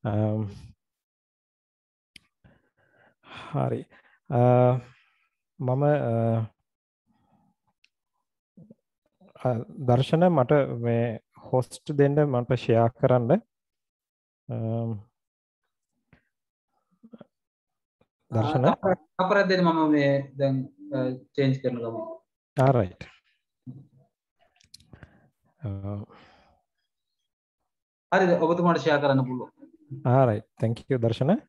හරි um, uh, මම uh, uh, දර්ශන මට මේ හොස්ට දෙන්න මට ෂයා කරන්න um, දර්ශන අපරද මම මේ දැන් චේන්ජ් කරන ගම ආරයි හරි ඔබතුමාට ෂයා කරන්න පුළුවන් All right. Thank you, Darshana.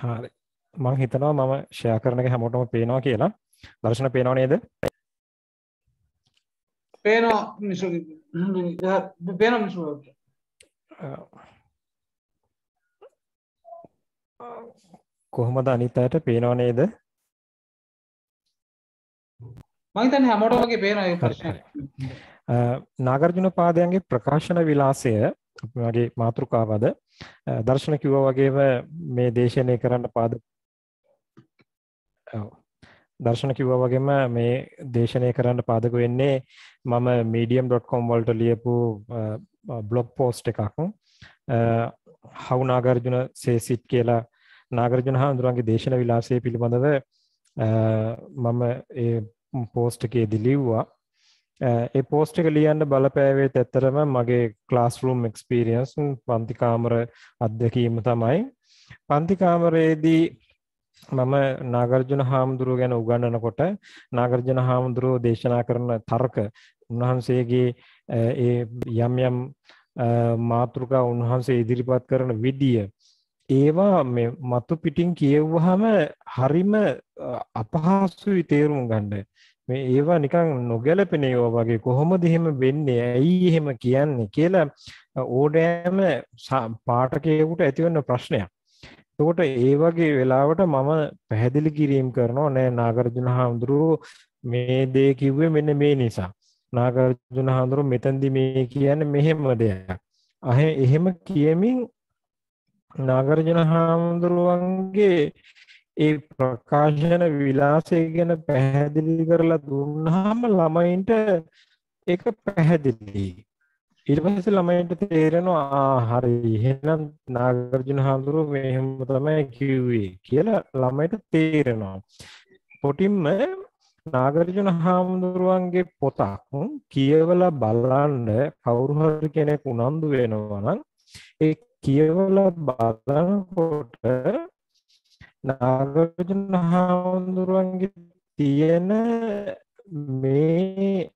හරි. මම හිතනවා මම ෂෙයා කරන එක හැමෝටම පේනවා කියලා. දර්ශන පේනව නේද? පේනවා මිසු පේනවා මිසු. කොහොමද අනිත් අයට පේනව නේද? මම හිතන්නේ හැමෝටම වගේ පේනවා ඒ ප්‍රශ්නේ. නාගර්ජුන පාදයන්ගේ ප්‍රකාශන විලාසය අපේ මාතෘකාවද දර්ශන කිව්වා වගේම මේ දේශනය කරන්න පාද ඔව් දර්ශන කිව්වා වගේම මේ දේශනය කරන්න පාදක වෙන්නේ මම medium.com වලට ලියපු බ්ලොග් පෝස්ට් එකක් හවු නාගර්ජුන සේසිට් කියලා නාගර්ජුන හාමුදුරන්ගේ දේශන විලාසය පිළිබඳව මම ඒ පෝස්ට් එකේදී ලිව්වා ඒ පෝස්ට් එක ලියන්න බලපෑවේ ඇත්තරම මගේ ක්ලාස්රූම් එක්ස්පිරියන්ස් පන්තිකාමර අත්දැකීම තමයි පන්තිකාමරයේදී මම නාගර්ජන හාමුදුරුව ගැන උගන්නනකොට නාගර්ජන හාමුදුරුව දේශනා කරන තර්ක උන්වහන්සේගේ ඒ යම් යම් මාතෘකා උන්වහන්සේ ඉදිරිපත් කරන විදිිය ඒවා මේ මතු පිටින් කියව්වහම හරිම අපහසුයි තේරුම් ගණ්ඩ මේ ඒවා නිකන් නොගැලපෙන ඒවා වගේ කොහොමද එහෙම වෙන්නේ ඇයි එහෙම කියන්නේ කියලා ඕඩෑම පාඨකයෙකුට ඇතිවන ප්‍රශ්නයක්. එතකොට ඒ වගේ වෙලාවට මම පැහැදිලි කිරීම කරනවා නෑ නාගරජුන හාමුදුරුවෝ මේ දේ කිව්වේ මෙන්න මේ නිසා. නාගරජුන හාමුදුරුවෝ මෙතෙන්දි මේ කියන්නේ මෙහෙම දෙයක්. අහේ එහෙම කියමින් නාගරජන හාමුදුරුවන්ගේ ඒ ප්‍රකාශන විලාසය ගැන පැහැදිලි කරලා දුන්නාම ළමයින්ට ඒක පැහැදිලි. ඊට පස්සේ ළමයින්ට තේරෙනවා හරි එහෙනම් නාගර්ජුන හඳුරු මෙහෙම තමයි කිව්වේ කියලා ළමයිට තේරෙනවා. පොටින්ම නාගර්ජුන හාමුදුරුවන්ගේ පොතක් කියවලා බලන්න කවුරු හරි කෙනෙක් උනන්දු වෙනවා නම් ඒ කියවලා බලනකොට නාගර්ජුන හාමුදුරුවන්ගේ තියෙන මේ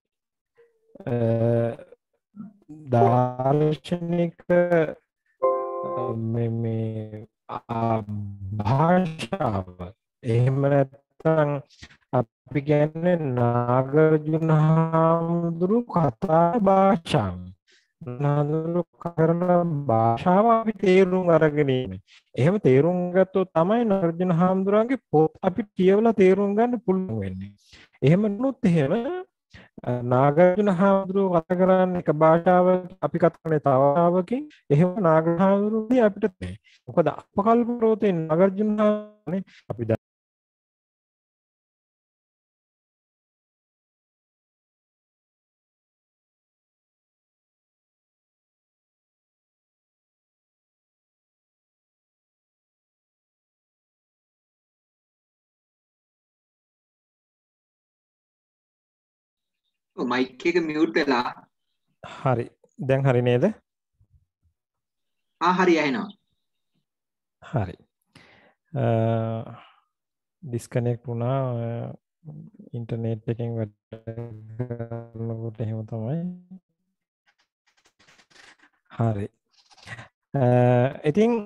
දාර්ශනික මේ භාෂාව එහෙම නැත්තම් අපි කියන්නේ නාගර්ජුන හාමුදුරු කතා භාෂාව බුදුහාඳුරු කරන භාෂාව අපි තේරුම් අරගෙන එහෙම තේරුම් ගත්තොත් තමයි නර්ජන හාමුදුරන්ගේ පොත් අපි කියවලා තේරුම් ගන්න පුළුවන් වෙන්නේ. එහෙම නොත් එහෙම නාගර්ජුන හාමුදුරුව කතා කරන්නේ එක භාෂාවක් අපි කතා කරන්නේ තවාවකින් එහෙම නාගහාමුදුරුවනේ අපිට මොකද අපකල්ප රෝතේ නාගර්ජුන හාමුදුරනේ අපි මයික් එක මියුට් වෙලා හරි දැන් හරි නේද ආ හරි ඇහෙනවා හරි ඩිස්කනෙක්ට් වුණා ඉන්ටර්නෙට් එකෙන් වැඩ කරනකොට එහෙම තමයි හරි ඉතින්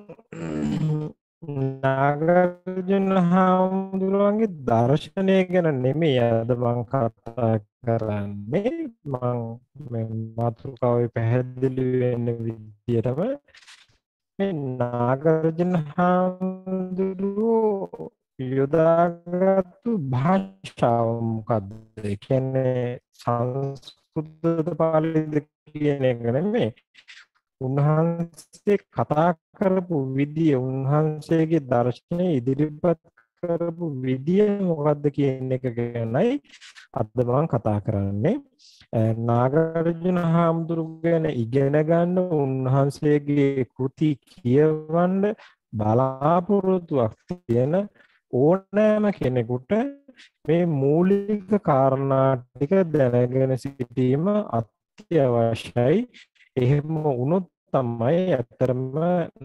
නාගර්ජුන හාමුදුරුවන්ගේ දර්ශනය ගැන නෙමෙයි අද මං කතා කරන්නේ මං මේ මාතෘකාවේ පැහැදිලි වෙන විදියටම මේ නාගර්ජුන හාමුදුරුවෝ යොදාගත්තු භාෂාව මොකද්ද? ඒ කියන්නේ සංස්කෘත පාලි කියන එක නෙමෙයි උන්වහන්සේ කතා කරපු විදිය උන්වහන්සේගේ දර්ශනය ඉදිරිපත් කරපු විදිය මොකද්ද කියන එක ගැනයි අද මම කතා කරන්නේ නාගර්ජුන හාමුදුරුවෝ ගැන ඉගෙන ගන්න උන්වහන්සේගේ කෘති කියවන්න බලාපොරොත්තුවක් තියෙන ඕනෑම කෙනෙකුට මේ මූලික කාරණා ටික දැනගෙන සිටීම අත්‍යවශ්‍යයි එහෙම වුණොත් තමයි ඇත්තරම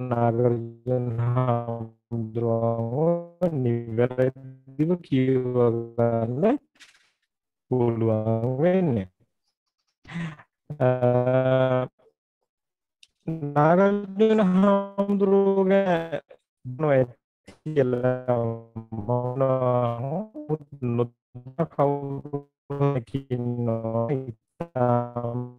නාගරජන හාමුදුරුවෝ නිවැරදිව කියවගන්න පුළුවන් වෙන්නේ නාගරජන හාමුදුරුවෝ ගැන කියලා මොන නොත් කවුරු කියනවා um,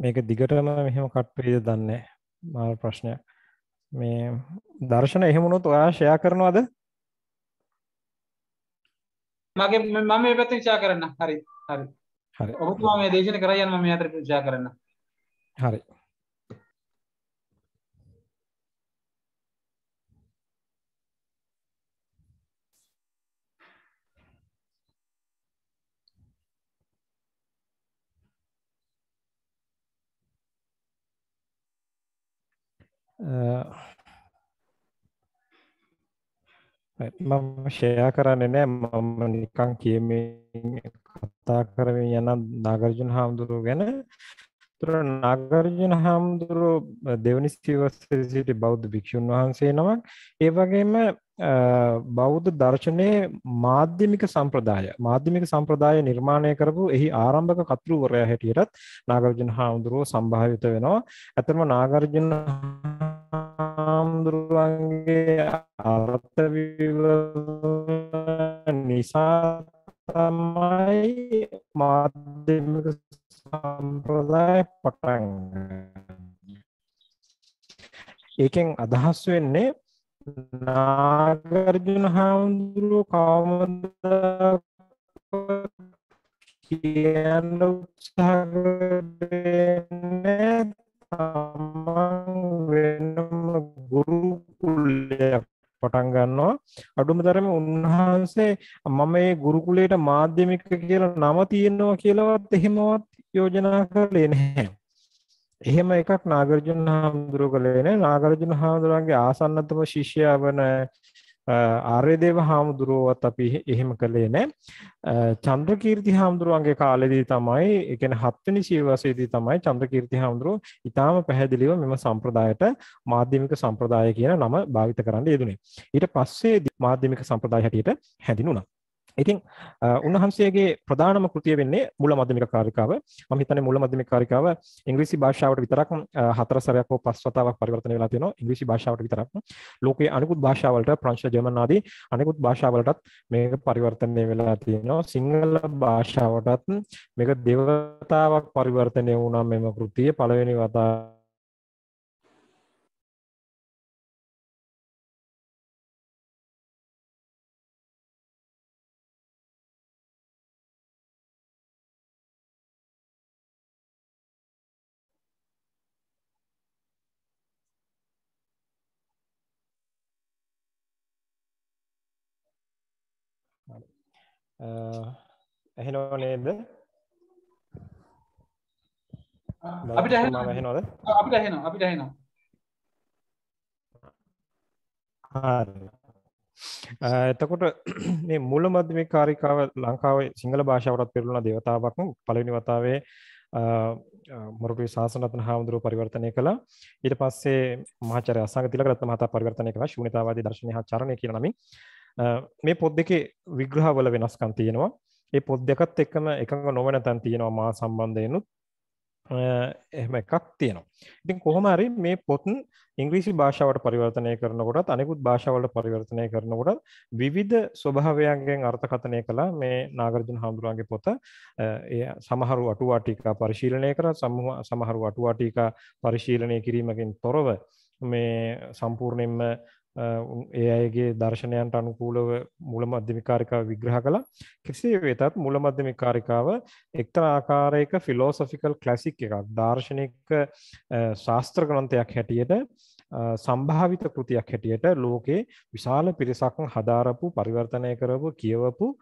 මේක දිගටම මෙහෙම කට්ටේද දන්නේ මල් ප්‍රශ්නයක් මේ දර්ශන එහෙමුණොත් ඔයා ෂයා කරනවාද මගේ මම මේ පැත්ත විචා කරන්න හරි හරි හරි ඔබතුමා මේ දේශන කරයන්න මම මේ අතර විචා කරන්න හරි මම ෂයා කරන්නේ නෑ මම නිකං කියමින් කතා කරමින් යන නාගරජුන හාමුදුරුව ගැන තුර නාගරජන හාමුදුරුව දෙවනි සිවස සිට බෞද්ධ භික්‍ෂූන් වහන්සේ නමක් ඒවගේම බෞද්ධ දර්ශනය මාධ්‍යමික සම්ප්‍රදාය මාධ්‍යමික සම්ප්‍රදාය නිර්මාණය කරපු එහි ආරම්භක කතුරුවරයා හැටියටත් නාගරජන හාමුදුරුව සම්භාවිත වෙනවා ඇතරම නාගරජන හාමුදුරුවන්ගේ අර්ථ නිසා තමයි මාධ්‍යමික සම්ප්‍රදාය පටන් ඒකෙන් අදහස් වෙන්නේ නාගර්ජුන හාමුදුරුව කවමද කියන්න උත්සාහ තමන් වෙනම ගුරුකුලයක් පටන් ගන්නවා අඩුම තරම උන්වහන්සේ මම මේ ගුරුකුලයට මාධ්‍යමික කියලා නම තියෙනවා කියලාවත් එහෙමවත් යෝජනා කරලේ නැහැ. එහෙම එකක් නාගර්ජුන හාමුදුරුවෝ කළේ නැහැ. නාගර්ජුන හාමුදුරුවන්ගේ ආසන්නතම ශිෂ්‍යයා වන ආර්යදේව හාමුදුරුවෝත් අපි එහෙම කළේ නෑ චන්ද්‍රකීර්ති හාමුදුරුවන්ගේ කාලෙදී තමයි ඒ කියන්නේ හත්වෙනි සියවසේදී තමයි චන්ද්‍රකීර්ති හාමුදුරුවෝ ඊටාම පැහැදිලිව මෙම සම්ප්‍රදායට මාධ්‍යමික සම්ප්‍රදාය කියන නම භාවිත කරන්න යෙදුනේ ඊට පස්සේ මාධ්‍යමික සම්ප්‍රදාය හැටියට හැඳින්වුණා ඉතින් උන්වහන්සේගේ ප්‍රධානම කෘතිය වෙන්නේ මුල මධ්‍යමික කාරිකාව. මම හිතන්නේ මුල මධ්‍යමික කාරිකාව ඉංග්‍රීසි භාෂාවට විතරක් හතර සැරයක් හෝ පස් වතාවක් පරිවර්තනය වෙලා තියෙනවා. ඉංග්‍රීසි භාෂාවට විතරක්. ලෝකයේ අනිකුත් භාෂාවලට ප්‍රංශ ජර්මන් ආදී අනිකුත් භාෂාවලටත් මේක පරිවර්තනය වෙලා තියෙනවා. සිංහල භාෂාවටත් මේක දේවතාවක් පරිවර්තනය වුණා මෙම කෘතිය පළවෙනි වතාවට ඇහෙනෝ eh, නේද අපිට ඇහෙනෝද අපිට ඇහෙනවා අපිට ඇහෙනවා එතකොට මේ මුල මධ්‍යමේ කාරිකාව ලංකාවේ සිංහල භාෂාවට පෙරළුණ දේවතාවක් පළවෙනි වතාවේ මොරටුවේ ශාසනරත්න හාමුදුරුව පරිවර්තනය කළා. ඊට පස්සේ මහාචාර්ය අසංග තිලකරත්න මහතා පරිවර්තනය කළා ශූන්‍යතාවාදී දර්ශනය හා චරණය කියලා නමින්. මේ පොද් දෙකේ විග්‍රහවල වෙනස්කම් තියෙනවා ඒ පොද් දෙකත් එක්කම එකඟ නොවන තැන් තියෙනවා මා සම්බන්ධයනුත් එහෙම එකක් තියෙනවා ඉතින් කොහොමරි මේ පොතුන් ඉංග්‍රීසි භාෂාවට පරිවර්තනය කරනකොටත් අනෙකුත් භාෂාවලට පරිවර්තනය කරනකොටත් විවිධ ස්වභාවයන්ගෙන් අර්ථකථනය කළ මේ නාගරජන හාමුදුරුවන්ගේ පොත සමහරු අටුවාටිකා පරිශීලනය කර සමහරු අටුවාටිකා පරිශීලනය කිරීමකින් තොරව මේ සම්පූර්ණයෙන්ම ඒ අයගේ දර්ශනයන්ට අනුකූලව මුල මධ්‍යමිකාරිකාව විග්‍රහ කළා. කෙසේ වෙතත් මුල මධ්‍යමිකාරිකාව එක්තරා ආකාරයක ෆිලොසොෆිකල් ක්ලාසික් එකක්. දාර්ශනික ශාස්ත්‍ර ග්‍රන්ථයක් හැටියට සම්භාවිත කෘතියක් හැටියට ලෝකේ විශාල පිරිසක් හදාරපු පරිවර්තනය කරපු කියවපු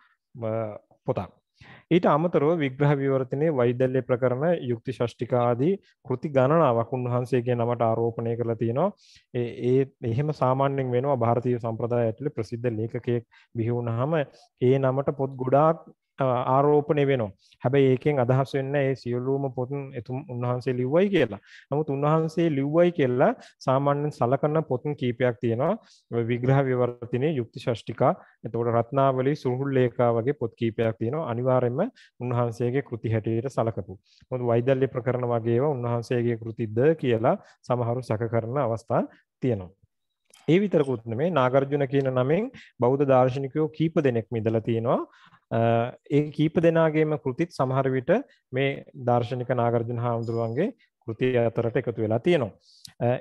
පොතක්. ඊට අමතරව විග්‍රහ විවර්තනයේ වෛදල්‍ය ප්‍රකරණ යුක්ති ෂෂ්ටික ආදී කෘති ගණනාවක් උන්වහන්සේගේ නමට ආරෝපණය කරලා තියෙනවා. ඒ එහෙම සාමාන්‍යයෙන් වෙනවා ಭಾರತೀಯ සම්ප්‍රදාය ඇතුළේ ප්‍රසිද්ධ ලේඛකයෙක් බිහි වුණාම ඒ නමට පොත් ගොඩාක් ආරෝපණය වෙනවා හැබැයි ඒකෙන් අදහස් වෙන්න ඒ සියලූම පොත් එතුම් උන්වහන්සේ ලිව්වයි කියලා නමුත් උන්වහන්සේ ලිව්වයි කියලා සාමාන්‍යෙන් සලකන්න පොතුන් කීපයක් තියෙනවා විග්‍රහ විවර්තිනය යුක්ති ෂෂ්ටිකා එතකොට රත්නාවලි සුහුල් ලේකා වගේ පොත් කීපයක් තියෙනවා අනිවාර්යෙන්ම උන්වහන්සේගේ කෘති හැටියට සලකපු මොකද වෛදල්‍ය ප්‍රකරණ වගේව උන්වහන්සේගේ කෘතිද කියලා සමහරු සැක කරන අවස්ථා තියෙනවා ඒ විතරකුත් නෙමේ නාගර්ජුන කියන නමෙන් බෞද්ධ දාර්ශනිකයෝ කීප දෙනෙක් මිදලා තියෙනවා ඒ කීප දෙනාගේම කෘතිත් සමහර විට මේ දාර්ශනික නාගර්ජුන හාමුදුරුවන්ගේ කෘතිය අතරට එකතු වෙලා තියෙනවා.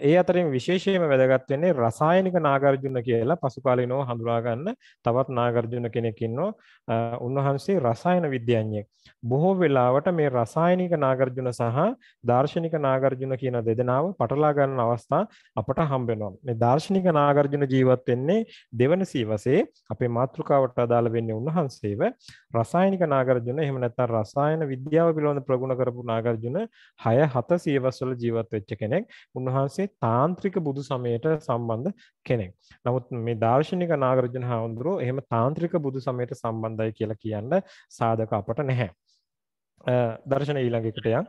ඒ අතරින් විශේෂයම වැදගත් වෙන්නේ රසායනික නාගර්ජුන කියලා පසුකාලීනව හඳුනාගන්න තවත් නාගර්ජුන කෙනෙක් ඉන්නවා. උන්වහන්සේ රසායන විද්‍යාඥයෙක්. බොහෝ වෙලාවට මේ රසායනික නාගර්ජුන සහ දාර්ශනික නාගර්ජුන කියන දෙදෙනාව පටලා ගන්න අවස්ථා අපට හම්බ වෙනවා. මේ දාර්ශනික නාගර්ජුන ජීවත් වෙන්නේ දෙවන සීවසේ අපේ මාතෘකාවට අදාළ වෙන්නේ උන්වහන්සේව රසායනික නාගර්ජුන එහෙම නැත්නම් රසායන විද්‍යාව පිළිබඳ ප්‍රගුණ කරපු නාගර්ජුන 6 7 දියවස්වල ජීවත් වෙච්ච කෙනෙක් උන්වහන්සේ තාන්ත්‍රික බුදු සමයට සම්බන්ධ කෙනෙක්. නමුත් මේ දාර්ශනික නාගරජන හාමුදුරුවෝ එහෙම තාන්ත්‍රික බුදු සමයට සම්බන්ධයි කියලා කියන්න සාධක අපට නැහැ. දර්ශන ඊළඟ එකට යන්න.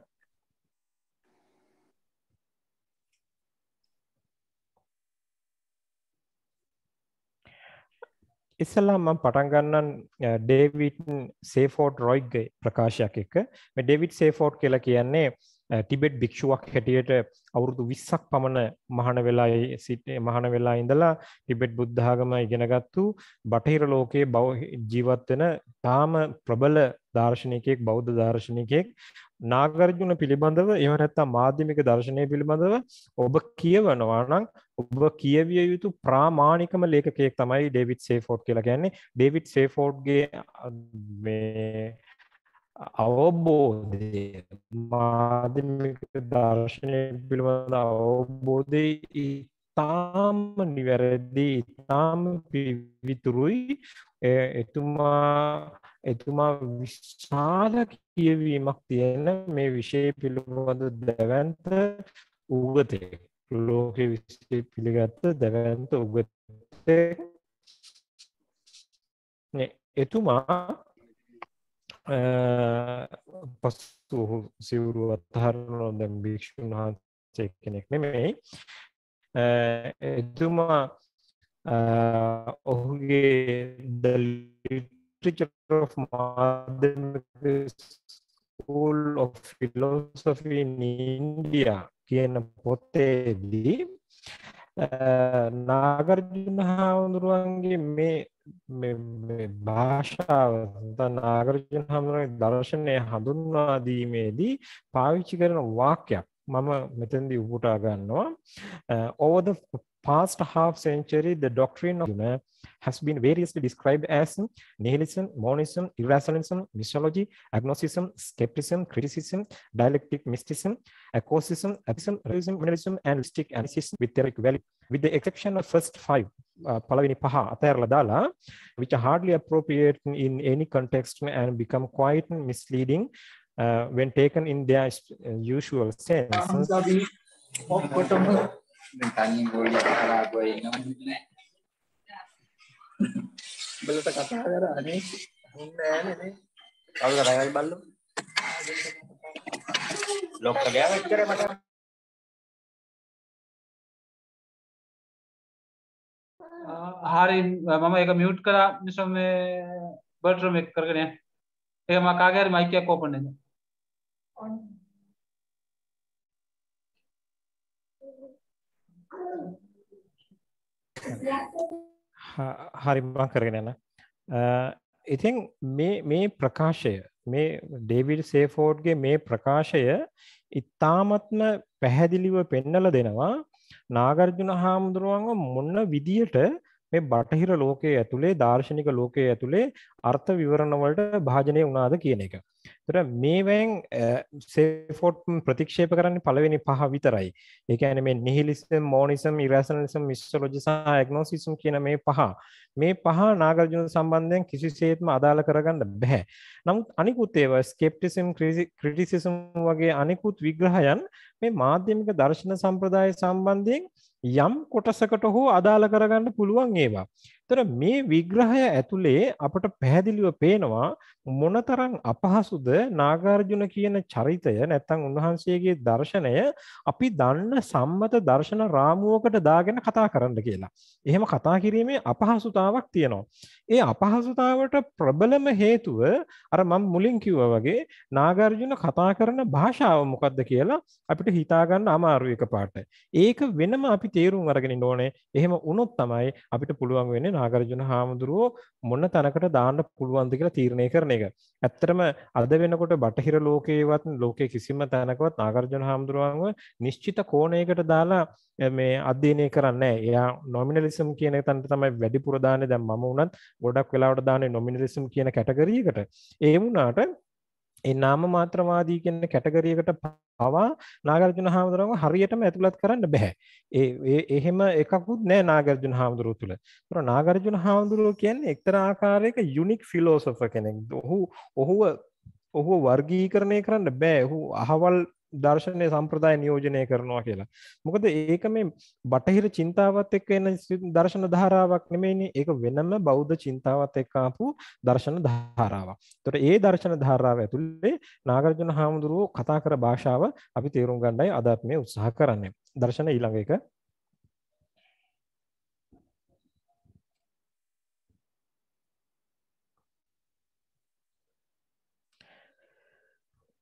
ඉස්සල්ලා මම පටන් ගන්නන් ඩේවිඩ් සේෆෝඩ් රොයිග්ගේ ප්‍රකාශයක් එක්ක මේ ඩේවිඩ් සේෆෝඩ් කියලා කියන්නේ ටිබෙට් භික්ෂුවක් හැටියට අවුරුදු විස්සක් පමණ මහන වෙලා සිට මහන වෙලා ඉඳලා ටිබෙට් බුද්ධාගම ඉගෙනගත්තු බටහිර ලෝකයේ බව ජීවත්වෙන තාම ප්‍රබල දර්ශනයකෙක් බෞද්ධ දර්ශනයකෙක් නාගරජුන පිළිබඳව එව නැත්තා මාධ්‍යමික දර්ශනය පිළිබඳව ඔබ කියවනවා නම් ඔබ කියවිය යුතු ප්‍රාමාණිකම ලේකෙක් තමයි ඩේවිඩ් සේෆෝඩ් කියලා ගැන්නේ ඩේවිඩ් සේෆෝඩ්ගේ අවබෝධය මාධමික දර්ශනය පිළිබඳ අවබෝධය ඉතාම නිවැරදි ඉතාම පිවිතුරුයි එතුමා එතුමා විශාල කියවීමක් තියෙන මේ විෂය පිළිබඳ දැවන්ත උගතය ලෝක විෂය පිළිගත්ත දැවන්ත උගත එතුමා පස්සු ඔහු සිවුරු අත්හරනෝ දැන් භික්ෂූන් වහන්සේ කෙනෙක් නෙමෙයි එතුමා ඔහුගේ the literature of madhyamik school of philosophy in India කියන පොතේදී නාගරජුන හාමුදුරුවන්ගේ මේ භාෂාව නාගරජන හමුදුරුවගේ දර්ශනය හඳුන්වාදීමේදී පාවිච්චි කරන වාක්‍යයක් මම මෙතැදි උපුටා ගන්නවා ඕවද past half century, the doctrine of has been variously described as nihilism, monism, irrationalism, mythology, agnosticism, skepticism, criticism, dialectic mysticism, acousticism, atheism, realism, and realistic analysis with value. With the exception of first five, uh, Palavini Paha, which are hardly appropriate in any context and become quite misleading uh, when taken in their usual sense. tanya gue ya cara gue ini belum tak kata cara ini ini kalau tak kata belum लोग तो गया picture है मतलब हारी मामा एक mute करा मिसो में बटरूम एक कर गए एक मां का गया माइक क्या कोपन है හරි බං කරගෙන යන. ඉතින් මේ මේ ප්‍රකාශය මේ ඩේවිල් සේෆෝඩ්ගේ මේ ප්‍රකාශය ඉතාමත්ම පැහැදිලිව පෙන්නල දෙනවා නාගර්ජුන හාමුදුරුවන්ව මොන්න විදියට මේ බටහිර ලෝකයේ ඇතුළේ දර්ශනික ලෝකයේ ඇතුළේ අර්ථ විවරණවලට භාජනය වුණාද කියන එක. තර මේවැන් සේෆෝට් ප්‍රතික්ෂේප කරන්න පළවෙනි පහ විතරයි ඒකඇන මේ නිහිලිස්ම් මෝනිසම් ඉරසනනිසම් විශ්ලෝජසා ඇක්නෝසිසම් කියන මේ පහ මේ පහ නාගර්ජුන සම්බන්ධයෙන් කිසිසේත්ම අදාළ කරගන්න බැහැ නමුත් අනිකුත්තේව ස්කෙප්ටිසිම් ක්‍රටිසිසම් වගේ අනෙකුත් විග්‍රහයන් මේ මාධ්‍යමික දර්ශන සම්ප්‍රදාය සම්බන්ධයෙන් යම් කොටසකට හෝ අදාළ කරගන්න පුළුවන් ඒවා තර මේ විග්‍රහය ඇතුළේ අපට පැහැදිලිව පේනවා මොනතරම් අපහසුද නාගාර්ජුන කියන චරිතය නැත්තම් උන්වහන්සේගේ දර්ශනය අපි දන්න සම්මත දර්ශන රාමුවකට දාගෙන කතා කරන්න කියලා. එහෙම කතා කිරීමේ අපහසුතාවක් තියෙනවා. ඒ අපහසුතාවට ප්‍රබලම හේතුව අර මම මුලින් කිව්වා වගේ නාගාර්ජුන කතා කරන භාෂාව මොකද්ද කියලා අපිට හිතා ගන්න අමාරු එකපාරට. ඒක වෙනම අපි තේරුම් අරගෙන ඉන්න ඕනේ. එහෙම වුණොත් තමයි අපිට පුළුවන් වෙන්නේ නාගරජුන හාමුදුරුවෝ මොන්න තැනකට දාන්න පුළුවන්ද කියලා තීරණය කරන එක. ඇත්තටම අද වෙනකොට බටහිර ලෝකයේවත් ලෝකයේ කිසිම තැනකවත් නාගරජන හාමුදුරුවන්ව නිශ්චිත කෝණයකට දාලා මේ අධ්‍යයනය කරන්න එයා නොමිනලිසම් කියන තන්ට තමයි වැඩිපුරදානය දැම් ම වනත් ගොඩක් වෙලාට දානේ නොමිනලිසම් කියන කැටගරීකට ඒ වුණාට ඒ නාම මාත්‍රවාදී කියන කැටගරියකට පවා නාගර්ජුන හාමුදුරුවෝ හරියටම ඇතුළත් කරන්න බෑ. ඒ එහෙම එකකුත් නෑ නාගර්ජුන හාමුදුරුවෝ තුල. ඒතර නාගර්ජුන හාමුදුරුවෝ කියන්නේ එක්තරා ආකාරයක යුනික් ෆිලොසොෆර් කෙනෙක්. ඔහු ඔහුව ඔහු වර්ගීකරණය කරන්න බෑ. ඔහු අහවල් දර්ශනය සම්ප්‍රදාය නියෝජනය කරනවා කියලා මොකද ඒක මේ බටහිර චින්තාවත් එක්ක එන දර්ශන ධාරාවක් නෙමෙයිනේ ඒක වෙනම බෞද්ධ චින්තාවත් එක්ක ආපු දර්ශන ධාරාවක්. ඒතකොට ඒ දර්ශන ධාරාව ඇතුලේ නාගර්ජුන හාමුදුරුවෝ කතා කර භාෂාව අපි තේරුම් ගන්නයි අද මේ උත්සාහ කරන්නේ. දර්ශන ඊළඟ එක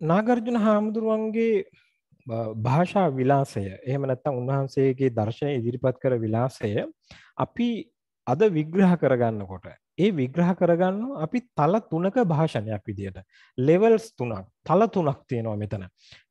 නාගර්ජුන හාමුදුරුවන්ගේ භාෂා විලාසය එහෙම නැත්තම් උන්වහන්සේගේ දර්ශනය ඉදිරිපත් කර විලාසය අපි අද විග්‍රහ කරගන්නකොට ඒ විග්‍රහ කරගන්න අපි තල තුනක භාෂණයක් විදියට ලෙවල්ස් තුනක් තල තුනක් තියෙනවා මෙතන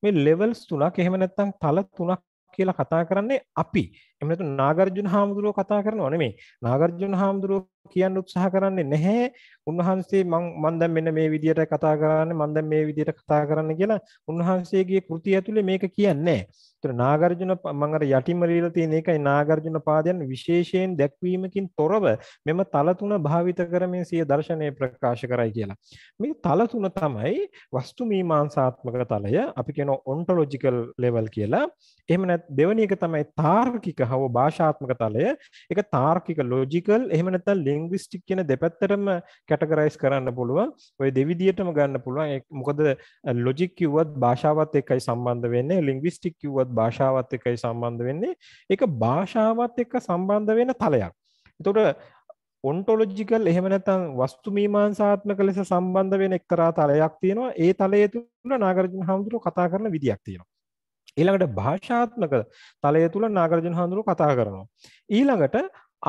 මේ ලෙවල්ස් තුනක් එහෙම නැත්තම් තල තුනක් කියලා කතා කරන්නේ අපි එහෙම නැතු නාගර්ජුන හාමුදුරුව කතා කරනව නෙමෙයි. නාගර්ජුන හාමුදුරුව කියන්න උත්සාහ කරන්නේ නැහැ. උන්වහන්සේ මං මං දැන් මෙන්න මේ විදියට කතා කරන්නේ මං දැන් මේ විදියට කතා කරන්න කියලා උන්වහන්සේගේ කෘතිය ඇතුලේ මේක කියන්නේ නැහැ. ඒතර නාගර්ජුන මම අර යටිම රීලා තියෙන එකයි නාගර්ජුන පාදයන් විශේෂයෙන් දැක්වීමකින් තොරව මෙම තල තුන භාවිත කරමින් සිය දර්ශනය ප්‍රකාශ කරයි කියලා. මේ තල තුන තමයි වස්තු මීමාංසාත්මක තලය අපි කියන ඔන්ටොලොජිකල් ලෙවල් කියලා. එහෙම නැත් දෙවෙනි එක තමයි තාර්කික හව භාෂාත්මක තලය එක තාර්කික ලෝජිකල් එහෙම නැත්නම් ලිංග්විස්ටික් කියන දෙපැත්තටම කැටගරයිස් කරන්න පුළුවන් ඔය දෙවිදියටම ගන්න පුළුවන් මොකද ලොජික් කිව්වත් භාෂාවත් එකයි සම්බන්ධ වෙන්නේ ලිංග්විස්ටික් කිව්වත් භාෂාවත් එකයි සම්බන්ධ වෙන්නේ ඒක භාෂාවත් එක්ක සම්බන්ධ වෙන තලයක් එතකොට ඔන්ටොලොජිකල් එහෙම නැතන් වස්තු මීමාන්සාත්මක ලෙස සම්බන්ධ වෙන එක්තරා තලයක් තියෙනවා ඒ තලය තුළ නාගරජන හාමුදුරුව කතා කරන විදියක් තියෙනවා ඊළඟට භාෂාත්මක තලය තුල නාගරජන හඳුරු කතා කරනවා. ඊළඟට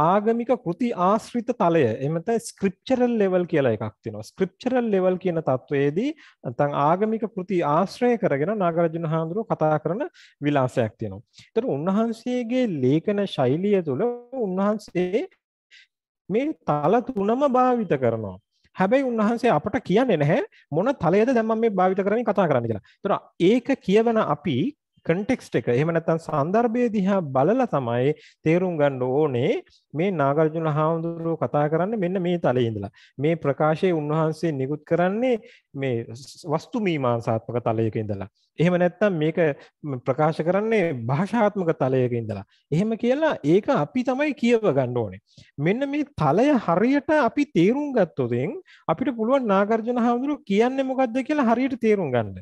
ආගමික කෘති ආශ්‍රිත තලය එමත ස්ක්‍රිප්චරල් ලෙවල් කියලා එකක් තියෙනවා ස්ක්‍රිප්චරල් ලෙවල් කියන තත්වයේදී නැත්නම් ආගමික කෘති ආශ්‍රය කරගෙන නාගරජන හාමුදුරුව කතා කරන විලාසයක් තියෙනවා. ඒතර උන්වහන්සේගේ ලේඛන ශෛලිය තුළ උන්වහන්සේ මේ තල තුනම භාවිත කරනවා. හැබැයි උන්වහන්සේ අපට කියන්නේ නැහැ මොන තලයේද දැන් මම මේ භාවිත කරමින් කතා කරන්න කියලා. ඒතර ඒක කියවන අපි කටෙක්ස්ට එක එහම නැතන් සන්දර්භය දිහා බලල තමයි තේරුම් ගණ්ඩ ඕනේ මේ නාගර්ජුන හාමුදුරුව කතා කරන්න මෙන්න මේ තලඉඳලා මේ ප්‍රකාශය උන්වහන්සේ නිකුත් කරන්නේ මේ වස්තු මීමාංසාත්මක තලයක ඉඳලා. එහෙම නැත්නම් මේක ප්‍රකාශ කරන්නේ භාෂාත්මක තලයක ඉඳලා. එහෙම කියලා ඒක අපි තමයි කියව ගන්න ඕනේ. මෙන්න මේ තලය හරියට අපි තේරුම් ගත්තොතින් අපිට පුළුවන් නාගර්ජන හාමුදුරුවෝ කියන්නේ මොකද්ද කියලා හරියට තේරුම් ගන්න.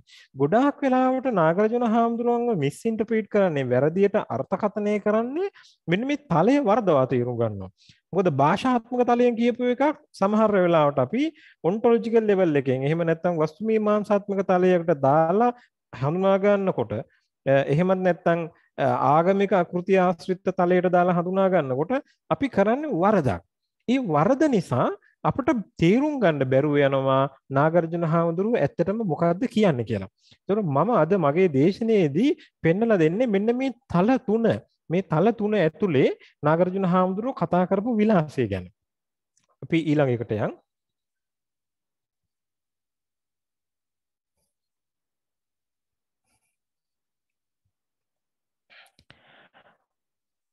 ගොඩාක් වෙලාවට නාගර්ජන හාමුදුරුවන්ව මිස්ඉන්ටර්ප්‍රීට් කරන්නේ වැරදියට අර්ථකථනය කරන්නේ මෙන්න මේ තලය වර්ධවා තේරුම් ගන්නවා. මොකද භාෂාත්මක තලයෙන් කියපු එකක් සමහර වෙලාවට අපි ඔන්ටොලොජිකල් ලෙවල් එකෙන් එහෙම නැත්නම් වස්තු මීමාංසාත්මක තලයකට දාලා හඳුනා ගන්නකොට එහෙමත් නැත්නම් ආගමික අකෘති ආශ්‍රිත තලයට දාලා හඳුනා ගන්නකොට අපි කරන්නේ වරදක්. ඒ වරද නිසා අපට තේරුම් ගන්න බැරුව යනවා නාගර්ජන හාමුදුරුව ඇත්තටම මොකක්ද කියන්නේ කියලා. ඒතකොට මම අද මගේ දේශනාවේදී පෙන්වලා දෙන්නේ මෙන්න මේ තල තුන. මේ තල තුන ඇතුලේ නාගර්ජුන හාමුදුරුව කතා කරපු විලාසය ගැන. අපි ඊළඟ එකට යන්.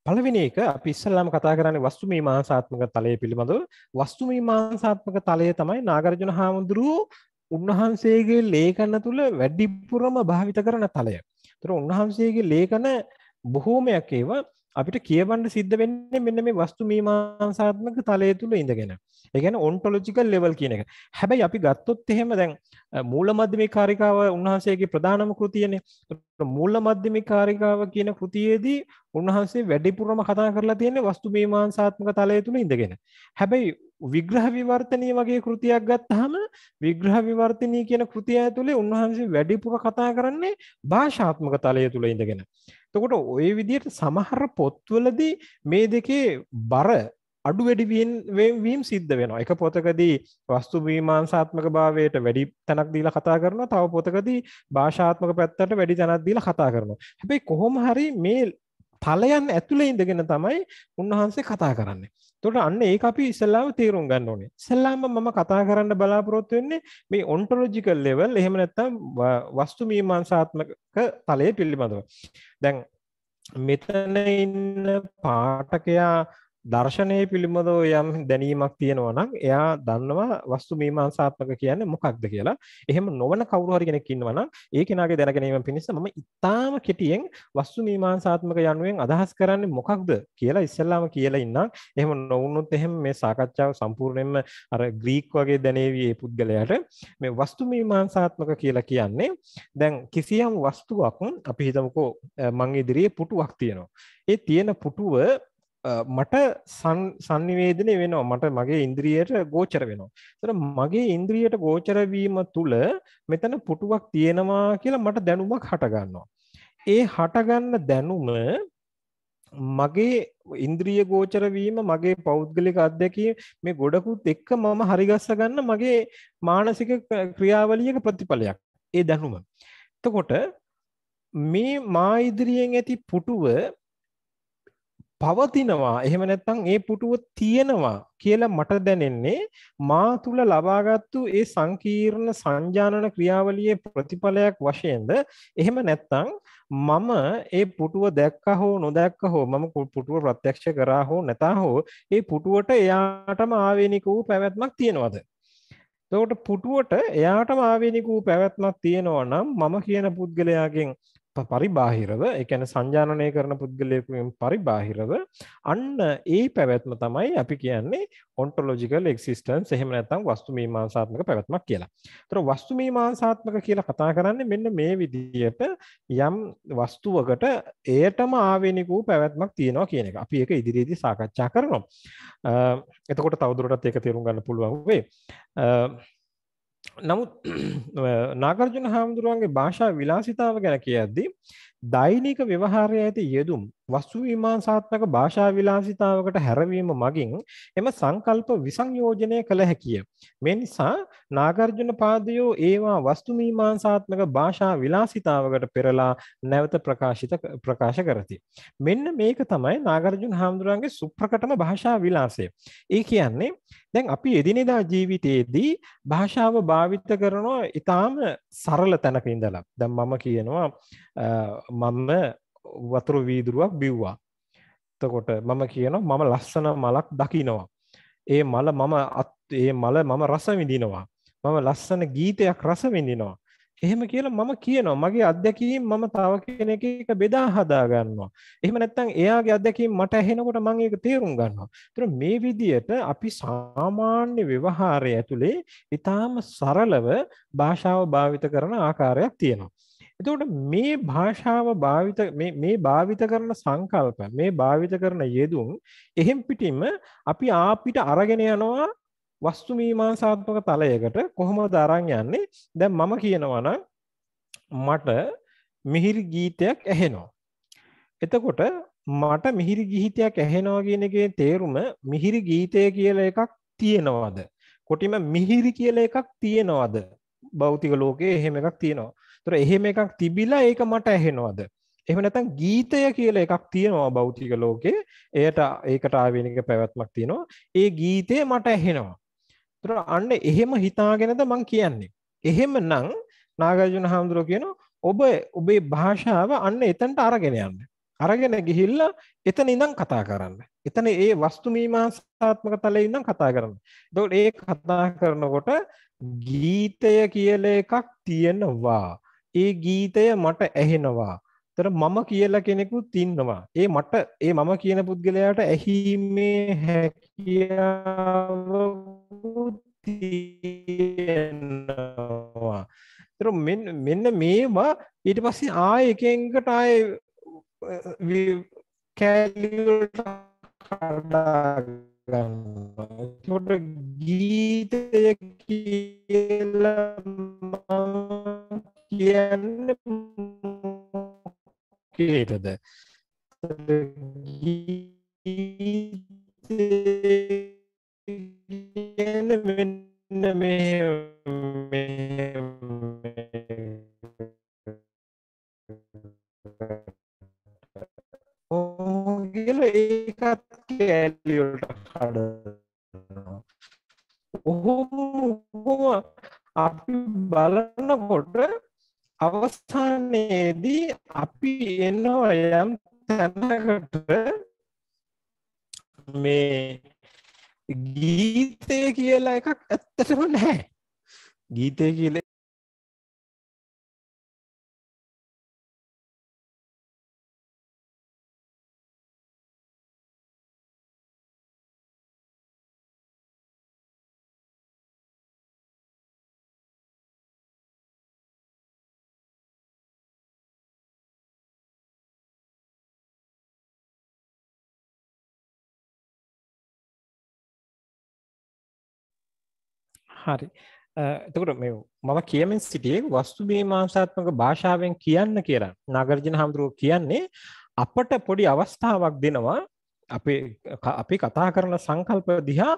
පළවෙනි එක අපි ඉස්සල්ලාම කතා කරන්නේ වස්තු මීමාංසාත්මක තලය පිළිබඳව. වස්තු මීමාංසාත්මක තලය තමයි නාගර්ජුන හාමුදුරුවෝ උන්වහන්සේගේ ලේඛන තුල වැඩිපුරම භාවිත කරන තලය. ඒතර උන්වහන්සේගේ ලේඛන බොහෝමයක් ඒවා අපිට කියවන්න සිද්ධ වෙන්නේ මෙන්න මේ වස්තු මීමාංසාත්මක තලය තුළ ඉඳගෙන. ඒ කියන්නේ ඔන්ටොලොජිකල් ලෙවල් කියන එක. හැබැයි අපි ගත්තොත් එහෙම දැන් මූලමධ්‍යමික කාරිකාව උන්වහන්සේගේ ප්‍රධානම කෘතියනේ. මූලමධ්‍යමික කාරිකාව කියන කෘතියේදී උන්වහන්සේ වැඩිපුරම කතා කරලා තියෙන්නේ වස්තු මීමාංසාත්මක තලය තුළ ඉඳගෙන. හැබැයි විග්‍රහ විවර්තනීය වගේ කෘතියක් ගත්තාම විග්‍රහ විවර්තනීය කියන කෘතිය ඇතුලේ උන්වහන්සේ වැඩිපුර කතා කරන්නේ භාෂාත්මක තලය තුළ ඉඳගෙන. තකොට ඔය විදියට සමහර පොත්වලදී මේ දෙකේ බර අඩු වැඩිවීම් සිද්ධ වෙනවා එක පොතකදී වස්තු බීමාන්සාත්මක භාවයට වැඩි තැනක් දීල කතා කරනවා තව පොතකදී භාෂාත්මක පැත්තට වැඩි තැනක් දීල කතා කරනවා හැබැයි කොහොම හරි මේ තලයන් ඇතුළේ ඉඳගෙන තමයි උන්වහන්සේ කතා කරන්නේ. එතකොට අන්න ඒක අපි ඉස්සෙල්ලාම තේරුම් ගන්න ඕනේ. ඉස්සෙල්ලාම මම කතා කරන්න බලාපොරොත්තු වෙන්නේ මේ ඔන්ටොලොජිකල් ලෙවල් එහෙම නැත්නම් වස්තු මීමාංසාත්මක තලය පිළිබඳව. දැන් මෙතන ඉන්න පාඨකයා දර්ශනය පිළිබඳව යම් දැනීමක් තියෙනවා නම් එයා දන්නවා වස්තු මීමාංසාත්මක කියන්නේ මොකක්ද කියලා. එහෙම නොවන කවුරු හරි කෙනෙක් ඉන්නවා නම් ඒ කෙනාගේ දැන ගැනීම පිණිස මම ඉතාම කෙටියෙන් වස්තු මීමාංසාත්මක යනුවෙන් අදහස් කරන්නේ මොකක්ද කියලා ඉස්සෙල්ලාම කියලා ඉන්නම්. එහෙම නොවුනොත් එහෙම මේ සාකච්ඡාව සම්පූර්ණයෙන්ම අර ග්‍රීක් වගේ දැනේවි මේ පුද්ගලයාට. මේ වස්තු මීමාංසාත්මක කියලා කියන්නේ දැන් කිසියම් වස්තුවක් අපි හිතමුකෝ මං ඉදිරියේ පුටුවක් තියෙනවා. ඒ තියෙන පුටුව මට සංනිවේදනය වෙනවා මට මගේ ඉන්ද්‍රියයට ගෝචර වෙනවා. තර මගේ ඉන්ද්‍රියයට ගෝචරවීම තුළ මෙතන පුටුවක් තියෙනවා කියලා මට දැනුමක් හටගන්නවා. ඒ හටගන්න දැනුම මගේ ඉන්ද්‍රිය ගෝචරවීම මගේ පෞද්ගලික අත්දැකීම මේ ගොඩකුත් එක්ක මම හරිගස්ස ගන්න මගේ මානසික ක්‍රියාවලියක ප්‍රතිඵලයක් ඒ දැනුම. එතකොට මේ මා ඉදිරියෙන් ඇති පුටුව පවතිනවා එහෙම නැත්නම් ඒ පුටුව තියෙනවා කියලා මට දැනෙන්නේ මා තුල ලබාගත්තු ඒ සංකීර්ණ සංජානන ක්‍රියාවලියේ ප්‍රතිඵලයක් වශයෙන්ද එහෙම නැත්නම් මම ඒ පුටුව දැක්ක හෝ නොදැක්ක හෝ මම පුටුව ප්‍රත්‍යක්ෂ කරා හෝ නැතා හෝ ඒ පුටුවට එයාටම ආවේනික වූ පැවැත්මක් තියෙනවද එතකොට පුටුවට එයාටම ආවේනික වූ පැවැත්මක් තියෙනවා නම් මම කියන පුද්ගලයාගෙන් පරිබාහිරව එකන සංජානනය කරන පුද්ගලයකුෙන් පරිබාහිරව අන්න ඒ පැවැත්ම තමයි අපි කියන්නේ ඔන්ටොලෝජිකල් එක්සිස්ටන් එහෙම නැතම් වස්තුමී මාංසාත්මක පැවැත්මක් කියලා තර වස්තුමී මාංසාත්මක කියලා කතා කරන්නේ මෙන්න මේ විදියට යම් වස්තුවකට ඒටම ආවෙනිකූ පැවැත්මක් තියෙනවා කියන එක අපි එක ඉදිරියේදී සාකච්ඡා කරනවා එතකොට තවදුරටත් ඒක තේරුම් ගන්න පුළුවන් වේ නමුත් නාගර්ජන හාමුදුරුවන්ගේ භාෂා විලාසිතාව ගැන කියද්දී දෛනික ව්‍යවහාරය ඇති යෙදුම් වස්තු විමාංසාත්මක භාෂා විලාසිතාවකට හැරවීම මගින් එම සංකල්ප විසංයෝජනය කළ හැකිය. මේ නිසා නාගර්ජුන පාදයෝ ඒවා වස්තු මීමාංසාත්මක භාෂා විලාසිතාවකට පෙරලා නැවත ප්‍රකාශිත ප්‍රකාශ කරති. මෙන්න මේක තමයි නාගර්ජුන හාමුදුරන්ගේ සුප්‍රකටම භාෂා විලාසය. ඒ කියන්නේ දැන් අපි එදිනෙදා ජීවිතයේදී භාෂාව භාවිත කරනවා ඊටාම සරල තැනක ඉඳලා. දැන් මම කියනවා මම වතුරු වීදුරුවක් බිව්වා තකොට මම කියන මම ලස්සන මලක් දකිනවා ඒ මල මම ඒ මල මම රස විඳිනවා මම ලස්සන ගීතයක් රස විඳිනවා එහෙම කියලා මම කියනවා මගේ අත්දැකීම් මම තව කෙනෙක් එක බෙදා හදා ගන්නවා. එහෙම නැත්නම් එයාගේ අත්දැකීම් මට ඇහෙනකොට මම ඒක තේරුම් ගන්නවා. ඒතර මේ විදියට අපි සාමාන්‍ය ව්‍යවහාරය ඇතුලේ ඊටාම සරලව භාෂාව භාවිත කරන ආකාරයක් තියෙනවා. එතකොට මේ භාෂාව භාවිත මේ භාවිත කරන සංකල්ප මේ භාවිත කරන යෙදුම් එහෙම් පිටිම අපි ආපිට අරගෙන යනවා වස්තු මීමාංසාත්මක තලයකට කොහොමද අරන් යන්නේ දැන් මම කියනවනම් මට මිහිරි ගීතයක් ඇහෙනවා එතකොට මට මිහිරි ගීතයක් ඇහෙනවා කියන එකේ තේරුම මිහිරි ගීතය කියලා එකක් තියෙනවද කොටිම මිහිරි කියලා එකක් තියෙනවද භෞතික ලෝකයේ එහෙම එකක් තියෙනවා තුර එහෙම එකක් තිබිලා ඒක මට ඇහෙනවාද එහම නැතන් ගීතය කියල එකක් තියෙනවා බෞතික ලෝකේ එයට ඒකට ආවෙනික පැවැත්මක් තියෙනවා ඒ ගීතය මට ඇහෙනවා තුර අන්න එහෙම හිතාගෙනද මං කියන්නේ එහෙම නං නාගජන හාමුදුරුව කියන ඔබ ඔබේ භාෂාව අන්න එතන්ට අරගෙන යන්න අරගෙන ගිහිල්ල එතන ඉඳං කතා කරන්න එතන ඒ වස්තුමීමාසාත්මක තලේ ඉඳං කතා කරන්න දොට ඒ කතා කරනකොට ගීතය කියල එකක් තියෙනවා ඒ ගීතය මට ඇහෙනවා තර මම කියලා කෙනෙකුත් ඉන්නවා ඒ මට ඒ මම කියන පුද්ගලයාට ඇහීමේ හැකියාවවා තර මෙන්න මේවා ඊට පස්සේ ආය එකෙන්කට ආය කෑලිට ගන්න ගීතය කියලා කියන්නේ මොකේද? කියන්නේ මෙන්න මේ මේ ඔහුගේ ඒකත් කැලි වලට කඩනවා. ඔහුම අපි බලනකොට අවසානයේදී අපි එනවා යම් තැනකට මේ ගීතය කියලා එකක් ඇත්තටම නැහැ. ගීතය කියල හරි එතකට මෙ මම කියමින් සිටියේ වස්තු බීමාංසාත්මක භාෂාවෙන් කියන්න කියලා නාගරජන හාමුදුරුව කියන්නේ අපට පොඩි අවස්ථාවක් දෙනවා අපේ අපි කතා කරන සංකල්ප දිහා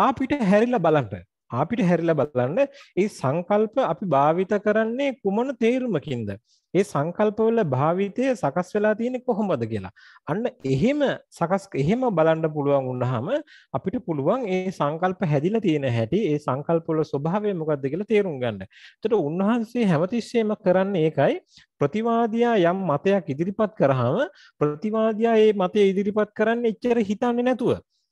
ආපිට හැරිලා බලන්ට අපිට හැරිලා බලන්න ඒ සංකල්ප අපි භාවිත කරන්නේ කුමන තේරුමකින්ද ඒ සංකල්පවල භාවිතය සකස් වෙලා තියෙන්නේ කොහොමද කියලා. අන්න එහෙම සකස් එහෙම බලන්න පුළුවන් වුණාම අපිට පුළුවන් ඒ සංකල්ප හැදිලා තියෙන හැටි ඒ සංකල්පවල ස්වභාවය මොකක්ද කියලා තේරුම් ගන්න. එතකොට උන්වහන්සේ හැමතිස්සෙම කරන්නේ ඒකයි ප්‍රතිවාදියා යම් මතයක් ඉදිරිපත් කරාම ප්‍රතිවාදියා ඒ මතය ඉදිරිපත් කරන්නේ එච්චර හිතන්නේ නැතුව.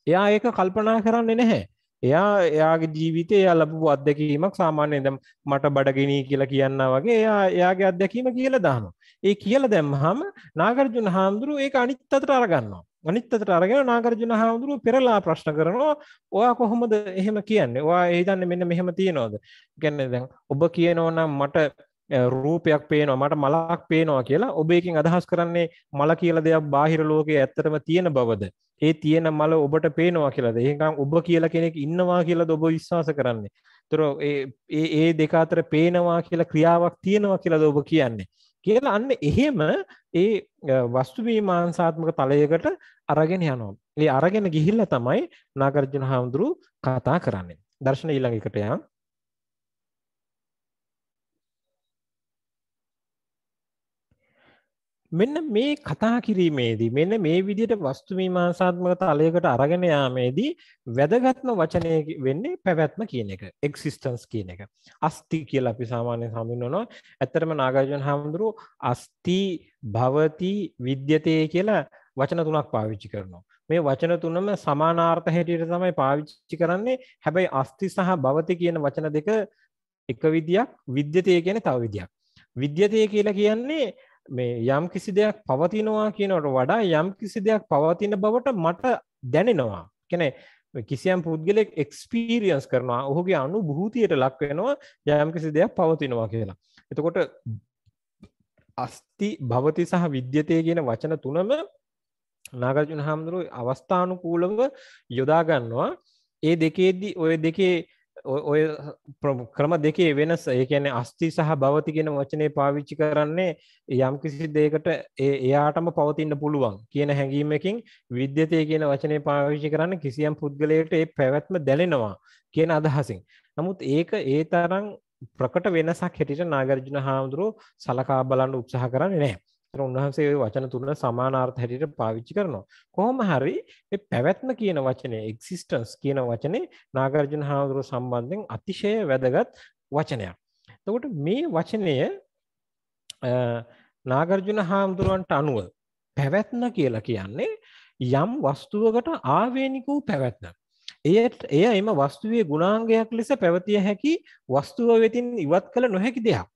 එයා ඒක කල්පනා කරන්නේ නැහැ. එයා එයාගේ ජීවිතය එයා ලබපු අත්දැකීමක් සාමාන්‍යයෙන් දැන් මට බඩගිනී කියලා කියන්න වගේ එයා එයාගේ අත්දැකීම කියලා දානවා. ඒ කියලා දැම්මහම නාගර්ජුන හාමුදුරුව ඒක අනිත් අතට අරගන්නවා. අනිත් අතට අරගෙන නාගර්ජුන හාමුදුරුව පෙරලා ප්‍රශ්න කරනවා. ඔයා කොහොමද එහෙම කියන්නේ? ඔයා ඒ දන්නේ මෙන්න මෙහෙම තියනවාද? කියන්නේ දැන් ඔබ කියනෝ නම් මට රූපයක් පේනවා මට මලක් පේනවා කියලා ඔබ එකින් අදහස් කරන්නේ මල කියලා දෙයක් බාහිර ලෝකයේ ඇත්තටම තියෙන බවද ඒ තියෙන මල ඔබට පේනවා කියලද ඒකම් ඔබ කියලා කෙනෙක් ඉන්නවා කියලා ඔබ විශ්වාස කරන්නේ තොර ඒ දෙක අතර පේනවා කියලා ක්‍රියාවක් තියෙනවා කියලා ඔබ කියන්නේ කියලා අන්න එහෙම ඒ වස්තුමී මාංසාත්මක තලයකට අරගෙන යනවා ඒ අරගෙන ගිහිල්ල තමයි නාකරජන හාමුදුරු කතා කරන්නේ දර්ශන ඊළඟකට යම් මෙන්න මේ කතා කිරීමේදී මෙන්න මේ විදිට වස්තුමීමාසාත්මක තලයකට අරගෙන යාමේදී වැදගත්ම වචනය වෙන්නේ පැවැත්ම කියන එක එක්සිිස්ටන්ස් කියන එක අස්ති කියල අපි සාමාන්‍ය හඳුන්වනවා ඇත්තරම නාගජන හාමුදුරු අස්ති භවති විද්‍යතය කියලා වචන තුනක් පාවිච්චි කරනවා මේ වචන තුනම සමානාර්ථ හැටියට තමයි පාවිච්චි කරන්නේ හැබැයි අස්ති සහ භවති කියන වචන දෙක එක විදියක් විද්‍යතය කියන තව විදියක් විද්‍යතය කියලා කියන්නේ මේ යම් කිසි දෙයක් පවතිනවා කියනට වඩා යම් කිසි දෙයක් පවතින බවට මට දැනෙනවා කැනෙ කිසියම් පුද්ගලෙක් එක්ස්පීරියන්ස් කරනවා ඔහුගේ අනු භූතියට ලක්වෙනවා යම් කිසි දෙයක් පවතිනවා කියලා එතකොට අස්ති භවති සහ විද්‍යතය කියන වචන තුනම නාගජුන හාමුදුරුව අවස්ථානුකූලව යොදාගන්නවා ඒ දෙකේදී ඔය දෙකේ ඔය ක්‍රම දෙකේ වෙනස් ඒ කියන්නේ අස්ති සහ භවති කියන වචනේ පාවිච්චි කරන්නේ යම් කිසි දෙයකට ඒ එයාටම පවතින්න පුළුවන් කියන හැඟීමකින් විද්‍යතය කියන වචනේ පාවිච්චි කරන්න කිසියම් පුද්ගලයෙකුට ඒ පැවැත්ම දැනෙනවා කියන අදහසින්. නමුත් ඒක ඒ තරම් ප්‍රකට වෙනසක් හැටියට නාගර්ජුන හාමුදුරුව සලකා බලන්න උත්සාහ කරන්නේ නැහැ. එතන උන්වහන්සේ වචන තුන සමානාර්ථ හැටියට පාවිච්චි කරනවා. කොහොම හරි මේ පැවැත්ම කියන වචනේ එක්සිස්ටන්ස් කියන වචනේ නාගර්ජුන හාමුදුරුව සම්බන්ධයෙන් අතිශය වැදගත් වචනයක්. එතකොට මේ වචනය නාගර්ජුන හාමුදුරුවන්ට අනුව පැවැත්ම කියලා කියන්නේ යම් වස්තුවකට ආවේනික වූ පැවැත්ම. එයට එය එම වස්තුවේ ගුණාංගයක් ලෙස පැවතිය හැකි වස්තුව වෙතින් ඉවත් කළ නොහැකි දෙයක්.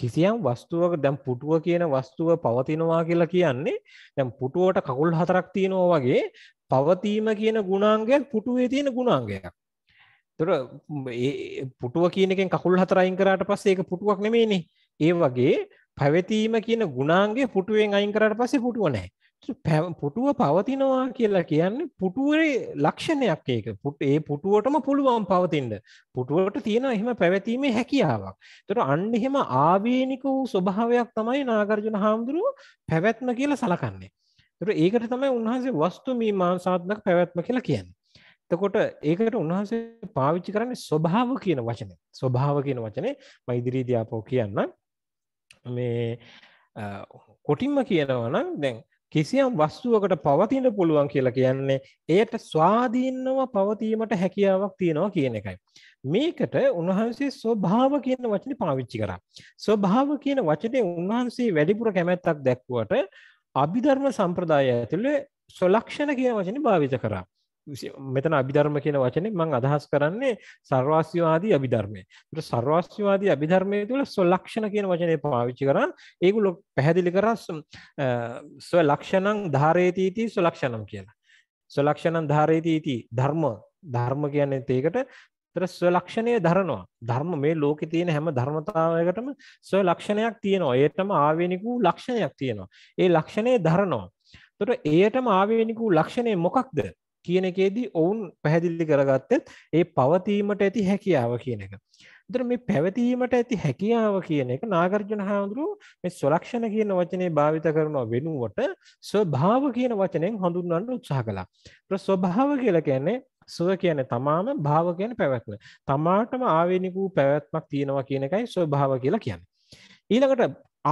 කිසියම් වස්තුවක දැම් පුටුව කියන වස්තුව පවතිනවා කියලා කියන්නේ දැම් පුටුවට කකුල් හතරක් තියෙනවා වගේ පවතීම කියන ගුණාංගයක් පුටුවේ තියෙන ගුණාංගයක් තුර පුටුව කියනකින් කකුල් හතරයින් කරට පස්සේ ඒක පුටුවක් නෙමේනේ ඒ වගේ පැවතීම කියන ගුණාන්ගේ පුටුවෙන් අයින් කරට පස්සේ පුටුව නෑ පුටුව පවතිනවා කියලා කියන්නේ පුටුවරේ ලක්ෂණයක් ඒක පුට ඒ පුටුවටම පුළුවන් පවතින්ට පුටුවට තියෙන එහෙම පැවැතීමේ හැකියාවක් තොට අන්න එහෙම ආවේනික වූ ස්වභාවයක් තමයි නාගරජන හාමුදුරුව පැවැත්ම කියලා සලකන්නේ තුර ඒකට තමයි උන්හන්සේ වස්තු මී මාංසාත්මක පැවැත්ම කියලා කියන්න තකොට ඒකට උන්හන්සේ පාවිච්චි කරන්නේ ස්වභාව කියන වචනය ස්වභාව කියන වචනේ මෛදිරීදයාපෝ කියන්න මේ කොටින්ම කියනවනම් දැන් කිසියම් වස්තුවකට පවතින්න පුළුවන් කියලා කියන්නේ එයට ස්වාධීනව පවතීමට හැකියාවක් තියෙනවා කියන එකයි. මේකට උන්වහන්සේ ස්වභාව කියන වචනේ පාවිච්චි කරා. ස්වභාව කියන වචනේ උන්වහන්සේ වැඩිපුර කැමැත්තක් දැක්වුවට අභිධර්ම සම්ප්‍රදාය ඇතුළේ සොලක්ෂණ කියන වචනේ භාවිත කරා. මෙතන අභිධර්ම කියන වචනේ මං අදහස් කරන්නේ සර්වාස්යවාදී අභිධර්මය. ඒතර සර්වාස්යවාදී අභිධර්මයේ තුල සලක්ෂණ කියන වචනේ පාවිච්චි කරා. ඒගොල්ලෝ පැහැදිලි කරා සලක්ෂණං ධාරේති इति සලක්ෂණම් කියලා. සලක්ෂණං ධාරේති इति ධර්ම ධර්ම කියන්නේ ඒකට ඒතර සලක්ෂණය දරනවා. ධර්ම මේ ලෝකේ තියෙන හැම ධර්මතාවයකටම සලක්ෂණයක් තියෙනවා. ඒකටම ආවේනික ලක්ෂණයක් තියෙනවා. ඒ ලක්ෂණය දරනවා. එතකොට එයටම ආවේනික ලක්ෂණය මොකක්ද? කියන එකේදී ඔවුන් පැහැදිල්ලි කරගත්තෙත් ඒ පවතීමට ඇති හැකියාව කියන එක. දර මේ පැවතීමට ඇති හැකියාව කියන එක නාගර්ජන හාමුදුරුව මේ ස්වලක්ෂණ කියන වචනේ භාවිත කරනවා වෙනුවට ස්වභාව කියන වචනයෙන් හඳුන්වන්න උත්සාහ කළා. ස්වභාව කියලා කියන්නේ සුව කියන තමාම භාව කියන පැවැත්ම. තමාටම ආවේනික වූ පැවැත්මක් තියෙනවා කියන එකයි ස්වභාව කියලා කියන්නේ. ඊළඟට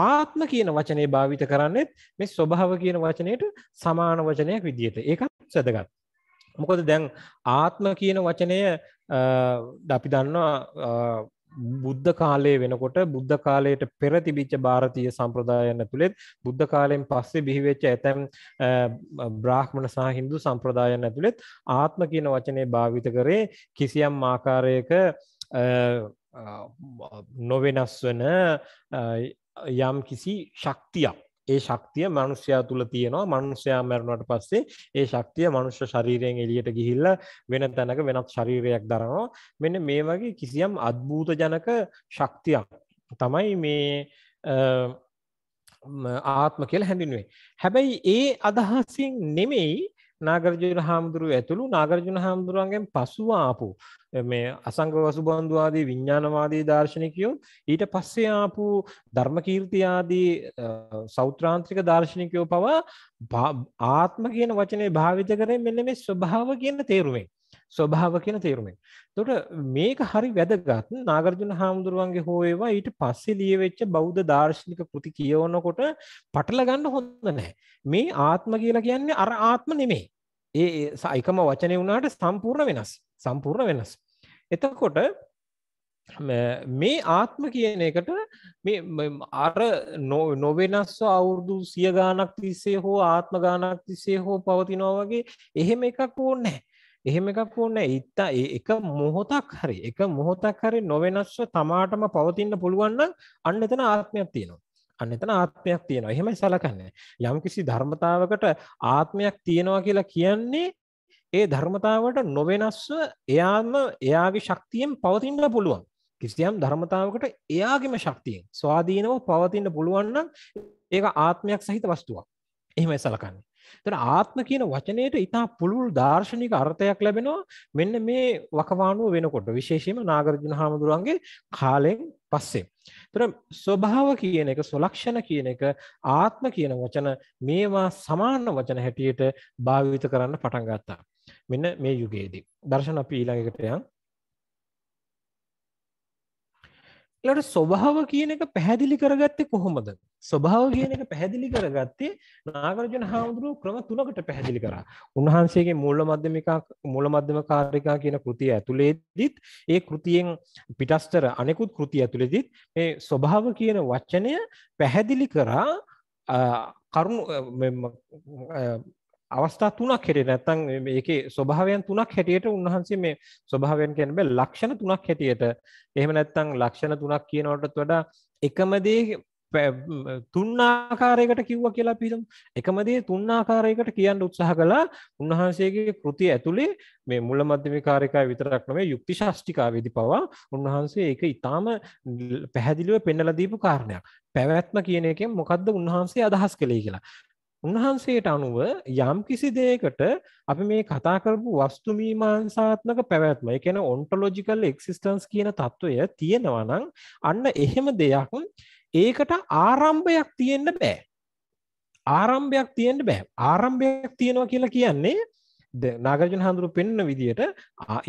ආත්ම කියන වචනේ භාවිත කරන්නේ මේ ස්වභාව කියන වචනයට සමාන වචනයක් විදිහට. ඒකත් වැදගත්. මොකද දැන් ආත්ම කියන වචනය අපි දන්නවා බුද්ධ කාලයේ වෙනකොට බුද්ධ කාලයට පෙර තිබිච්ච ಭಾರತೀය සම්ප්‍රදායන් ඇතුළෙත් බුද්ධ කාලයෙන් පස්සේ බිහිවෙච්ච ඇතැම් බ්‍රාහ්මණ සහ Hindu සම්ප්‍රදායන් ඇතුළෙත් ආත්ම කියන වචනේ භාවිත කරේ කිසියම් ආකාරයක නොවෙනස් වන යම් කිසි ශක්තියක් ඒ ශක්තිය මනුෂ්‍යයා තුළ තියෙනවා මනුෂ්‍යයා මැරුණට පස්සේ ඒ ශක්තිය මනුෂ්‍ය ශරීරයෙන් එලියට ගිහිල්ල වෙන තැනක වෙනත් ශරීරයක් දරනවා මෙන්න මේ වගේ කිසියම් අත්භූත ජනක ශක්තියක් තමයි මේ ආත්ම කියලා හැඳින්වේ හැබැයි ඒ අදහසින් නෙමෙයි නාගරජන හාමුදුරුව ඇතුළු නාගරජන හාමුදුරුවන්ගෙන් පසුව ආපු මේ අසංග වසු බන්ධවාදී විඤ්ඥානවාදී දර්ශනකයෝ ඊට පස්සේ ආපු ධර්මකීර්තියාදී සෞත්‍රාන්ත්‍රික දර්ශනකයෝ පවා ආත්ම කියන වචනය භාවිත කරය මෙන්න මේ ස්වභාව කියන තේරුවෙන් ස්වභාව කියන තේරුමෙන්. එතකොට මේක හරි වැදගත්. නාගර්ජුන හාමුදුරුවන්ගේ හෝ ඒවා ඊට පස්සේ ලියවෙච්ච බෞද්ධ දාර්ශනික කෘති කියවනකොට පටල ගන්න හොඳ නැහැ. මේ ආත්ම කියලා කියන්නේ අර ආත්ම නෙමෙයි. ඒ එකම වචනේ වුණාට සම්පූර්ණ වෙනස්. සම්පූර්ණ වෙනස්. එතකොට මේ ආත්ම කියන එකට මේ අර නොවෙනස්ව අවුරුදු සිය ගානක් තිස්සේ හෝ ආත්ම ගානක් තිස්සේ හෝ පවතිනවා වගේ එහෙම එකක් ඕන්නේ නැහැ. එහෙම එකක් ඕනේ ඉත්තා එක මොහොතක් හරි එක මොහොතක් හරි නොවෙනස්ව තමාටම පවතින්න පුළුවන් නම් අන්න එතන ආත්මයක් තියෙනවා. අන්න එතන ආත්මයක් තියෙනවා. එහෙමයි සලකන්නේ. යම්කිසි ධර්මතාවකට ආත්මයක් තියෙනවා කියලා කියන්නේ ඒ ධර්මතාවට නොවෙනස්ව එයාම එයාගේ ශක්තියෙන් පවතින්න පුළුවන්. කිසියම් ධර්මතාවකට එයාගේම ශක්තියෙන් ස්වාධීනව පවතින්න පුළුවන් නම් ඒක ආත්මයක් සහිත වස්තුවක්. එහෙමයි සලකන්නේ. එතන ආත්ම කියන වචනයට ඉතා පුළුල් දාර්ශනික අර්ථයක් ලැබෙනවා මෙන්න මේ වකවානුව වෙනකොට විශේෂයෙන්ම නාගර්ජුන හාමුදුරන්ගේ කාලෙන් පස්සේ. එතන ස්වභාව කියන එක සොලක්ෂණ කියන එක ආත්ම කියන වචන මේවා සමාන වචන හැටියට භාවිත කරන්න පටන් ගත්තා. මෙන්න මේ යුගයේදී. දර්ශන අපි ඊළඟට යන් ලට ස්වභාව කියන එක පැහැදිලි කරගත්තේ කොහොමද ස්වභාව කියන එක පැහැදිලි කරගත්තේ නාගරජන හාමුදුරුව ක්‍රම තුනකට පැහැදිලි කරා උන්වහන්සේගේ මූල මධ්‍යමිකා මූල මධ්‍යම කාරිකා කියන කෘතිය ඇතුළේදීත් ඒ කෘතියෙන් පිටස්තර අනෙකුත් කෘති ඇතුළේදීත් මේ ස්වභාව කියන වචනය පැහැදිලි කරා කරුණු අවස්ථා තුනක් හැටියට නැත්තම් මේකේ ස්වභාවයන් තුනක් හැටියට උන්වහන්සේ මේ ස්වභාවයන් කියන්නේ බෑ ලක්ෂණ තුනක් හැටියට එහෙම නැත්තම් ලක්ෂණ තුනක් කියනකොටත් වඩා එකම දේ තුන් ආකාරයකට කිව්වා කියලා අපි හිතමු. එකම දේ තුන් ආකාරයකට කියන්න උත්සාහ කළා. උන්වහන්සේගේ කෘතිය ඇතුලේ මේ මුල මධ්‍යම කාර්යකය විතරක් නෙවෙයි යුක්ති ශාස්ත්‍රිකාවේදී පවා උන්වහන්සේ ඒක ඊටාම පැහැදිලිව පෙන්වලා දීපු කාරණයක්. පැවැත්ම කියන එකෙන් මොකද්ද උන්වහන්සේ අදහස් කළේ කියලා. උන්වහන්සේට අනුව යම් කිසි දෙයකට අපි මේ කතා කරපු වස්තුමීමාංසාත්මක පැවැත්ම එකන ඔන්ටලෝජිකල් එක්සිස්ටන්ස් කියන තත්ත්වය තියෙනවා නම් අන්න එහෙම දෙයක් ඒකට ආරම්භයක් තියෙන්ට බෑ ආරම්භයක් තියෙන්ට බෑ ආරම්භයක් තියෙනවා කියලා කියන්නේ නාගරජන හඳුරු පෙන්න විදියට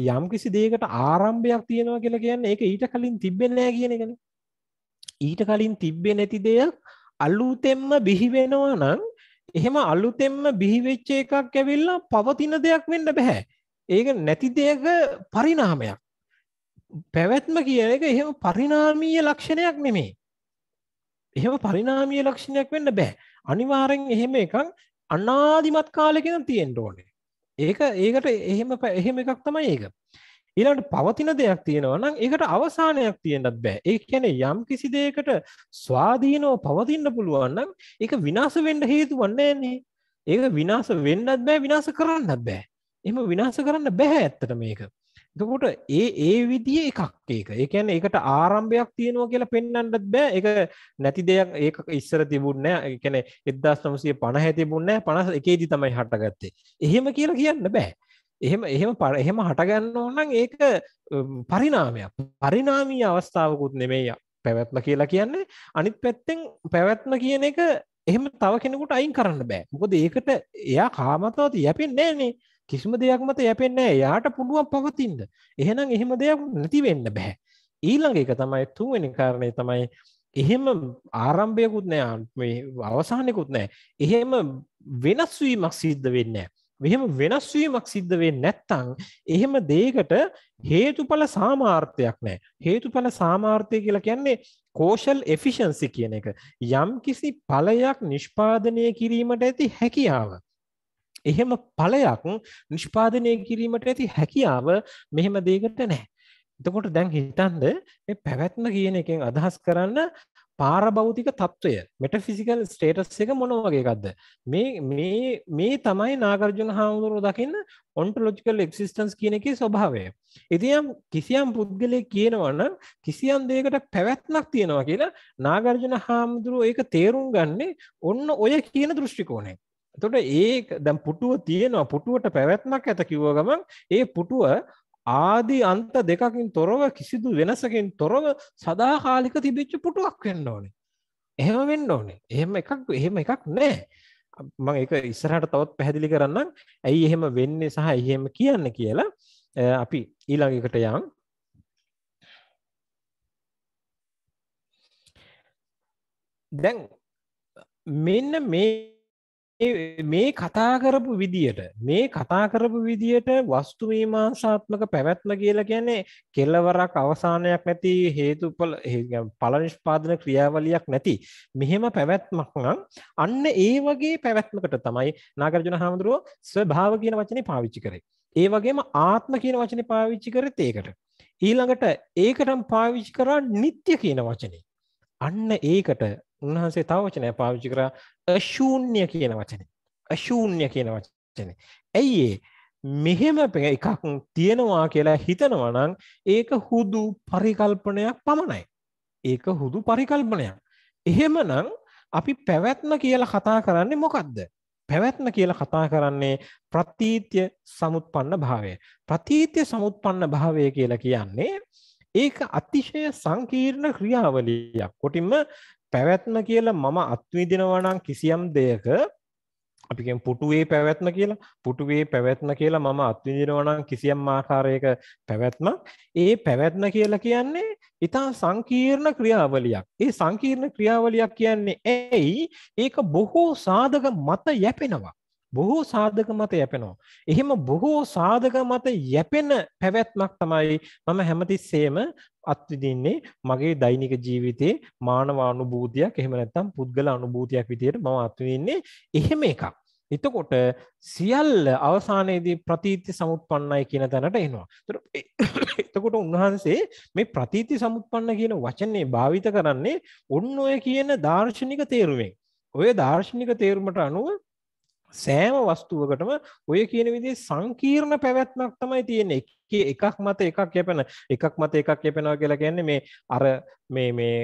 යම් කිසි දෙයකට ආරම්භයක් තියෙනවා කියලා කියන්න ඒක ඊට කලින් තිබෙන්නෑ කියන එකන ඊට කලින් තිබ්බෙ නැති දෙයක් අලුතෙම්ම බිහිවෙනවා නම් එහෙම අලුතෙන්ම බිහිවෙච්ච එකක් ඇවිල්ලා පවතින දෙයක් වෙන්න බැහැ. ඒක නැති දෙයක පරිණාමයක්. පැවැත්ම කියන එක එහෙම පරිණාමීය ලක්ෂණයක් නෙමේ. එහෙම පරිණාමීය ලක්ෂණයක් වෙන්න බෑ. අනිවාර්යෙන් එහෙම එකක් අනාදිමත් කාලෙකින් තියෙන්න ඕනේ. ඒක ඒකට එහෙම එහෙම එකක් තමයි ඒක. ඊළඟට පවතින දෙයක් තියෙනවා නම් ඒකට අවසානයක් තියෙන්නත් බෑ. ඒ කියන්නේ යම් කිසි දෙයකට ස්වාධීනව පවතින්න පුළුවන් නම් ඒක විනාශ වෙන්න හේතු වෙන්නේ නෑනේ. ඒක විනාශ වෙන්නත් බෑ විනාශ කරන්නත් බෑ. එහෙම විනාශ කරන්න බෑ ඇත්තට මේක. එතකොට ඒ ඒ විදිය එකක් ඒක. ඒ කියන්නේ ඒකට ආරම්භයක් තියෙනවා කියලා පෙන්වන්නත් බෑ. ඒක නැති දෙයක් ඒක ඉස්සර තිබුණේ නෑ. ඒ කියන්නේ 1950 තිබුණේ නෑ. 51 දී තමයි හටගත්තේ. එහෙම කියලා කියන්න බෑ. එහෙම එහෙම පර එහෙම හටගන්න ඕන්නන් ඒක පරිනාමයක් පරිනාමී අවස්ථාවකුත් නෙමෙයි පැවැත්ම කියලා කියන්නේ අනිත් පැත්තෙන් පැවැත්ම කියන එක එහෙම තව කෙනෙකුට අයින් කරන්න බෑ මොකද ඒකට එයා කාමතාවත යැපෙන්නේ නෑනේ කිසිම දෙයක් මත යැපෙන්නේ නෑ යාට පුළුවන් පවතින්න එහෙනම් එහෙම දෙයක් නැති වෙන්න බෑ ඊළඟ එක තමයි තුන්වෙනි කාරණය තමයි එහෙම ආරම්භයකුත් නෑ අවසානයකුත් නෑ එහෙම වෙනස්වීමක් සිද්ධ වෙන්න මෙහෙම වෙනස්වීමක් සිද්ධ වෙන්නේ නැත්නම් එහෙම දෙයකට හේතුඵල සාමාර්ථයක් නැහැ. හේතුඵල සාමාර්ථය කියලා කියන්නේ කෝෂල් එෆිෂන්සි කියන එක. යම්කිසි ඵලයක් නිෂ්පාදනය කිරීමට ඇති හැකියාව. එහෙම ඵලයක් නිෂ්පාදනය කිරීමට ඇති හැකියාව මෙහෙම දෙයකට නැහැ. එතකොට දැන් හිතන්ද මේ පැවැත්ම කියන එකෙන් අදහස් කරන්න පාරභෞතික තත්ත්වය මෙටෆිසිකල් ස්ටේටස් එක මොන වගේකක්ද මේ මේ තමයි නාගරජන හාමුදුරුව දකින්න ඔන්ටලොජිකල් එක්සිස්ටන්ස් කියන එක ස්වභාවය ඉතියම් කිසියම් පුද්ගලය කියනවන්න කිසියම් දෙකට පැවැත්නක් තියෙනවා කියලා නාගර්ජන හාමුදුරුව ඒක තේරුම් ගන්නේ ඔන්න ඔය කියන දෘෂ්ටිකෝනේ තොට ඒ දැම් පුටුව තියෙනවා පුටුවට පැවැත්මක් ඇත කිව්ව ගමන් ඒ පුටුව ආදී අන්ත දෙකකින් තොරව කිසිදු වෙනසකින් තොරව සදාකාලික තිබිච්ච පුටුවක් වෙන්න ඕනේ. එහෙම වෙන්න ඕනේ. එහෙම එකක් එහෙම එකක් නැහැ. මම ඒක ඉස්සරහට තවත් පැහැදිලි කරන්නම්. ඇයි එහෙම වෙන්නේ සහ එහෙම කියන්නේ කියලා අපි ඊළඟ එකට යමු. දැන් මෙන්න මේ මේ කතා කරපු විදියට මේ කතා කරපු විදියට වස්තු මීමාංසාත්මක පැවැත්ම කියලා කියන්නේ කෙල්ලවරක් අවසානයක් නැති හේතුඵල පලනිෂ්පාදන ක්‍රියාවලියක් නැති මෙහෙම පැවැත්මක් නම් අන්න ඒ වගේ පැවැත්මකට තමයි නාගරජන හාමුදුරුව ස්වභාව කියන වචනේ පාවිච්චි කරේ ඒ වගේම ආත්ම කියන වචනේ පාවිච්චි කරත් ඒකට ඊළඟට ඒකටම පාවිච්චි කරා නිත්‍ය කියන වචනේ අන්න ඒකට උන්වහන්සේ තව වචනය පාවිච්චි කරා අශූන්‍ය කියන වචනේ. අශූන්‍ය කියන වචනේ. ඇයි ඒ? මෙහෙම එකක් තියෙනවා කියලා හිතනවා නම් ඒක හුදු පරිකල්පනයක් පමණයි. ඒක හුදු පරිකල්පනයක්. එහෙමනම් අපි පැවැත්ම කියලා කතා කරන්නේ මොකද්ද? පැවැත්ම කියලා කතා කරන්නේ ප්‍රතීත්‍ය සමුත්පන්න භාවය. ප්‍රතීත්‍ය සමුත්පන්න භාවය කියලා කියන්නේ ඒක අතිශය සංකීර්ණ ක්‍රියාවලියක්. කොටින්ම පැවැත්ම කියලා මම අත්විදිනවනම් කිසියම් දෙයක අපිෙන් පුටුවේ පැවැත්ම කියලා පුටුවේ පැවැත්ම කියලා මම අත්විදිනවනම් කිසියම් ආකාරයක පැවැත්ම ඒ පැවැත්ම කියලා කියන්නේ ඉතා සංකීර්ණ ක්‍රියාවලියක් ඒ සංකීර්ණ ක්‍රියාවලියක් කියන්නේ ඇයි ඒක බොහෝ සාධක මත යැපෙනවා බොහෝ සාධක මත යැපෙනවා. එහෙම බොහෝ සාධක මත යැපෙන පැවැත්මක් තමයි මම හැමතිස්සේම අත්විදින්නේ මගේ දෛනික ජීවිතයේ මානව අනුභූතියක් එහෙම නැත්නම් පුද්ගල අනුභූතියක් විදියට මම අත්විදින්නේ එහෙම එකක්. එතකොට සියල්ල අවසානයේදී ප්‍රතීති සමුප්පන්නයි කියන තැනට එනවා. එතකොට උන්වහන්සේ මේ ප්‍රතීති සමුප්පන්න කියන වචනේ භාවිත කරන්නේ ඔන්න ඔය කියන දාර්ශනික තේරුමෙන්. ඔය දාර්ශනික තේරුමට අනුව සෑම වස්තුවකටම ඔය කියන විදි සංකීර්ණ පැවැත්මක් තමයි තියෙන්නේ එක එකක් මත එකක් යැපෙන එකක් මත එකක් යැපෙනවා කියලා කියන්නේ මේ අර මේ මේ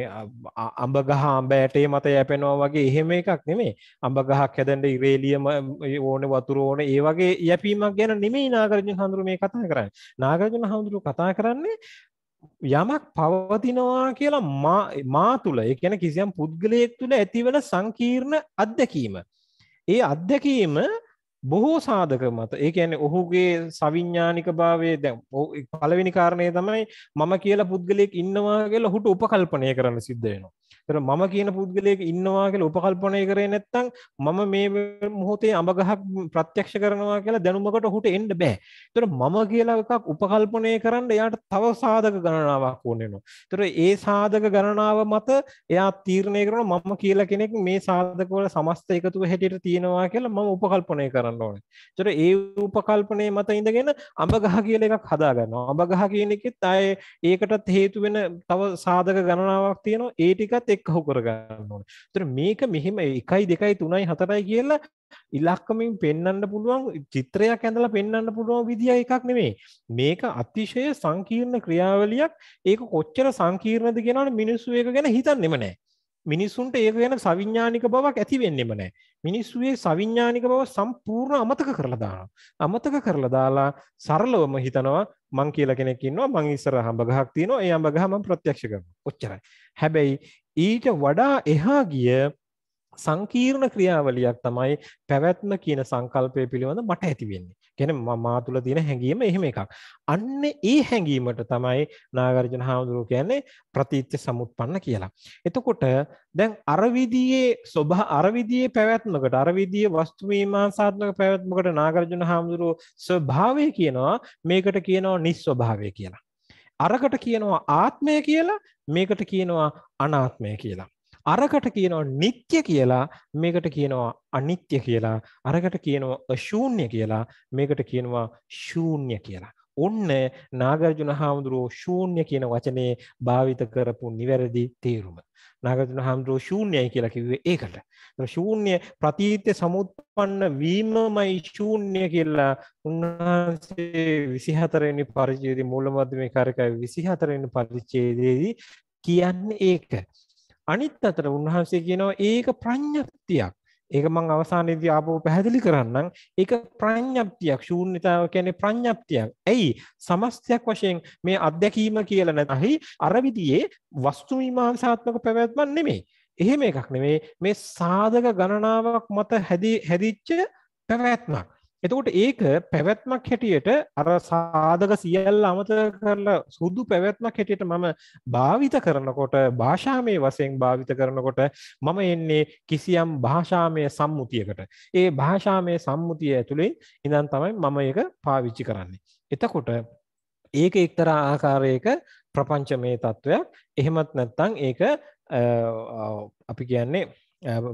අඹ ගහ අඹ ඇටේ මත යැපෙනවා වගේ එහෙම එකක් නෙමෙයි අඹ ගහක් හැදෙන්න ඉරේලියම ඕනේ වතුර ඕනේ ඒ වගේ යැපීමක් ගැන නෙමෙයි නාගරජන හඳුරු මේ කතා කරන්නේ නාගරජන හඳුරු කතා කරන්නේ යමක් පවතිනවා කියලා මා තුළ ඒ කියන්නේ කිසියම් පුද්ගලයෙක් තුළ ඇතිවන සංකීර්ණ අත්දැකීම ඒ අත්දැකීම බොහෝ සාධක මත ඒ ඇන ඔහුගේ සවිඤ්ඥානික භාවේ දැ පලවෙනි කාරණය තමයි මම කියලා පුද්ගලයෙක් ඉන්නවාගේල හුට උපකල්පනය කරන්න සිද්ධයනවා. තර මම කියන පුද්ගලයෙක් ඉන්නවාගේල උපකල්පනය කරේ නැත්තං මම මේ මොහොතේ අමගහක් ප්‍රත්‍යක්ෂ කරනවා කියලා දැනුමකට හුට එන්ඩ බෑ. තර මම කියලා එකක් උපකල්පනය කරන්න එයාට තව සාධක ගණනාවක් ඕනෙනවා. තර ඒ සාධක ගණනාව මත එයා තීරණය කරන මම කියලා කෙනෙක් මේ සාධකවල සමස්ත එකතුව හැටියට තියෙනවා කියලා මම උපකල්පනය කරන්න කරන්න ඕනේ. ඒතර ඒ උපකල්පනයේ මත ඉඳගෙන අඹ ගහ කියලා එකක් හදා ගන්නවා. අඹ ගහ කියන එකෙත් ආයේ ඒකටත් හේතු වෙන තව සාධක ගණනාවක් තියෙනවා. ඒ ටිකත් එක්කහු කර ගන්න ඕනේ. ඒතර මේක මෙහෙම 1 2 3 4 කියලා ඉලක්කමින් පෙන්වන්න පුළුවන් චිත්‍රයක් ඇඳලා පෙන්වන්න පුළුවන් විදිය එකක් නෙමෙයි. මේක අතිශය සංකීර්ණ ක්‍රියාවලියක්. ඒක කොච්චර සංකීර්ණද කියනවනේ මිනිස්සු ඒක ගැන හිතන්නෙම නැහැ. මිනිස්සුන්ට ඒක ගැන සවිඥානික බවක් ඇති වෙන්නෙම නෑ. මිනිස්සුවේ සවිඥානික බව සම්පූර්ණ අමතක කරලා දානවා. අමතක කරලා දාලා සරලවම හිතනවා මං කියලා කෙනෙක් ඉන්නවා මං ඉස්සර හඹ ගහක් තියෙනවා ඒ හඹ ගහ මං ප්‍රත්‍යක්ෂ කරනවා. ඔච්චරයි. හැබැයි ඊට වඩා එහා ගිය සංකීර්ණ ක්‍රියාවලියක් තමයි පැවැත්ම කියන සංකල්පය පිළිබඳ මට ඇති වෙන්නේ. ගැන මා තුළ තියෙන හැඟීම එහෙම එකක්. අන්න ඒ හැඟීමට තමයි නාගර්ජන හාමුදුරුව කියන්නේ ප්‍රතිත්‍ය සමුප්පන්න කියලා. එතකොට දැන් අර විදිහේ සබහ අර විදිහේ පැවැත්මකට අර විදිහේ වස්තු මීමාංසාත්මක පැවැත්මකට නාගර්ජන හාමුදුරුව ස්වභාවය කියනවා මේකට කියනවා නිස්සවභාවය කියලා. අරකට කියනවා ආත්මය කියලා මේකට කියනවා අනාත්මය කියලා. අරකට කියනවා නිත්‍ය කියලා මේකට කියනවා අනිත්‍ය කියලා අරකට කියනවා ශූන්‍ය කියලා මේකට කියනවා ශූන්‍ය කියලා ඔන්න නාගර්ජුන හාමුදුරුවෝ ශූන්‍ය කියන වචනේ භාවිත කරපු නිවැරදි තේරුම. නාගර්ජුන හාමුදුරුවෝ ශූන්‍යයි කියලා කිව්වේ ඒකට. ශූන්‍ය ප්‍රතීත්‍ය සමුත්පන්න වීමමයි ශූන්‍ය කියලා උන්වහන්සේ 24 වෙනි පරිච්ඡේදයේ මූලමධ්‍යමේ කාර්යකය 24 වෙනි පරිච්ඡේදයේදී කියන්නේ ඒක. අනිත් අතට උන්වහන්සේ කියනවා ඒක ප්‍රඥප්තියක්. ඒක මම අවසානයේදී ආපහු පැහැදිලි කරන්නම්. ඒක ප්‍රඥප්තියක්. ශූන්‍යතාව කියන්නේ ප්‍රඥප්තියක්. ඇයි? සමස්තයක් වශයෙන් මේ අත්දැකීම කියලා නැතහි අර විදිහේ වස්තු මීමාංසාත්මක පැවැත්මක් නෙමෙයි. එහෙම එකක් නෙමෙයි. මේ සාධක ගණනාවක් මත හැදිච්ච පැවැත්මක්. එතකොට ඒක පැවැත්මක් හැටියට අර සාධක සියල් අමත කරලා සුදු පැවැත්මක් හැටියට මම භාවිත කරනකොට භාෂාමය වසයෙන් භාවිත කරනකොට මම එන්නේ කිසියම් භාෂාමය සම්මුතියකට ඒ භාෂාමය සම්මුතිය ඇතුළින් ඉඳන් තමයි මම ඒක පාවිච්චි කරන්නේ. එතකොට ඒක එක්තරා ආකාරයක ප්‍රපංචමය තත්ත්වයක් එහෙමත් නැත්තං ඒක අපි කියන්නේ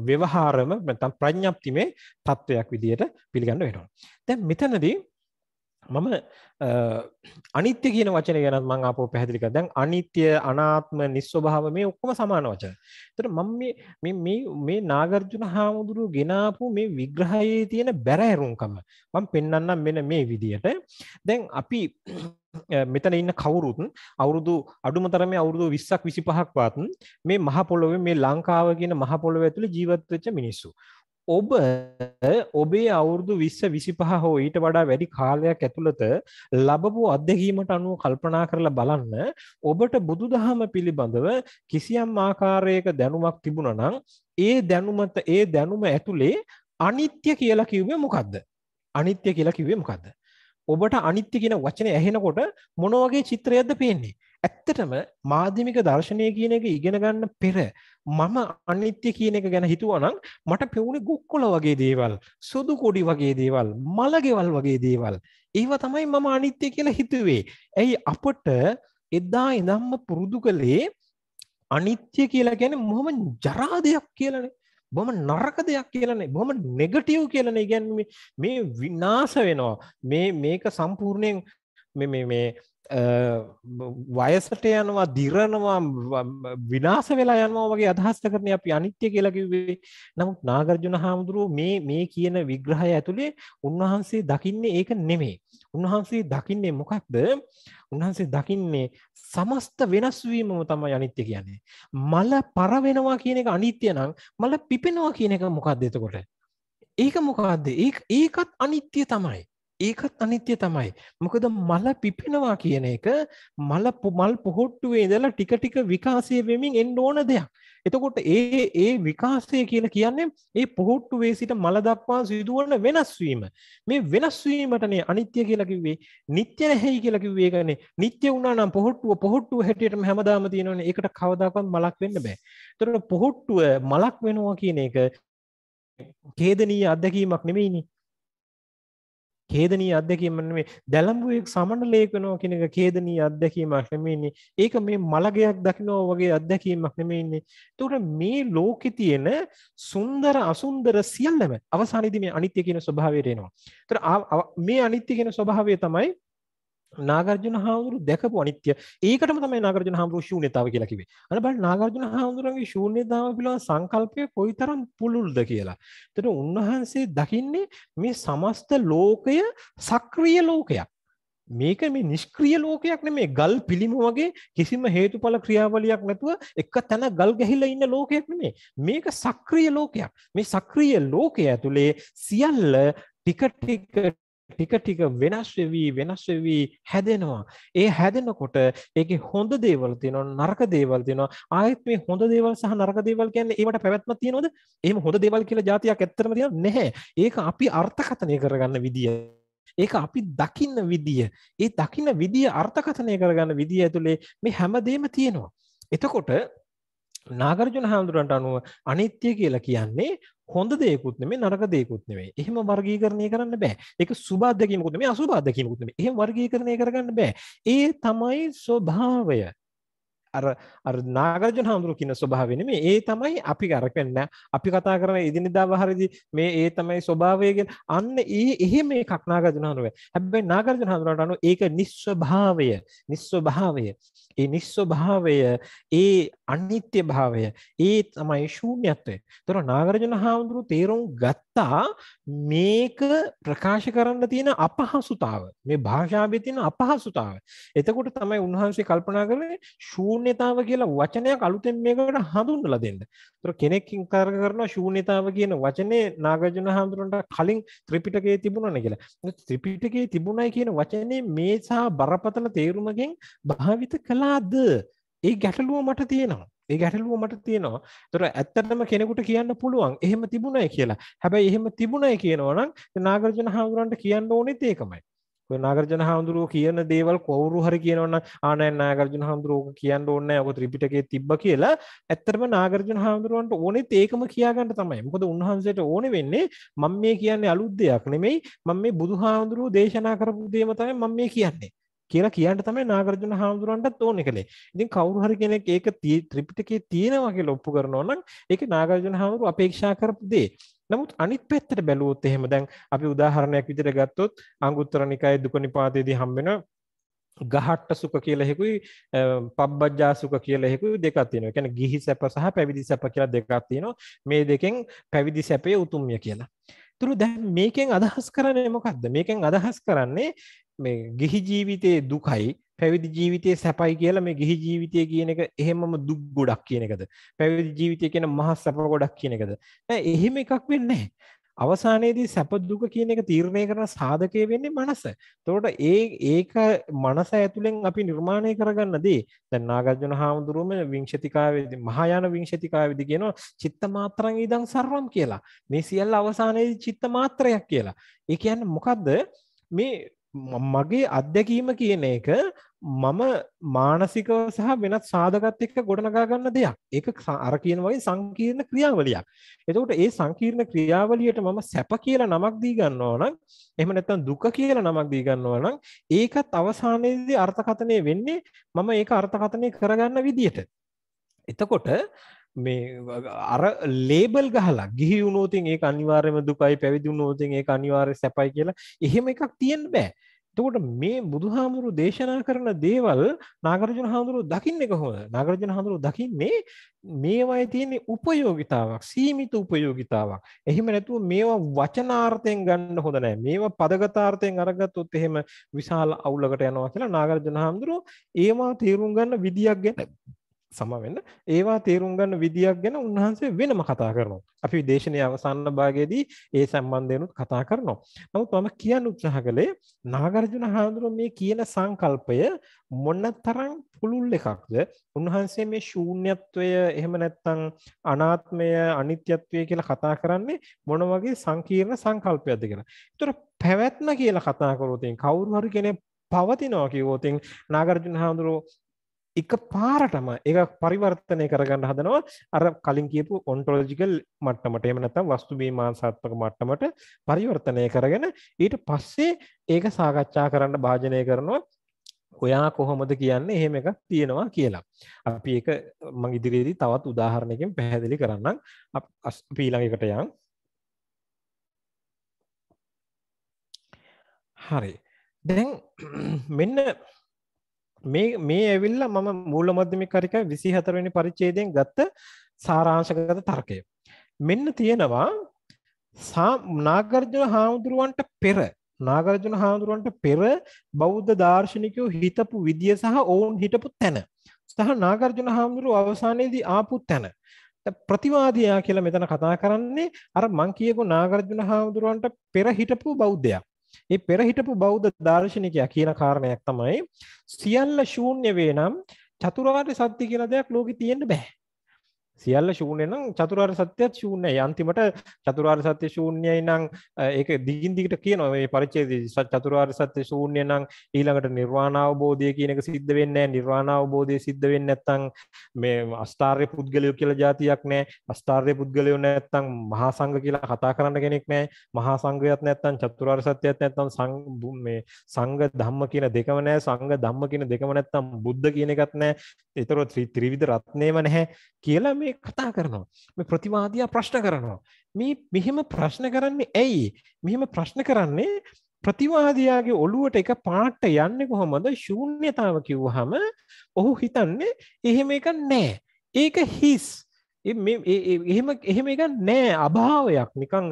ව්‍යවහාරම නැත්නම් ප්‍රඥප්තිමේ தත්වයක් විදියට පිළිගන්න වෙනවා. දැන් මෙතනදී මම අනිත්‍ය කියන වචනේ ගැන මම ආපහු පැහැදිලි කරා. දැන් අනිත්‍ය, අනාත්ම, නිස්සභාව මේ ඔක්කොම සමාන වචන. ඒතර මම මේ මේ මේ නාගර්ජුන හාමුදුරුවෝ ගෙනාපු මේ විග්‍රහයේ තියෙන බැරෑරුම්කම මම පෙන්වන්නම් මෙන්න මේ විදියට. දැන් අපි මෙතන ඉන්න කවුරුත් අවුරුදු අඩුමතරම අවුරුදු විස්සක් විසි පහක් වාතන් මේ මහපොළොවේ මේ ලංකාව කියන මහපොළොව ඇතුළ ජීවත්වෙච්ච මිනිස්සු. ඔබ ඔබේ අවුරුදු විස්ස විසි පහ හෝ ඊට වඩා වැඩි කාලයක් ඇතුළත ලබපු අත්දැකීමට අනුව කල්පනා කරලා බලන්න ඔබට බුදු දහම පිළිබඳව කිසියම් ආකාරයක දැනුමක් තිබුණනම් ඒ දැනුමත ඒ දැනුම ඇතුළේ අනිත්‍ය කියලා කිව්වේ මොකක්ද අනිත්‍ය කියලා කිව්වේ මොකක්ද ඔබට අනිත්‍ය කියන වචන ඇහෙනකොට මොන වගේ චිත්‍රයක්ද පේන්නේ ඇත්තටම මාධ්‍යමික දර්ශනය කියන එක ඉගෙන ගන්න පෙර මම අනිත්‍ය කියන එක ගැන හිතුවනම් මට පෙවුනේ ගොක්කොල වගේ දේවල් සුදු කොඩි වගේ දේවල් මලගෙවල් වගේ දේවල් ඒව තමයි මම අනිත්‍ය කියලා හිතුවේ ඇයි අපට එදා ඉඳම්ම පුරුදු කළේ අනිත්‍ය කියලා කියන්නේ මොහොම ජරා දෙයක් කියලානේ බොම නරක දෙයක් කියලනේ බොම නෙගටව් කියලන ගැන් මේ විනාස වෙනවා මේ මේක සම්පූර්ණයෙන් මේ වයසට යනවා දිරනවා විනාස වෙලා යනවා වගේ අදහස්ත කරන අපි අනිත්‍ය කියලකිවේ නමුත් නාගර්ජුන හාමුදුරුව මේ මේ කියන විග්‍රහය ඇතුළේ උන්වහන්සේ දකින්නේ ඒක නෙමේ උන්වහන්සේ දකින්නේ මොකක්ද උන්වහන්සේ දකින්නේ සමස්ත වෙනස්වීමම තම අනිත්‍ය කියන්නේ මල පරවෙනවා කියන එක අනිත්‍ය නම් මල පිපෙනවා කියන එක මොකක්ද එතකොට ඒක මොකක්ද ඒකත් අනිත්‍ය තමයි ඒකත් අනිත්‍ය තමයි. මොකද මල පිපෙනවා කියන එක මල මල් පොහොට්ටුවේ ඉඳලා ටික ටික විකාශය වෙමින් එන්න ඕන දෙයක්. එතකොට ඒ ඒ විකාශය කියලා කියන්නේ ඒ පොහොට්ටුවේ සිට මල දක්වා සිදුවන වෙනස් වීම. මේ වෙනස් වීමටනේ අනිත්‍ය කියලා කිව්වේ. නিত্য නැහැයි කියලා කිව්වේ ඒකනේ. නিত্য වුණා නම් පොහොට්ටුව පොහොට්ටුව හැටියටම හැමදාම තියෙනවනේ. ඒකට කවදාකවත් මලක් වෙන්න බෑ. එතකොට පොහොට්ටුව මලක් වෙනවා කියන එක ඛේදනීය අත්දැකීමක් නෙමෙයිනේ. කේදනී අදැකීමන මේ දැලම්බුවෙක් සමන ලේකනෝ කෙනක කේදනී අදැකීමක් නෙමේන්නේ ඒක මේ මළගයක් දකිනෝ වගේ අදැකීමක් නෙමේන්නේ තුට මේ ලෝකෙ තියෙන සුන්දර අසුන්දර සියල්ලම අවසානිදි මේ අනිත්‍ය කියන ස්වභාවයටයනවා තර මේ අනිත්‍ය කියෙන ස්වභාවය තමයි නාගර්ජන හාමුදුරු දැකපු අනිත්‍ය ඒකටම තමයි නාගර්ජන හාමුදුරු ශූන්‍යතාව කියලා කිව්වේ. අන්න බලන්න නාගර්ජන හාමුදුරන්ගේ ශූන්‍යතාව පිළිබඳ සංකල්පය කොයිතරම් පුළුල්ද කියලා. එතකොට උන්වහන්සේ දකින්නේ මේ සමස්ත ලෝකය සක්‍රීය ලෝකයක්. මේක මේ නිෂ්ක්‍රීය ලෝකයක් නෙමේ ගල් පිළිම වගේ කිසිම හේතුඵල ක්‍රියාවලියක් නැතුව එක තැන ගල් ගැහිලා ඉන්න ලෝකයක් නෙමේ මේක සක්‍රීය ලෝකයක් මේ සක්‍රීය ලෝකය ඇතුලේ සියල්ල ටික ටික ටික ටික වෙනස් වෙවි වෙනස් වෙවි හැදෙනවා. ඒ හැදෙනකොට ඒකේ හොඳ දේවල් තියෙනවා නරක දේවල් තියෙනවා. ආයෙත් මේ හොඳ දේවල් සහ නරක දේවල් කියන්නේ ඒවට පැවැත්මක් තියෙනවද? එහෙම හොඳ දේවල් කියලා જાතියක් ඇත්තටම තියෙනවද? නැහැ. ඒක අපි අර්ථකථනය කරගන්න විදිය. ඒක අපි දකින්න විදිය. ඒ දකින්න විදිය අර්ථකථනය කරගන්න විදිය ඇතුලේ මේ හැමදේම තියෙනවා. එතකොට නාගරජුන හාමුදුරන්ට අනුව අනිත්‍ය කියලා කියන්නේ හොඳ දේකුත් නෙමෙයි නරක දේකුත් නෙමෙයි. එහෙම වර්ගීකරණය කරන්න බෑ. ඒක සුබ අධ්‍යක්ීමකුත් නෙමෙයි අසුබ අධ්‍යක්ීමකුත් නෙමෙයි. එහෙම වර්ගීකරණය කරගන්න බෑ. ඒ තමයි ස්වභාවය. අර අර නාගරජන හාමුදුරුවෝ කියන ස්වභාවය නෙමෙයි. ඒ තමයි අපි අර කියන්නේ අපි කතා කරන එදිනෙදා වහරදී මේ ඒ තමයි ස්වභාවය කියලා. අන්න ඒ එහෙම එකක් නාගරජන හාමුදුරුවෝ. හැබැයි නාගරජන හාමුදුරුවන්ට අනුව ඒක නිස්සභාවය, නිස්සභාවය. ඒ නිස්සභාවය, ඒ අනිත්‍ය භාවය, ඒ තමයි ශූන්‍යත්වය. ඒතර නාගරජන හාමුදුරුවෝ තේරුම් ගත්තා මේක ප්‍රකාශ කරන්න තියෙන අපහසුතාව, මේ භාෂාවේ තියෙන අපහසුතාව. එතකොට තමයි උන්වහන්සේ කල්පනා කරන්නේ ශූන්‍ය ශූන්‍යතාව කියලා වචනයක් අලුතෙන් මේකට හඳුන්වලා දෙන්න. ඒතර කෙනෙක් ඉන්කාර කරනවා ශූන්‍යතාව කියන වචනේ නාගර්ජුන හඳුනනට කලින් ත්‍රිපිටකයේ තිබුණානේ කියලා. ත්‍රිපිටකයේ තිබුණයි කියන වචනේ මේ සහ බරපතල තේරුමකින් භාවිත කළාද? ඒ ගැටලුව මට තියෙනවා. ඒ ගැටලුව මට තියෙනවා. ඒතර ඇත්තටම කෙනෙකුට කියන්න පුළුවන් එහෙම තිබුණයි කියලා. හැබැයි එහෙම තිබුණයි කියනවනම් නාගර්ජුන හඳුනනට කියන්න ඕනෙත් ඒකමයි. ඔය නාගර්ජන හාමුදුරුවෝ කියන දේවල් කවුරු හරි කියනවනම් ආ නෑ නාගර්ජන හාමුදුරුවෝ කියන්න ඕනේ නෑ ඔක ත්‍රිපිටකයේ තිබ්බ කියලා ඇත්තටම නාගර්ජන හාමුදුරුවන්ට ඕනෙත් ඒකම කියාගන්න තමයි. මොකද උන්වහන්සේට ඕනේ වෙන්නේ මම මේ කියන්නේ අලුත් දෙයක් නෙමෙයි මම මේ බුදුහාමුදුරුවෝ දේශනා කරපු දෙයම තමයි මම මේ කියන්නේ. කියලා කියන්න තමයි නාගරජුන හාමුදුරන්ටත් ඕන කළේ. ඉතින් කවුරු හරි කෙනෙක් ඒක ත්‍රිපිටකයේ තියෙනවා කියලා ඔප්පු කරනවා නම් ඒක නාගරජුන හාමුදුරුව අපේක්ෂා කරපු දේ. නමුත් අනිත් පැත්තට බැලුවොත් එහෙම දැන් අපි උදාහරණයක් විදිහට ගත්තොත් අංගුත්තර නිකායේ දුක නිපාතයේදී හම්බෙන ගහට්ට සුඛ කියලා එකකුයි පබ්බජ්ජා සුඛ කියලා එකකුයි දෙකක් තියෙනවා. ඒ කියන්නේ ගිහි සැප සහ පැවිදි සැප කියලා දෙකක් තියෙනවා. මේ දෙකෙන් පැවිදි සැපේ උතුම්ය කියලා. තුළු දැන් මේකෙන් අදහස් කරන්නේ මොකක්ද මේකෙන් අදහස් කරන්නේ මේ ගිහි ජීවිතයේ දුකයි පැවිදි ජීවිතයේ සැපයි කියලා මේ ගිහි ජීවිතය කියන එක එහෙමම දුක් ගොඩක් කියන එකද පැවිදි ජීවිතය කියන මහත් සැප ගොඩක් කියන එකද එහෙම එකක් වෙන්නේ අවසානයේදී සැප දුක කියන එක තීරණය කරන සාධකය වෙන්නේ මනස. එතකොට ඒ ඒක මනස ඇතුලෙන් අපි නිර්මාණය කරගන්නදී දැන් නාගර්ජුන හාමුදුරුවම විංශතිකාවේදී මහායාන විංශතිකාවේදී කියනවා චිත්ත මාත්‍රං ඉදං සර්වම් කියලා. මේ සියල්ල අවසානයේදී චිත්ත මාත්‍රයක් කියලා. ඒ කියන්නේ මොකද්ද? මේ මගේ අත්දැකීම කියන එක මම මානසිකව සහ වෙනත් සාධකත් එක්ක ගොඩනගා ගන්න දෙයක්. ඒක අර කියන වගේ සංකීර්ණ ක්‍රියාවලියක්. එතකොට ඒ සංකීර්ණ ක්‍රියාවලියට මම සැප කියලා නමක් දී ගන්නවා නම් එහෙම නැත්නම් දුක කියලා නමක් දී ගන්නවා නම් ඒකත් අවසානයේදී අර්ථකථනය වෙන්නේ මම ඒක අර්ථකථනය කරගන්න විදියට. එතකොට මේ අර ලේබල් ගහලා ගිහි වුණෝතින් ඒ අනිවාර්යම දුකයි පැවිදි වුණෝතින් ඒ අනිවාර්ය සැපයි කියලා එහෙම එකක් තියෙන්න බෑ එතකොට මේ බුදුහාමුදුරු දේශනා කරන දේවල් නාගරජන හාමුදුරුව දකින්නේ කොහොමද? නාගරජන හාමුදුරුව දකින්නේ මේවයි තියෙන උපයෝගිතාවක්, සීමිත උපයෝගිතාවක්. එහෙම නැතුව මේවා වචනාර්ථයෙන් ගන්න හොඳ නැහැ. මේවා පදගතාර්ථයෙන් අරගත්තොත් එහෙම විශාල අවුලකට යනවා කියලා නාගරජන හාමුදුරුව ඒවා තේරුම් ගන්න විදියක් ගැන සමවෙන්න ඒවා තේරුම් ගන්න විදියක් ගැන උන්වහන්සේ වෙනම කතා කරනවා. අපි දේශනය අවසන්න භාගයේදී ඒ සම්බන්ධයනුත් කතා කරනවා. නමුත් මම කියන්න උත්සාහ කළේ නාගර්ජුන හාමුදුරුවෝ මේ කියන සංකල්පය මොනතරම් පුළුල් එකක්ද? උන්වහන්සේ මේ ශූන්‍යත්වය එහෙම නැත්නම් අනාත්මය, අනිත්‍යත්වය කියලා කතා කරන්නේ මොන වගේ සංකීර්ණ සංකල්පයක්ද කියලා. ඒතර පැවැත්ම කියලා කතා කරොතින් කවුරු හරි කෙනෙක් පවතිනවා කිව්වොතින් නාගර්ජුන හාමුදුරුවෝ එක පාරටම ඒ පරිවර්තනය කරගන්න හදනවා අර කලින් කියපු ඔන්ටෝලජිකල් මට්ටමට එම නතම් වස්තුබී මාන්සාත්මක මට්ටමට පරිවර්තනය කරගෙන ඊට පස්සේ ඒක සාකච්ඡා කරන්න භාජනය කරනවා ඔයා කොහොමද කියන්නේ එහෙම එකක් තියෙනවා කියලා. අපි එක මං ඉදිරියේදී තවත් උදාහරණයකින් පැහැදිලි කරන්නම්. අපි ඊළඟකට යන්. හරි. දැන් මෙන්න මේ මේ ඇවිල්ල මම මූල මධ්‍යමි කරික විසි හතරවනි පරිච්චේදයෙන් ගත්ත සාරාංශකගත තර්කය. මෙන්න තියෙනවා නාගර්ජන හාමුදුරුවන්ට පෙර නාගරජන හාමුදුරුවන්ට පෙර බෞද්ධ දර්ශනිකයෝ හිතපු විදිිය සහ ඔවුන් හිටපු තැන. සහ නාගර්ජන හාමුදුරුව අවසානයේදී ආපු තැන. ප්‍රතිවාදයා කියලා මෙතන කතා කරන්නේ අර මං කියකු නාගරජන හාමුදුරුවන්ට පෙර හිටපු බෞද්ධයක්. ඒ පෙරහිටපු බෞද්ධ දර්ශනිකයා කියන කාරණයක් තමයි සියල්ල ශූන්‍ය වේ නම් චතුරාර්ය සත්‍ය කියලා දෙයක් ලෝකෙ තියෙන්න බෑ. සියල්ල ශූනය නම් චතුරාර් සත්‍යයක් ශූන්‍ය යන්තිමට චතුරාර් සත්‍ය ශූන්‍යයි නම් ඒක දිගින් දිගට කියනවා මේ පරිච්ඡේදය චතුරාර් සත්‍ය ශූන්‍ය නම් ඊළඟට නිර්වාණ අවබෝධය කියන එක සිද්ධ වෙන්නේ නැහැ නිර්වාණ අවබෝධය සිද්ධ වෙන්නේ නැත්නම් මේ අස්ථාර්ය පුද්ගලයෝ කියලා જાතියක් නැහැ අස්ථාර්ය පුද්ගලයෝ නැත්නම් මහා සංඝ කියලා කතා කරන්න කෙනෙක් නැහැ මහා සංඝයත් නැත්නම් චතුරාර් සත්‍යයත් නැත්නම් මේ සංඝ ධම්ම කියන දෙකම නැහැ සංඝ ධම්ම කියන දෙකම නැත්නම් බුද්ධ කියන එකත් නැහැ ඒතර ත්‍රිවිධ රත්නේම නැහැ කියලා මේ කතා කරනවා. මේ ප්‍රතිවාදියා ප්‍රශ්න කරනවා. මේ මෙහෙම ප්‍රශ්න කරන්නේ ඇයි? මෙහෙම ප්‍රශ්න කරන්නේ ප්‍රතිවාදියාගේ ඔළුවට එක පාට යන්නේ කොහොමද? ශූන්‍යතාව කිව්වහම ඔහු හිතන්නේ එහෙම එකක් නැහැ. ඒක හිස්. එහෙම එහෙම එක නෑ අභාවයක් නිකං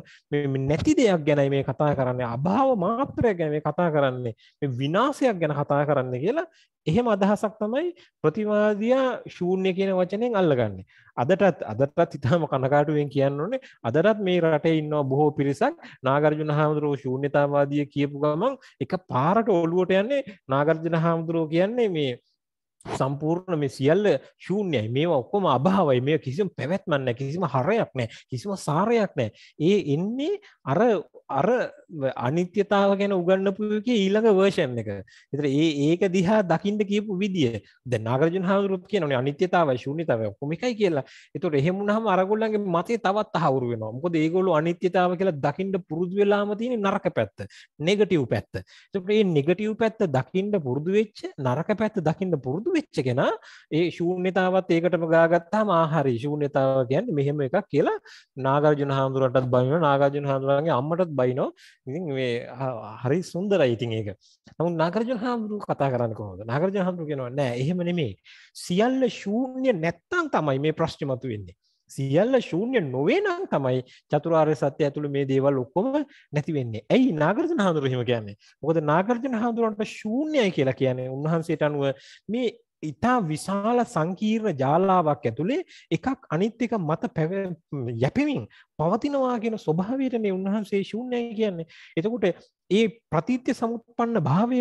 නැති දෙයක් ගැනයි මේ කතා කරන්නේ අභාව මාත්‍රය ගැන මේ කතා කරන්නේ විනාසයක් ගැන කතා කරන්න කියලා එහෙම අදහසක් තමයි ප්‍රතිවාදයා ශූන්‍ය කියන වචනයෙන් අල්ලගන්නේ අදටත් අදටත් ඉතාම කනකාටුවෙන් කියන්න ඕනේ අදටත් මේ රටේ ඉන්නවා බොහෝ පිරිසක් නාගර්ජුන හාමුදුරුවෝ ශූන්‍යතාවාදිය කියපු ගමන් එක පාරට ඔළුවට යන්නේ නාගර්ජුන හාමුදුරුවෝ කියන්නේ මේ සම්පූර්ණ මේ සියල්ල ශූන්‍යයි මේවා ඔක්කොම අභාවයි මේ කිසිම පැවැත්මක් නැහැ කිසිම හරයක් නැහැ කිසිම සාරයක් නැහැ ඒ එන්නේ අර අර අනිත්‍යතාව ගැන උගන්වපු එකේ ඊළඟ version එක. ඒතර ඒ ඒක දිහා දකින්න කියපු විදිය. දැන් නාගරජන හාමුදුරුවෝ කියනෝනේ අනිත්‍යතාවයි ශූන්‍යතාවයි ඔක්කොම එකයි කියලා. ඒතර එහෙම වුණාම අරගොල්ලන්ගේ මතේ තවත් තහවුරු වෙනවා. මොකද ඒගොල්ලෝ අනිත්‍යතාව කියලා දකින්න පුරුදු වෙලාම තියෙන නරක පැත්ත, negative පැත්ත. ඒතර මේ negative පැත්ත දකින්න පුරුදු වෙච්ච නරක පැත්ත දකින්න පුරුදු වෙච්ච කෙන ඒ ශූන්‍යතාවත් ඒකටම ගාගත්තා මාහරි ශූන්‍යතාව ගැන් මෙහෙම එකක් කියලා නාගරජන හාමුදුරටත් බයින නාගජන හාමුදුරන්ගේ අම්මටත් බයිනෝ ඉතින් මේ හරි සුන්දර ඉතින් ඒක නමුත් නාගරජන හාමුදුරු කතා කරන්න කොහොද නාගරජන හාමුදුරු කෙනවා නෑ එහෙම නෙමේ සියල්ල ශූන්‍ය නැත්තං තමයි මේ ප්‍රශ්නමතු වෙන්නේ සියල්ල ශූන්‍ය නොවේ නම් තමයි චතුරාර් සත්‍ය ඇතුළ මේ දේවල් ඔක්කොම නැතිවෙන්නේ ඇයි නාගරජන හාදුරහිම කියන්නේ මොකද නාගරජන හාදුරුවන්ට ශූන්‍යයි කියලා කියන්නේ උන්වහන්සේට අනුව මේ ඉතා විශාල සංකීර්ණ ජාලාවක් ඇතුළේ එකක් අනිත්්‍යක මත පැව යැපෙමින් පවතිනවා කියෙන ස්වභාවයට මේ උන්වහන්සේ ශූන්‍යයි කියන්නේ එතකුට ඒ ප්‍රතිත්‍ය සමුපන්න භාවය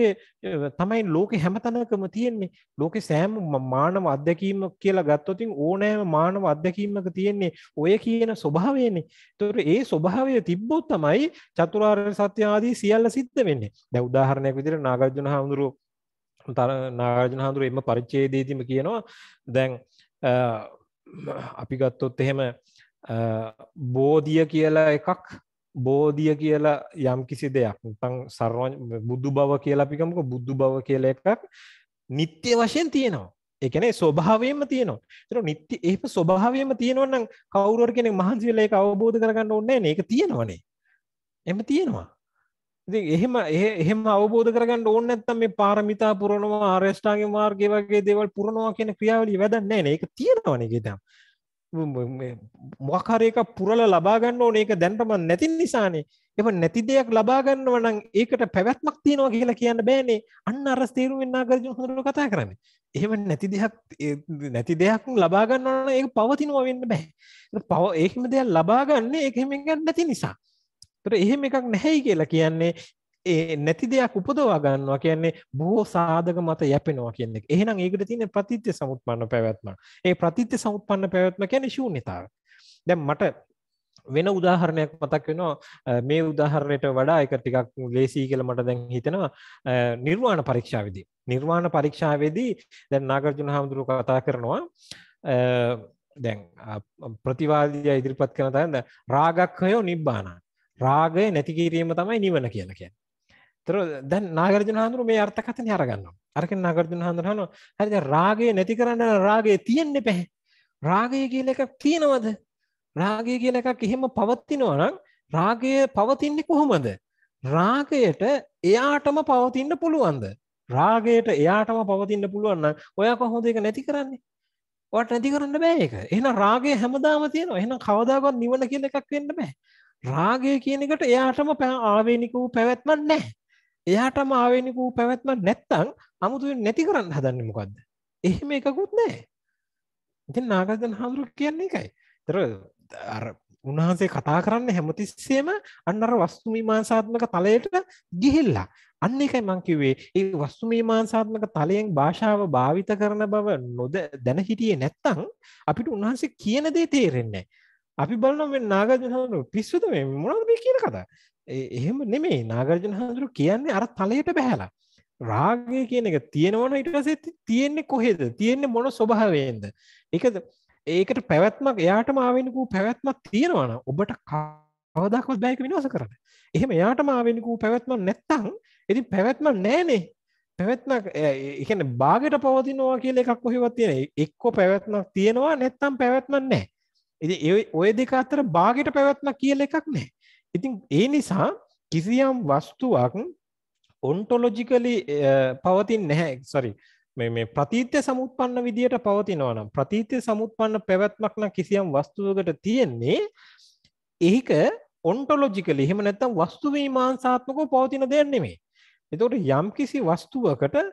තමයි ලෝකෙ හැමතැනකම තියෙන්නේ ලෝකෙ සෑම මානව අධ්‍යක්ීම කියලා ගත්තොතින් ඕනෑම මානව අධ්‍යක්ීමක තියෙන්නේ ඔය කියන ස්වභාවයනේ. ඒතර ඒ ස්වභාවය තිබ්බොත් තමයි චතුරාර්ය සත්‍ය ආදී සියල්ල සිද්ධ වෙන්නේ. දැන් උදාහරණයක් විදිහට නාගර්ජුන හඳුරෝ තර නාගර්ජුන හඳුරෝ එම පරිච්ඡේදයේදීම කියනවා දැන් අපි ගත්තොත් එහෙම බෝධිය කියලා එකක් බෝධිය කියලා යම් කිසි දෙයක් තං සර්ව බුදු බව කියලා පිකමක බුදු බව කියල එකක් නිත්‍ය වශයෙන් තියෙනවා එකනේ ස්වභාවයම තියෙනවා තර නිත්‍ය ඒම ස්වභාවයම තියෙනවන්නම් කවුරුවර කෙනෙ මහන්සිවෙලා එක අවබෝධ කරගන්න ඕන්න ඒක තියෙනවනේ එම තියෙනවා එහෙම එහෙම අවබෝධ කරගන්න ඕන නැත්තම් මේ පාරමිතා පුරනවා ආරේෂ්ඨාගේ මාර්ගය වගේ දේවල් පුරනවා කියන ක්‍රියාවලිය වැඩක් නැහැ නේ. ඒක තියෙනවනේ ඒකෙන්. මොකහරයක පුරල ලබාගන්න ඕන ඒක දැන්ටමන් නැති නිසානේ එම නැති දෙයක් ලබාගන්නව නම් ඒකට පැවැත්මක් තියෙනවා කියලා කියන්න බෑනේ අන්න අර තේරු වෙන්නා කරජ හොඳර කතා කරන්න එහෙම නැති දෙයක් නැති දෙයක් ලබාගන්නවන ඒ පවතිනවා වෙන්න බෑ පව ඒකම දෙයක් ලබාගන්න ඒහෙම ගන්න නැති නිසා තර එහෙම එකක් නැහැයි කියලා කියන්නේ ඒ නැති දෙයක් උපදවා ගන්නවා කියන්නේ බොහෝ සාධක මත යැපෙනවා කියන්නේ. එහෙනම් ඒකට තියෙන ප්‍රතිත්‍ය සමුප්පන්න පැවැත්මක්. ඒ ප්‍රතිත්‍ය සමුප්පන්න පැවැත්ම කියන්නේ ශූන්‍යතාව. දැන් මට වෙන උදාහරණයක් මතක් වෙනවා මේ උදාහරණයට වඩා එක ටිකක් ලේසියි කියලා මට දැන් හිතෙනවා නිර්වාණ පරීක්ෂාවේදී. නිර්වාණ පරීක්ෂාවේදී දැන් නාගර්ජුන හාමුදුරුවෝ කතා කරනවා දැන් ප්‍රතිවාදියා ඉදිරිපත් කරන තැන රාගක්ඛයෝ නිබ්බාන. රාගය නැති කිරීම තමයි නිවන කියලා කියන්නේ. තර දැන් නාගරජන හඳුරු මේ අර්ථකතන හරගන්නවා අරක නාගරජන හඳුරහන හරිද රාගය නැති කරන්න රාගය තියෙන්න පැහැ රාගය කියල එකක් තියෙනවද රාගය කියල එකක් එහෙම පවත්තිනවා නම් රාගය පවතින්නේ කොහොමද රාගයට එයාටම පවතින්න පුළුවන්ද රාගයට එයාටම පවතින්න පුළුවන්න ඔයා කොහොද එක නැති කරන්නේ ට නැති කරන්න බෑක එන රාගේ හැමදාම තියෙන එන කවදාගත් නිවන කියන එකක් වෙන්න බෑ රාගය කියන එකට එයාටම පැ ආවේනික වූ පැවැත්මක් නෑ එයාටම ආවේනිකූ පැවැත්මක් නැත්තං අමුතුවෙන් නැති කරන්න හදන්න මොකක්ද එහෙම එකකුත් නෑ ඉතින් නාගදන හාමුදුරු කියන්නේ එකයි තර අර උන්වහන්සේ කතා කරන්න හැමතිස්සේම අන්නර වස්තුමීමාංසාත්මක තලයට ගිහිල්ලා අන්න එකයි මංකිවේ ඒ වස්තුමීමාංසාත්මක තලයෙන් භාෂාව භාවිත කරන බව නොද දැන හිටියේ නැත්තං අපිට උන්වහන්සේ කියන දේ තේරෙන්නේ අපි බලන මේ නාගදන හාමුදුරු පිස්සුද මේ මොනවද මේ කියන කතා එහෙම නෙමේ නාගරජන හඳුරු කියන්නේ අර තලයට බැහැලා රාගය කියන එක තියෙනවන ඉටසේ තියෙන්නේ කොහෙද තියෙන්නේ මොන ස්වභාවයෙන්ද එකද ඒකට පැවැත්මක් එයාටම ආවෙනකූ පැවැත්මක් තියෙනවන ඔබට කවදක්වත් බෑක විනාස කරන එහෙම යාටම ආවෙනකූ පැවැත්ම නැත්තං ඉතින් පැවැත්ම නෑනේ පැවැත්මක් එකන බාගට පවතිනවා කියල එකක් කොහෙවත් තියෙන එක්කෝ පැවැත්මක් තියෙනවා නැත්තම් පැවැත්ම නෑ ඉති ඔය දෙක අතර බාගට පැවැත්ම කියල එකක් නෑ ඉතින් ඒ නිසා කිසියම් වස්තුවක් ඔන්ටොලොජිකලි eh, පවතින් නැහැ සොරි මේ ප්‍රතිීත්‍ය සමුත්පන්න විදියට පවතිනවා නම් ප්‍රතිීත්‍ය සමුත්පන්න පැවැත්මක් නම් කිසියම් වස්තුවකට තියෙන්නේ ඒක ඔන්ටොලොජිකලි එහෙම නැත්තම් වස්තු විමාංශාත්මකව පවතින දෙයක් නෙමෙයි. එතකොට යම් කිසි වස්තුවකට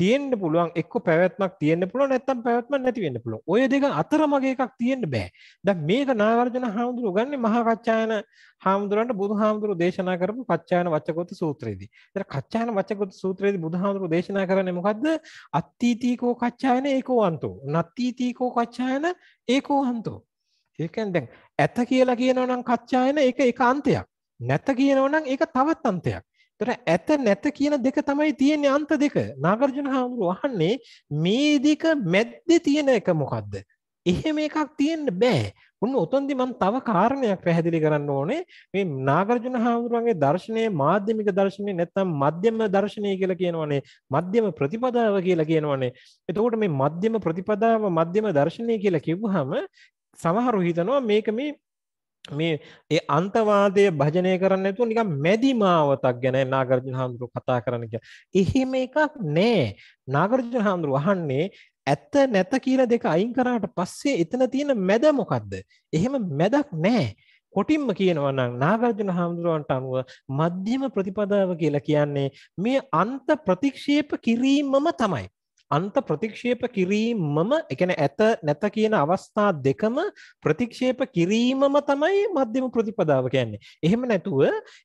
තියෙන්ට පුළුවන් එක්ක පැවැත්මක් තියෙන්න්න පුළුව නැත්තම් පැවැත්ම නැතිවෙන්න පුළුව ඔය දෙක අතර මගේ එකක් තියෙන්ට බෑ ද මේක නාවර්ජන හාමුදුරු ගන්න මහකච්ඡායන හාමුදුරන්ට බුදු හාමුදුරු දේශනා කරපු කච්ඡායන වච්චකොත සූත්‍රයේදී තර කච්ඡායන වච්චකොත සූත්‍රයේදී බුදු හාමුදුරු දේශනා කරන්නේ මොකද්ද අත්තීතීකෝ කච්ඡායන ඒකෝවන්තෝ නත්තීතීකෝ කච්ඡායන ඒකෝවන්තෝ ඒකෙන් දැන් ඇත කියලා කියනවනම් කච්ඡායන ඒක එක අන්තයක් නැත කියනවනම් ඒක තවත් අන්තයක් තොර ඇත නැත කියන දෙක තමයි තියෙන අන්ත දෙක නාගර්ජන හාමුදුරු වහන්නේ මේ දෙක මැද්දෙ තියෙන එක මොකක්ද. එහෙම එකක් තියෙන්න බෑ ඔන්න උතන්දි මන් තව කාරණයක් පැහැදිලි කරන්න ඕනේ මේ නාගර්ජුන හාමුදුරුවන්ගේ දර්ශනය මාධ්‍යමික දර්ශනය නැත්නම් මධ්‍යම දර්ශනය කියලා කියනවනේ මධ්‍යම ප්‍රතිපදාව කියලා කියනවනේ එතකොට මේ මධ්‍යම ප්‍රතිපදාව මධ්‍යම දර්ශනය කියලා කිව්වහම සමහරු හිතනවා මේක මේ මේ ඒ අන්තවාදය භජනය කරන්න ඇතු නික මැදිමාවතක් ගැන නාගරජන හාමුදුරු කතා කරන කිය. එහෙම එකක් නෑ නාගරජන හාමුදුරු වහන්නේ ඇත්ත නැත කියල දෙක අයින් කරාට පස්සේ එතන තියෙන මැද මොකක්ද. එහෙම මැදක් නෑ. කොටින්ම කියනවනම් නාගර්ජන හාමුදුරුවන්ට අනුව මධ්‍යම ප්‍රතිපදාව කියලා කියන්නේ මේ අන්ත ප්‍රතික්ෂේප කිරීමම තමයි. අන්ත ප්‍රතික්ෂේප කිරීමම එකන ඇත නැත කියන අවස්ථා දෙකම ප්‍රතික්ෂේප කිරීමම තමයි මධ්‍යම ප්‍රතිපදාව කියන්නේ. එහෙම නැතුව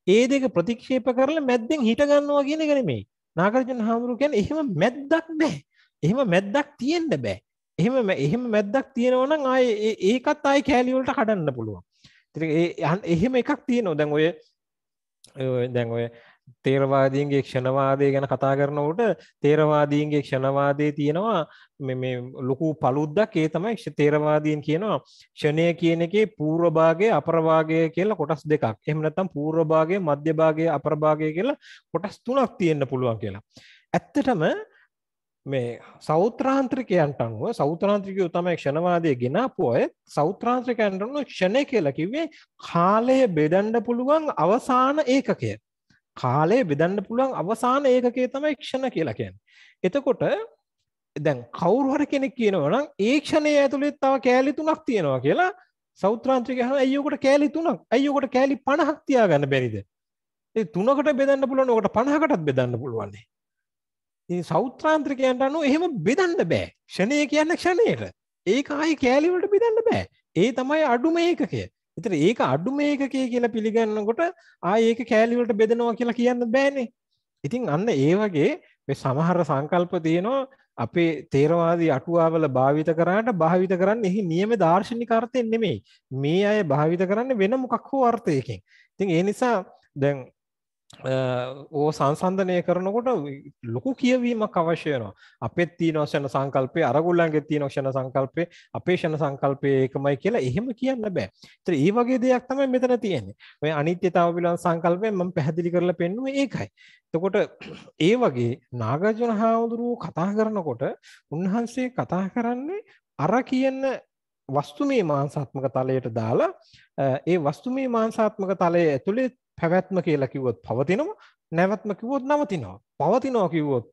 ඒ දෙක ප්‍රතික්ෂේප කරලා මැද්දෙන් හිටගන්නවා කියන ගනෙමේ නාගරජන හාමුදුරුවකැන් එහෙම මැද්දක් නෑ එහෙම මැද්දක් තියෙන්ට බෑ. එහෙම එහෙම මැද්දක් තියෙනවනම් ආය ඒකත් අයි කෑලිවලට කඩන්න පුළුවන්. එහෙම එකක් තියෙනවා දැන් ඔය දැන් ඔය තේරවාදීන්ගේ ක්ෂණවාදය ගැන කතා කරනවට තේරවාදීන්ගේ ක්ෂණවාදය තියෙනවා මෙ ලොකු පළුද්දක් ඒ තමයි තේරවාදීන් කියනවා ෂණය කියන එකේ පූර්වභාගේ අපරභාගය කියලා කොටස් දෙකක් එමනතම් පූර්වභාගේ මධ්‍යභාගේ අපරභාගය කියලා කොටස් තුනක් තියෙන්න්න පුළුවන් කියලා. ඇත්තටම මේ සෞත්‍රාන්ත්‍රිකයන්ට අනුව සෞත්‍රාන්ත්‍රිකය තමයි ක්ෂණවාදය ගෙනාපු අය සෞත්‍රාන්ත්‍රිකයන්ටනුව ක්ෂණය කියලා කිවේ කාලය බෙදන්ඩ පුළුවන් අවසාන ඒකකය කාලය බෙදන්න පුළුවන් අවසාන ඒකකේ තමයි ක්ෂණ කියලා කියන්නේ. එතකොට දැන් කවුරු හරි කෙනෙක් කියනවා නම් ඒ ක්ෂණය ඇතුළේ තව කෑලි තුනක් තියෙනවා කියලා සෞත්‍රාන්ත්‍රික අහන අයියෝ කොට කෑලි තුනක් අයියෝ කොට කෑලි 50ක් තියාගන්න බැරිද? ඒ තුනකට බෙදන්න පුළුවන් ඔකට 50කටත් බෙදන්න පුළුවන්. ඉතින් සෞත්‍රාන්ත්‍රිකයන්ට අනුව එහෙම බෙදන්න බෑ. ක්ෂණය කියන්නේ ක්ෂණයට. ඒක ආයි කෑලි වලට බෙදන්න බෑ. ඒ තමයි අඩුම ඒකකය. ඉතින් ඒක අඩුම ඒකකයේ කියලා පිළිගන්නකොට ආ ඒක කෑලි වලට බෙදනවා කියලා කියන්න බෑනේ. ඉතින් අන්න ඒ වගේ මේ සමහර සංකල්ප තියෙනවා අපේ තේරවාදී අටුවාවල භාවිත කරාට භාවිත කරන්න එහි නියම දාර්ශනික අර්ථයෙන් නෙමෙයි. මේ අය භාවිත කරන්නේ වෙන මොකක් හෝ අර්ථයකින්. ඉතින් ඒ නිසා දැන් ඕ සංසන්ධනය කරනකොට ලොකු කියවීමක් අවශ්‍යයනවා අපත් ති නොෂණ සංකල්පය අරගුල්ලන්ගේ ති නොක්ෂණ සංකල්පය අපේෂණ සංකල්පය එකමයි කියලා එහෙම කියන්න බෑ ත්‍ර ඒ වගේ දෙයක් තමයි මෙතන තියෙන්නේ මේ අනිත්‍යතාව පිළන් සංකල්පය මම පැහැදිලි කරලා පෙන්නුව ඒකයි එතකොට ඒ වගේ නාගජන හාමුදුරුවෝ කතා කරනකොට උන්වහන්සේ කතා කරන්නේ අර කියන්න වස්තුමේ මාංසාත්මක තලයට දාලා ඒ වස්තුමේ මාංසාත්මක තලය ඇතුළේ පැවැත්ම කියලා කිව්වොත් පවතිනවා නැවත්ම කිව්වොත් නවතිනවා. පවතිනවා කිව්වොත්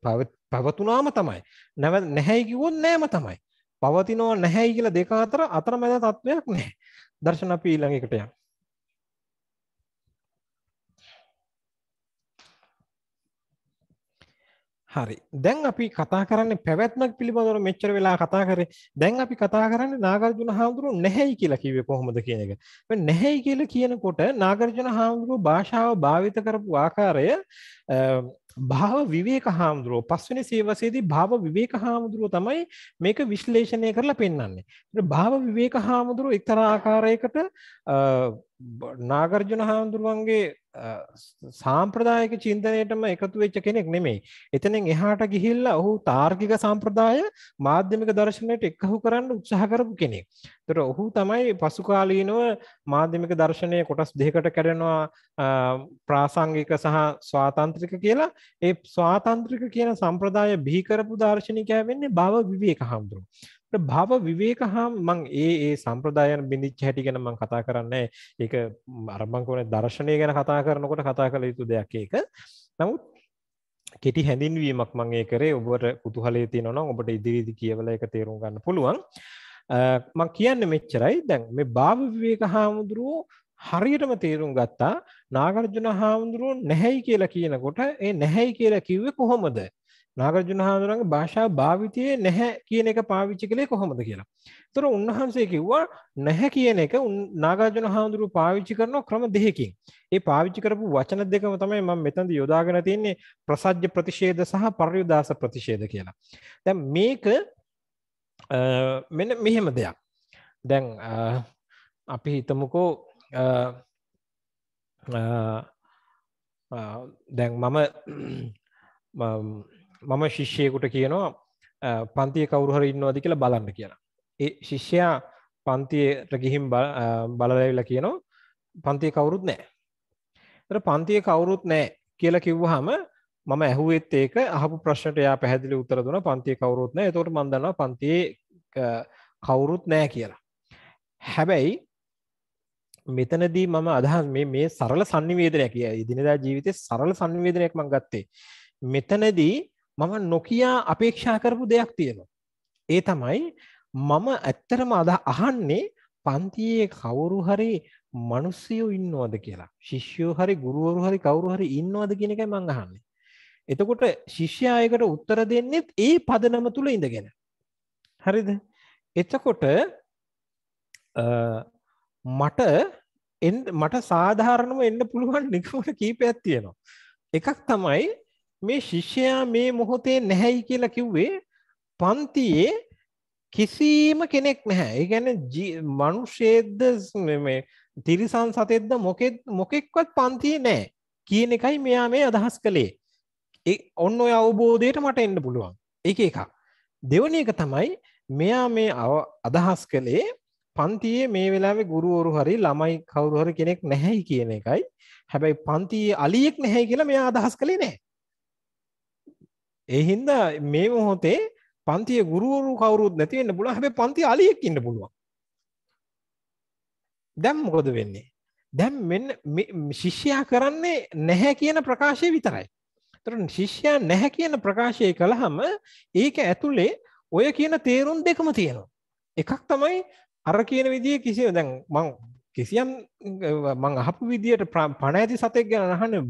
පැවතුනාම තමයි. නැව නැහැයි කිව්වොත් නෑම තමයි. පවතිනවා නැහැයි කියලා දෙක අතර අතරමැද තත්වයක් නැහැ. දර්ශන අපි ඊළඟ එකට යමු. හරි දැන් අපි කතා කරන්නේ පැවැත්මක් පිළිබඳව මෙච්චර වෙලා කතා කරේ දැන් අපි කතා කරන්නේ නාගර්ජුන හාමුදුරුවෝ නැහැයි කියලා කිව්වේ කොහොමද කියන එක. මේ නැහැයි කියලා කියනකොට නාගර්ජුන හාමුදුරුවෝ භාෂාව භාවිත කරපු ආකාරය භාව විවේක හාමුදුරුවෝ පස්වෙනි සේවසේදී භාව විවේක හාමුදුරුවෝ තමයි මේක විශ්ලේෂණය කරලා පෙන්වන්නේ. භාව විවේක හාමුදුරුවෝ එක්තරා ආකාරයකට නාගර්ජුන හාමුදුරුවන්ගේ සාම්ප්‍රදායක චින්තනයටම එකතු වෙච්ච කෙනෙක් නෙමෙයි. එතනින් එහාට ගිහිල්ලා ඔහු තාර්කික සම්ප්‍රදාය මාධ්‍යමික දර්ශනයට එකහු කරන්න උත්සාහ කරපු කෙනෙක්. ඒතර ඔහු තමයි පසුකාලීනව මාධ්‍යමික දර්ශනය කොටස් දෙකකට කැඩෙනවා ප්‍රාසංගික සහ ස්වාතන්ත්‍රික කියලා. ඒ ස්වාතන්ත්‍රික කියන සම්ප්‍රදාය බිහි කරපු දාර්ශනිකයා වෙන්නේ භව විවේක හඳුරු. භව විවේක හා මං ඒ ඒ සම්ප්‍රදායන බිඳිච්ච හැටි ගැන මං කතා කරන්නේ ඒක අරමං කොනේ දර්ශනය ගැන කතා කරනකොට කතා කළ යුතු දෙයක් ඒක නමුත් කෙටි හැඳින්වීමක් මං ඒ කරේ ඔබට කුතුහලයේ තියෙනවා නම් ඔබට ඉදිරිදි කියවලා ඒක තේරුම් ගන්න පුළුවන් මං කියන්නේ මෙච්චරයි දැන් මේ භව විවේක හාමුදුරුවෝ හරියටම තේරුම් ගත්තා නාගර්ජුන හාමුදුරුවෝ නැහැයි කියලා කියනකොට ඒ නැහැයි කියලා කිව්වේ කොහොමද නාගරජුන හාමුදුරන්ගේ භාෂාව භාවිතයේ නැහැ කියන එක පාවිච්චි කළේ කොහොමද කියලා. ඒතර උන්වහන්සේ කිව්වා නැහැ කියන එක නාගරජුන හාමුදුරුව පාවිච්චි කරන ක්‍රම දෙකකින්. ඒ පාවිච්චි කරපු වචන දෙකම තමයි මම මෙතනදී යොදාගෙන තින්නේ ප්‍රසජ්‍ය ප්‍රතිෂේධ සහ පරියුදාස ප්‍රතිෂේධ කියලා. දැන් මේක මෙන්න මෙහෙම දෙයක්. දැන් අපි හිතමුකෝ දැන් මම මම ශිෂ්‍යයකුට කියනවා පන්තිය කවුරුහර ඉන්නවාද කියලා බලන්න කියලා. ඒ ශිෂ්‍යයා පන්තියට ගිහිම් බලලැවිල කියනවා පන්තිය කවුරුත් නෑ. තර පන්තිය කවුරුත් නෑ කියලා කිව්වහම මම ඇහුවත් ඒක අහපු ප්‍රශ්නට යා පැහැදිලි උත්තර දුන පන්තිය කවුරුත් නෑ තොට මන්දන්නවා පන්තියේ කවුරුත් නෑ කියලා. හැබැයි මෙතනදී මම අදහන් මේ සරල සංනිවේදනයක් කිය ඉදිනදා ජීවිතය සරල සංවේදනයක් මං ගත්තේ. මෙතනදී මම නොකයා අපේක්ෂා කරපු දෙයක් තියෙනවා. ඒ තමයි මම ඇත්තරම අද අහන්නේ පන්තියේ කවුරු හරි මනුස්සයෝ ඉන්නවද කියලා ශිෂ්‍යෝ හරි ගුරුවරු හරි කවුරු හරි ඉන්නවද කියන එක මං අහන්නේ. එතකොට ශිෂ්‍යයකට උත්තර දෙන්නෙත් ඒ පදනම තුළ ඉඳගෙන. හරිද? එතකොට මට මට සාධාරණව එන්න පුළුවන් නිකමට කීපයක් තියෙනවා. එකක් තමයි මේ ශිෂ්‍යයා මේ මොහොතේ නැහැයි කියලා කිව්වේ පන්තියේ කිසිම කෙනෙක් නැහැ. ඒ කියන්නේ මිනිස්සෙද්ද මේ තිරිසන් සතෙද්ද මොකෙත් මොකෙක්වත් පන්තියේ නැහැ කියන එකයි මෙයා මේ අදහස් කළේ. ඒ ඔන්න ඔය අවබෝධයට මට එන්න පුළුවන්. ඒක එකක්. දෙවෙනි එක තමයි මෙයා මේ අදහස් කළේ පන්තියේ මේ වෙලාවේ ගුරුවරු හරි ළමයි කවුරු හරි කෙනෙක් නැහැයි කියන එකයි. හැබැයි පන්තියේ අලියෙක් නැහැයි කියලා මෙයා අදහස් කළේ නැහැ. ඒ හින්දා මේ මොහොතේ පන්තිය ගුරුවරු කවුරුත් නැති වෙන්න පුළුවන් හැබැයි පන්ති අලියෙක් ඉන්න පුළුවන් දැන් මොකද වෙන්නේ දැන් මෙන්න ශිෂ්‍යයා කරන්නේ නැහැ කියන ප්‍රකාශය විතරයි එතකොට ශිෂ්‍යයා නැහැ කියන ප්‍රකාශය කළාම ඒක ඇතුලේ ඔය කියන තේරුම් දෙකම තියෙනවා එකක් තමයි අර කියන විදිහේ කිසිය දැන් මං කිසියම් මං අහපු විදිහට පණ ඇති සතෙක් ගැන අහන්නේ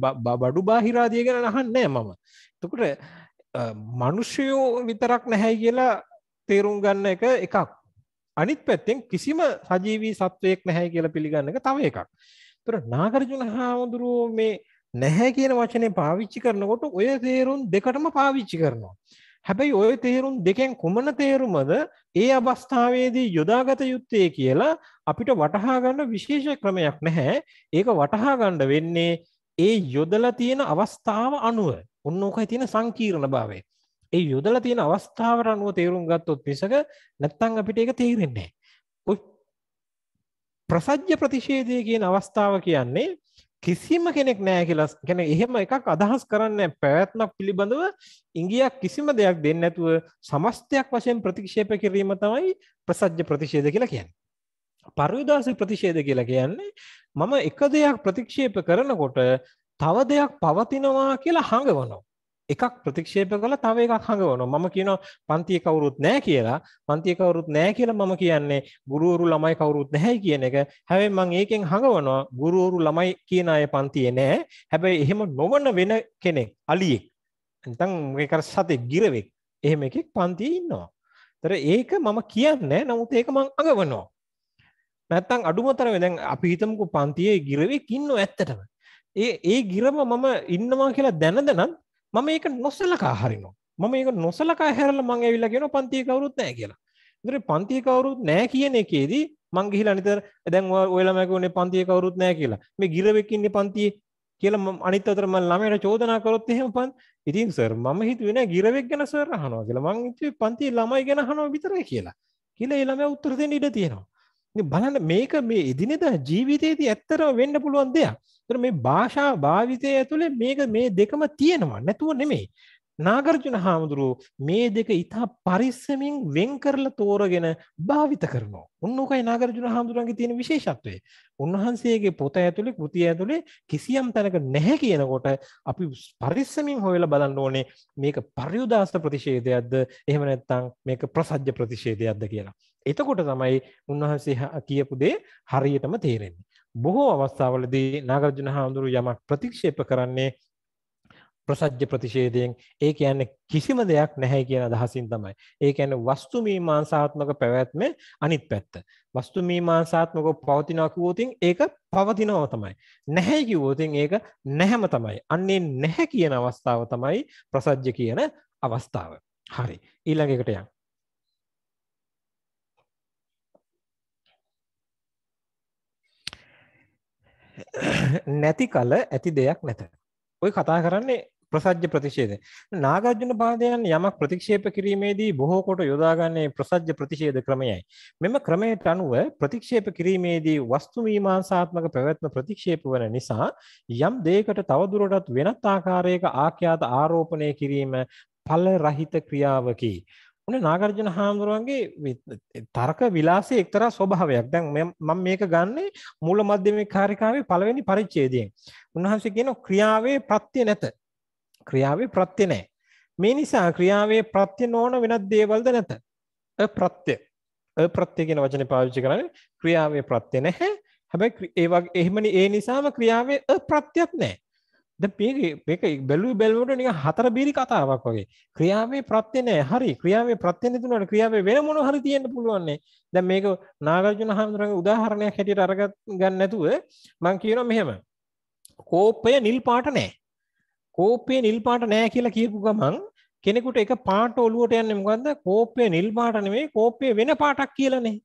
බඩු බාහිරාදිය ගැන අහන්නේ නැහැ මම එතකොට මනුෂ්‍යයෝ විතරක් නැහැ කියලා තේරුම් ගන්න එක එකක් අනිත් පැත්තෙන් කිසිම සජීවී සත්වයෙක් නැහැ කියලා පිළිගන්න එක තව එකක්. ඒතර නාගර්ජුන හාමුදුරුවෝ මේ නැහැ කියන වචනේ පාවිච්චි කරනකොට ඔය තේරුම් දෙකටම පාවිච්චි කරනවා. හැබැයි ඔය තේරුම් දෙකෙන් කුමන තේරුමද ඒ අවස්ථාවේදී යොදාගත යුත්තේ කියලා අපිට වටහා ගන්න විශේෂ ක්‍රමයක් නැහැ. ඒක වටහා ගන්න වෙන්නේ ඒ යොදලා තියෙන අවස්ථාව අනුව. ඔන්න ඕකයි තියෙන සංකීර්ණ භාවය. ඒ යොදලා තියෙන අවස්ථාවට අනුව තේරුම් ගත්තොත් මිසක නැත්තම් අපිට ඒක තේරෙන්නේ නැහැ. ප්‍රසජ්‍ය ප්‍රතිෂේධය කියන අවස්ථාව කියන්නේ කිසිම කෙනෙක් නෑ කියලා ගැන එහෙම එකක් අදහස් කරන්න පැවැත්මක් පිළිබඳව ඉංගියක් කිසිම දෙයක් දෙන්න ඇතුව සමස්තයක් වශයෙන් ප්‍රතික්ෂේප කිරීම තමයි ප්‍රසජ්‍ය ප්‍රතිශේද කියලා කියන්න. පරවිදාස ප්‍රතිශේද කියලා කියන්නේ මම එක දෙයක් ප්‍රතික්ෂේප කරනකොට තව දෙයක් පවතිනවා කියලා හඟවනවා. එකක් ප්‍රතික්ෂේප කළා තව එකක් හඟවනවා. මම කියනවා පන්තියේ කවුරුත් නැහැ කියලා. පන්තියේ කවුරුත් නැහැ කියලා මම කියන්නේ ගුරුවරු ළමයි කවුරුත් නැහැයි කියන එක. හැබැයි මම ඒකෙන් හඟවනවා ගුරුවරු ළමයි කියන අය පන්තියේ නැහැ. හැබැයි එහෙම නොවන වෙන කෙනෙක් අලියෙක්. නැත්නම් මේක සතේ ගිරවෙක්. එහෙම එකෙක් පන්තියේ ඉන්නවා. ඒතර ඒක මම කියන්නේ නමුත් ඒක මම අඟවනවා. නැත්තම් අඩුමතරම දැන් අපි හිතමුකෝ පන්තියේ ගිරවෙක් ඉන්නෝ ඇත්තටම. ඒ ඒ ගිරම මම ඉන්නවා කියලා දැනදනම් මම ඒක නොසලකා හරිනවා. මම ඒක නොසලකා හැරලා මං ඇවිල්ලා කියනවා පන්තිය කවුරුත් නැහැ කියලා. ඉතින් පන්තිය කවුරුත් නැහැ කියන එකේදී මං ගිහිලා නිතර දැන් ඔය ළමයා කියන්නේ පන්තිය කවුරුත් නැහැ කියලා. මේ ගිරවෙක් ඉන්නේ පන්තියේ කියලා අනිත් අතට මම ළමයට චෝදනා කරොත් එහෙම පන් ඉතින් සර් මම හිතුවේ නෑ ගිරවෙක් ගැන සර් අහනවා කියලා. මං හිතුවේ පන්තියේ ළමයි ගැන අහනවා විතරයි කියලා. කියලා ඒ ළමයා උත්තර දෙන්න ඉඩ තියෙනවා. බලන්න මේක මේ එදිනෙදා ජීවිතයේදී ඇත්තරම වෙන්න පුළුවන් දෙයක්. ඒතර මේ භාෂා භාවිතය ඇතුලේ මේක මේ දෙකම තියෙනවා නැතුව නෙමෙයි. නාගර්ජුන හාමුදුරුව මේ දෙක ඉතා පරිස්සමින් වෙන් කරලා තෝරගෙන භාවිත කරනවා. උන්නෝකයි නාගර්ජුන හාමුදුරුවන්ගේ තියෙන විශේෂත්වය. උන්වහන්සේගේ පොත ඇතුලේ කෘතිය ඇතුලේ කිසියම් තැනක නැහැ කියනකොට අපි පරිස්සමින් හොයලා බලන්න ඕනේ මේක පරියුදාස ප්‍රතිෂේධයක්ද එහෙම නැත්නම් මේක ප්‍රසජ්‍ය ප්‍රතිෂේධයක්ද කියලා. එතකොට තමයි උන්වහන්සේ කියපු දේ හරියටම තේරෙන්නේ. බොහෝ අවස්ථාවලදී නාගර්ජුන හාමුදුරු යමක් ප්‍රතික්ෂේප කරන්නේ ප්‍රසජ්‍ය ප්‍රතිශේදයෙන් ඒ කියන්නේ කිසිම දෙයක් නැහැ කියන අදහසින් තමයි. ඒ කියන්නේ වස්තු මීමාංසාත්මක පැවැත්ම අනිත් පැත්ත. වස්තු මීමාංසාත්මකව පවතිනවා කිව්වොතින් ඒක පවතිනවා තමයි. නැහැ කිව්වොතින් ඒක නැහැම තමයි. අන්නේ නැහැ කියන අවස්ථාව තමයි ප්‍රසජ්‍ය කියන අවස්ථාව. හරි. ඊළඟ එකට යන්න. නැති කල ඇති දෙයක් නැත. ඔය කතා කරන්නේ ප්‍රසජ්‍ය ප්‍රතිශේද. නාගර්ජුන පාදයන් යමක් ප්‍රතික්ෂේප කිරීමේදී බොහෝ කොට යොදාගන්නේ ප්‍රසජ්‍ය ප්‍රතිශේද ක්‍රමයයි. මෙම ක්‍රමයට අනුව ප්‍රතික්ෂේප කිරීමේදී වස්තු මීමාංසාත්මක පැවැත්ම ප්‍රතික්ෂේප වන නිසා යම් දෙයකට තවදුරටත් වෙනත් ආකාරයක ආඛ්‍යාත ආරෝපණය කිරීම ඵල රහිත ක්‍රියාවකි. උනේ නාගර්ජන හාමුදුරුවන්ගේ තර්ක විලාසයේ එක්තරා ස්වභාවයක්. දැන් මම මේක ගන්නේ මූල මධ්‍යමික කාරිකාවේ පළවෙනි පරිච්ඡේදයෙන්. උන්වහන්සේ කියන ක්‍රියාවේ ප්‍රත්‍ය නැත. ක්‍රියාවේ ප්‍රත්‍ය නැහැ. මේ නිසා ක්‍රියාවේ ප්‍රත්‍ය නොවන වෙනත් දේවල්ද නැත. අප්‍රත්‍ය. අප්‍රත්‍ය කියන වචනේ පාවිච්චි කරන්නේ ක්‍රියාවේ ප්‍රත්‍ය නැහැ. හැබැයි ඒ වගේ එහෙමනේ ඒ නිසාම ක්‍රියාවේ අප්‍රත්‍යක් නැහැ. මේක බැලු බැල්වට නික හතර බිරි කතාවක් වගේ ක්‍රියාවේ ප්‍රත්්‍යනය හරි ක්‍රියාවේ ප්‍රත්්‍යන තුනට ක්‍රියාවේ වෙන මොන හරි තියෙන්ට පුළුවන්නේ දැ මේක නාගජන හාමුදුරගේ උදාහරණයක් හැටියට අරගත් ගන්නැතුව මං කියන මෙහෙම කෝපය නිල් පාට නෑ කෝපය නිල් පාට නෑ කියලා කියපු ගමන් කෙනෙකුට එක පාට ඔලුවට යන්න මගන්ද කෝපය නිල් පාටනමේ කෝපය වෙන පාටක් කියලනේ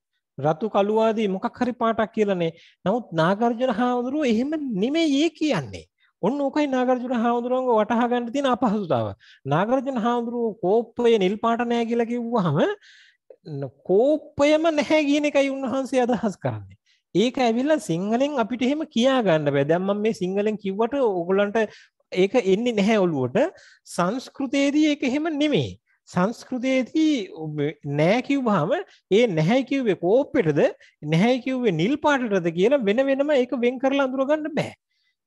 රතු කළුවාදී මොකක් හරි පාටක් කියලනේ නමුත් නාගර්ජන හාමුදුරුව එහෙම නෙමේ ඒ කියන්නේ ඔන්න ඕකයි නාගරජුන හාමුදුරුවන්ග වටහා ගන්න තියෙන අපහසුතාව. නාගරජන හාමුදුරුවෝ කෝප්පය නිල් පාට නෑ කියලා කිව්වහම කෝප්පයම නැහැ කියන එකයි උන්වහන්සේ අදහස් කරන්නේ. ඒක ඇවිල්ලා සිංහලෙන් අපිට එහෙම කියා ගන්න බෑ. දැන් මම මේ සිංහලෙන් කිව්වට ඕගොල්ලන්ට ඒක එන්නේ නැහැ ඔළුවට. සංස්කෘතයේදී ඒක එහෙම නෙමෙයි. සංස්කෘතයේදී නෑ කිව්වහම ඒ නැහැයි කිව්වේ කෝප්පෙටද නැහැයි කිව්වේ නිල් පාටටද කියලා වෙන වෙනම ඒක වෙන් කරලා අඳුර ගන්න බෑ.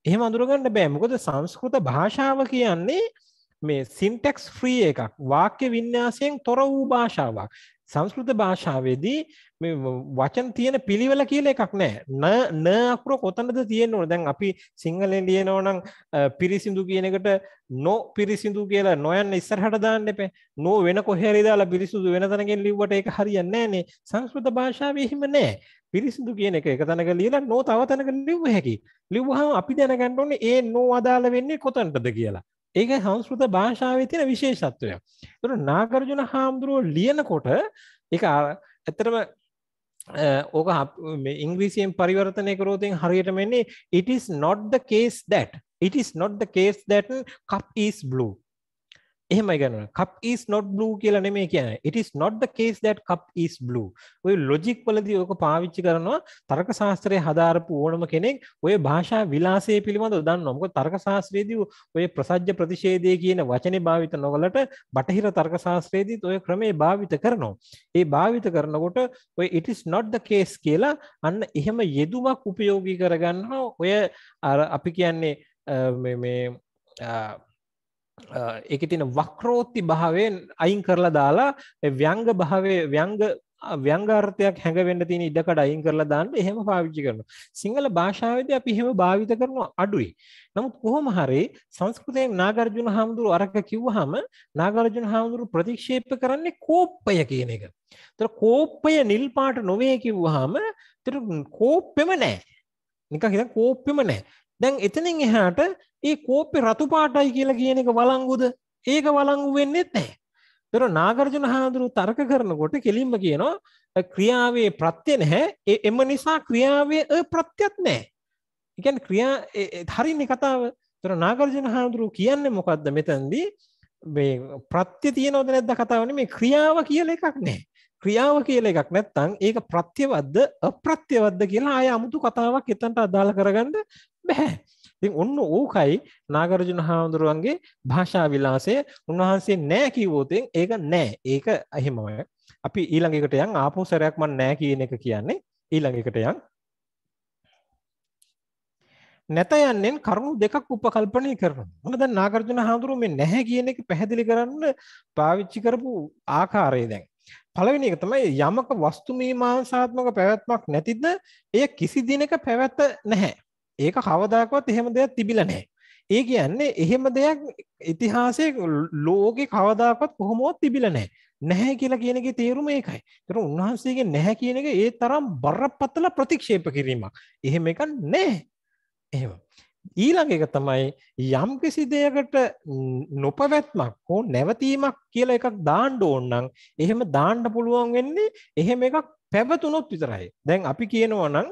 එහෙම අඳුරගන්න බෑ මොකද සංස්කෘත භාෂාව කියන්නේ මේ සින්ටෙක්ස් ්‍රී එකක් වාක්‍ය වින්‍යාසයෙන් තොර වූ භාෂාවක් සංස්කෘත භාෂාවේදී මේ වචන් තියෙන පිළිවෙල කියල එකක් නෑ න අකුර කොතනද තියෙන්න්න ඕන දැන් අපි සිංහලෙන් ලියනවනම් පිරිසිදු කියනකට නෝ පිරිසිදු කියලා නොයන්න ඉස්සරහට දාන්න එපේ නෝ වෙන කොහෙරිදාලා පිරිසිදු වෙන තනගෙන් ලිවට එක හරියන්න නෑනේ සංස්කෘත භාෂාව එහෙම නෑ පිරිසිදු කියන එක එක තැනක ලියලා නෝ තව තැනක ලිව්ව හැකි. ලිව්වහම අපි දැනගන්න ඕනේ ඒ නෝ අදාළ වෙන්නේ කොතනටද කියලා. ඒක සංස්කෘත භාෂාවේ තියෙන විශේෂත්වය. ඒතර නාගර්ජුන හාමුදුරුවෝ ලියනකොට ඒක ඇත්තටම ඕක ඉංග්‍රීසියෙන් පරිවර්තනය කරෝතින් හරියට මෙන්නේ it is not the case that it is not the case that cup is blue එහෙම ගන්න කප් is not blue කියලා නෙමෙයි කියන්නේ it is not the case that cup is blue ඔය ලොජික් වලදී ඔක පාවිච්චි කරනවා තර්ක ශාස්ත්‍රයේ හදාරපු ඕනම කෙනෙක් ඔය භාෂා විලාසය පිළිබඳව දන්නවා මොකද තර්ක ශාස්ත්‍රයේදී ඔය ප්‍රසජ්‍ය ප්‍රතිෂේධය කියන වචනේ භාවිත නොකලට බටහිර තර්ක ශාස්ත්‍රයේදීත් ඔය ක්‍රමේ භාවිත කරනවා ඒ භාවිත කරනකොට ඔය it is not the case කියලා අන්න එහෙම යෙදුමක් උපයෝගී කරගන්නවා ඔය අර අපි කියන්නේ මේ එක තින වක්‍රෝත්ති භාවයෙන් අයින් කරලා දාලා ව්‍යංග භාවය ව්‍යංග ව්‍යංගාර්ථයක් හැඟවෙන්න තියෙන ඉඩකඩ අයින් කරලා දාන්න එහෙම පාවිච්චි කරනවා. සිංහල භාෂාවේදී අපි එහෙම භාවිත කරනවා අඩුයි. නමුත් කොහොම හරි සංස්කෘතයෙන් නාගార్జుන හාමුදුරුව අරක කිව්වහම නාගార్జుන හාමුදුරුව ප්‍රතික්ෂේප කරන්නේ කෝප්පය කියන එක. ඒතර කෝප්පය නිල් පාට නොවේ කිව්වහම ඒතර කෝප්පෙම නැහැ. නිකන් හිතන් කෝප්පෙම නැහැ. දැන් එතනින් එහාට ඒ කෝප්පෙ රතු පාටයි කියලා කියන එක වලංගුද ඒක වලංගු වෙන්නෙත් නැහැ. පෙර නාගර්ජුන හාමුදුරුවෝ තර්ක කරනකොට කෙලින්ම කියනවා ක්‍රියාවේ ප්‍රත්‍ය නැහැ. එම නිසා ක්‍රියාවේ අප්‍රත්‍යත් නැහැ. ඒ කියන්නේ ක්‍රියා හරිනේ කතාව. පෙර නාගර්ජුන හාමුදුරුවෝ කියන්නේ මොකද්ද මෙතනදී? මේ ප්‍රත්‍ය තියෙනවද නැද්ද කතාව නෙමෙයි ක්‍රියාව කියලා එකක් නැහැ. ක්‍රියාව කියලා එකක් නැත්නම් ඒක ප්‍රත්‍යවද්ද අප්‍රත්‍යවද්ද කියලා ආය අමුතු කතාවක් එතනට අදාළ කරගන්න බෑ. ඉතින් ඔන්න ඕකයි නාගරජුන හාමුදුරුවන්ගේ භාෂා විලාසය උන්වහන්සේ නෑ කිව්වොතෙන් ඒක නෑ ඒක එහෙමම අපි ඊළඟ එකට යන් ආපහු සැරයක් මන් නෑ කියන එක කියන්නේ ඊළඟ එකට යන් නැත යන්නෙන් කරුණු දෙකක් උපකල්පනය කරනවා. මොන දැන් නාගර්ජුන හඳුරුව මේ නැහැ කියන එක පැහැදිලි කරන්න පාවිච්චි කරපු ආකාරය දැන්. පළවෙනි එක තමයි යමක වස්තු මීමාංසාත්මක පැවැත්මක් නැතිද එය කිසි දිනක පැවැත නැහැ. ඒක කවදාකවත් එහෙම දෙයක් තිබිලා නැහැ. ඒ කියන්නේ එහෙම දෙයක් ඉතිහාසයේ ලෝකේ කවදාකවත් කොහොමවත් තිබිලා නැහැ. නැහැ කියලා කියන එකේ තේරුම ඒකයි. ඒතර උන්වහන්සේගේ නැහැ කියන එක ඒ තරම් බරපතල ප්‍රතික්ෂේප කිරීමක්. එහෙම එකක් නැහැ. එහෙම. ඊළඟ එක තමයි යම් කිසි දෙයකට නොපවැත්මක් හෝ නැවතීමක් කියලා එකක් දාන්න ඕන නම් එහෙම දාන්න පුළුවන් වෙන්නේ එහෙම එකක් පැවතුනොත් විතරයි. දැන් අපි කියනවා නම්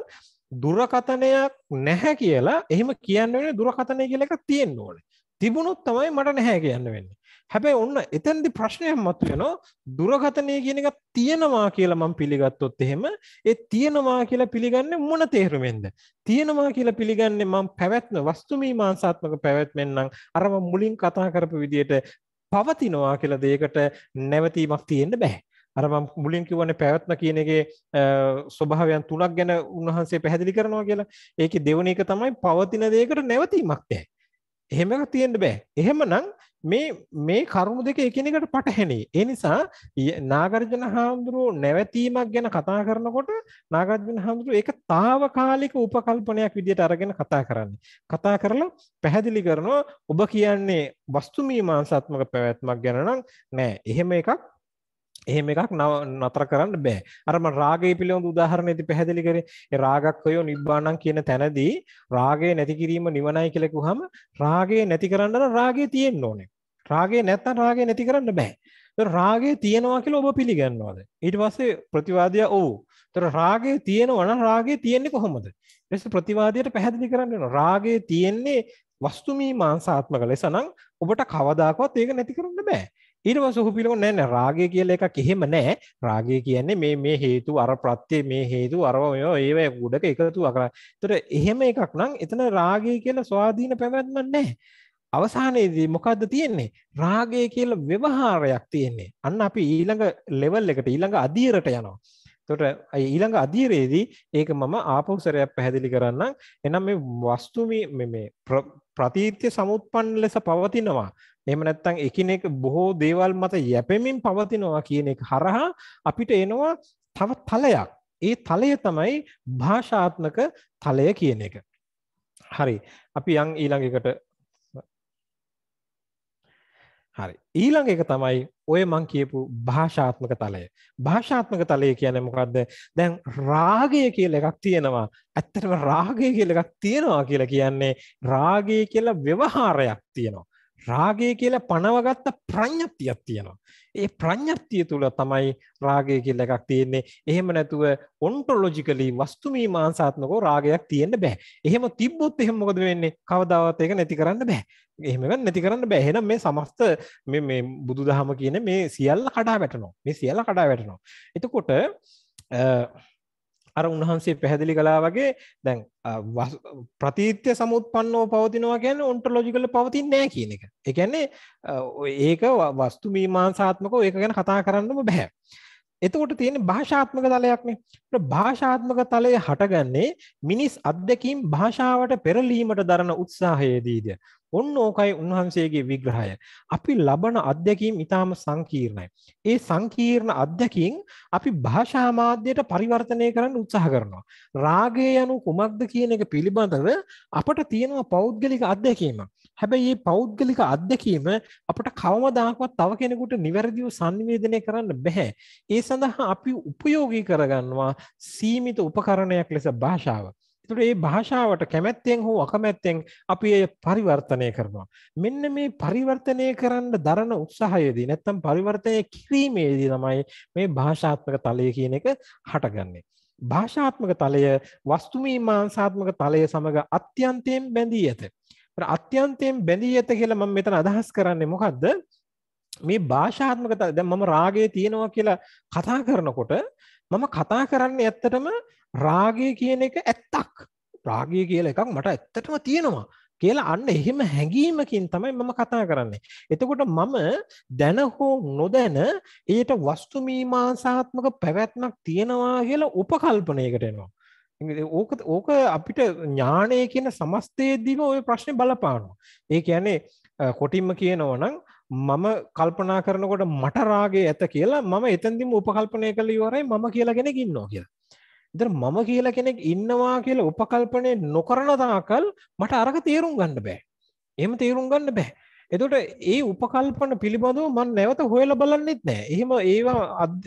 දුරකතනයක් නැහැ කියලා එහෙම කියන්න වෙන දුරකතනය කියල එක තියෙන් ඕන තිබුණොත් තමයි මට නැහැ කියන්න වෙන්න හැබැයි ඔන්න එතැන්දි ප්‍රශ්නයක් මත් වෙනවා දුරකතනය කියන එක තියෙනවා කියලා මං පිළිගත්තොත් එහෙම ඒ තියෙනවා කියලා පිළිගන්න මොන තේරුමෙන්ද තියෙනවා කියලා පිළිගන්නේ මං පැවැත්ම වස්තුමී මාංසාත්මක පැවැත්මෙන්න්නම් අරම මුලින් කතා කරපු විදියට පවතිනවා කියලා දේකට නැවතීමක් තියෙන්න්න බැහැ අර මම මුලින් කිව්වනේ පැවැත්ම කියන එකේ ස්වභාවයන් තුනක් ගැන උන්වහන්සේ පැහැදිලි කරනවා කියලා. ඒකේ දෙවෙනි එක තමයි පවතින දෙයකට නැවතීමක් නැහැ. එහෙම එකක් තියෙන්න බෑ. එහෙමනම් මේ මේ කරුණු දෙක එකිනෙකට පටහැනේ. ඒ නිසා නාගර්ජන හාමුදුරුවෝ නැවතීමක් ගැන කතා කරනකොට නාගර්ජන හාමුදුරුවෝ ඒක తాවකාලික උපකල්පනයක් විදිහට අරගෙන කතා කරන්නේ. කතා කරලා පැහැදිලි කරනවා ඔබ කියන්නේ වස්තු මීමාංසාත්මක පැවැත්මක් ගැන නම් නෑ. එහෙම එකක් එහෙම එකක් නතර කරන්න බෑ අරම රාගය පිළිබඳ උදාහරණ ඇති පැහැදිලි කරේ ඒ රාගක්කයෝ නිබ්බාණං කියන තැනදී රාගය නැති කිරීම නිවනයි කියලා කිව්වහම රාගය නැති කරන්න නම් රාගය තියෙන්න ඕනේ රාගය නැත්තම් රාගය නැති කරන්න බෑ ඒතර රාගය තියෙනවා කියලා ඔබ පිළිගන්නවද ඊට පස්සේ ප්‍රතිවාදියා ඔව් ඒතර රාගය තියෙනවා නම් රාගය තියෙන්නේ කොහොමද ඊට ප්‍රතිවාදියට පැහැදිලි කරන්න වෙනවා රාගය තියෙන්නේ වස්තුමීමාංශාත්මක ලෙස නම් ඔබට කවදාකවත් ඒක නැති කරන්න බෑ ඊට පස්සේ ඔහු පිළිගන්නේ නැහැ නේ රාගය කියලා එකක් එහෙම නැහැ. රාගය කියන්නේ මේ මේ හේතු අර ප්‍රත්‍ය මේ හේතු අරව මේවා ඒවා ගොඩක එකතු කරලා. ඒතර එහෙම එකක් නම් එතන රාගය කියලා ස්වාධීන පැවැත්මක් නැහැ. අවසානයේදී මොකද්ද තියෙන්නේ? රාගය කියලා ව්‍යවහාරයක් තියෙන්නේ. අන්න අපි ඊළඟ ලෙවල් එකට ඊළඟ අධීරයට යනවා. එතකොට ඊළඟ අධීරයේදී ඒක මම ආපෞසරයක් පැහැදිලි කරන්නම්. එනම් මේ වස්තු මේ ප්‍රතීත්‍ය සමුත්පන්න ලෙස පවතිනවා. එහෙම නැත්නම් එකිනෙක බොහෝ දේවල් මත යැපෙමින් පවතිනවා කියන එක හරහා අපිට එනවා තව තලයක්. ඒ තලය තමයි භාෂාත්මක තලය කියන එක. හරි. අපි යන් ඊළඟ එකට හරි. ඊළඟ එක තමයි ඔය මං කියපු භාෂාත්මක තලය. භාෂාත්මක තලය කියන්නේ මොකද්ද? දැන් රාගය කියලා එකක් තියෙනවා. ඇත්තටම රාගය කියලා එකක් තියෙනවා කියලා කියන්නේ රාගය කියලා ව්‍යවහාරයක් තියෙනවා. රාගය කියලා පනවගත්ත ප්‍රඥප්තියක් තියෙනවා. ඒ ප්‍රඥප්තිය තුළ තමයි රාගය කියලා එකක් තියෙන්නේ. එහෙම නැතුව ඔන්ටොලොජිකලි වස්තුමීමාංසාත්මකව රාගයක් තියෙන්න බෑ. එහෙම තිබ්බොත් එහෙම මොකද වෙන්නේ? කවදාවත් ඒක නැති කරන්න බෑ. එහෙම නැති කරන්න බෑ. එහෙනම් මේ සමස්ත මේ මේ බුදුදහම කියන මේ සියල්ල කඩා වැටෙනවා. මේ සියල්ල කඩා වැටෙනවා. එතකොට අර උන්වහන්සේ පැහැදිලි කලා වගේ දැන් ප්‍රතිීත්‍ය සමුත්පන්නෝ පවතිනවා ගැන ඔන්ටලෝජිකල පවතින් නෑ කියන එක එකන්නේ ඒක වස්තු මීමාන්සාත්මකෝ ඒක ගැන කතා කරන්නම බැහැ එතකොට තියෙන භාෂාත්මක තලයක්නේ භාෂාත්මක තලය හටගන්නේ මිනිස් අත්දැකීම් භාෂාවට පෙරලීමට දරන උත්සාහයේදීද ඔන්න ඕකයි උන්වහන්සේගේ විග්‍රහය. අපි ලබන අත්දැකීම් ඊටාම සංකීර්ණයි. ඒ සංකීර්ණ අත්දැකීම් අපි භාෂා මාධ්‍යයට පරිවර්තනය කරන්න උත්සාහ කරනවා. රාගය යනු කුමක්ද කියන එක පිළිබඳව අපට තියෙනවා පෞද්ගලික අත්දැකීමක්. හැබැයි මේ පෞද්ගලික අත්දැකීම අපට කවමදාකවත් තව කෙනෙකුට නිවැරදිව sannivedanaya කරන්න බෑ. ඒ සඳහා අපි උපයෝගී කරගන්නවා සීමිත උපකරණයක් ලෙස භාෂාව. එතුට ඒ භාෂාවට කැමැත්තෙන් හෝ අකමැත්තෙන් අපි ඒ පරිවර්තනය කරනවා. මෙන්න මේ පරිවර්තනය කරන්න දරන උත්සාහයේදී නැත්තම් පරිවර්තනය කිරීමේදී තමයි මේ භාෂාත්මක තලය කියන එක හටගන්නේ. භාෂාත්මක තලය වස්තුමී මාංසාත්මක තලය සමඟ අත්‍යන්තයෙන් බැඳී ඇත. අත්‍යන්තයෙන් බැඳී ඇත කියලා මම මෙතන අදහස් කරන්නේ මොකක්ද මේ භාෂාත්මක දැන් මම රාගය තියෙනවා කියලා කතා කරනකොට මම කතා කරන්න ඇත්තටම රාගය කියන එක ඇත්තක් රාගය කියල එකක් මට ඇත්තටම තියෙනවා කියලා අන්න එහෙම හැඟීමකින් තමයි මම කතා කරන්නේ. එතකොට මම දැන හෝ නොදැන ඒට වස්තුමීමාංසාත්මක පැවැත්මක් තියෙනවා කියලා උපකල්පනයකට එනවා. ඕක ඕක අපිට ඥානය කියන සමස්තයේදීම ඔය ප්‍රශ්නය බලපානවා. ඒ ඇනේ කොටින්ම කියනවනම් මම කල්පනා කරනකොට මට රාගේ ඇත කියලා මම එතැන්දිම උපකල්පනය කළ ඉවරයි මම කියලා කෙනෙක් ඉන්නවා කියලා. ඉතින් මම කියලා කෙනෙක් ඉන්නවා කියලා උපකල්පනය නොකරන තාකල් මට අරක තේරුම් ගන්න බෑ. එහෙම තේරුම් ගන්න බෑ. එතකොට ඒ උපකල්පන පිළිබඳව මම නැවත හොයලා බලන්නෙත් නෑ. එහෙම ඒවා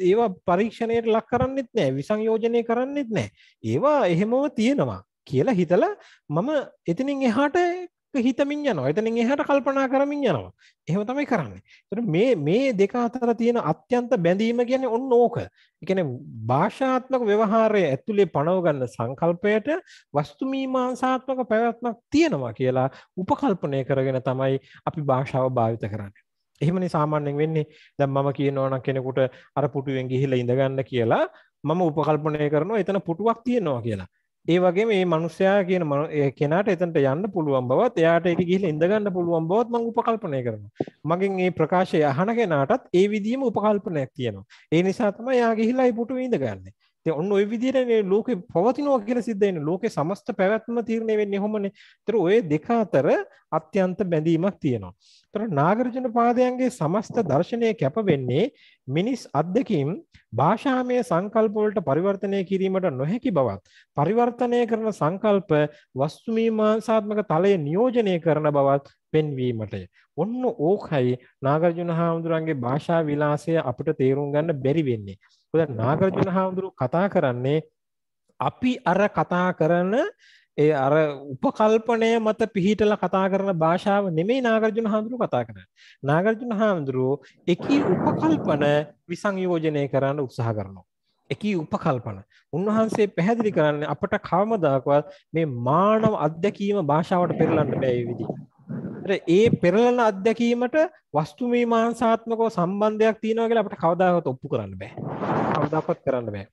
ඒවා පරීක්ෂණයට ලක් කරන්නෙත් නෑ. විසංයෝජනය කරන්නෙත් නෑ. ඒවා එහෙමම තියෙනවා කියලා හිතලා මම එතනින් එහාට හිතමින් යනවා එතනින් එහට කල්පනා කරමින් යනවා එහෙම තමයි කරන්නේ තට මේ මේ දෙක අතර තියෙන අත්‍යන්ත බැඳීම ගැන ඔන්න ඕක එකන භාෂාත්මක ව්‍යවහාරය ඇතුළේ පනවගන්න සංකල්පයට වස්තුමීමාංසාත්මක පැවැත්මක් තියෙනවා කියලා උපකල්පනය කරගෙන තමයි අපි භාෂාව භාවිත කරන්න එහෙමනි සාමාන්‍යෙන් වෙන්නේ දැම් මම කියනවන කෙනෙකුට අර පුටුවෙන් ගිහිල ඉඳගන්න කියලා මම උපකල්පනය කරනවා එතන පුටුවක් තියෙනවා කියලා ඒ වගේ මේ මනුස්සයා කියන මන කෙනට එතන්ට යන්න පුළුවන් බවත් එයාට එක ගිහිල ඉඳගන්න පුළුවන් බවත් මං උපකල්පනය කරනවා මගින් ඒ ප්‍රකාශය අහන කෙනාටත් ඒ විදිම උපකල්පනයක් තියෙනවා ඒ නිසා තම යා ගිහිලා පුටු ඉඳගන්නේ ති ඔන්න ඔය විදිරනේ ලෝක පවතිනවා කියල සිද්ධන ලෝක සමස්ත පැවැත්ම තීරණය වෙන්නේ හොමන තර ඔය දෙක අතර අත්‍යන්ත බැඳීමක් තියෙනවා. තර නාගරජන පාදයන්ගේ සමස්ත දර්ශනය කැප වෙන්නේ මිනිස් අත්දකින් භාෂාමය සංකල්පවලට පරිවර්තනය කිරීමට නොහැකි බවත්. පරිවර්තනය කරන සංකල්ප වස්තුමීමාංසාත්මක තලය නියෝජනය කරන බවත් පෙන්වීමටය. ඔන්න ඕකයි නාගරජුන හාමුදුරන්ගේ භාෂා විලාසය අපට තේරුම් ගන්න බැරි වෙන්නේ. ඔය නාගරජන හාමුදුරු කතා කරන්නේ අපි අර කතා කරන ඒ අර උපකල්පනය මත පිහිටල කතා කරන භාෂාව නෙමේ නාගරජුන හාමුදුරුව කතා කරන. නාගරජුන හාමුදුරුවෝ එකී උපකල්පන විසංයෝජනය කරන්න උත්සාහ කරනවා. එකී උපකල්පන. උන්වහන්සේ පැහැදිලි කරන්න අපට කවමදාකවත් මේ මානව අධ්‍යකීම භාෂාවට පෙරලන්න බැයි විදිහ. ඒ පෙරලන අත්දැකීමට වස්තු මේ මාංසාත්මකෝ සම්බන්ධයක් තියෙනවා කියලා අපට කවදාවත් ඔප්පු කරන්න බෑ. කවදාවත් කරන්න බෑ.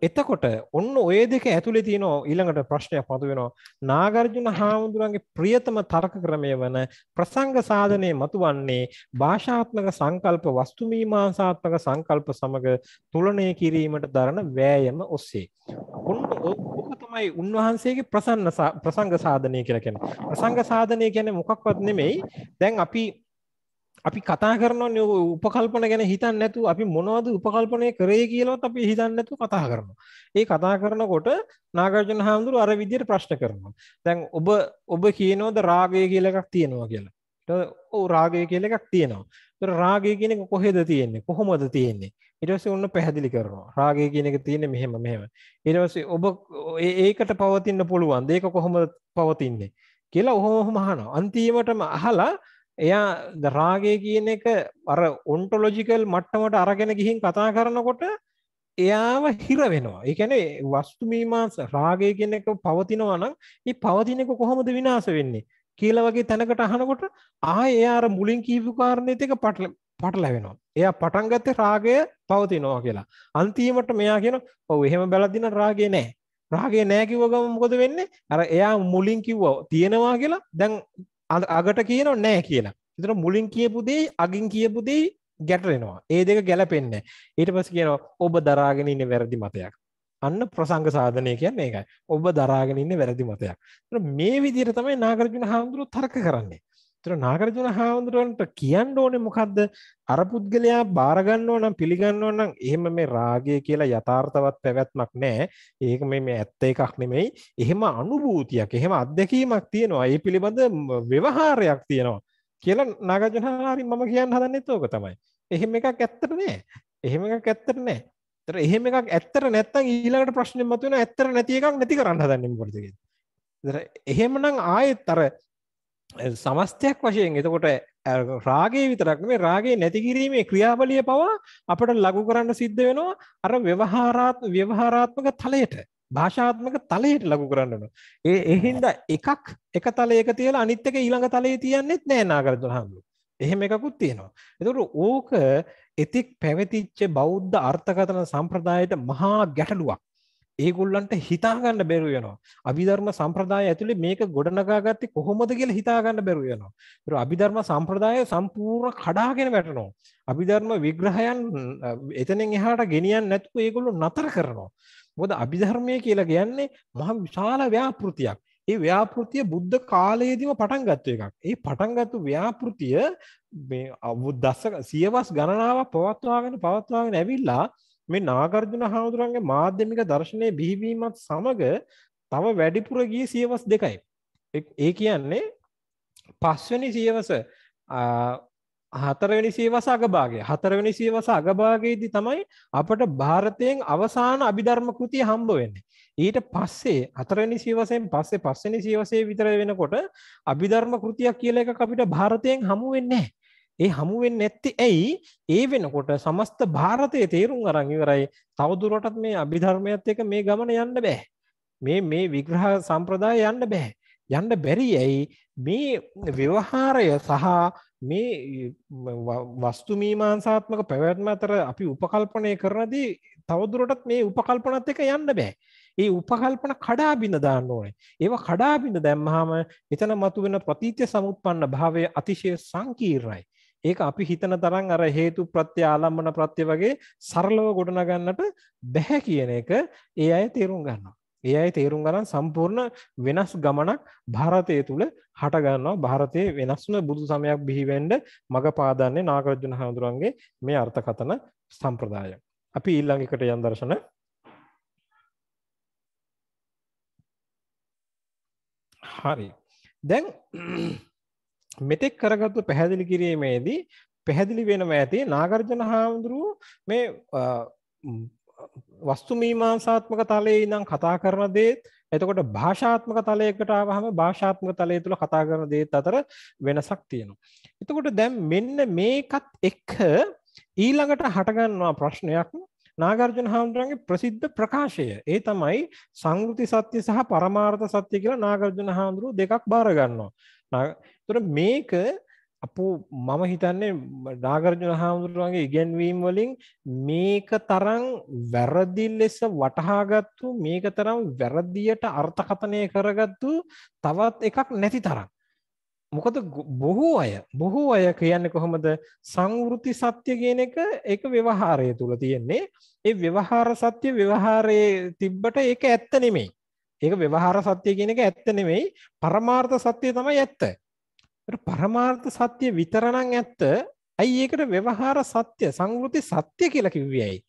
එතකොට ඔන්න ඔය දෙක ඇතුළේ තියෙනවා ඊළඟට ප්‍රශ්නයක් මතුවෙනවා නාගර්ජුන හාමුදුරන්ගේ ප්‍රියතම තර්ක ක්‍රමය වන ප්‍රසංග සාධනය මතුවන්නේ භාෂාත්මක සංකල්ප වස්තුමීමාංසාත්මක සංකල්ප සමග තුලනය කිරීමට දරන වෑයම ඔස්සේ ඔන්න තමයි උන්වහන්සේගේ ප්‍රසන්න ප්‍රසංග සාධනය කියලා කියන්නේ ප්‍රසංග සාධනය කියන්නේ මොකක්වත් නෙමෙයි දැන් අපි අපි කතා කරන උපකල්පන ගැන හිතන්න නැතු අපි මොනවද උපකල්පනය කරේ කියලවත් අපි හිතන්න නැතු කතා කරනවා. ඒ කතා කරනකොට නාගර්ජන හාමුදුරු අර විදියට ප්‍රශ්න කරනවා. දැන් ඔබ ඔබ කියනෝද රාගය කියලා එකක් තියෙනවා කියලා. ඔව් රාගය කියලා එකක් තියෙනවා. ඒතර රාගය කියන එක කොහෙද තියෙන්නේ? කොහොමද තියෙන්නේ? ඊට පස්සේ ඔන්න පැහැදිලි කරනවා. රාගය කියන එක තියෙන්නේ මෙහෙම මෙහෙම. ඊට පස්සේ ඔබ ඒකට පවතින්න පුළුවන්. ඒක කොහොමද පවතින්නේ? කියලා ඔහොම ඔහොම අහනවා. අන්තිමටම අහලා එයා රාගය කියන එක අර ඔන්ටොලොජිකල් මට්ටමට අරගෙන ගිහින් කතා කරනකොට එයාව හිර වෙනවා ඒකැනේ වස්තු මීමාස රාගය කියන එක පවතිනවා නම් ඒ පවතිනක කොහොමද විනාස වෙන්නේ කියලා වගේ තැනකට අහනකොට ආ එයා අර මුලින් කියපු කාරණේත් එක පටල පටලැවෙනවා එයා පටන් ගත්තේ රාගය පවතිනවා කියලා අන්තිමට මෙයා කියන ඔව් එහෙම බැලදින රාගය නෑ රාගේ නෑ කිව්ව ගම මොකද වෙන්නේ අර එයා මුලින් කිව්වා තියෙනවා කියලා දැන් අගට කියන නෑ කියලා තර මුලින් කියපුදේ අගින් කියපුදේ ගැටරෙනවා ඒ දෙක ගැලපෙන්න ඊට පස කියන ඔබ දරාගෙන ඉන්න වැරදි මතයක් අන්න ප්‍රසංග සාධනය කියන්නේ එකයි ඔබ දරාගෙන ඉන්න වැරදි මතයක් මේ විදිර තමයි නාගරජන හාමුදුරු තර්ක කරන්නේ තර නාගරජන හාමුදුරුවන්ට කියන්න ඕනේ මොකක්ද අර පුද්ගලයා බාරගන්නව නම් පිළිගන්නව නම් එහෙම මේ රාගය කියලා යථාර්ථවත් පැවැත්මක් නෑ ඒක මේ මේ ඇත්ත එකක් නෙමෙයි එහෙම අනුභූතියක් එහෙම අත්දැකීමක් තියෙනවා ඒ පිළිබඳ ව්‍යවහාරයක් තියෙනවා කියලා නාගරජන හාමුදුරුවන් මම කියන්න හදන්නෙත් ඕක තමයි එහෙම එකක් ඇත්තට නෑ එහෙම එකක් ඇත්තට නෑ තර එහෙම එකක් ඇත්තට නැත්තම් ඊළඟට ප්‍රශ්නේ මතුවෙන ඇත්තට නැති එකක් නැති කරන්න හදන්නේ මොකටද කියලා. එහෙමනම් ආයෙත් අර සමස්තයක් වශයෙන් එතකොට රාගේ විතරක් මේ රාගේ නැති කිරීමේ ක්‍රියාවලිය පවා අපට ලඝු කරන්න සිද්ධ වෙනවා අර ව්‍යවහාරාත් ව්‍යවහාරාත්මක තලයට භාෂාත්මක තලයට ලඝු කරන්න වෙනවා. ඒ එහෙන්ද එකක් එක තලයක තියලා අනිත් එක ඊළඟ තලයේ තියන්නෙත් නෑ නාගරතුල හඳුනන. එහෙම එකකුත් තියෙනවා. එතකොට ඕක එතික් පැවතිච්ච බෞද්ධ අර්ථකථන සම්ප්‍රදායට මහා ගැටලුවක්. ඒගොල්ලන්ට හිතාගන්න බැරුව යනවා අභිධර්ම සම්ප්‍රදාය ඇතුළේ මේක ගොඩනගාගත්තේ කොහොමද කියලා හිතාගන්න බැරුව යනවා ඒතර අභිධර්ම සම්ප්‍රදාය සම්පූර්ණ කඩාගෙන වැටෙනවා අභිධර්ම විග්‍රහයන් එතනින් එහාට ගෙනියන්නේ නැතුව ඒගොල්ලෝ නතර කරනවා මොකද අභිධර්මය කියලා කියන්නේ මහ විශාල ව්‍යාපෘතියක් ඒ ව්‍යාපෘතිය බුද්ධ කාලයේදීම පටන් ගත්ත එකක් ඒ පටන් ගත්තු ව්‍යාපෘතිය මේ අවුද්දස සියවස් ගණනාවක් පවත්වාගෙන පවත්වාගෙන ඇවිල්ලා මේ නාගර්ජුන හාමුදුරන්ගේ මාධ්‍යමික දර්ශනය බිහිවීමත් සමග තව වැඩිපුර ගිය සියවස් දෙකයි. ඒ කියන්නේ පස්වනි සියවස හතරවැනි සියවස අගභාගේ හතරවැනි සියවස අගභාගයේදී තමයි අපට භාරතයෙන් අවසාන අභිධර්ම කෘතිය හම්බ වෙන්නේ. ඊට පස්සේ හතරවැනි සියවසෙන් පස්සේ පස්වෙනි සියවසේ විතර වෙනකොට අභිධර්ම කෘතියක් කියලා එකක් අපිට භාරතයෙන් හමු වෙන්නේ නැහැ. ඒ හමු වෙන්නේ නැත්තේ ඇයි? ඒ වෙනකොට සමස්ත ಭಾರತයේ තේරුම් අරන් ඉවරයි. තවදුරටත් මේ අභිධර්මයත් එක්ක මේ ගමන යන්න බෑ. මේ මේ විග්‍රහ සම්ප්‍රදාය යන්න බෑ. යන්න බැරි ඇයි? මේ ව්‍යවහාරය සහ මේ වස්තු මීමාංසාත්මක පැවැත්ම අතර අපි උපකල්පනය කරනදී තවදුරටත් මේ උපකල්පනත් එක යන්න බෑ. ඒ උපකල්පන කඩාබිඳ දාන්න ඕනේ. ඒව කඩාබිඳ දැම්මහම එතන මතුවෙන ප්‍රතිත්‍ය සමුප්පන්න භාවය අතිශය සංකීර්ණයි. ඒක අපි හිතන තරම් අර හේතු ප්‍රත්‍ය ආලම්බන ප්‍රත්‍ය වගේ සරලව ගොඩනගන්නට බැහැ කියන එක ඒ අය තේරුම් ගන්නවා. ඒ අය තේරුම් ගන්න සම්පූර්ණ වෙනස් ගමනක් ಭಾರತය තුල හට ගන්නවා. ಭಾರತයේ වෙනස් වුණ බුදු සමයක් බිහි වෙන්න මග පාදන්නේ නාගරජුන හඳුරන්ගේ මේ අර්ථකතන සම්ප්‍රදාය. අපි ඊළඟ එකට යම් දර්ශන හරි. දැන් මෙතෙක් කරගත්තු පැහැදිලි කිරීමේදී පැහැදිලි වෙනම ඇති නාගර්ජන හාමුදුරුව මේ වස්තු මීමාංසාත්මක තලයේ ඉඳන් කතා කරන දේත් එතකොට භාෂාත්මක තලයකට ආවහම භාෂාත්මක තලය තුල කතා කරන දේත් අතර වෙනසක් තියෙනවා. එතකොට දැන් මෙන්න මේකත් එක්ක ඊළඟට හටගන්නවා ප්‍රශ්නයක් නාගර්ජුන හාමුදුරන්ගේ ප්‍රසිද්ධ ප්‍රකාශය ඒ තමයි සංගෘති සත්‍ය සහ පරමාර්ථ සත්‍ය කියලා නාගර්ජුන හාමුදුරුව දෙකක් බාර ගන්නවා. ඒතර මේක අපු මම හිතන්නේ නාගර්ජුන හාමුදුරුවන්ගේ ඉගැන්වීම් වලින් මේක තරම් වැරදි ලෙස වටහාගත්තු මේක තරම් වැරදියට අර්ථකථනය කරගත්තු තවත් එකක් නැති තරම් මොකද බොහෝ අය බොහෝ අය කියන්නේ කොහොමද සංවෘති සත්‍ය කියන එක ඒක ව්‍යවහාරය තුල තියෙන්නේ ඒ ව්‍යවහාර සත්‍ය ව්‍යවහාරයේ තිබ්බට ඒක ඇත්ත නෙමෙයි ඒක ව්‍යවහාර සත්‍ය කියන එක ඇත්ත නෙමෙයි පරමාර්ථ සත්‍ය තමයි ඇත්ත ඒතර පරමාර්ථ සත්‍ය විතර නම් ඇත්ත ඇයි ඒකට ව්‍යවහාර සත්‍ය සංවෘති සත්‍ය කියලා කිව්වේ ඇයි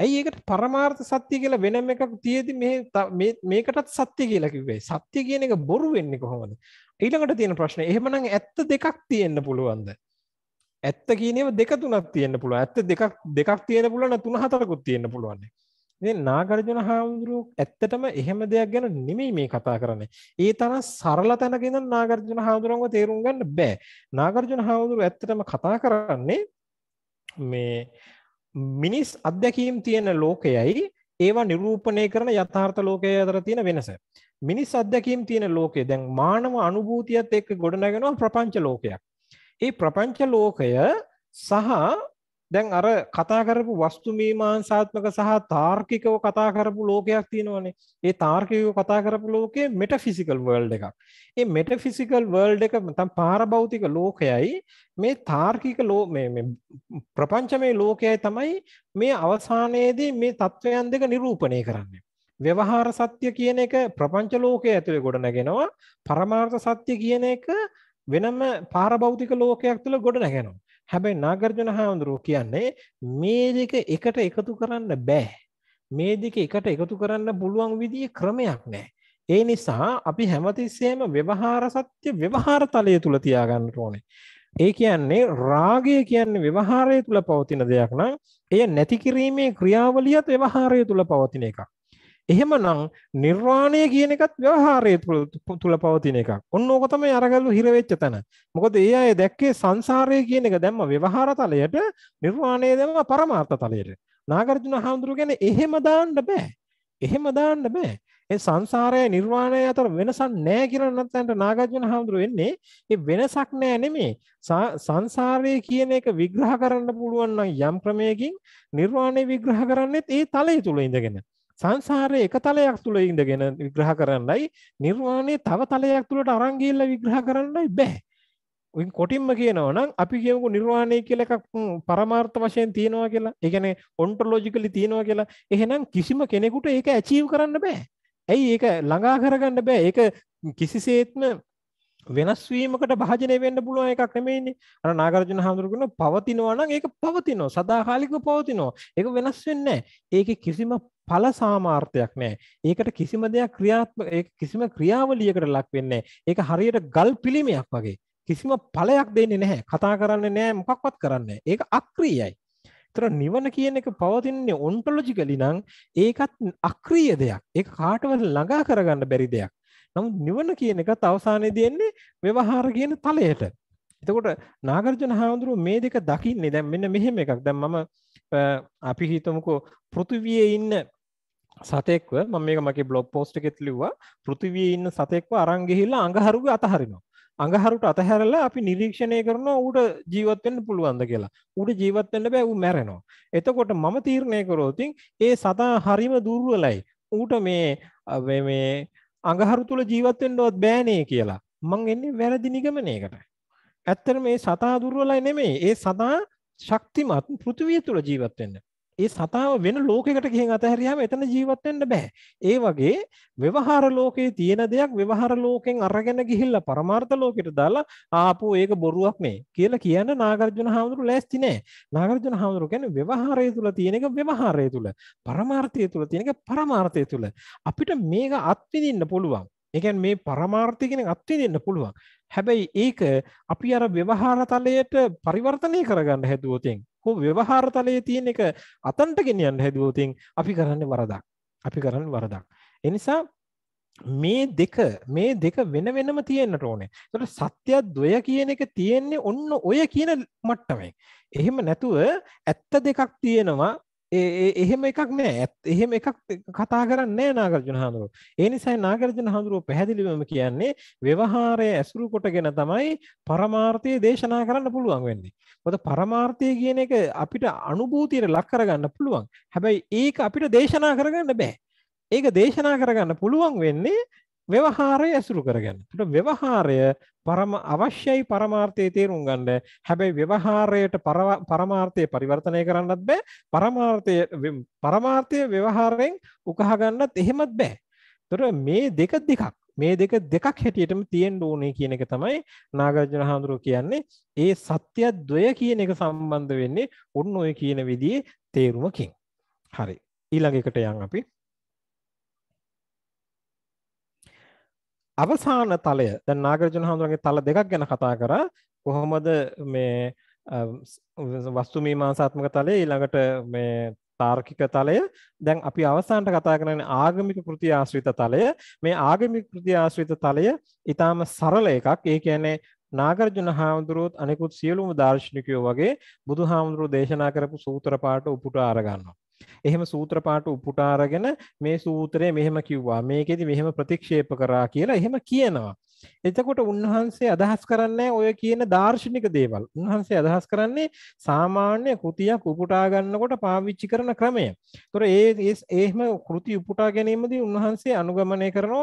ඇයි ඒකට පරමාර්ථ සත්‍ය කියලා වෙනම එකක් තියේදී මේ මේකටත් සත්‍ය කියලා කිව්වේ. සත්‍ය කියන එක බොරු වෙන්නේ කොහොමද? ඊළඟට තියෙන ප්‍රශ්න එහෙමනම් ඇත්ත දෙකක් තියෙන්න්න පුළුවන්ද ඇත්ත කියනව දෙක තුනක් තියෙන්න්න පුළුව ඇත්ත දෙකක් දෙකක් තියෙන පුළුවන තුන හතරකුත් තියෙන්න්න පුළුවන්න්නේ මේ නාගරජන හාමුදුරුව ඇත්තටම එහෙම දෙයක් ගැන නෙමෙයි මේ කතා කරන්නේ. ඒ තරම් සරල තැනක ඉඳන් නාගර්ජුන හාමුදුරුවන්ව තේරුම් ගන්න බෑ. නාගර්ජුන හාමුදුරුව ඇත්තටම කතා කරන්නේ මේ මිනිස් අත්දැකීම් තියෙන ලෝකයයි ඒවා නිරූපණය කරන යථාර්ථ ලෝකයේ අතර තියෙන වෙනස. මිනිස් අත්දැකීම් තියෙන ලෝකේ දැන් මානව අනුභූතියත් එක්ක ගොඩනගෙනවා ප්‍රපංච ලෝකයක්. ඒ ප්‍රපංච ලෝකය සහ දැන් අර කතා කරපු වස්තු මීමාංසාත්මක සහ තාර්කිකව කතා කරපු ලෝකයක් තියෙනවනේ. ඒ තාර්කිකව කතා කරපු ලෝකේ මෙටෆිසිකල් වර්ල්ඩ් එකක්. ඒ මෙටෆිසිකල් වර්ල්ඩ් එක නැත්නම් පාරභෞතික ලෝකයයි මේ තාර්කික ලෝ මේ මේ ප්‍රපංචමය ලෝකයයි තමයි මේ අවසානයේදී මේ තත්වයන් දෙක නිරූපණය කරන්නේ. ව්‍යවහාර සත්‍ය කියන එක ප්‍රපංච ලෝකයේ ඇතුලේ ගොඩනගෙනවා පරමාර්ථ සත්‍ය කියන එක වෙනම පාරභෞතික ලෝකයක් තුළ ගොඩනගෙනවා හැබැයි නාගර්ජුන හාමුදුරුවෝ කියන්නේ මේ දෙක එකට එකතු කරන්න බෑ මේ දෙක එකට එකතු කරන්න පුළුවන් විදිහේ ක්‍රමයක් නැහැ ඒ නිසා අපි හැමතිස්සෙම ව්‍යවහාර සත්‍ය ව්‍යවහාර තලය තුල තියාගන්න ඕනේ. ඒ කියන්නේ රාගය කියන්නේ ව්‍යවහාරය තුල පවතින දෙයක් නම් එය නැති කිරීමේ ක්‍රියාවලියත් ව්‍යවහාරය තුල පවතින එකක්. එහෙමනම් නිර්වාණය කියන එකත් ව්‍යවහාරය තුල පවතින එකක්. ඔන්න ඕක තමයි අරගලු හිර වෙච්ච තැන. මොකද ඒ අය දැක්කේ සංසාරය කියන එක දැම්ම ව්‍යවහාර තලයට නිර්වාණය දැම්ම පරමාර්ථ තලයට. නාගර්ජුන හඳුරු කියන්නේ එහෙම දාන්න බෑ. එහෙම දාන්න බෑ. ඒ සංසාරය නිර්වාණය අතර වෙනසක් නැහැ කියලා නැත්නම් නාගර්ජුන හඳුරු වෙන්නේ ඒ වෙනසක් නැහැ නෙමෙයි. සංසාරය කියන එක විග්‍රහ කරන්න පුළුවන් නම් යම් ක්‍රමයකින් නිර්වාණය විග්‍රහ කරන්නේත් ඒ තලය තුල ඉඳගෙන. සංසාරයේ එක තලයක් තුල ඉඳගෙන විග්‍රහ කරන්නයි නිර්වාණය තව තලයක් තුලට අරන් ගිහිල්ලා විග්‍රහ කරන්නයි බෑ. උන් කොටින්ම කියනවා නම් අපි කියමුකෝ නිර්වාණය කියලා එකක් පරමාර්ථ වශයෙන් තියෙනවා කියලා. ඒ කියන්නේ ඔන්ටොලොජිකලි තියෙනවා කියලා. එහෙනම් කිසිම කෙනෙකුට ඒක ඇචීව් කරන්න බෑ. ඇයි ඒක ළඟා කරගන්න බෑ. ඒක කිසිසේත්ම වෙනස් වීමකට භාජනය වෙන්න පුළුවන් එකක් නෙමෙයිනේ. අර නාගරජන හඳුරුගෙන පවතිනවා නම් ඒක පවතිනවා. සදාකාලිකව පවතිනවා. ඒක වෙනස් වෙන්නේ නැහැ. ඒකේ කිසිම ඵල සාමාර්ථයක් නැහැ. ඒකට කිසිම දෙයක් ක්‍රියාත්මක ඒක කිසිම ක්‍රියාවලියකට ලක් වෙන්නේ නැහැ. ඒක හරියට ගල් පිළිමයක් වගේ. කිසිම ඵලයක් දෙන්නේ නැහැ. කතා කරන්නේ නැහැ, මොකක්වත් කරන්නේ ඒක අක්‍රීයයි. තර නිවන කියන එක පවතින්නේ ඔන්ටොලොජිකලි නම් ඒකත් අක්‍රීය දෙයක්. ඒක කාටවත් ළඟා කරගන්න බැරි දෙයක්. නමුත් නිවන කියන එකත් අවසානයේදී එන්නේ ව්‍යවහාර කියන තලයට. එතකොට නාගර්ජුන හාමුදුරුව මේ දෙක දකින්නේ දැන් මෙන්න මෙහෙම එකක්. දැන් මම අපි හිතමුකෝ පෘථිවියේ ඉන්න සතෙක්ව මම මේක මගේ බ්ලොග් පෝස්ට් එකෙත් ලිව්වා. පෘථිවියේ ඉන්න සතෙක්ව අරන් ගිහිල්ලා අඟහරුගේ අතහරිනවා. අඟහරුට අතහැරලා අපි නිරීක්ෂණය කරනවා ඌට ජීවත් වෙන්න පුළුවන්ද කියලා. ඌට ජීවත් වෙන්න බෑ ඌ මැරෙනවා. එතකොට මම තීරණය කරොතින් ඒ සතා හරිම දුර්වලයි. ඌට මේ මේ අඟහරු තුල ජීවත් වෙන්නවත් බෑනේ කියලා මං එන්නේ වැරදි නිගමනයකට. ඇත්තට මේ සතා දුර්වලයි නෙමෙයි. ඒ සතා ශක්තිමත් පෘථිවිය තුල ජීවත් වෙන්නේ. ඒ සතාව වෙන ලෝකයකට ගිහින් අතහැරියාම එතන ජීවත් වෙන්න බෑ. ඒ වගේ ව්‍යවහාර ලෝකේ තියෙන දෙයක් ව්‍යවහාර ලෝකෙන් අරගෙන ගිහිල්ලා පරමාර්ථ ලෝකෙට දාලා ආපෝ ඒක බොරුවක් මේ කියලා කියන්න නාගර්ජුන හාමුදුරු ලෑස්ති නෑ. නාගර්ජුන හාමුදුරු කියන්නේ ව්‍යවහාරය තුල තියෙන එක ව්‍යවහාරය තුල, පරමාර්ථය තුල තියෙන එක පරමාර්ථය තුල. අපිට මේක අත්විඳින්න පුළුවන්. ඒ කියන්නේ මේ පරමාර්ථය කියන එක අත්විඳින්න පුළුවන්. හැබැයි ඒක අපි අර ව්‍යවහාර තලයට පරිවර්තනය කරගන්න හැදුවොතින් හෝ ව්‍යවහාර තලයේ තියෙන එක අතන්ට ගෙනියන්න හැදුවොතින් අපි කරන්නේ වරදක්. අපි කරන්නේ වරදක්. ඒ නිසා මේ දෙක මේ දෙක වෙන වෙනම තියෙන්න්නට ඕනේ තොට සත්‍යයක් දොය කියන එක තියෙන්නේ ඔන්න ඔය කියන මට්ටමයි. එහෙම නැතුව ඇත්ත දෙකක් තියෙනවා එහෙම එකක් නෑ ඇත් එහෙම එකක් කතා කරන්නේ නාගරජන හාමුදුරුව. ඒ නිසයි නාගරජන හාමුදුරුව පැහැදිලිවම කියන්නේ ව්‍යවහාරය ඇසුරු කොටගෙන තමයි පරමාර්ථය දේශනා කරන්න පුළුවන් වෙන්නේ. මොකද පරමාර්ථය කියන එක අපිට අනුභූතියට ලක් කරගන්න පුළුවන්. හැබැයි ඒක අපිට දේශනා කරගන්න බෑ. ඒක දේශනා කරගන්න පුළුවන් වෙන්නේ ව්‍යවහාරය ඇසුරු කරගන්න. එතකොට ව්‍යවහාරය පරම අවශ්‍යයි පරමාර්ථයේ තේරුම් ගන්න. හැබැයි ව්‍යවහාරයට පරමාර්ථය පරිවර්තනය කරන්නත් බෑ. පරමාර්ථය පරමාර්ථය ව්‍යවහාරයෙන් උකහා ගන්නත් එහෙමත් බෑ. එතකොට මේ දෙක දෙකක් මේ දෙක දෙකක් හැටියටම තියෙන්න ඕනේ කියන එක තමයි නාගරජන හාමුදුරුව කියන්නේ. ඒ සත්‍ය ද්වය කියන එක සම්බන්ධ වෙන්නේ ඔන්න ඔය කියන විදිහේ තේරුමකින්. හරි. ඊළඟ එකට යන් අපි අවසාන තලය දැන් නාගරජන හඳුරගේ තල දෙකක් ගැන කතා කර කොහොමද මේ වස්තු මීමාසාත්මක තලය ඊළඟට මේ තාර්කික තලය දැන් අපි අවසාන්ට කතා කරන ආගමික කෘති ආශ්‍රිත තලය මේ ආගමික කෘති ආශ්‍රිත තලය ඉතාම සරල එකක් ඒ කියන්නේ නාගරජන හාමුදුරුවොත් අනෙකුත් සියලුම දර්ශනිකයෝ වගේ බුදු හාමුදුරුව දේශනා කරපු සූත්‍ර පාට උපුට අරගන්නවා එහෙම සූත්‍ර පාට උපුටාරගෙන මේ සූත්‍රය මෙහෙම කිව්වා මේකෙදි මෙහෙම ප්‍රතික්ෂේප කරා කියලා එහෙම කියනවා. එතකොට උන්වහන්සේ අදහස් කරන්නේ ඔය කියන දාර්ශනික දේවල්. උන්වහන්සේ අදහස් කරන්නේ සාමාන්‍ය කෘතියක් උපුටා ගන්නකොට පාවිච්චි කරන ක්‍රමය. ඒතොර ඒ එහෙම කෘති උපුටා ගැනීමදී උන්වහන්සේ අනුගමනය කරන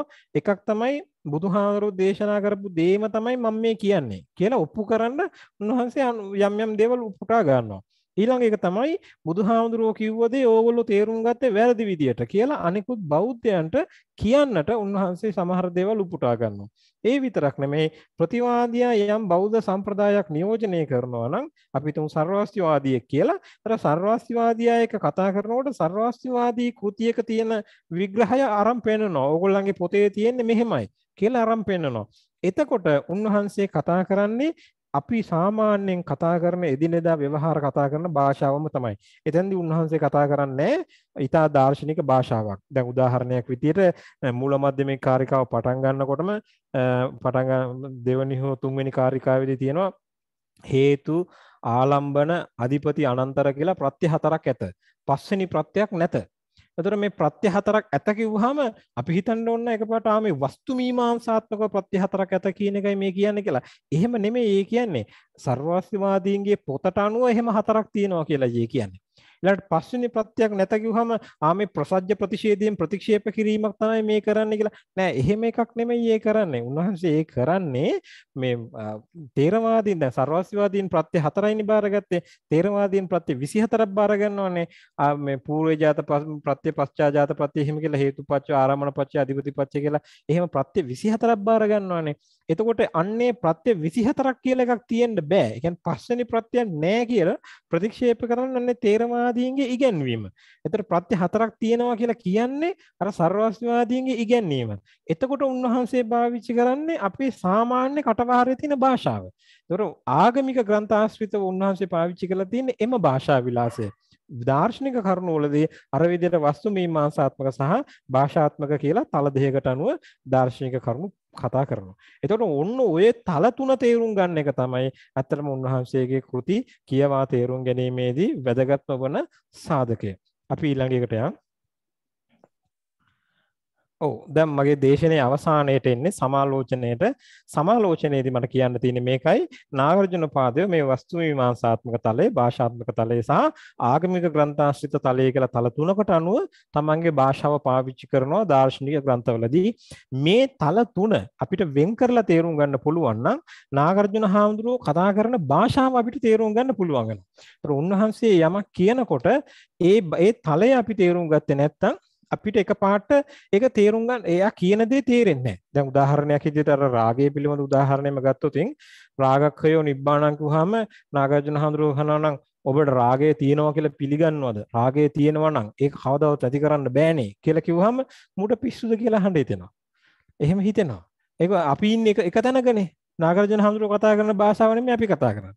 එකක් තමයි බුදුහාමුදුරුවෝ දේශනා කරපු දේම තමයි මම මේ කියන්නේ කියලා ඔප්පු කරන්න උන්වහන්සේ යම් යම් දේවල් උපුටා ගන්නවා. ඊළඟ එක තමයි බුදුහාමුදුරුවෝ කිව්වදේ ඕගොල්ලෝ තේරුම් ගත්තේ වැරදි විදියට කියලා අනිකුත් බෞද්ධයන්ට කියන්නට උන්වහන්සේ සමහර දේවල් උපුටා ගන්නවා. ඒ විතරක් නෙමෙයි ප්‍රතිවාදියා යම් බෞද්ධ සම්ප්‍රදායක් නියෝජනය කරනවා නම් අපි තුමු සර්වාස්තිවාදියෙක් කියලා. අර සර්වාස්තිවාදියා එක කතා කරනකොට සර්වාස්තිවාදී කෘතියක තියෙන විග්‍රහය අරන් පෙන්නනවා. ඕගොල්ලන්ගේ පොතේ තියෙන්නේ මෙහෙමයි කියලා අරන් පෙන්නනවා. එතකොට උන්වහන්සේ කතා කරන්නේ අපි සාමාන්‍යයෙන් කතා කරන එදිනෙදා ව්‍යවහාර කතා කරන භාෂාවම තමයි. එතෙන්දී උන්වහන්සේ කතා කරන්නේ ඊටා දාර්ශනික භාෂාවක්. දැන් උදාහරණයක් විදියට මූල මධ්‍යමික කාරිකාව පටන් ගන්නකොටම පටන් දෙවනි හෝ තුන්වෙනි කාරිකාවේදී තියෙනවා හේතු ආලම්බන අධිපති අනන්තර කියලා ප්‍රත්‍ය හතරක් ඇත. පස්වෙනි ප්‍රත්‍යක් නැත. එතකොට මේ ප්‍රත්‍ය හතරක් ඇත කිව්වහම අපි හිතන්න ඕන එකපාරට ආ මේ වස්තු මීමාංසාත්මක ප්‍රත්‍ය හතරක් ඇත කියන එකයි මේ කියන්නේ කියලා. එහෙම නෙමෙයි ඒ කියන්නේ. සර්වස්තිවාදීන්ගේ පොතට අනුව එහෙම හතරක් තියෙනවා කියලා ඒ කියන්නේ. ඊළඟට පස්වෙනි ප්‍රත්‍යක් නැත කිව්වම ආ මේ ප්‍රසජ්‍ය ප්‍රතිෂේධයෙන් ප්‍රතික්ෂේප කිරීමක් තමයි මේ කරන්නේ කියලා. නෑ එහෙම එකක් නෙමෙයි ඒ කරන්නේ. උන්වහන්සේ ඒ කරන්නේ මේ තේරවාදීන් දැන් සර්වස්වාදීන් ප්‍රත්‍ය හතරයිනි බාරගත්තේ. තේරවාදීන් ප්‍රත්‍ය 24ක් බාර ගන්නවනේ. මේ පූර්වජාත ප්‍රත්‍ය පස්චාජාත ප්‍රත්‍ය එහෙම කියලා හේතුපත්‍ය ආරම්භන පත්‍ය අධිපති පත්‍ය කියලා එහෙම ප්‍රත්‍ය 24ක් බාර ගන්නවනේ. එතකොට අන්නේ ප්‍රත්‍ය 24ක් කියලා එකක් තියෙන්න බෑ. ඒ කියන්නේ පස්වෙනි ප්‍රත්‍යයක් නෑ කියලා ප්‍රතික්ෂේප කරන්න අන්නේ තේරවාදී සර්වවාදීන්ගේ ඉගැන්වීම. එතට ප්‍රත්‍ය හතරක් තියෙනවා කියලා කියන්නේ අර සර්වස්වාදීන්ගේ ඉගැන්වීම. එතකොට උන්වහන්සේ භාවිච්චි කරන්නේ අපේ සාමාන්‍ය කටවාරය තියෙන භාෂාව. තොර ආගමික ග්‍රන්ථාශ්‍රිත උන්වහන්සේ පාවිච්චි කළ තියෙන එම භාෂා විලාසය. විදර්ශනික කරුණුවලදී අර විදිහට වස්තු මීමාංසාත්මක සහ භාෂාත්මක කියලා තල දෙකකට අනුව දාර්ශනික කරුණු කතා කරනවා. එතට ඔන්න ඔය තල තුන තේරුම් ගන්න එක තමයි ඇත්තරම උන්වහන්සේගේ කෘති කියවා තේරුම් ගැනීමේදී වැදගත්ම වන සාධකය. අපි ඊළඟකට යම් ඔව් දැන් මගේ දේශනයේ අවසානයට එන්නේ සමාලෝචනයේට සමාලෝචනයේදී මට කියන්න තියෙන්නේ මේකයි නාගර්ජුන පාදය මේ වස්තු විමර්ශනාත්මක තලයේ භාෂාත්මක තලයේ සහ ආගමික ග්‍රන්ථාශ්‍රිත තලයේ කියලා තල තුනකට අනුව තමන්ගේ භාෂාව පාවිච්චි කරනවා දාර්ශනික ග්‍රන්ථවලදී මේ තල තුන අපිට වෙන් කරලා තේරුම් ගන්න පුළුවන් නම් නාගර්ජුන හාමුදුරුවෝ කතා කරන භාෂාව අපිට තේරුම් ගන්න පුළුවන් වෙනවා. ඒතර උන්වහන්සේ යමක් කියනකොට ඒ ඒ තලය අපි තේරුම් ගත්තේ නැත්නම් අපිට එක පාට ඒක තේරුම්ගන්න එයා කියනදේ තේරෙන්නේ දැ උදාහරණයක් හිතර රාගේ පිළිබඳ උදාහරණයම ගත්තතුතින් රාගක්කයෝ නිබ්බානංකු හාම නාගජන හඳුරු හනානං ඔබට රාගේ තියෙනවා කියලා පිළිගන්නවද රාගේ තියෙනවනම් ඒ කවදාවත් ඇති කරන්න බෑනේ කියලා කිව්වහම මුට පිස්සුද කියලා හඬ හිතෙනවා එහෙම හිතෙනවා ඒක අපි ඉන්නේ එක තැනකනේ නාගරජන හඳුරු කතා කරන භාෂාවනේ මේ අපි කතා කරන්නේ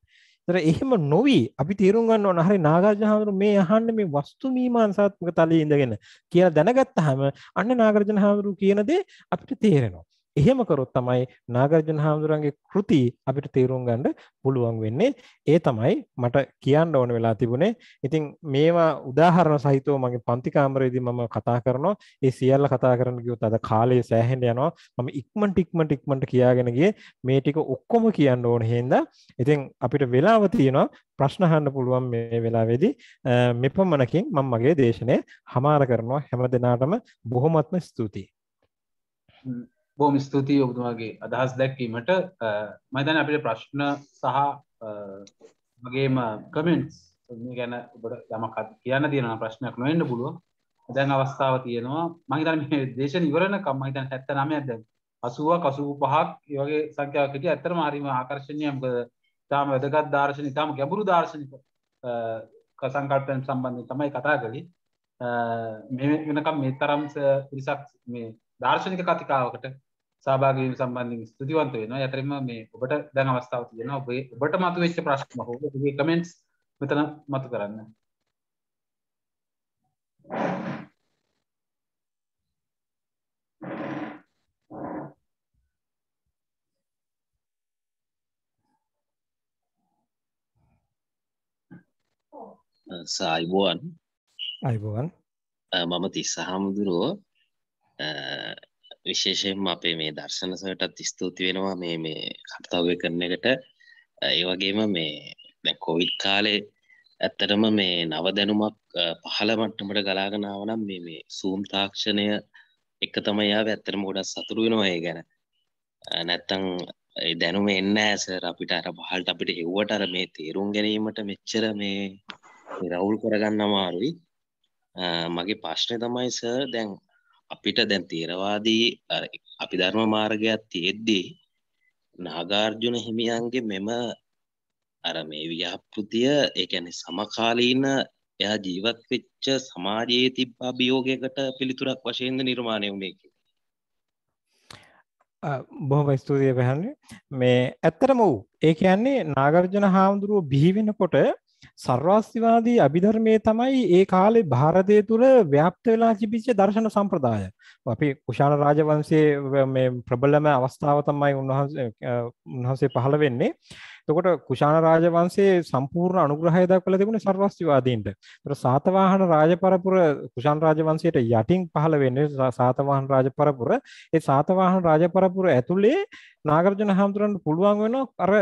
දර එහෙම නොවී අපි තේරුම් ගන්න ඕන හරි නාගර්ජනහාමුදුරුවෝ මේ අහන්න මේ වස්තු මීමාංසාත්මක තලයේ ඉඳගෙන කියලා දැනගත්තාම අන්න නාගර්ජනහාමුදුරුවෝ කියන දේ අපිට තේරෙනවා. එහෙම කරොත් තමයි නාගර්ජන හාමුදුරන්ගේ කෘති අපිට තේරුම් ගන්න පුළුවන් වෙන්නේ. ඒ තමයි මට කියන්න ඕන වෙලා තිබුණේ. ඉතින් මේවා උදාහරණ සහිතව මගේ පන්ති කාමරයේදී මම කතා කරනවා. ඒ සියල්ල කතා කරන්න ගියොත් අද කාලය සෑහෙන්න යනවා. මම ඉක්මනට ඉක්මනට ඉක්මනට කියාගෙන ගියේ මේ ටික ඔක්කොම කියන්න ඕන හේඳා. ඉතින් අපිට වෙලාව තියෙනවා ප්‍රශ්න අහන්න පුළුවන් මේ වෙලාවේදී මෙපමණකින් මම මගේ දේශනය හමාර කරනවා හැම දිනාටම බොහොමත්ම ස්තුතියි. බෝම ස්තුතියි ඔබතුමාගේ අදහස් දැක්වීමට මයිතන අපිට ප්‍රශ්න සහ මගේම කමෙන්ට්ස් ගැන ඔබට යමකත් කියන්න තියෙන ප්‍රශ්නයක් නොවෙන්න පුළුව දැන් අවස්ථාව තියෙනවා මහිතන මේ දේශන ඉවරන කම්මහිතන් හැත්ත නමයක්ද අසුවක් අසූ පහක් වගේ සංඛ්‍යාවකට ඇත්තරම හරිම ආකර්ශණයමක තාම වැදගත් දර්ශන ඉතාම ගැඹුරු දාර්ශනික සංකල්පයන් සම්බන්ධ තමයි කතා කළේ මේ වෙනකම් මේ තරම් පිරිසක් මේ දාර්ශනික කතිකාවකට සභාගීම සම්බන්ධින් ස්තුතිවන්ත වෙනවා යතරම මේ ඔබට දැන් අවස්ථාව තියෙන ඔබේ ඔබට මතු වෙච්ච ප්‍රශ්න හෝ ඔබගේ කමෙන්ට්ස් මෙතන මතු කරන්න සයිබෝන් අයිබෝන් මම තිස්ස හාමුදුරුවෝ විශේෂයෙන්ම අපේ මේ දර්ශන සර්ටත් ස්තුති වෙනවා මේ මේ කර්තව්‍ය කරන එකට ඒ වගේම මේ දැන් කොවිඩ් කාලේ ඇත්තටම මේ නව දැනුමක් පහළ මට්ටමට ගලාගෙන ආව නම් මේ මේ සූම් තාක්ෂණය එක තමයි ආවේ ඇත්තටම ගොඩක් සතුටු වෙනවා ඒ ගැන නැත්තම් ඒ දැනුම එන්නේ නැහැ සර් අපිට අර පහළට අපිට හෙව්වට අර මේ තේරුම් ගැනීමට මෙච්චර මේ රවුල් කරගන්න අමාරුයි මගේ ප්‍රශ්නය තමයි සර් දැන් අපිට දැන් තේරවාදී අපි ධර්ම මාර්ගයක් තියෙද්දී නාගාර්ජුන හිමියන්ගේ මෙම අර මේ ව්‍යාපෘතිය ඒ කියන්නේ සමකාලීන එයා ජීවත් වෙච්ච සමාජයේ තිබ්බ අභියෝගයකට පිළිතුරක් වශයෙන්ද නිර්මාණය වුණේ කියලා. බොහොම ස්තුතියි පැහැන්නේ. මේ ඇත්තටම ඌ ඒ කියන්නේ නාගර්ජුන හාමුදුරුව බිහි වෙනකොට සර්වාස්තිවාදී අභිධර්මය තමයි ඒ කාලේ භාරතය තුළ ව්‍යප්ත වෙලා චිපිච්ච දර්ශන සම්ප්‍රදාය අපි කුෂාණ රාජවන්සේ ප්‍රබලම අවස්ථාව තමයි උන්වහන්සේ පහළ වෙන්නේ තකොට කුෂාණ රාජවන්සේ සම්පූර්ණ අනුග්‍රහය දක්වලා තිබුණේ සර්වස්තිවාදීන්ට. ඒතර සාතවාහන රාජපරපුර කුෂාණ රාජවංශයට යටින් පහළ වෙන්නේ සාතවාහන රාජපරපුර. ඒ සාතවාහන රාජපරපුර ඇතුලේ නාගර්ජුන හාමුදුරන්ට පුළුවන් වෙනවා අර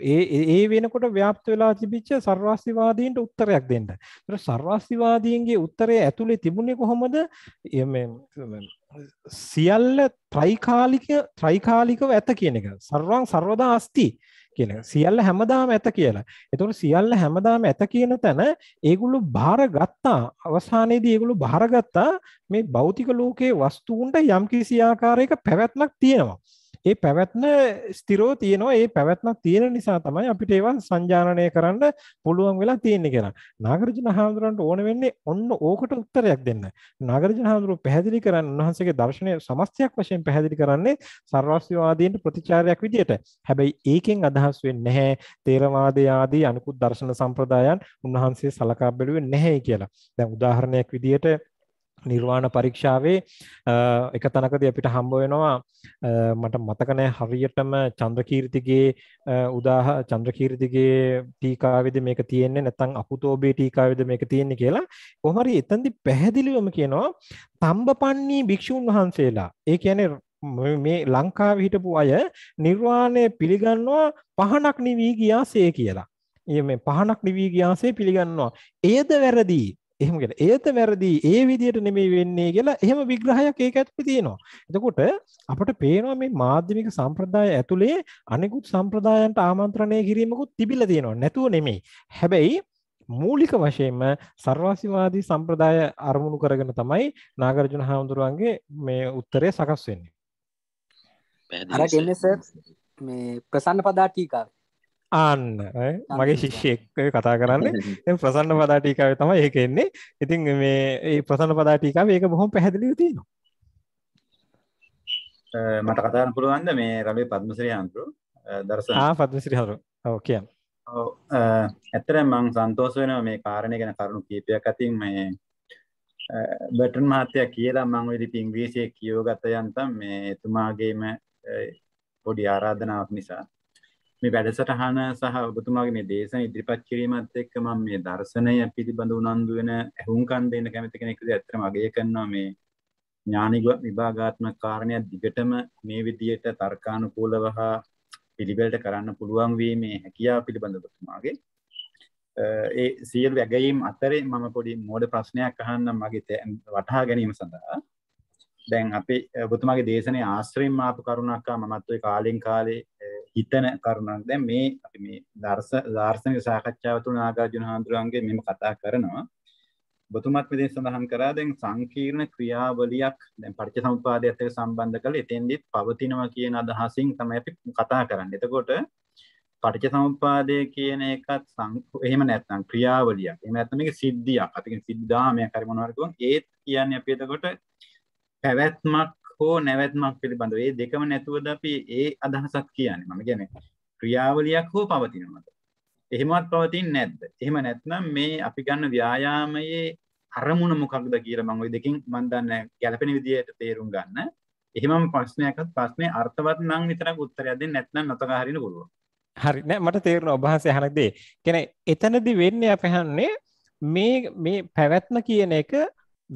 ඒ ඒ වෙනකොට ව්‍යාප්ත වෙලා තිබිච්ච සර්වාස්තිවාදීන්ට උත්තරයක් දෙන්න. ඒතර සර්වාස්තිවාදීන්ගේ උත්තරය ඇතුලේ තිබුණේ කොහොමද? සියල්ල ත්‍රිකාලික ත්‍රිකාලිකව ඇත කියන එක. සර්වං සර්වදා අස්ති කියන එක. සියල්ල හැමදාම ඇත කියලා. ඒතර සියල්ල හැමදාම ඇත කියන තැන ඒගොල්ලෝ බාර ගත්තා. අවසානයේදී ඒගොල්ලෝ බාර ගත්තා මේ භෞතික ලෝකයේ වස්තුන්ට යම්කිසි ආකාරයක පැවැත්මක් තියෙනවා. ඒ පැවැත්ම ස්තිරෝ තියෙනවා ඒ පැවැත්මක් තියෙන නිසා තමයි අපිට ඒවා සංජානනය කරන්න පුළුවන් වෙලා තියෙන්නේ කියලා. නාගරජන හාමුදුරන්ට ඕන වෙන්නේ ඔන්න ඕකට උත්තරයක් දෙන්න. නාගරජන හාමුදුරුවෝ පැහැදිලි කරන්නේ උන්වහන්සේගේ දර්ශනය සමස්තයක් වශයෙන් පැහැදිලි කරන්නේ සර්වස්වවාදීන්ට ප්‍රතිචාරයක් විදියට. හැබැයි ඒකෙන් අදහස් වෙන්නේ නැහැ තේරවාදය ආදී අනිකුත් දර්ශන සම්ප්‍රදායන් උන්වහන්සේ සලකා බැලුවේ නැහැ කියලා. දැන් උදාහරණයක් විදියට නිර්වාණ පරීක්ෂාවේ එක තැනකදී අපිට හම්බ වෙනවා මට මතක නෑ හරියටම චන්ද්‍රකීර්තිගේ උදාහ චන්ද්‍රකීර්තිගේ ටීකාවේදී මේක තියෙන්නේ නැත්නම් අපුතෝබේ ටීකාවේදී මේක තියෙන්නේ කියලා කොහොම හරි එතෙන්දී පැහැදිලිවම කියනවා තම්බපන්නී භික්ෂුන් වහන්සේලා ඒ කියන්නේ මේ ලංකාවේ හිටපු අය නිර්වාණය පිළිගන්නවා පහනක් නිවි ගියාසේ කියලා. මේ පහනක් නිවි ගියාසේ පිළිගන්නවා. එයද වැරදි. එහෙම කියලා. ඒත වැරදි ඒ විදිහට නෙමෙයි වෙන්නේ කියලා එහෙම විග්‍රහයක් ඒක ඇතුලේ තියෙනවා. එතකොට අපට පේනවා මේ මාධ්‍යමික සම්ප්‍රදාය ඇතුලේ අනිකුත් සම්ප්‍රදායන්ට ආමන්ත්‍රණය කිරීමකුත් තිබිලා තියෙනවා. නැතුව නෙමෙයි. හැබැයි මූලික වශයෙන්ම සර්වාසිවාදී සම්ප්‍රදාය අරමුණු කරගෙන තමයි නාගරජන හාමුදුරුවන්ගේ මේ උත්තරය සකස් වෙන්නේ. අර කියන්නේ සර් මේ ප්‍රසන්න පදා ටීකාවේ ආන්න මගේ ශිෂ්‍යයෙක් කතා කරන්නේ ප්‍රසන්න පදා ටිකාව තම ඒක එන්නේ ඉතින් මේ ඒ ප්‍රසන්න පදා ටිකාව ඒක බොහොම පැහැදිලිව තියෙනවා මට කතාන්න පුළුවන්ද මේ රබේ පද්මශ්‍රී හන්තුරු දර්ශන පද්මශ්‍රී හරු ඔව කියන්න ඇත්තර මං සන්තෝස වෙනවා මේ කාරණය ගැන කරුණු කීපයක් ඇතින් මේ බටන් මහත්තය කියලා මං විදි ඉංග්‍රීසිය කියෝගත යන්තම් මේ එතුමාගේම පොඩි ආරාධනාවක් නිසා මේ වැඩසටහන සහ ඔබතුමාගේ මේ දේශන ඉදිරිපත් කිරීමත් එක්ක මම මේ දර්ශනය පිළිබඳ උනන්දු වෙන ඇහුම්කන් දෙන්න කැමති කෙනෙක්ද ඇත්තටම අගය කරනවා මේ ඥානිග විභාගාත්මක කාරණයක් දිගටම මේ විදියට තර්කානුකූලව හා පිළිවෙලට කරන්න පුළුවන් වීමේ හැකියාව පිළිබඳ ඔබතුමාගේ ඒ සියල් වැගයීම් අතරේ මම පොඩි මෝඩ ප්‍රශ්නයක් අහන්න මගේ වටහා ගැනීම සඳහා දැන් අපි ඔබතුමාගේ දේශනය ආශ්‍රයෙන් මාපු කරුණක්කා මමත්වයි කාලෙන් කාලේ හිතන කරුණක් දැන් මේ අපි මේ දර්ශ දාර්ශනික සාකච්ඡාව තුළ නාගාර්ජුන හාමුදුරුවන්ගේ මෙම කතා කරනවා ඔබතුමත් මෙතෙන් සඳහන් කරා දැන් සංකීර්ණ ක්‍රියාවලියක් දැන් පටිච්චසමුපාදයත් එක්ක සම්බන්ධ කරලා එතෙන්දිත් පවතිනවා කියන අදහසින් තමයි අපි කතා කරන්නේ එතකොට පටිච සමුපාදය කියන එකත් සංක එහෙම නැත්නම් ක්‍රියාවලියක් එහෙම නැත්නම් මේක සිද්ධියක් අපි කියන සිද්ධාමයක් හරි මොනවාරි කියුවොත් ඒත් කියන්නේ අපි එතකොට පැවැත්මක් හෝ නැවැත්මක් පිළිබඳව ඒ දෙකම නැතුවද අපි ඒ අදහසක් කියන්නේ මම කියන්නේ ක්‍රියාවලියක් හෝ පවතිනවද එහෙමවත් පවතින්නේ නැද්ද එහෙම නැත්නම් මේ අපි ගන්න ව්‍යායාමයේ අරමුණ මොකක්ද කියලා මම ওই දෙකෙන් මම දන්නේ ගැළපෙන විදියට තේරුම් ගන්න එහෙමම ප්‍රශ්නයක්වත් ප්‍රශ්නේ අර්ථවත් නම් විතරක් උත්තරයක් දෙන්න නැත්නම් නොතකා හරින්න පුළුවන් හරි නෑ මට තේරෙනවා ඔබ වහන්සේ අහන දේ කියන්නේ එතනදී වෙන්නේ අපහන්නේ මේ මේ පැවැත්ම කියන එක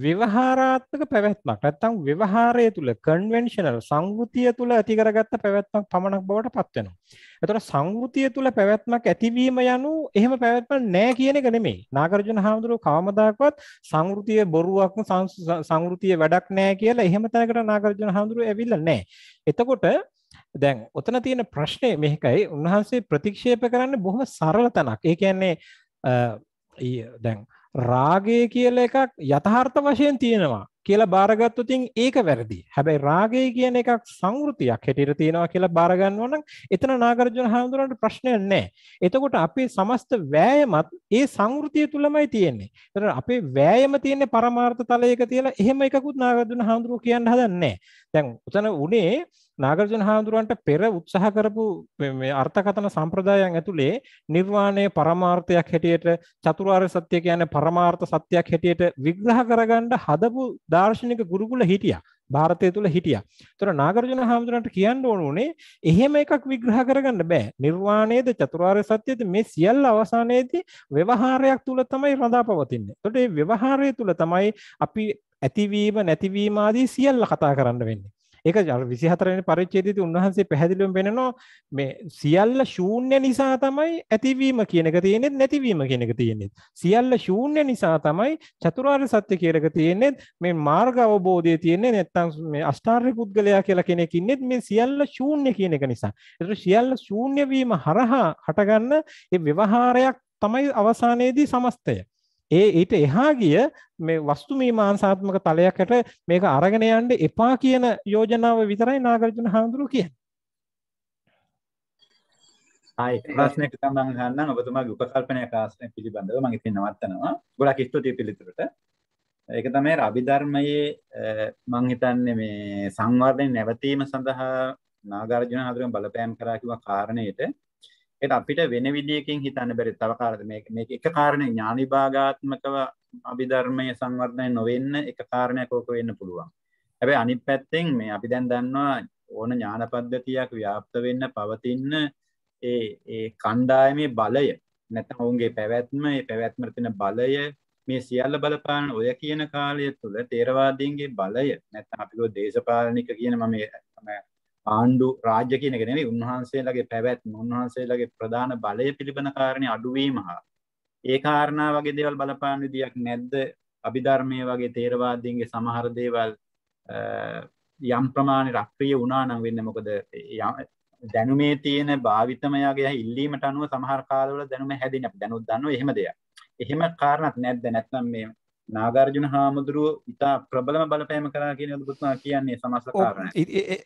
ව්‍යවහාරාත්මක පැවැත්මක් නැත්තම් ව්‍යවහාරය තුළ කන්වෙන්ෂනල් සංවෘතිය තුළ ඇති කරගත්ත පැවැත්මක් පමණක් බවට පත් වෙනවා. එතකොට සංවෘතිය තුළ පැවැත්මක් ඇතිවීම යනු එහෙම පැවැත්මක් නැහැ කියන එක නෙමෙයි. නාගර්ජුන හාමුදුරුව කවමදාකවත් සංවෘතිය බොරුවක් සංවෘතිය වැඩක් නැහැ කියලා එහෙම තැනකට නාගර්ජුන හාමුදුරුව ඇවිල්ලා නැහැ. එතකොට දැන් ඔතන තියෙන ප්‍රශ්නේ මේකයි උන්වහන්සේ ප්‍රතික්ෂේප කරන්න බොහොම සරල තැනක්. ඒ කියන්නේ දැන් රාගය කියල එකක් යථහර්ථ වශයෙන් තියෙනවා කියලා බාරගත්තුතින් ඒක වැරදි හැබැයි රාගය කියන එකක් සංෘතියක් හෙටිර තියෙනවා කියලා බාරගන්නවනම් එතන නාගරජන හාමුදුරන්ට ප්‍රශ්නය නෑ එතකොට අපේ සමස්ත වෑයමත් ඒ සංෘතිය තුළමයි තියෙන්නේ තර අපේ වෑයම තියන්නේ පරමාර්ථ තලයක තියලා එහෙම එකකුත් නාගරදුන හාමුදුරුව කියන්න හදන්නේ දැන් උතන උනේ නාගර්ජන හාමුදුරුවන්ට පෙර උත්සාහ කරපු අර්ථකතන සම්ප්‍රදායන් ඇතුළේ නිර්වාණය පරමාර්ථයක් හැටියට චතුරාර්ය සත්‍ය කියන්නේ පරමාර්ථ සත්‍යයක් හැටියට විග්‍රහ කරගන්න හදපු දාර්ශනික ගුරුකුල හිටියා. ಭಾರತය තුල හිටියා. ඒතර නාගර්ජුන හාමුදුරන්ට කියන්න ඕන උනේ එහෙම එකක් විග්‍රහ කරගන්න බෑ. නිර්වාණයද චතුරාර්ය සත්‍යද මේ සියල්ල අවසානයේදී ව්‍යවහාරයක් තුල තමයි රඳාපවතින්නේ. ඒතකොට මේ ව්‍යවහාරය තුල තමයි අපි ඇතිවීම නැතිවීම ආදී සියල්ල කතා කරන්න වෙන්නේ. ඒක විසිහතරන පරිච්චේදති උන්වහන්සේ පැහැදිලිවම් පෙනෙනවා මේ සියල්ල ශූන්‍ය නිසා තමයි ඇතිවීම කියනක තියෙනෙත් නැතිවීම කියෙනක තියෙනෙත් සියල්ල ශූන්‍ය නිසා තමයි චතුරාර් සත්‍ය කියරක තියෙනෙත් මේ මාර්ග අවබෝධය තියන්නේ නැත්තන් මේ අස්ටාර්ය පුද්ගලයා කියලා කෙනෙක් ඉන්නෙත් මේ සියල්ල ශූන්‍ය කියන එක නිසා එතු සියල්ල ශූන්‍යවීම හරහා හටගන්න ඒ ව්‍යවහාරයක් තමයි අවසානයේදී සමස්තය ඒ ඊට එහා ගිය මේ වස්තු මීමාංසාත්මක තලයකට මේක අරගෙන යන්න එපා කියන යෝජනාව විතරයි නාගර්ජුන හාමුදුරුවෝ කියන්නේ. ආයි ප්‍රශ්නයක් තමයි මම අහන්නම් ඔබතුමාගේ උපකල්පනයක් ආශ්‍රය පිළිබඳව මම ඉතින් නවත්තනවා. ගොඩක් ස්තුතියි පිළිතුරට. ඒක තමයි අභිධර්මයේ මම හිතන්නේ මේ සංවර්ධනය නැවතීම සඳහා නාගාර්ජුන හඳුරන් බලපෑම් කරා කිව්වා කාරණේට එට අපිට වෙන විදිියකින් හිතන්න බැරි තවකාරද මේ එක කාරණය ඥානිභාගාත්මකව අභිධර්මය සංවර්ධය නොවෙන්න එක කාරණයකෝක වෙන්න පුළුවන් ඇැබයි අනි පැත්තෙන් මේ අපි දැන් දන්නවා ඕන ඥානපද්ධතියක් ව්‍යාප්ත වෙන්න පවතින්න ඒ කණ්ඩායමේ බලය නැත ඔවුන්ගේ පැවැත්ම පැවැත්මරතින බලය මේ සියල්ල බලපාන ඔය කියන කාලය තුළ තේරවාදීන්ගේ බලය නැත අපිකෝ දේශපාලනික කියන මම ආණ්ඩු රාජ්‍ය කියන එක නෙවෙයි උන්වහන්සේලාගේ පැවැත්ම උන්වහන්සේලාගේ ප්‍රධාන බලය පිළිබඳ කාරණේ අඩුවීම හා ඒ කාරණා වගේ දේවල් බලපාන විදියක් නැද්ද අභිධර්මයේ වගේ තේරවාදීන්ගේ සමහර දේවල් යම් ප්‍රමාණයක් රක්‍රිය වුණා නම් වෙන්නේ මොකද දැනුමේ තියෙන භාවිතමයාගේ ඉල්ලීමට අනුව සමහර කාලවල දැනුම හැදෙන අපි දැනුත් දන්නවා එහෙම දෙයක් එහෙම කාරණාවක් නැද්ද නැත්නම් මේ නාගාර්ජුන හාමුදුරුව ඉතා ප්‍රබලම බලපෑම කරා කියන බුතුමා කියන්නේ සමස්ත කාරණා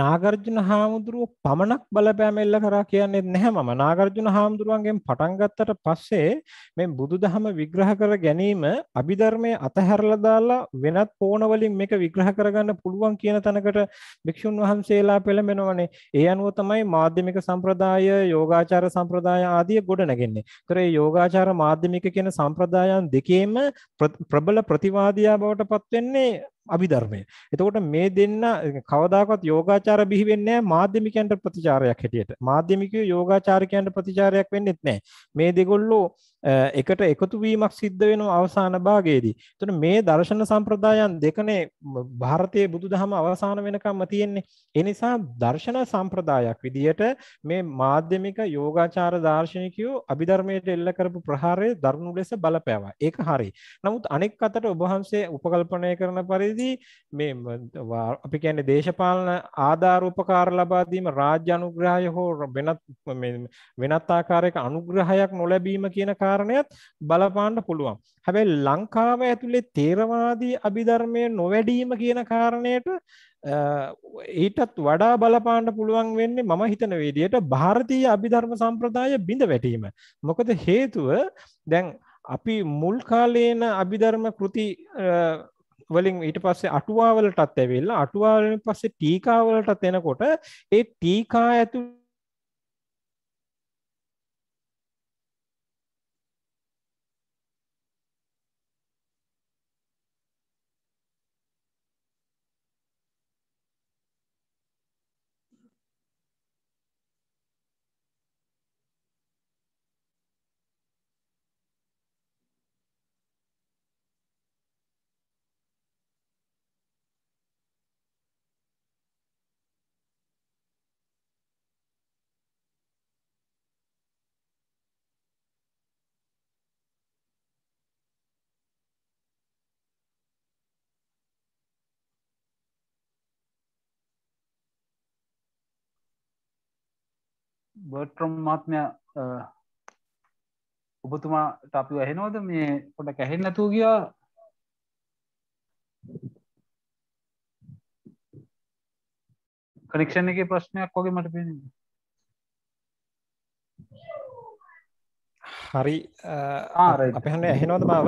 නාගර්ජුන හාමුදුරුව පමණක් බලපෑමෙල්ල කරා කියන්නේ නැහැ මම නාගර්ජුන හාමුදුරුවන්ගෙන් පටන් ගත්තට පස්සේ මේ බුදුදහම විග්‍රහ කර ගැනීම අභිධර්මයේ අතහැරලා දාලා වෙනත් පෝණ වලින් මේක විග්‍රහ කරගන්න පුළුවන් කියන තැනකට භික්ෂුන් වහන්සේලා පෙළඹෙනවනේ ඒ අනුව තමයි මාධ්‍යමික සම්ප්‍රදාය යෝගාචාර සම්ප්‍රදාය ආදිය ගොඩනගන්නේ ඒතර ඒ යෝගාචාර මාධ්‍යමික කියන සම්ප්‍රදායන් දෙකේම ප්‍රබල ප්‍රතිවාදියා බවට පත් වෙන්නේ අභිධර්මය. එතකොට මේ දෙන්න කවදාකවත් යෝගාචාර බිහි වෙන්නේ මාධ්‍යමිකයන්ට ප්‍රතිචාරයක් හැටියට. මාධ්‍යමිකයෝ යෝගාචාරිකයන්ට ප්‍රතිචාරයක් වෙන්නෙත් නැහැ. මේ දෙගොල්ලෝ එකට එකතු වීමක් සිද්ධ වෙනවා අවසාන භාගයේදී. එතකොට මේ දර්ශන සම්ප්‍රදායන් දෙකනේ ಭಾರತයේ බුදුදහම අවසාන වෙනකම්ම තියෙන්නේ. ඒ නිසා දර්ශන සම්ප්‍රදායක් විදියට මේ මාධ්‍යමික යෝගාචාර දාර්ශනිකයෝ අභිධර්මයට එල්ල කරපු ප්‍රහාරය දරුණු ලෙස බලපෑවා. ඒක හරි. නමුත් අනෙක් අතට ඔබ වහන්සේ උපකල්පනය කරන පරිදි පරිදි මේ අපි කියන්න දේශපාලන ආධාරූපකාර ලබාදීම රාජ්‍ය අනුග්‍රහය හෝ වෙනත් වෙනත් ආකාරයක අනුග්‍රහයක් නොලැබීම කියන කාරණයත් බලපාන්න පුළුවන්. හැබැයි ලංකාව ඇතුළේ තේරවාදී අභිධර්මය නොවැඩීම කියන කාරණයට ඊටත් වඩා බලපාන්න පුළුවන් වෙන්නේ මම හිතන විදියට ಭಾರತೀಯ අභිධර්ම සම්ප්‍රදාය බිඳ වැටීම. මොකද හේතුව දැන් අපි මුල් කාලේන අභිධර්ම කෘති වලින් ඊට පස්සේ අටුවාවලටත් ඇවෙල්ලා අටුවාවලින් පස්සේ ටීකාවලටත් එනකොට ඒ ටීකා ඇතුළේ බර්ට්‍රම් මාත්මය ඔබතුමා අපි ඇහෙනෝද මේ පොට කැහෙන් නැතුූ ගියා කනෙක්ෂණ එක ප්‍රශ්නයක් වගේ මට පෙන හරි ආර අපහන්න ඇහෙනෝද මාව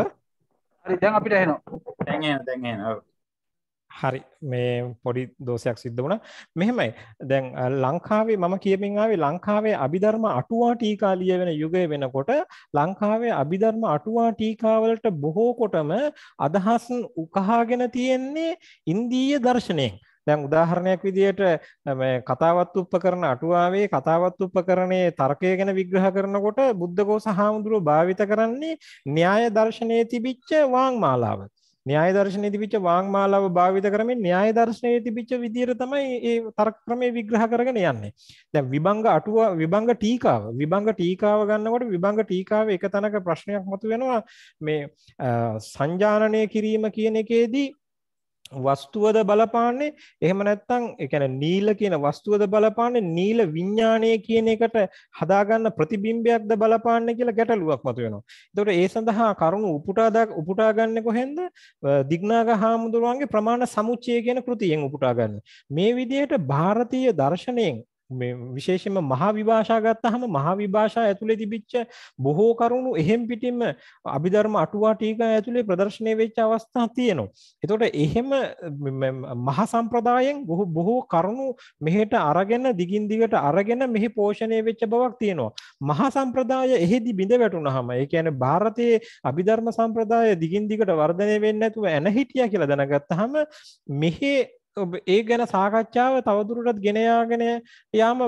හරි දැන් අපිට ඇහෙනවා දැ දැ හරි මේ පොඩි දෝෂයක් සිද්ධ වුණ මෙහෙමයි දැන් ලංකාවේ මම කියමින්ාවේ ලංකාවේ අභිධර්ම අටුවා ටීකාලිය වෙන යුගය වෙනකොට ලංකාවේ අභිධර්ම අටුවා ටීකාවලට බොහෝ කොටම අදහස් උකහාගෙන තියෙන්නේ ඉන්දීය දර්ශනයෙන් දැන් උදාහරණයක් විදිහට කතාවත් උප්ප කරන අටුවාවේ කතාවත් උප්ප කරණයේ තර්කය ගැන විග්‍රහ කරනකොට බුද්ධඝෝස හාමුදුරුව භාවිත කරන්නේ න්‍යාය දර්ශනයේ තිබිච්ච වාං මාලාව. න්‍යාය දර්ශනයේ තිබිච්ච වාංමාලාව භාවිත කරමින් න්‍යාය දර්ශනයේ තිබිච්ච විදියට තමයි මේ තර්ක ක්‍රමයේ විග්‍රහ කරගෙන යන්නේ. දැන් විභංග අටුව විභංග ටීකාව විභංග ටීකාව ගන්නකොට විභංග ටීකාවේ එක තැනක ප්‍රශ්නයක් මතුවෙනවා මේ සංජානනය කිරීම කියන එකේදී වස්තුවද බලපාන්නේ එහෙම නැත්තං එකන නීල කියන වස්තුවද බලපාන්නේ නීල විඤ්ඥානය කියන එකට හදාගන්න ප්‍රතිබිම්බයක්ද බලපාන්න කියලා ගැටලුවක් මතුවෙනවා. දොට ඒ සඳහා කරුණු උපුටාදක් උපුටාගන්න කොහෙන්ද දිග්නාග හාමුදුරුවන්ගේ ප්‍රමාණ සමුච්චය කියන කෘතියෙන් උපුටාගන්න. මේ විදියට භාරතීය දර්ශනයෙන් විශේෂම මහා විභාෂා ගත්තහම මහා විභාෂා ඇතුළේ තිබිච්ච බොහෝ කරුණු එහෙම් පිටින්ම අභිධර්ම අටුවා ටීකා ඇතුළේ ප්‍රදර්ශනය වෙච්ච අවස්ථා තියෙනවා. එතකොට එහෙම මහා සම්ප්‍රදායෙන් බොහෝ බොහෝ කරුණු මෙහෙට අරගෙන දිගින් දිගට අරගෙන මෙහි පෝෂණය වෙච්ච බවක් තියෙනවා. මහා සම්ප්‍රදාය එහෙදි බිඳ වැටුනහම ඒ කියන්නේ ಭಾರತයේ අභිධර්ම සම්ප්‍රදාය දිගින් දිගට වර්ධනය වෙන්නේ නැතුව එන හිටියා කියලා දැනගත්තහම මෙහි ඒ ගැන සාකච්ඡාව තවදුරටත් ගෙනයාගෙන යාම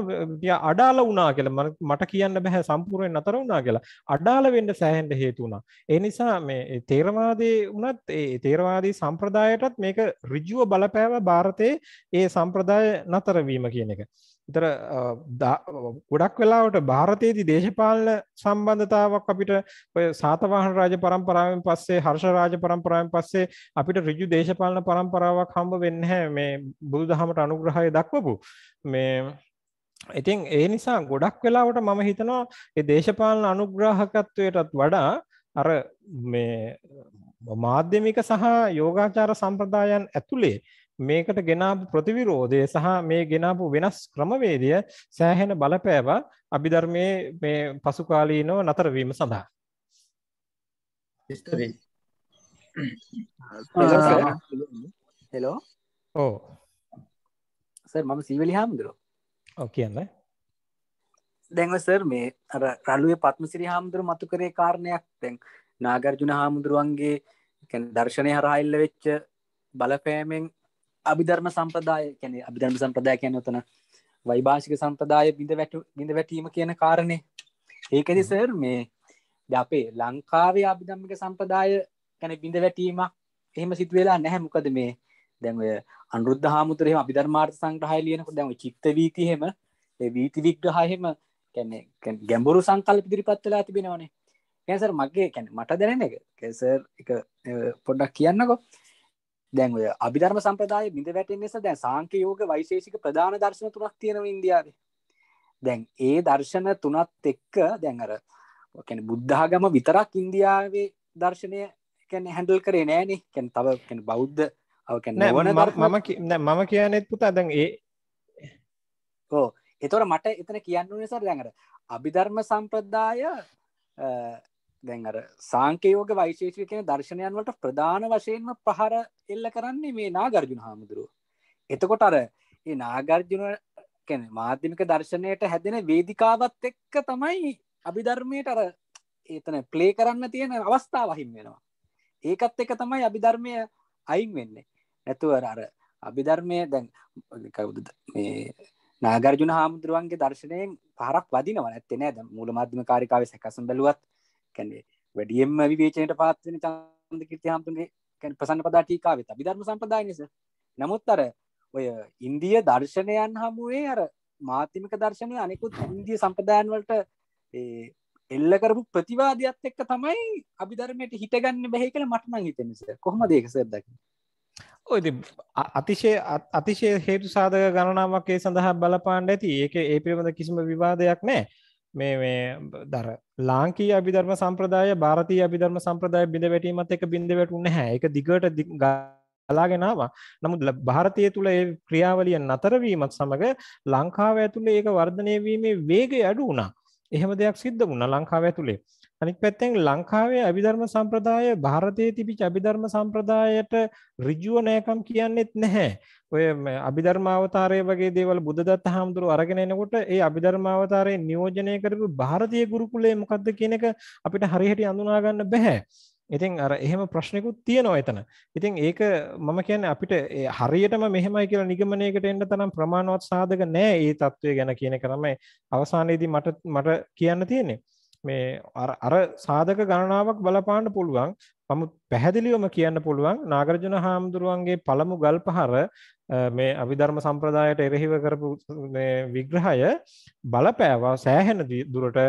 අඩාල වනා කියල මට කියන්න බැහැ සම්පූර්ුවෙන් අතර වනා කියලා අඩාල වෙන්ඩ සෑහන්ට හේතුුණා ඒ නිසා මේ තේරවාදී වනත් ඒ තේරවාදී සම්ප්‍රදායටත් මේක රිජුව බලපෑව භාරතයේ ඒ සම්ප්‍රදාය නතරවීම කියන එක තර ගොඩක් වෙලාවට භාරතයේති දේශපාලන සම්බන්ධතාවක් අපිට ඔය සාතවාහන රාජ පරම්පරාවෙන් පස්සේ හර්ෂ රාජ පරම්පරාවෙන් පස්සේ අපිට රිජු දේශපාලන පරම්පරාවක් හම්බ වෙන්නහැ මේ බුදු දහමට අනුග්‍රහය දක්වපු මේ ඉතින් ඒ නිසා ගොඩක් වෙලාවට මම හිතනවා ඒ දේශපාලන අනුග්‍රහකත්වයටත් වඩා අර මේ මාධ්‍යමික සහ යෝගාචාර සම්ප්‍රදායන් ඇතුළේ මේකට ගෙනාපු ප්‍රතිවිරෝධය සහ මේ ගෙනාපු වෙනස් ක්‍රමවේදය සෑහෙන බලපෑව අභිධර්මයේ මේ පසුකාලීනව නතර වීම සඳහා. ස්තුතියි. හෙලෝ. ඕ. සර් මම සීවලි හාමුදුරුවෝ. ඔව් කියන්න. දැන්ව සර් මේ අර රළුවේ පත්මසිරි හාමුදුරුවෝ මතු කරේ කාරණයක් දැන් නාගර්ජුන හාමුදුරුවන්ගේ කියන්නේ දර්ශනය හරහා ඉල්ල වෙච්ච බලපෑමෙන් අභිධර්ම සම්ප්‍රදාය කැන අභිධර්ම සම්ප්‍රදාය කැන තන වයිභාෂික සම්ප්‍රදාය බිඳ වැට බිඳ වැටීම කියන කාරණය ඒකදි සර් මේ අපේ ලංකාවේ අභිධම්මික සම්ප්‍රදාය කැන බිඳ වැටීමක් එහෙම සිතුවෙලා නැහැ මොකද මේ දැන්ය අනුරුද්ධ හාමුතරෙම අභිධර්මාර්ථ සංග්‍රහය ලියනක දැම චිත්ත වීතිහෙම වීති විග්‍රහයහෙම කැනෙ ගැඹුරු සංකල්ප දිරිපත්වෙලා තිබෙනවානේ කැසර් මගේ කැන මට දැනෙන එක කැසර් එක පොඩ්ඩක් කියන්නකෝ දැන් ඔය අභිධර්ම සම්ප්‍රදාය බිඳ වැටෙන් නිසා දැන් සාංඛ්‍ය යෝග වෛශේෂික ප්‍රධාන දර්ශන තුනක් තියෙනවා ඉන්දියාවේ. දැන් ඒ දර්ශන තුනත් එක්ක දැන් අර කියන්නේ බුද්ධාගම විතරක් ඉන්දියාවේ දර්ශනය කියන්නේ හැන්ඩල් කරේ නෑනේ කියන්නේ තව කියන්නේ බෞද්ධ අව කියන්නේ නෝන මම මම කියන්නේත් පුතා දැන් ඒ ඕ ඒතොර මට එතන කියන්න ඕනේ සර් දැන් අර අභිධර්ම සම්ප්‍රදාය දැන් අර සාංකයෝග වයිශේෂය කියන දර්ශනයන් වලට ප්‍රධාන වශයෙන්ම පහර එල්ල කරන්නේ මේ නාගර්ජුන හාමුදුරුව. එතකොට අර ඒ නාගර්ජුන කැන මාධ්‍යමික දර්ශනයට හැදෙන වේදිකාවත් එක්ක තමයි අභිධර්මයට අර ඒතන ප්ලේ කරන්න තියෙන අවස්ථාව වහින් වෙනවා. ඒකත් එක තමයි අභිධර්මය අයින් වෙන්නේ. නැතුවර අර අභිධර්මය දැන් කවුද මේ නාගර්ජුන හාමුදුරුවන්ගේ දර්ශනයෙන් පහරක් වදිනව නැත්තේ නෑ දැන් මූලමාධ්‍යම කාරිකාවේ සැකසම් බැලුවත් කැනේ වැඩියෙන්ම විවේචනයට පාත්වෙන චන්ද කීර්ති හාමුදුරන්ගේ ප්‍රසන්න පදා ටීකාවෙත අභිධර්ම සම්පදායනිස නමුත් අර ඔය ඉන්දිය දර්ශනයන් හමුවේ අර මාතිමික දර්ශනය අනෙකුත් ඉන්දිය සම්පදායන් වලට එල්ල කරපු ප්‍රතිවාදයක් එක්ක තමයි අභිධර්මයට හිටගන්න බැහි කළ මටනං හිතනිස කොහොම දේක සදක් ඔයති අතිශය අතිශය හේතු සාධක ගණනාවක් ඒ සඳහා බලපාණ්ඩ ඇති ඒක ඒ පිළිබඳ කිසිම විවාදයක් නෑ මේ දර ලාංකී අභිධර්ම සම්ප්‍රදාය භාරතය අභිධර්ම සම්ප්‍රදාය බිඳ වැටීමත් එක බිඳ වැටුන්න හැ එක දිගට ගලාගෙනාව නමුත් භාරතය තුළ ඒ ක්‍රියාවලිය නතරවීමත් සමඟ ලංකාව ඇතුළේ ඒක වර්ධනයවීමේ වේග අඩු වුණා එහෙම දෙයක් සිද්ධ වුණ ලංකාව ඇතුළේ අනික් පැත්තෙන් ලංකාවේ අභිධර්ම සම්ප්‍රදාය ಭಾರತයේ තිබිච්ච අභිධර්ම සම්ප්‍රදායට ඍජුව නැකම් කියන්නේත් නැහැ. ඔය අභිධර්ම අවතාරය වගේ දේවල් බුද්ධදත්ත හාමුදුරුවෝ අරගෙන එනකොට ඒ අභිධර්ම අවතාරයේ නියෝජනය කරපු ಭಾರತೀය ගුරුකුලය මොකද්ද කියන එක අපිට හරියට අඳුනා ගන්න බෑ. ඉතින් අර එහෙම ප්‍රශ්නකුත් තියෙනවා එතන. ඉතින් ඒක මම කියන්නේ අපිට හරියටම මෙහෙමයි කියලා නිගමනයකට එන්න තරම් ප්‍රමාණවත් සාධක නැහැ මේ தত্ত্বය ගැන කියන එක තමයි අවසානයේදී මට මට කියන්න තියෙන්නේ. මේ අර සාධක ගණනාවක් බලපාන්න පුළුවන් මම පැහැදිලිවම කියන්න පුළුවන් නාගරජන හාමුදුරුවන්ගේ පළමු ගල් පහර මේ අභිධර්ම සම්ප්‍රදායට එරෙහිව කරපු විග්‍රහය බලපෑවා සෑහෙන දුරට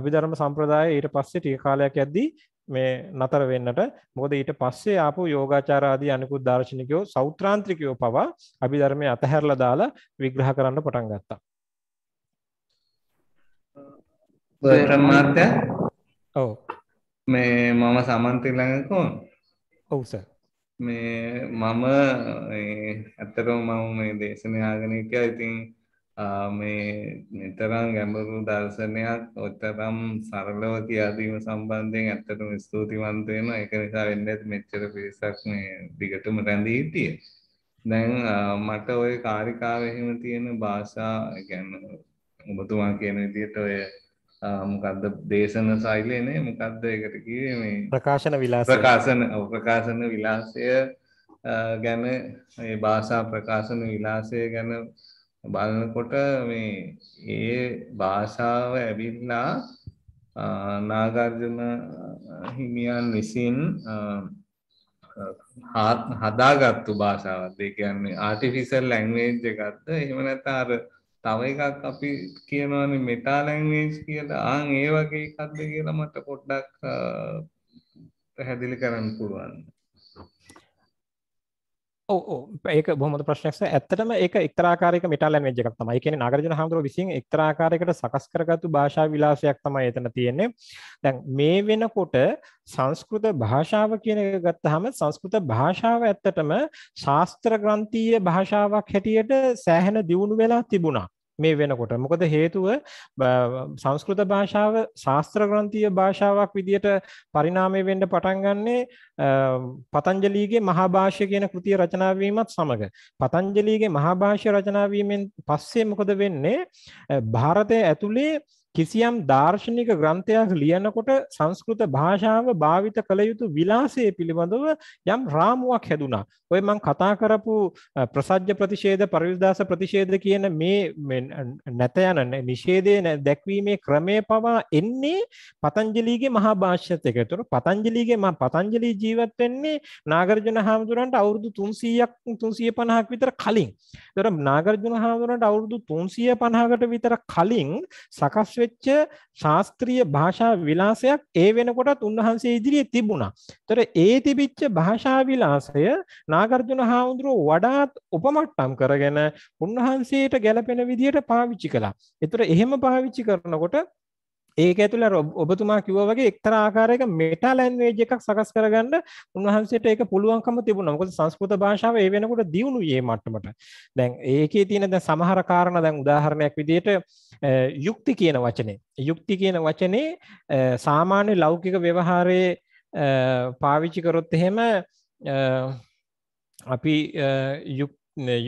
අභිධර්ම සම්ප්‍රදාය ඊට පස්සේ ටික කාලයක් ඇද්දී මේ නතර වෙන්නට මොකද ඊට පස්සේ ආපු යෝගාචාරාදී අනිකුත් දාර්ශනිකයෝ සෞත්‍රාන්ත්‍රිකයෝ පවා අභිධර්මය අතහැරලා දාලා විග්‍රහ කරන්න පටන් ගත්තා. ප්‍රම් මාර්තය ඔව මේ මම සමන්තිල්ලඟකෝන් ඔවුස මේ මම ඇත්තරෝ මම මේ දේශනයාගනක ඉතින් මේ නිතරම් ගැඹරු දර්ශනයක් ඔත්තරම් සරලව කියදීම සම්බන්ධයෙන් ඇත්තටම ස්තුතිවන්තයෙන එක නිසා වෙන්න ඇති මෙච්චර පිරිසක් මේ දිගටම රැඳී හිටිය. දැන් මට ඔය කාරිකාව එහෙම තියෙන භාෂා ගැන ඔබතුමා කියන විදියට ඔය මොකක්ද දේශන සයිලයනේ මොකක්ද එකට කිවේ මේ ප්‍රකාශන විලාස ප්‍රකාශන ප්‍රකාශන විලාසය ගැන භාෂා ප්‍රකාශන විලාසය ගැන බලනකොට මේ ඒ භාෂාව ඇවිල්ලා නාගර්ජන හිමියන් විසින් හදාගත්තු භාෂාවත් ඒ කියන්නේ ආටිෆිසල් ලැංවේජ් එකත්ද එහෙම නැත අර තව එකක් අපි කියනවානේ මෙටා ලැන්ග්වේජ් කියලා. ආන් ඒ වගේ එකක්ද කියලා මට පොඩ්ඩක් පැහැදිලි කරන්න පුළුවන්. ඒක බොහොමද ප්‍රශ්නයක් ඇත්තටම ඒක එක්තරාකාරයක මෙටා ලැන්ග්වේජ් එකක් තමයි. ඒ කියන්නේ නාගරජන හාමුදුරුවෝ විසින් එක්තරාකාරයකට සකස් කරගත්තු භාෂා විලාසයක් තමයි එතන තියෙන්නේ. දැන් මේ වෙනකොට සංස්කෘත භාෂාව කියන එක ගත්තාම සංස්කෘත භාෂාව ඇත්තටම ශාස්ත්‍ර ග්‍රන්ථීය භාෂාවක් හැටියට සෑහෙන දියුණු වෙලා තිබුණා. මේ වෙනකොට මොකද හේතුව සංස්කෘත භාෂාව ශාස්ත්‍ර ග්‍රන්ථීය භාෂාවක් විදිහට පරිණාමය වෙන්න පටන් ගන්නේ පතංජලීගේ මහාභාෂ්‍ය කියන කෘතිය රචනා වීමත් සමග පතංජලීගේ මහාභාෂ්‍ය රචනා වීමෙන් පස්සේ මොකද වෙන්නේ භාරතයේ ඇතුලේ කිසියම් දාර්ශනික ග්‍රන්ථයක් ලියනකොට සංස්කෘත භාෂාව භාවිත කළ යුතු විලාසය පිළිබඳව යම් රාමුවක් හැදුනා. ඔය මං කතා කරපු ප්‍රසජ්‍ය ප්‍රතිශේද පරිවිදදාස ප්‍රතිශේද කියන මේ නැත යන නිෂේදය දැක්වීමේ ක්‍රමය පවා එන්නේ පතංජලීගේ මහා භාෂ්‍යත එක තුර පතංජලීගේ ම පතංජලී ජීවත් වෙන්නේ නාගරජන හාමුදුරන්ට අවුරුදු තුන්සීයක් තුන්සිය පණහක් විතර කලින්. තර නාගරජන හාමුදුරන්ට අවුරුදු තුන්සිය පණහකට විතර කලින් සකස් වෙච්ච ශාස්ත්‍රීය භාෂා විලාසයක් ඒ වෙනකොටත් උන්වහන්සේ ඉදිරියේ තිබුණා. ඒතර ඒ තිබිච්ච භාෂා විලාසය නාගර්ජුන හාමුදුරුව වඩාත් උපමට්ටම් කරගෙන උන්වහන්සේට ගැළපෙන විදියට පාවිච්චි කළා. ඒතර එහෙම පාවිච්චි කරනකොට ඒක ඇතුළ ඔබතුමා කිව වගේ එක්තරාකාරයක මෙටා ලැන්වේජ් එකක් සකස් කරගන්න උන්වහන්සේට ඒක පුළුවන්කම තිබුණා. මොකද සංස්කෘත භාෂාව ඒ වෙනකොට දියුණු යේ මට්ටමට. දැන් ඒකේ තියෙන දැන් සමහර කාරණා දැන් උදාහරණයක් විදිහට යුක්ති කියන වචනේ. යුක්ති කියන වචනේ සාමාන්‍ය ලෞකික ව්‍යවහාරයේ පාවිච්චි කරොත් එහෙම අපි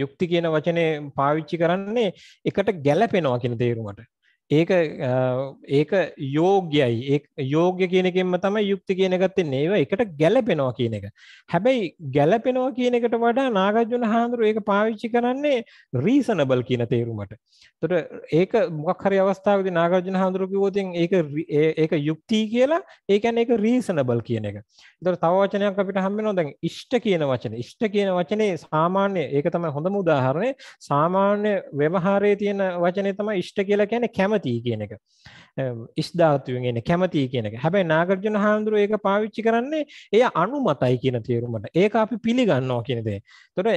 යුක්ති කියන වචනේ පාවිච්චි කරන්නේ එකට ගැලපෙනවා කියන තේරුමට ඒක ඒක යෝග්‍යයි යෝග්‍ය කියනකින්ම තම යුක්ති කියනගත්තෙන් ඒව එකට ගැලපෙනවා කියන එක. හැබැයි ගැලපෙනවා කියන එකට වඩා නාගජුන හාන්දුරුව ඒක පාවිච්චි කරන්නේ රීසනබල් කියන තේරුමට. තොට ඒක මොක්හරි අවස්ථාවද නාගජන හාන්දුරුකිවෝතින් ඒ ඒක යුක්තියි කියලා ඒකැන ඒක රීසනබල් කියන එක. දොර තවචනයක් අපිට හම්බෙනෝ දැන් ඉෂ්ට කියන වචන ඉෂ්ට කියන වචනේ සාමාන්‍ය ඒක තම හොඳ මුදාහරණය සාමාන්‍ය ව්‍යවහාරය තියෙන වචනය තම ඉෂ්ට කියලා කියන කැම කැමතියි කියන එක ස්ධාතුවෙන් එන කැමතියි කියනක හැබැයි නාගර්ජන හාමුදුරුව ඒක පාවිච්චි කරන්නේ එය අනු මතයි කියන තේරුමට ඒක අපි පිළිගන්නවා කියනදේ තොට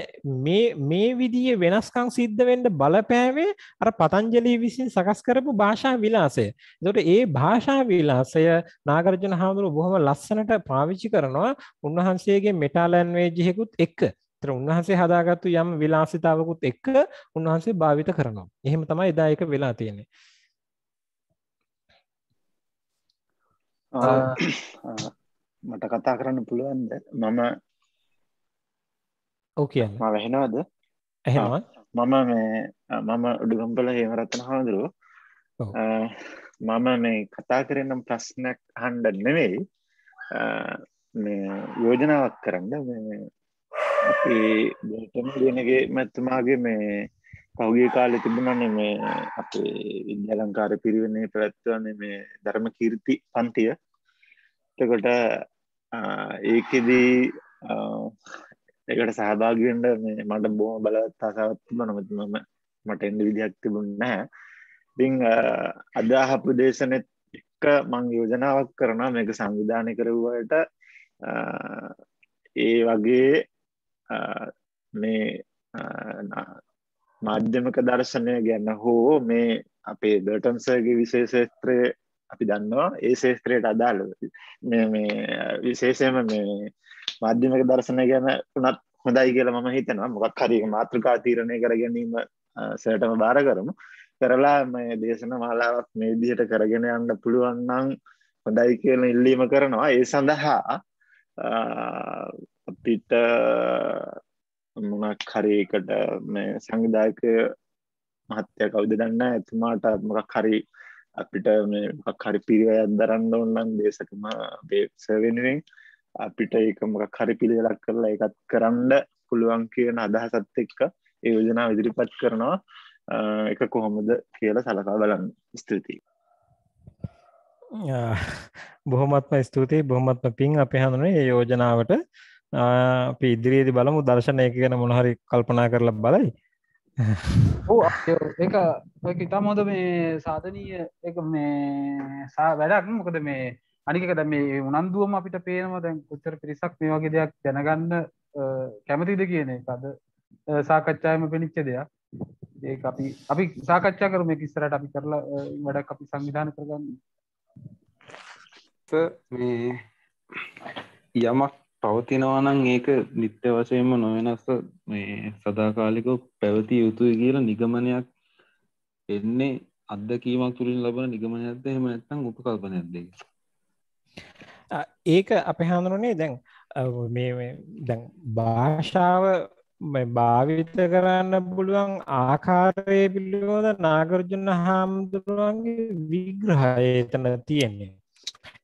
මේ විදිිය වෙනස්කං සිද්ධවෙන්ඩ බලපෑවේ අර පතංජලී විසින් සකස් කරපු භාෂා විලාසය දොට ඒ භාෂා විලාසය නාගරජන හාමුදුරුව බොහොම ලස්සනට පාවිච්චි කරනවා උන්වහන්සේගේ මෙටාලන්වේ ජිහෙකුත් එක් උන්වහන්සේ හදාගත්තු යම් විලාසිතාවකුත් එක්ක උන්වහන්සේ භාවිත කරනවා එහෙම තමයි එදායක වෙලා තියෙන්නේ මට කතා කරන්න පුළුවන්ද මම ඔව කියන්න වැහෙනවාද ඇහෙනවා මම මේ මම උඩුගම්පල හෙමරත්තන හාමුදුරුව මම මේ කතා කරනම් ප්‍රශ්නයක් හන්ඩ නෙවෙයි මේ යෝජනාවක් කරන්න අපේ බටම ලියනගේ මැත්තුමාගේ මේ පෞගේ කාලෙ තිබුණන්නේ මේ අපේ විද්‍යාලංකාර පිරිවෙන්නේ පැවැත්වන්නේ මේ ධර්ම කීර්ති පන්තිය එතකොට ඒකෙදී එකට සහභාගිවෙන්ට මේ මට බොහම බලවත්තාසාවත්තිම නොමතිමම මට එඩ විදිහක් තිබුන්න ඉතිං අදාහපු දේශනෙත් එක්ක මං යෝජනාවක් කරන මේක සංවිධානය කරවුවට ඒ වගේ මේ මාධ්‍යමක දර්ශනය ගැන්න හෝ මේ අපේ ඩටන්සර්ගේ විශේෂේත්‍රය අපි දන්නවා ඒ ශේත්‍රයට අදාළ විශේෂයම මේ මාධ්‍යමක දර්ශනය ගැන උනත් හොඳයි කියල මම හිතනවා මොකක් හරි මාතෘකා තීරණය කර ගැනීම සටම බාර කරමු කරලා මේ දේශන මාලාවක් මේ දිහට කරගෙන යන්න පුළුවන්නං හොඳයි කියන ඉල්ලීම කරනවා ඒ සඳහා අපිට මොනක් හරිකට මේ සංවිධායක මහත්තය කවුද දන්න ඇතුමාට මොකක් හරි අපිට මේක් හරි පිරිවයක් දරන්න ඔන්නන් දේශකම සවෙනුවෙන් අපිට ඒක මොකක් හරි පිළිවෙලක් කරලා එකත් කරන්න පුළුවන් කියන අදහසත් එක්ක ඒ යෝජනා ඉදිරිපත් කරනවා එක කොහොමද කියලා සලකා බලන්න ස්තුතියි බොහොමත්ම ස්තුතියි බොහොමත්ම පින් අපි හඳුනේ ඒ යෝජනාවට අපි ඉදිරියේදී බලමු දර්ශන එක ගැන මොන හරි කල්පනා කරලා බලයි එක ඔක ඉතා හොඳ මේ සාධනීය එක මේ සා වැඩක් මොකද මේ අනිකද මේ උනන්දුවම අපිට පේනවා දැන් කොච්චර පිරිසක් මේ වගේ දෙයක් දැනගන්න කැමතිද කියන එකද සාකච්ඡායම පිණිච්ච දෙයක් ඒ අපි අපි සාකච්ඡා කරම කිස්සරට අපි කරලා වැඩක් අපි සංවිධාන කරගන්න මේ යමක් පවතිනවා නම් ඒක නිත්‍ය වශයෙන්ම නොවෙනස්ස මේ සදාකාලිකව පැවති යුතුයි කියලා නිගමනයක් එන්නේ අත්දකීමක් තුළින් ලබන නිගමනයක්ද එහෙම නැත්නම් උපකල්පනයක් දෙක ඒක අපේ හඳුරන්නේ දැන් මේ දැන් භාෂාව භාවිත කරන්න පුළුවන් ආකාරය පිළිබඳ නාගරජුන හාමුදුරුවන්ගේ විග්‍රහය එතන තියෙන්නේ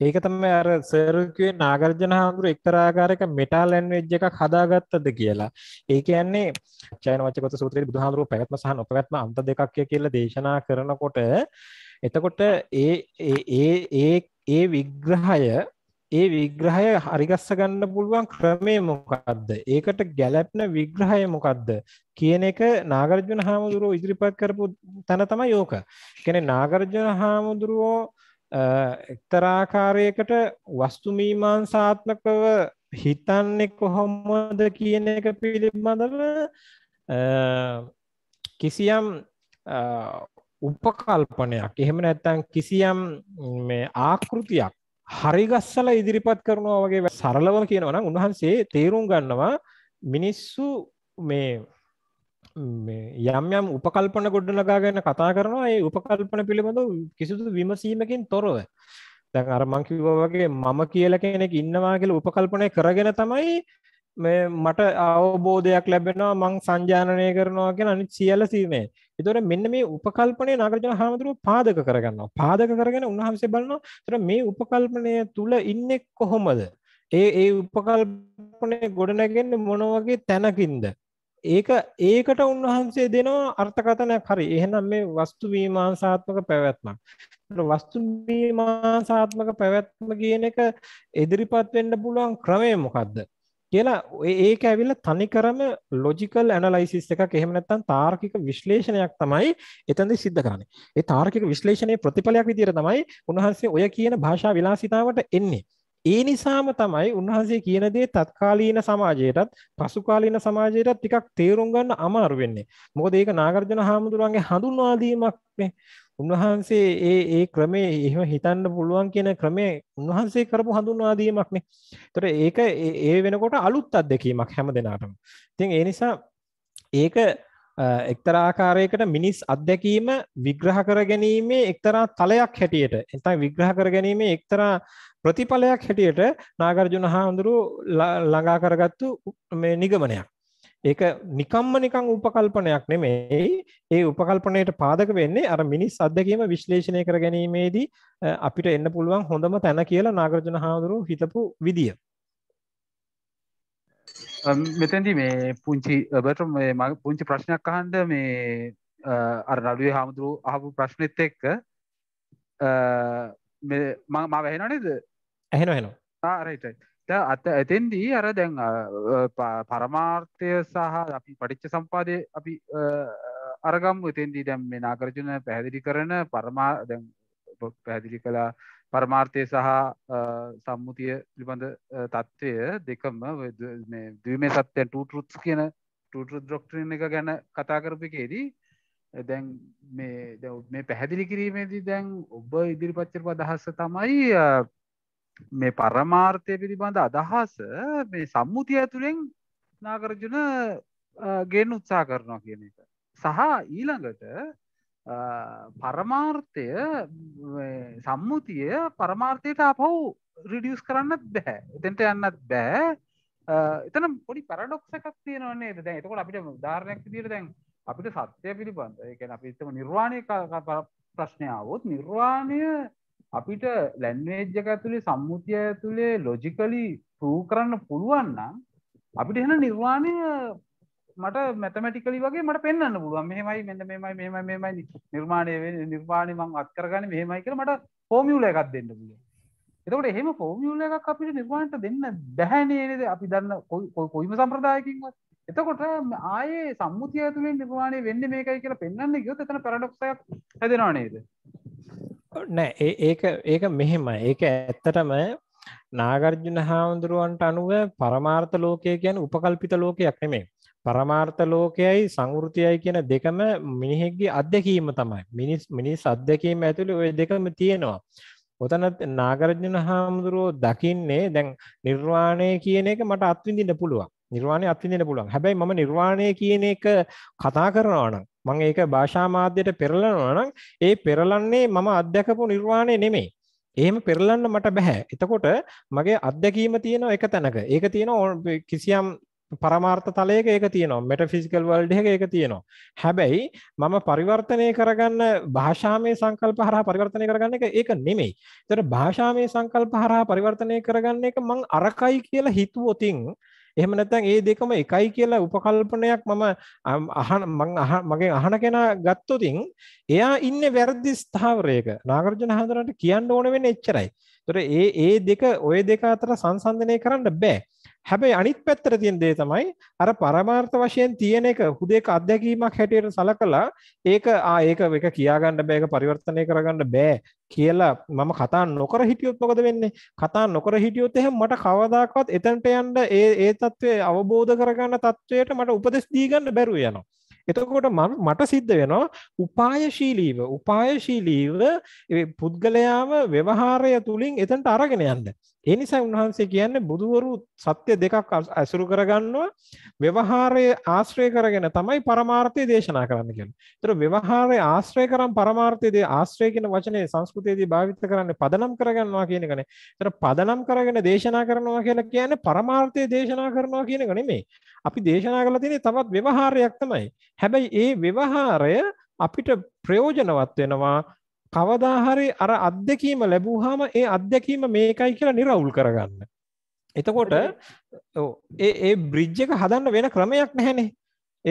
ඒක තම අර සරකේ නාගර්ජන හාමුදුර එක්තරාකාරක මෙටාල් ලැන්වේජ් එකක් හදාගත්තද කියලා ඒක යන්නේ චයන වචකොත සූත්‍රයේ බුදුහාමුදුරුව පැවැත්ම සහ නොපැවැත්ම අන්ත දෙකක් කියලා දේශනා කරනකොට එතකොට ඒ ඒ ඒ ඒ විග්‍රහය ඒ විග්‍රහය හරිගස්ස ගන්න පුළුවන් ක්‍රමය මොකක්ද ඒකට ගැලැප්න විග්‍රහය මොකක්ද කියන එක නාගරජන හාමුදුරුවෝ ඉදිරිපත් කරපු තැන තමයි යෝක කෙනෙ නාගරජන හාමුදුරුවෝ එක්තරාකාරයකට වස්තුමීමාන්සාත්මකව හිතන්නේ කොහොමද කියන එක පිළිබඳව කිසියම් උපකල්පනයක් එහෙම නැත්තන් කිසියම් ආකෘතියක් හරිගස්සල ඉදිරිපත් කරනවා වගේ සරලව කියනවනම් උන්වහන්සේ තේරුම් ගන්නවා මිනිස්සු මේ යම් යම් උපකල්පන ගොඩනගා ගැන කතා කරනවා ඒ උපකල්පන පිළිබඳ කිසිදු විමසීමකින් තොරව දැන් අරමංකිව වගේ මම කියල කෙනෙක් ඉන්නවා කියල උපකල්පනය කරගෙන තමයි මේ මට අවබෝධයක් ලැබෙනවා මං සංජානනය කරනවා කියෙන අනි සියල සීමේ එතොට මෙන්න මේ උපකල්පනය නගරජන හාමුදුරුව පාදක කරගන්න පාදක කරගෙන උන්හන්සේ බලනවා තර මේ උපකල්පනය තුළ ඉන්නෙක් කොහොමද ඒ ඒ උපකල්පනය ගොඩනැගෙන්න්න මොනවගේ තැනකින්ද ඒක ඒකට උන්වහන්සේ දෙනවා අර්ථකථනයක් හරි එහෙනම් මේ වස්තු වීමාංසාත්මක පැවැත්මක් වස්තු වීමාංසාත්මක පැවැත්ම කියන එක ඉදිරිපත් වෙන්න පුළුවන් ක්‍රමය මොකක්ද කියලා ඒක ඇවිල්ලා තනිකරම ලොජිකල් ඇනලයිසිස් එකක් එහෙම නැත්නම් තාර්කික විශ්ලේෂණයක් තමයි එතනදි සිද්ධ කරන්නේ. ඒ තාර්කික විශ්ලේෂණයේ ප්‍රතිඵලයක් විදිහට තමයි උන්වහන්සේ ඔය කියන භාෂා විලාසිතාවට එන්නේ. ඒ නිසාම තමයි උන්වහන්සේ කියන දේ තත්කාලීන සමාජයටත් පසුකාලීන සමාජයටත් ටිකක් තේරුම් ගන්න අමාරු වෙන්නේ. මොකද ඒක නාගර්ජුන හාමුදුරුවන්ගේ හඳුන්වා දීමක්නේ. උන්වහන්සේ ඒ ඒ ක්‍රමේ එහෙම හිතන්න පුළුවන් කියන ක්‍රමේ උන්වහන්සේ කරපු හඳුන්වා දීමක්නේ. ඒතර ඒක ඒ වෙනකොට අලුත් අත්දැකීමක් හැම දිනාටම. ඉතින් ඒ නිසා ඒක එක්තරාකාරයකට මිනිස් අත්දැකීම විග්‍රහ කර ගැනීමේ එක්තරා තලයක් හැටියට එතන් විග්‍රහ කර ගැනීමේ එක්තරා ප්‍රතිඵලයක් හැටියට නාගර්ජුන හාමුදුරු ළඟා කරගත්තු මේ නිගමනයක්. ඒක නිකම්ම නිකං උපකල්පනයක් නෙමෙයි ඒ උපකල්පනයට පාදක වෙන්නේ අර මිනිස් අත්දැකීම විශ්ලේෂණය කර ගැනීමේදී අපිට එන්න පුළුවන් හොඳම තැන කියලා නාගර්ජුන හාමුදුරුවෝ හිතපු විදිය. මෙතැදි මේ පුංචි ඔබට මගේ පුංචි ප්‍රශ්නයක් අහන්ඩ මේ අර නඩුවේ හාමුදුරු අහපු ප්‍රශ්නෙත් එක්ක මම වැහෙනනේද ඇහෙන හෙන ආරයිට අත ඇතෙන්දී අර දැන් පරමාර්ථය සහ අපි පටිච්ච සම්පාදය අපි අරගම් එතෙන්දී දැම් මේ නාකරජන පැහැදිලි කරන පරමා දැන් පැහැදිලි කලා පරමාර්ථය සහ සම්මුතිය පිළිබඳ තත්ත්වය දෙකම දීමේ සත්‍යයන් ටටරුත්ස් කියන ටටරු දොක්ටරන එක ගැන කතා කරපකේදී දැන් මේ මේ පැහැදිලි කිරීමේදී දැන් ඔබ ඉදිරිපච්චර අදහස තමයි මේ පරමාර්ථය පිළිබඳ අදහස මේ සම්මුතිය ඇතුළෙන් නාකරජුන ගෙන් උත්සා කරනවා කියන එක සහ ඊළඟට පරමාර්ථය සම්මුතිය පරමාර්ථයට අපහු රිඩියස් කරන්නත් බැහැ එතන්ට යන්නත් බෑ එතන පොඩි පරඩොක්සකක් තියනවන්නේ දැ එතකොට අපිට ධාරණයක් තිර දැන් අපිට සත්‍යය පිළිබඳ එක අපිතම නිර්වාණය ප්‍රශ්නයාවොත් නිර්වාණය අපිට ලැන්වේජ්ජක ඇතුළේ සම්මුතිය ඇතුළේ ලොජිකලි පූ කරන්න පුළුවන්න අපිට එන නිර්වාණය මට මැතමැටිකලි වගේ මට පෙන්න්න පුළුවන් මෙහමයි මෙන්න මෙමයි මෙම මෙමයි නිර්මාණය නිර්මාණය මං අත්කරගන්න මෙහමයි කර මට පෝමියුල එකක් දෙන්න පුල එතකට එහෙම පෝමියුල එකක් අපිට නිර්මාණට දෙන්න බැහැනේද අපි දන්න කොයිම සම්ප්‍රදායකින්වත් එතකොට ආයේ සම්මුතිය ඇතුළින් නිර්මාණය වෙන්න මේකයි කියලා පෙන්න්න ගියොත් එතන පැරඩොක්සයක් හැදෙනවා නේද නෑ ඒක ඒක මෙහෙම ඒක ඇත්තටම නාගර්ජුන හාමුදුරුවන්ට අනුව පරමාර්ථ ලෝකය කියන උපකල්පිත ලෝකයක් නෙමේ පරමාර්ථ ලෝකයයි සංවෘතියයි කියන දෙකම මිනිහෙක්ගේ අත්දැකීම තමයි. මිනිස් මිනිස් අත්දැකීම ඇතුළේ ওই දෙකම තියෙනවා. ඔතන නාගරජන හාමුදුරුවෝ දකින්නේ දැන් නිර්වාණය කියන එක මට අත්විඳින්න පුළුවන්. නිර්වාණය අත්විඳින්න පුළුවන්. හැබැයි මම නිර්වාණය කියන එක කතා කරනවා නම් මම ඒක භාෂා මාධ්‍යයට පෙරලනවා නම් ඒ පෙරලන්නේ මම අත්දකපු නිර්වාණය නෙමෙයි. එහෙම පෙරලන්න මට බෑ. එතකොට මගේ අත්දැකීම තියෙන එක තැනක. ඒක තියෙන කිසියම් පරමාර්ථ තලයක ඒක තියෙනවා මෙටෆිසිකල් වර්ල්ඩ් එකක ඒක තියෙනවා. හැබැයි මම පරිවර්තනය කරගන්න භාෂාමය සංකල්ප හරහා පරිවර්තනය කරගන්න එක ඒක නෙමෙයි. ඒතර භාෂාමය සංකල්ප හරහා පරිවර්තනය කරගන්න එක මං අරකයි කියලා හිතුවොතින් එහෙම නැත්නම් ඒ දෙකම එකයි කියලා උපකල්පනයක් මම අහන මං මගෙන් අහන කෙනා ගත්තොතින් එයා ඉන්නේ වැරදි ස්ථාවරයක. නාගර්ජුන හඳුනට කියන්න ඕන වෙන්නේ එච්චරයි. ඒතර ඒ ඒ දෙක ওই දෙක අතර සංසන්දනය කරන්න බෑ. හැබැයි අනිත් පැත්තර තියෙන දේ තමයි අර පරමාර්ථ වශයෙන් තියෙන එක හුදෙක අත්දැකීමක් හැටියට සලකලා ඒක ආ ඒක එක කියාගන්න බෑ ඒක පරිවර්තනය කරගන්න බෑ කියලා මම කතා නොකර හිටියොත් මොකද වෙන්නේ කතා නොකර හිටියොත් එහෙනම් මට කවදාකවත් එතනට යන්න ඒ ඒ தત્ත්වය අවබෝධ කරගන්න தત્ත්වයට මට උපදෙස් දී ගන්න බැරුව යනවා එතකොට මට සිද්ධ වෙනවා උපායශීලීව උපායශීලීව පුද්ගලයාව ව්‍යවහාරය තුලින් එතනට අරගෙන යන්න ඒ නිසා උන්වහන්සේ කියන්නේ බුදුවරු සත්‍ය දෙකක් අසුරු කරගන්නවා ව්‍යවහාරයේ ආශ්‍රය කරගෙන තමයි පරමාර්ථය දේශනා කරන්න කියන්නේ. ඒතර ව්‍යවහාරයේ ආශ්‍රය කරන් පරමාර්ථයේදී ආශ්‍රය කියන වචනේ සංස්කෘතයේදී භාවිත කරන්නේ පදනම් කරගන්නවා කියන එකනේ. ඒතර පදනම් කරගෙන දේශනා කරනවා කියලා කියන්නේ පරමාර්ථය දේශනා කරනවා කියන එක නෙමෙයි. අපි දේශනා කරලා තියෙන්නේ තවත් ව්‍යවහාරයක් තමයි. හැබැයි ඒ ව්‍යවහාරය අපිට ප්‍රයෝජනවත් වෙනවා කවදාහරි අර අත්දැකීම ලැබූහම ඒ අත්දැකීම මේකයි කියලා නිරවුල් කරගන්න. එතකොට ඒ ඒ බ්‍රිජ් එක හදන්න වෙන ක්‍රමයක් නැහැනේ.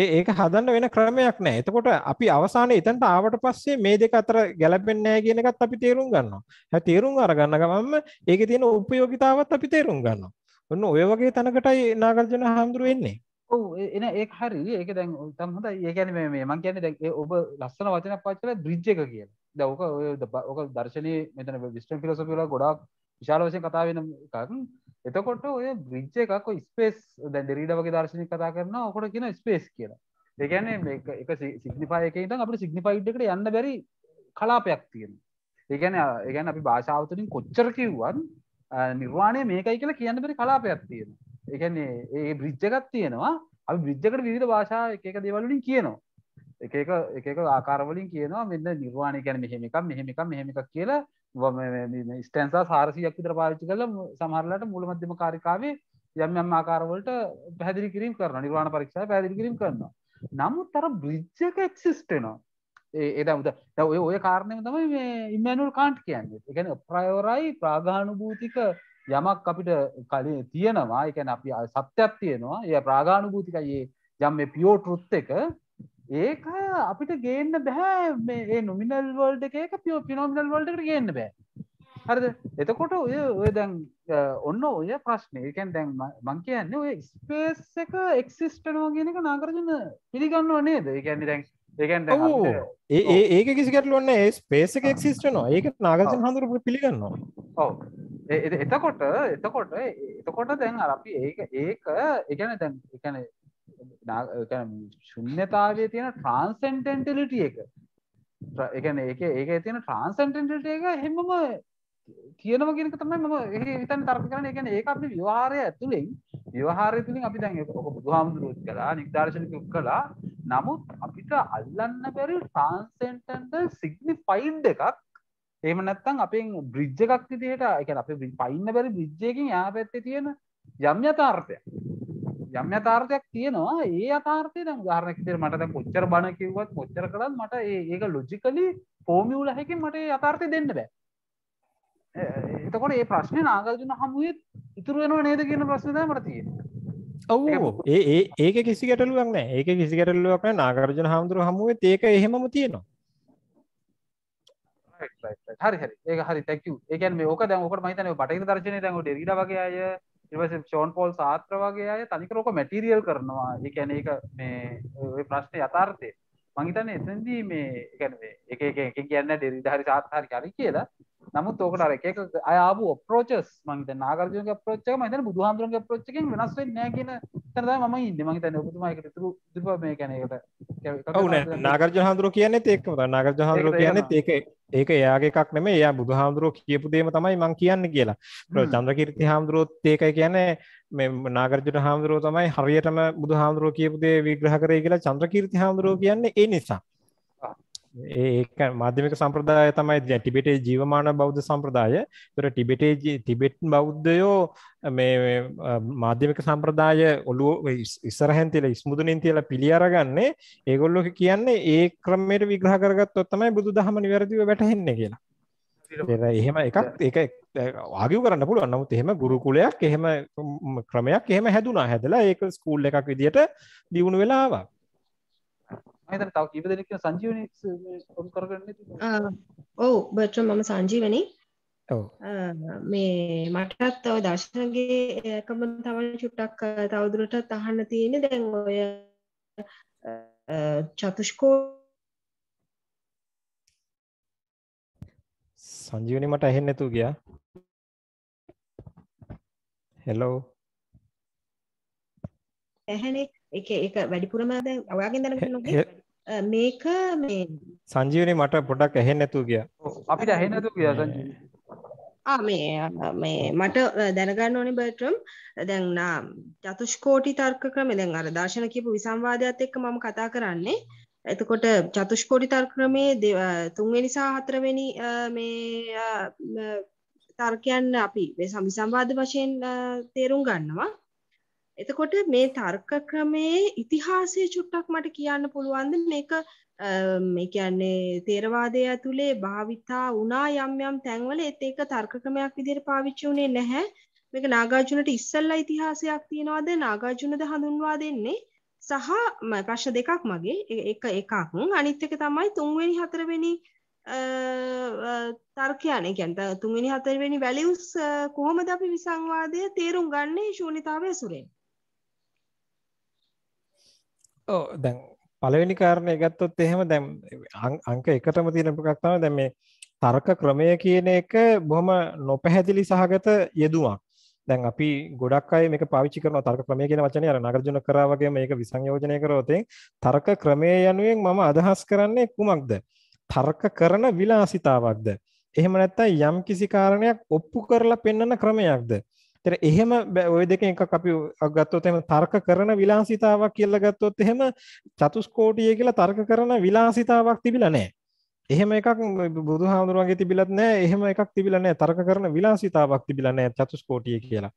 ඒ ඒක හදන්න වෙන ක්‍රමයක් නෑ. එතකොට අපි අවසානයේ එතනට ආවට පස්සේ මේ දෙක අතර ගැළපෙන්නේ නැහැ කියන එකත් අපි තේරුම් ගන්නවා. හැබැයි තේරුම් අරගන්න ගමන්ම ඒකේ තියෙන උපයෝගීතාවත් අපි තේරුම් ගන්නවා. ඔන්න ඔය වගේ තැනකටයි නාගර්ජුන හාමුදුරුවෝ එන්නේ. ඔව එන ඒ හරි ඒක දැන් තම් හොඳ ඒකැන මේ මං කියන්නේ දැ ඔබ ලස්සන වචන පච්චල බ්‍රිජ් එක කියලා දවක ඕක දර්ශනය මෙතන විස්ටන් ෆිලසපිල ගොඩක් විශාලවසය කතා වෙන එකක් එතකොට ඔය බ්‍රිච්ච එකක් ස්පේස් දැ ඩෙරීඩ වගේ දර්ශනය කතා කරන ඔකොට කියන ස්පේස් කියලා ඒගැන එක සිගනිිපායකට අපට සිගනිිපයිඩ්කට යන්න බැරි කලාපයක් තියෙන ඒගැන ඒගැන අපි භාෂාවතුනින් කොච්චර කිව්වන් නිර්වාණය මේකයි කියලා කියන්න බැරි කලාපයක් තියෙන ඒගැන්නේ ඒ බ්‍රිච්චකත් තියෙනවා අපි බ්‍රිජ්කට විධ භාෂා එක දේවලින් කියනවා එක එක ආකාරවලින් කියනවා මෙන්න නිර්වාණය කැන මෙහෙමික මෙහෙමික මෙහෙමික කියලා ස්ටන්සා සාරසියක් විතර පාවිච්චි කල සමහරලට මුලමධ්‍යම කාරිකාවේ යම් යම් ආකාරවලට පැදිරි කිරීම් කරන නිර්වාණ පරීක්ෂ පැදිරි කිරීම් කරනවා නමුත් තර බ්‍රිජ්ජක එක්සිස්ටනවා ඒද මුද ඔය ඔය කාරණය තමයි මේ ඉමනුල් කාන්ට් කියන්න එකන ප්‍රයෝරයි ප්‍රාගානුභූතික යමක් අපිට කලින් තියෙනවා එකැන අපි සත්‍යයක් තියෙනවා ය ප්‍රාගානුභූතිකයේ යම් මේ පියෝ ටෘත් එක ඒක අපිට ගේන්න බැහැ මේ නොමිනල් වල්ඩ එකක පියෝ පිනෝමිනල් වල්ඩට ගන්න බෑ හරද එතකොට ඔය ඔය දැන් ඔන්න ඔය ප්‍රශ්නයකැන් දැන් මං කියන්න ඔය ස්පේස් එක එක්සිිස්ටනවා කියන එක නාකරජන පිළිගන්න නේද ඒකැන්න දැන් ඒකැන් ඒ ඒක කිසිකටලුවන්න ඒ ස්පේස එක එක්සිිස්ටනවා ඒක නාගසන් හඳුරපු පිළිගන්නවා ඔව එතකොට එතකොට එතකොට දැන් අපි ඒක ඒක එකන දැන් එකන ශුන්්‍යතාවය තියෙන ට්‍රන්සෙන්ටෙන්ටලිටිය එක එකන එක ඒක තියෙන ට්‍රන්සෙන්ටෙන්ටලිට එක හෙමම කියනම ගෙනක තමයි මම හිතන් තර්ක කරන එකන ඒ අපි විවාරය ඇතුළින් විවාහාරය තුළින් අපි දැන් බුදුහාමුදුරුවත් කලා නික්දර්ශනක යුක් කලා නමුත් අපිට අල්ලන්න බැරි ට්‍රන්සෙන්ටන්ට සිගනිෆයින්් එකක් එම නැත්තන් අපෙන් බ්‍රිජ්ජ එකක් විදිහට එක අප පයින්න බැරි බ්‍රිජ්ජයකින් යා පැත්තේ තියෙන යම් යථාර්ථය යම් යථාර්ථයක් තියෙනවා ඒ අතාර්ථය දැ උදාහරනක් තේ මට කොච්චර බණ කිවත් කොච්චර කළත් මට ඒක ලොජිකලි පෝමියවුල හැකින් මට අතාර්ථය දෙන්න බෑ එතකොට ඒ ප්‍රශ්නය නාගල්ජන හමුවත් ඉතුරුවෙන නේද කියන ප්‍රශ්නද මට තියෙන ඔවු ඒ ඒක කිසි ගැටලුවක් නෑ ඒක කිසි ගැටල්ලුවක් නාගරජන හාමුදුර හමුවේ ඒක එහෙම තියෙනවා හරි හරි ඒ හරි තැක්ව ඒකන් මේ ඕක දැන් ඕකට මහිතන පටහි දර්ශනය දැන්ට ඩිඩ වගේ අය ඉවස චෝන් පෝල් සාත්‍ර වගේ අය තනිකරෝක මැටිරියල් කරනවා එකැන එක මේ ප්‍රශ්න යථාර්ථය මංහිතන්න එතන්දී මේ එකැනේ එක එක කියන්න ඩෙරිධහරි සාත්හරි කර කියලා නමුත් ඕකට අර එක අයාපු ඔප්‍රෝචස් මංත නාගරජක ප්‍රච්චක මත බුදුහන්දුරන්ගේ ප්‍රච්චකින් වෙනස්ව නෑගෙන තරද ම ඉන්න මහිතන්න ඔබතුමයිකට තුරු දුප මේ කැනකට ඔවුන නාගරජහන්දුර කියන්නේ ඒකම නාගරජහන්දුර කියන්නේ ඒකයි ඒක එයාගේ එකක් නෙම එයා බුදු හාමුදුරුව කියපු දේම තමයි මං කියන්න කියලා චන්ද්‍රකීර්ති හාමුදුරුවොත් ඒකයි කියන්නේ මේ නාගරජුට හාමුදුරුව තමයි හරියටම බුදු හාමුදුරුව කියපු දේ විග්‍රහ කරේ කියලා චන්ද්‍රකීර්ති හාමුදුරුව කියන්නේ ඒ නිසා ඒක මාධ්‍යමික සම්ප්‍රදාය තමයි ටිබෙටේ ජීවමාන බෞද්ධ සම්ප්‍රදාය තොර ටිබෙටේ තිබෙට් බෞද්ධයෝ මේ මාධ්‍යමික සම්ප්‍රදාය ඔලුව ඉස්සරහැන් තියලා ඉස්මුදුනින් තියලා පිළි අරගන්නේ ඒගොල්ලෝ කියන්නේ ඒ ක්‍රමයට විග්‍රහ කරගත්තොත් තමයි බුදුදහම නිවැරදිව වැටහෙන්නේ කියලා. එහෙම එකක් ඒක ආගිව් කරන්න පුළුවන් නමුත් එහෙම ගුරුකුලයක් එහෙම ක්‍රමයක් එහෙම හැදුනා හැදලා ඒක ස්කූල් එකක් විදිහට දියුණු වෙලා ආවා. මහිතන තව කීප දෙනෙක් සංජීවනි ඔම් කරගන්න ඔව් බට්‍ර මම සංජීවනි ඔව් මේ මටත් ඔය දර්ශනගේ කමෙන් තවන චුට්ටක් තවදුරටත් අහන්න තියෙන්නේ දැන් ඔය චතුෂ්කෝ සංජීවනි මට ඇහෙන්නේ නැතු ගියා හෙලෝ ඇහෙනේ ඒක ඒක වැඩිපුරම දැන් ඔයාගෙන් දැනගන්න ඕනේ මේක මේ සංජීවනි මට පොඩක් ඇහෙන්නේ නැතුව ගියා. අපිට ඇහෙන්නේ නැතුව ගියා සංජීවනි. ආ මේ මේ මට දැනගන්න ඕනේ බර්ට්‍රම් දැන් නා චතුෂ්කෝටි තර්ක ක්‍රමය දැන් අර දර්ශන කියපු විසංවාදයත් එක්ක මම කතා කරන්නේ. එතකොට චතුෂ්කෝටි තර්ක ක්‍රමේ තුන්වෙනි සහ හතරවෙනි මේ තර්කයන් අපි මේ සම්සම්වාද වශයෙන් තේරුම් ගන්නවා. එතකොට මේ තර්ක ක්‍රමයේ ඉතිහාසය චුට්ටක් මට කියන්න පුළුවන්ද මේක මේ කියන්නේ තේරවාදය ඇතුලේ භාවිතා වුණා යම් යම් තැන්වල ඒත් ඒක තර්ක ක්‍රමයක් විදිහට පාවිච්චි වුණේ නැහැ මේක නාගාර්ජුනට ඉස්සෙල්ලා ඉතිහාසයක් තියනවාද නාගාර්ජුනද හඳුන්වා දෙන්නේ සහ ප්‍රශ්න දෙකක් මගේ එක එකක් අනිත් එක තමයි තුන්වෙනි හතරවෙනි තර්කයනේ කියන්නේ තුන්වෙනි හතරවෙනි වැලියුස් කොහොමද අපි විසංවාදය තේරුම් ගන්නේ ශූන්‍යතාවය සුරෙන් ඕ දැන් පළවෙනි කාරණය ගත්තොත් එහෙම දැම් අංක එකටම තියෙන එකක්තාව දැ මේ තර්ක ක්‍රමය කියන එක බොහොම නොපැහැදිලි සහගත යෙදුවක් දැන් අපි ගොඩක් අය මේ පාවිච්චි කරන තර්ක ක්‍රමය කියන වචනය අර නගර්ජන කරාවගේ මේක විසංයෝජනය කරෝතෙන් තර්ක ක්‍රමය යනුවෙන් මම අදහස් කරන්නේ කුමක්ද තර්ක කරන විලාසිතාවක්ද එහෙම නැත්තම් යම් කිසි කාරණයක් ඔප්පු කරලා පෙන්වන ක්‍රමයක්ද තර එහෙම ඔය දෙක එක අපි අගත්තොත් එම තර්ක කරන විලාසිතාවක් කියල්ල ගත්තොත් එහෙම චතුස්කෝටිය කියලා තර්ක කරන විලාසිතාවක් තිබිලා නෑ එහෙම එකක් බුදු හාමුදුරුවන්ගේ තිබිලත් නෑ එහෙම එකක් තිබිල නෑ තර්ක කරන විලාසිතාවක් තිබිල නෑ චතුස්කෝටිය කියලා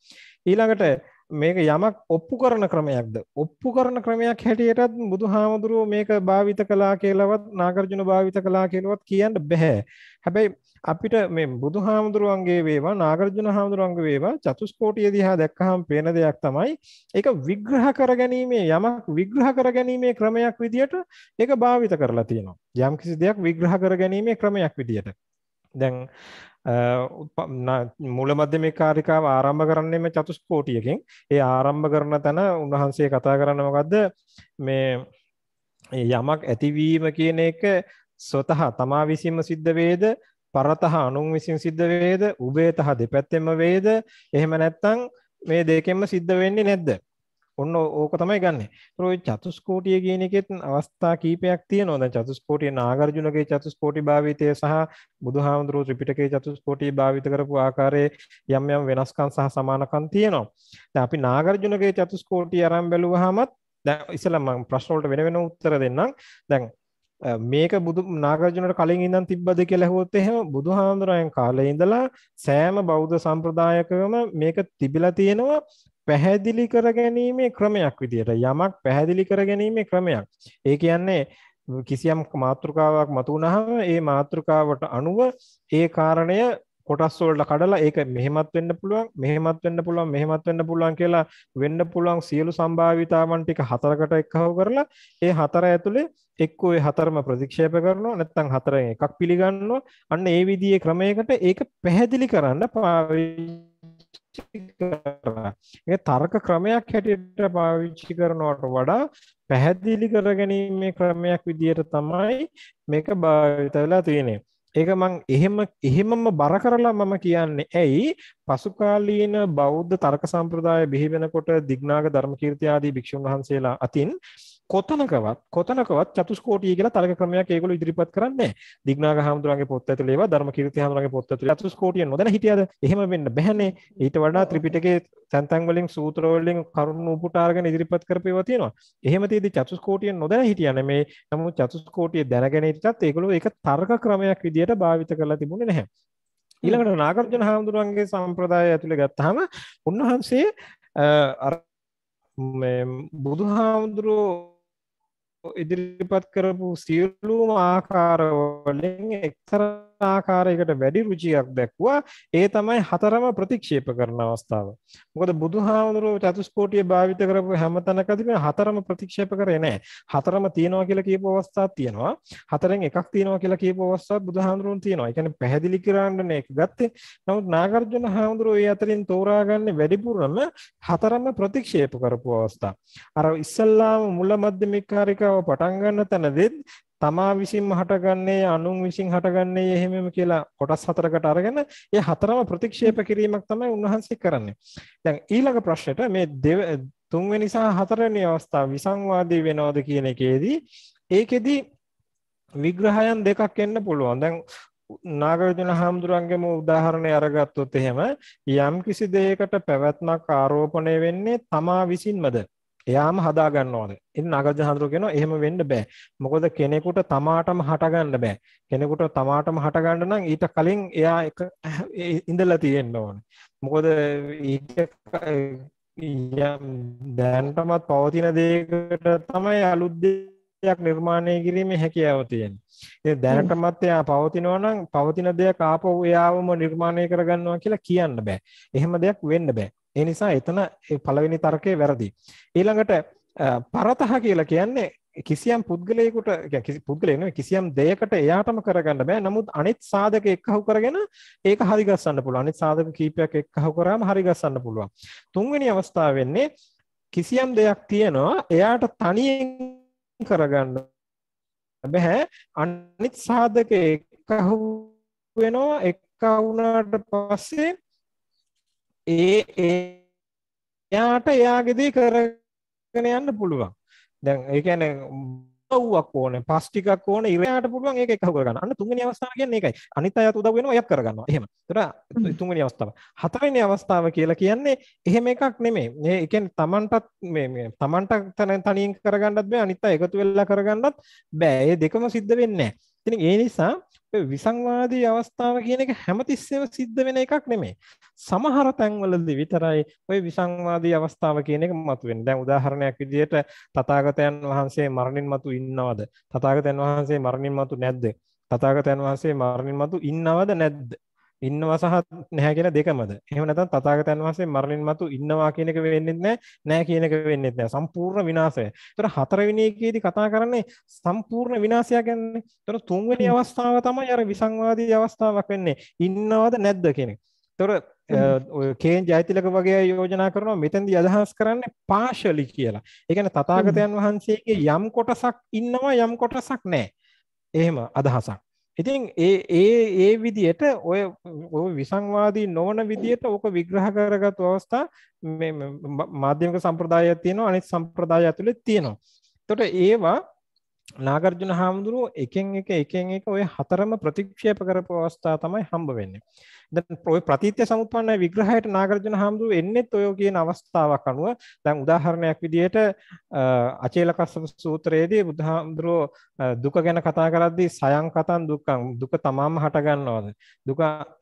ඊළඟට මේක යමක් ඔප්පු කරන ක්‍රමයක්ද ඔප්පු කරන ක්‍රමයක් හැටියටත් බුදු හාමුදුරුව මේක භාවිත කලා කියලවත් නාගර්ජුන භාවිත කලා කියලවත් කියන්න බැහැ හැබැයි අපිට මේ බුදු හාමුදුරුවන්ගේ වේවා නාගර්ජුන හාමුදුරුවන්ගේ වේවා චතුස්කෝටිය දිහා දැක්කහම පේන දෙයක් තමයි ඒක විග්‍රහ කරගැනීමේ යමක් විග්‍රහ කරගැනීමේ ක්‍රමයක් විදියට ඒක භාවිත කරලා තියෙනවා යම් කිසි දෙයක් විග්‍රහ කරගැනීමේ ක්‍රමයක් විදියට දැන් මුලමධ්‍යම කාරිකාව ආරම්භ කරන්නේම චතුස්කෝටියකින් ඒ ආරම්භ කරන තැන උන්වහන්සේ කතා කරන්න මොකක්ද මේ යමක් ඇතිවීම කියන එක ස්වතහ තමා විසින්ම සිද්ධ වේද පරතහ අනුන් විසින් සිද්ධ වේද උභයතහ දෙපැත්තෙම වේද එහෙම නැත්නම් මේ දෙකෙන්ම සිද්ධ වෙන්නේ නැද්ද ඔන්න ඕක තමයි ගන්න. ඒතර ඔය චතුස්කෝටිය කියන එකෙත් අවස්ථා කීපයක් තියෙනවා. දැන් චතුස්කෝටිය නාගර්ජුනගේ චතුස්කෝටි භාවිතය සහ බුදුහාමුදුරුවෝ ත්‍රිපිටකයේ චතුස්කෝටිය භාවිත කරපු ආකාරයේ යම් යම් වෙනස්කම් සහ සමානකම් තියෙනවා. දැන් අපි නාගර්ජුනගේ චතුස්කෝටිය අරන් බැලුවාමත් දැන් ඉස්සෙල්ලා මම ප්‍රශ්න වලට වෙන වෙන උත්තර දෙන්නම්. දැන් මේක බුදු නාගර්ජුනට කලින් ඉඳන් තිබ්බද කියලා ඇහුවොත් එහෙම බුදුහාමුදුරයන් කාලේ ඉඳලා සෑම බෞද්ධ සම්ප්‍රදායකම මේක තිබිලා තියෙනවා පැහැදිලි කර ගැනීමේ ක්‍රමයක් විදියට යමක් පැහැදිලි කර ගැනීමේ ක්‍රමයක්. ඒ කියන්නේ කිසියම් මාතෘකාවක් මතු වුණාම ඒ මාතෘකාවට අනුව ඒ කාරණය කොටස් වලට කඩලා ඒක මෙහෙමත් වෙන්න පුළුවන් මෙහෙමත් වෙන්න පුළුවන් මෙහෙමත් වෙන්න පුළුවන් කියලා වෙන්න පුළුවන් සියලු සම්භාවිතාවන් ටික හතරකට එක්කව කරලා ඒ හතර ඇතුලේ එක්කෝ ඒ හතරම ප්‍රතික්ෂේප කරනවා නැත්නම් හතරෙන් එකක් පිළිගන්නවා අන්න ඒ විදිහේ ක්‍රමයකට ඒක පැහැදිලි කරන්න පාවිච්චි ඒ තර්ක ක්‍රමයක් හැටියට පාවිච්චි කරනවට වඩා පැහැදිලි කරගැනීමේ ක්‍රමයක් විදියට තමයි මේක භාවිත වෙලා තියෙන්නේ. ඒක මං එහෙම එහෙමම බර කරලා මම කියන්නේ ඇයි පසුකාලීන බෞද්ධ තර්ක සම්ප්‍රදාය බිහි වෙනකොට දිග්නාග ධර්මකීර්ති ආදී භික්ෂුන් වහන්සේලා අතින් කොතනකවත් කොතනකවත් චතුස්කෝටිය කියලා තර්ක ක්‍රමයක් ඒගොල්ලෝ ඉදිරිපත් කරන්නේ දිග්නාග හාමුදුරන්ගේ පොත් ඇතුලේ ඒවා ධර්මකීර්ති හාමුදුරන්ගේ පොත් ඇතුලේ චතුස්කෝටිය නොදැන හිටියද එහෙම වෙන්න බැහැනේ ඊට වඩා ත්‍රිපිටකයේ තැන්තන් වලින් සූත්‍ර වලින් කරුණු උපුටාගෙන ඉදිරිපත් කරපේවා තියෙනවා එහෙම තියදී චතුස්කෝටිය නොදැන හිටියනේ මේ නමුත් චතුස්කෝටිය දැනගෙන හිටියත් ඒගොල්ලෝ ඒක තර්ක ක්‍රමයක් විදියට භාවිත කරලා තිබුණේ නැහැ ඊළඟට නාගර්ජුන හාමුදුරන්ගේ සම්ප්‍රදාය ඇතුලේ ගත්තාම උන්වහන්සේ අර බුදු හාමුදුරුවෝ ඉදිරිපත් කරපු සියලූම ආකාරවලින් එක්තර ආකාරයකට වැඩි රුචියක් දැක්වා ඒ තමයි හතරම ප්‍රතික්ෂේප කරන අවස්ථාව. මොකද බුදුහාමුදුරුවෝ චතුස්කෝටිය භාවිත කරපු හැම තැනකදී මේ හතරම ප්‍රතික්ෂේප කරේ නැහැ. හතරම තියෙනවා කියලා කියපු අවස්ථාවක් තියෙනවා. හතරෙන් එකක් තියෙනවා කියලා කියපු අවස්ථාවක් බුදුහාමුදුරුවෝ තියෙනවා. ඒ කියන්නේ පැහැදිලි කරන්න එක ගත්තේ. නමුත් නාගර්ජුන හාමුදුරුවෝ ඒ අතරින් තෝරාගන්නේ වැඩිපුරම හතරම ප්‍රතික්ෂේප කරපු අවස්ථා. අර ඉස්සල්ලාම මුල මධ්‍යමිකාරිකාව පටන් ගන්න තැනදී තමා විසින්ම හටගන්නේ අනුන් විසින් හටගන්නේ එහෙමම කියලා කොටස් හතරකට අරගෙන ඒ හතරම ප්‍රතික්ෂේප කිරීමක් තමයි උන්වහන්සේ කරන්නේ. දැන් ඊළඟ ප්‍රශ්නෙට මේ තුන්වෙනි සහ හතරවෙනි අවස්ථාව විසංවාදී වෙනවද කියන එකේදී ඒකෙදි විග්‍රහයන් දෙකක් එන්න පුළුවන්. දැන් නාගරජන හාමුදුරන්ගේම උදාහරණය අරගත්තොත් එහෙම යම් කිසි දෙයකට පැවැත්මක් ආරෝපණය වෙන්නේ තමා විසින්මද එයාම හදා ගන්න ඕනේ. ඉතින් නාගරජන හඳුරු කියනවා එහෙම වෙන්න බෑ. මොකද කෙනෙකුට තමාටම හට ගන්න බෑ. කෙනෙකුට තමාටම හට ගන්න නම් ඊට කලින් එයා එක ඉඳලා තියෙන්න ඕනේ. මොකද ඊට දැන්ටමත් පවතින දේකට තමයි අලුත් දෙයක් නිර්මාණය කිරීමේ හැකියාව තියෙන්නේ. ඉතින් දැනටමත් එයා පවතිනවා නම් පවතින දෙයක් ආපහු එයාවම නිර්මාණය කරගන්නවා කියලා කියන්න බෑ. එහෙම දෙයක් වෙන්න බෑ. ඒ නිසා එතන පළවෙනි තර්කය වැරදි. ඊළඟට පරතහ කියලා කියන්නේ කිසියම් පුද්ගලයෙකුට පුද්ගලය නෙවෙයි කිසියම් දෙයකට එයාටම කරගන්න බෑ. නමුත් අනිත් සාධක එක්කහු කරගෙන ඒක හරි ගස්සන්න පුළුවන්. අනිත් සාධක කීපයක් එක්කහු කරාම හරි ගස්සන්න පුළුවන්. තුන්වෙනි අවස්ථාව වෙන්නේ කිසියම් දෙයක් තියෙනවා එයාට තනියෙන් කරගන්න බෑ. අනිත් සාධක එක්කහු වෙනවා එක්කහු වුණාට පස්සේ ඒ එයාට එයාගේ දේ කරගෙන යන්න පුළුවන්. දැන් ඒ කියන්නේ උදව්වක් ඕනේ, පස් ටිකක් ඕනේ, ඉරයාට පුළුවන් ඒක එකහුව කරගන්න. අන්න තුන්වෙනි අවස්ථාව කියන්නේ ඒකයි. අනිත් අයත් උදව් වෙනවා, එයත් කරගන්නවා. එහෙම. ඒතර තුන්වෙනි අවස්ථාව. හතරවෙනි අවස්ථාව කියලා කියන්නේ එහෙම එකක් නෙමෙයි. මේ ඒ කියන්නේ Tamanටත් මේ මේ Tamanට තනියෙන් කරගන්නත් බෑ, අනිත් අය එකතු වෙලා කරගන්නත් බෑ. මේ දෙකම සිද්ධ වෙන්නේ නැහැ. ඉතින් ඒ නිසා විසංවාදී අවස්ථාව කියන එක හැමතිස්සෙම සිද්ධ වෙන එකක් නෙමෙයි. සමහර තැන්වලදී විතරයි ওই විසංවාදී අවස්ථාව කියන එක මතුවෙන්නේ. දැන් උදාහරණයක් විදිහට තථාගතයන් වහන්සේ මරණින් මතු ඉන්නවද? තථාගතයන් වහන්සේ මරණින් මතු නැද්ද? තථාගතයන් වහන්සේ මරණින් මතු ඉන්නවද නැද්ද? ඉන්නවා සහ නැහැ කියන දෙකමද එහෙම නැත්නම් තථාගතයන් වහන්සේ මරණින් මතු ඉන්නවා කියන එක වෙන්නේ නැහැ නැහැ කියන එක වෙන්නේ නැහැ සම්පූර්ණ විනාශය. ඒතර හතරවෙනි එකේදී කතා කරන්නේ සම්පූර්ණ විනාශය ගැනනේ. ඒතර තුන්වෙනි අවස්ථාව තමයි අර විසංවාදී අවස්ථාවක් වෙන්නේ. ඉන්නවද නැද්ද කියන එක. ඒතර කේන් ජයතිලක වගේ යෝජනා කරනවා මෙතැන්දි අදහස් කරන්න පාශලි කියලා එකන තතාගතයන් වහන්සේගේ යම් කොටසක් ඉන්නවා යම් කොටසක් නෑ එහෙම අදහසක් ඉතින් ඒ ඒ ඒ විදියට ඔය විසංවාදී නොවන විදියට ඕක විග්‍රහ කරගත් අවස්ථා මේ මාධ්‍යමික සම්ප්‍රදාය තියෙනවා අනිත් සම්ප්‍රදාය ඇතුලේ තියෙනවා. එතකොට ඒවා නාගර්ජුන හාමුදුරුව එකෙන් එක එකෙන් එක ඔය හතරම ප්‍රතික්ෂේප කරපු අවස්ථා තමයි හම්බ වෙන්නේ. දැන් ඔය ප්‍රතිත්‍ය සමුප්පන්න විග්‍රහයට නාගරජන හාමුදුරුවෝ එන්නේත් ඔය කියන අවස්ථාවක් අනුව දැන් උදාහරණයක් විදිහට අචේලකස්සප සූත්‍රයේදී බුදුහාමුදුරුවෝ දුක ගැන කතා කරද්දී සයන් කතන් දුක්ඛං දුක තමාම හටගන්නවද දුක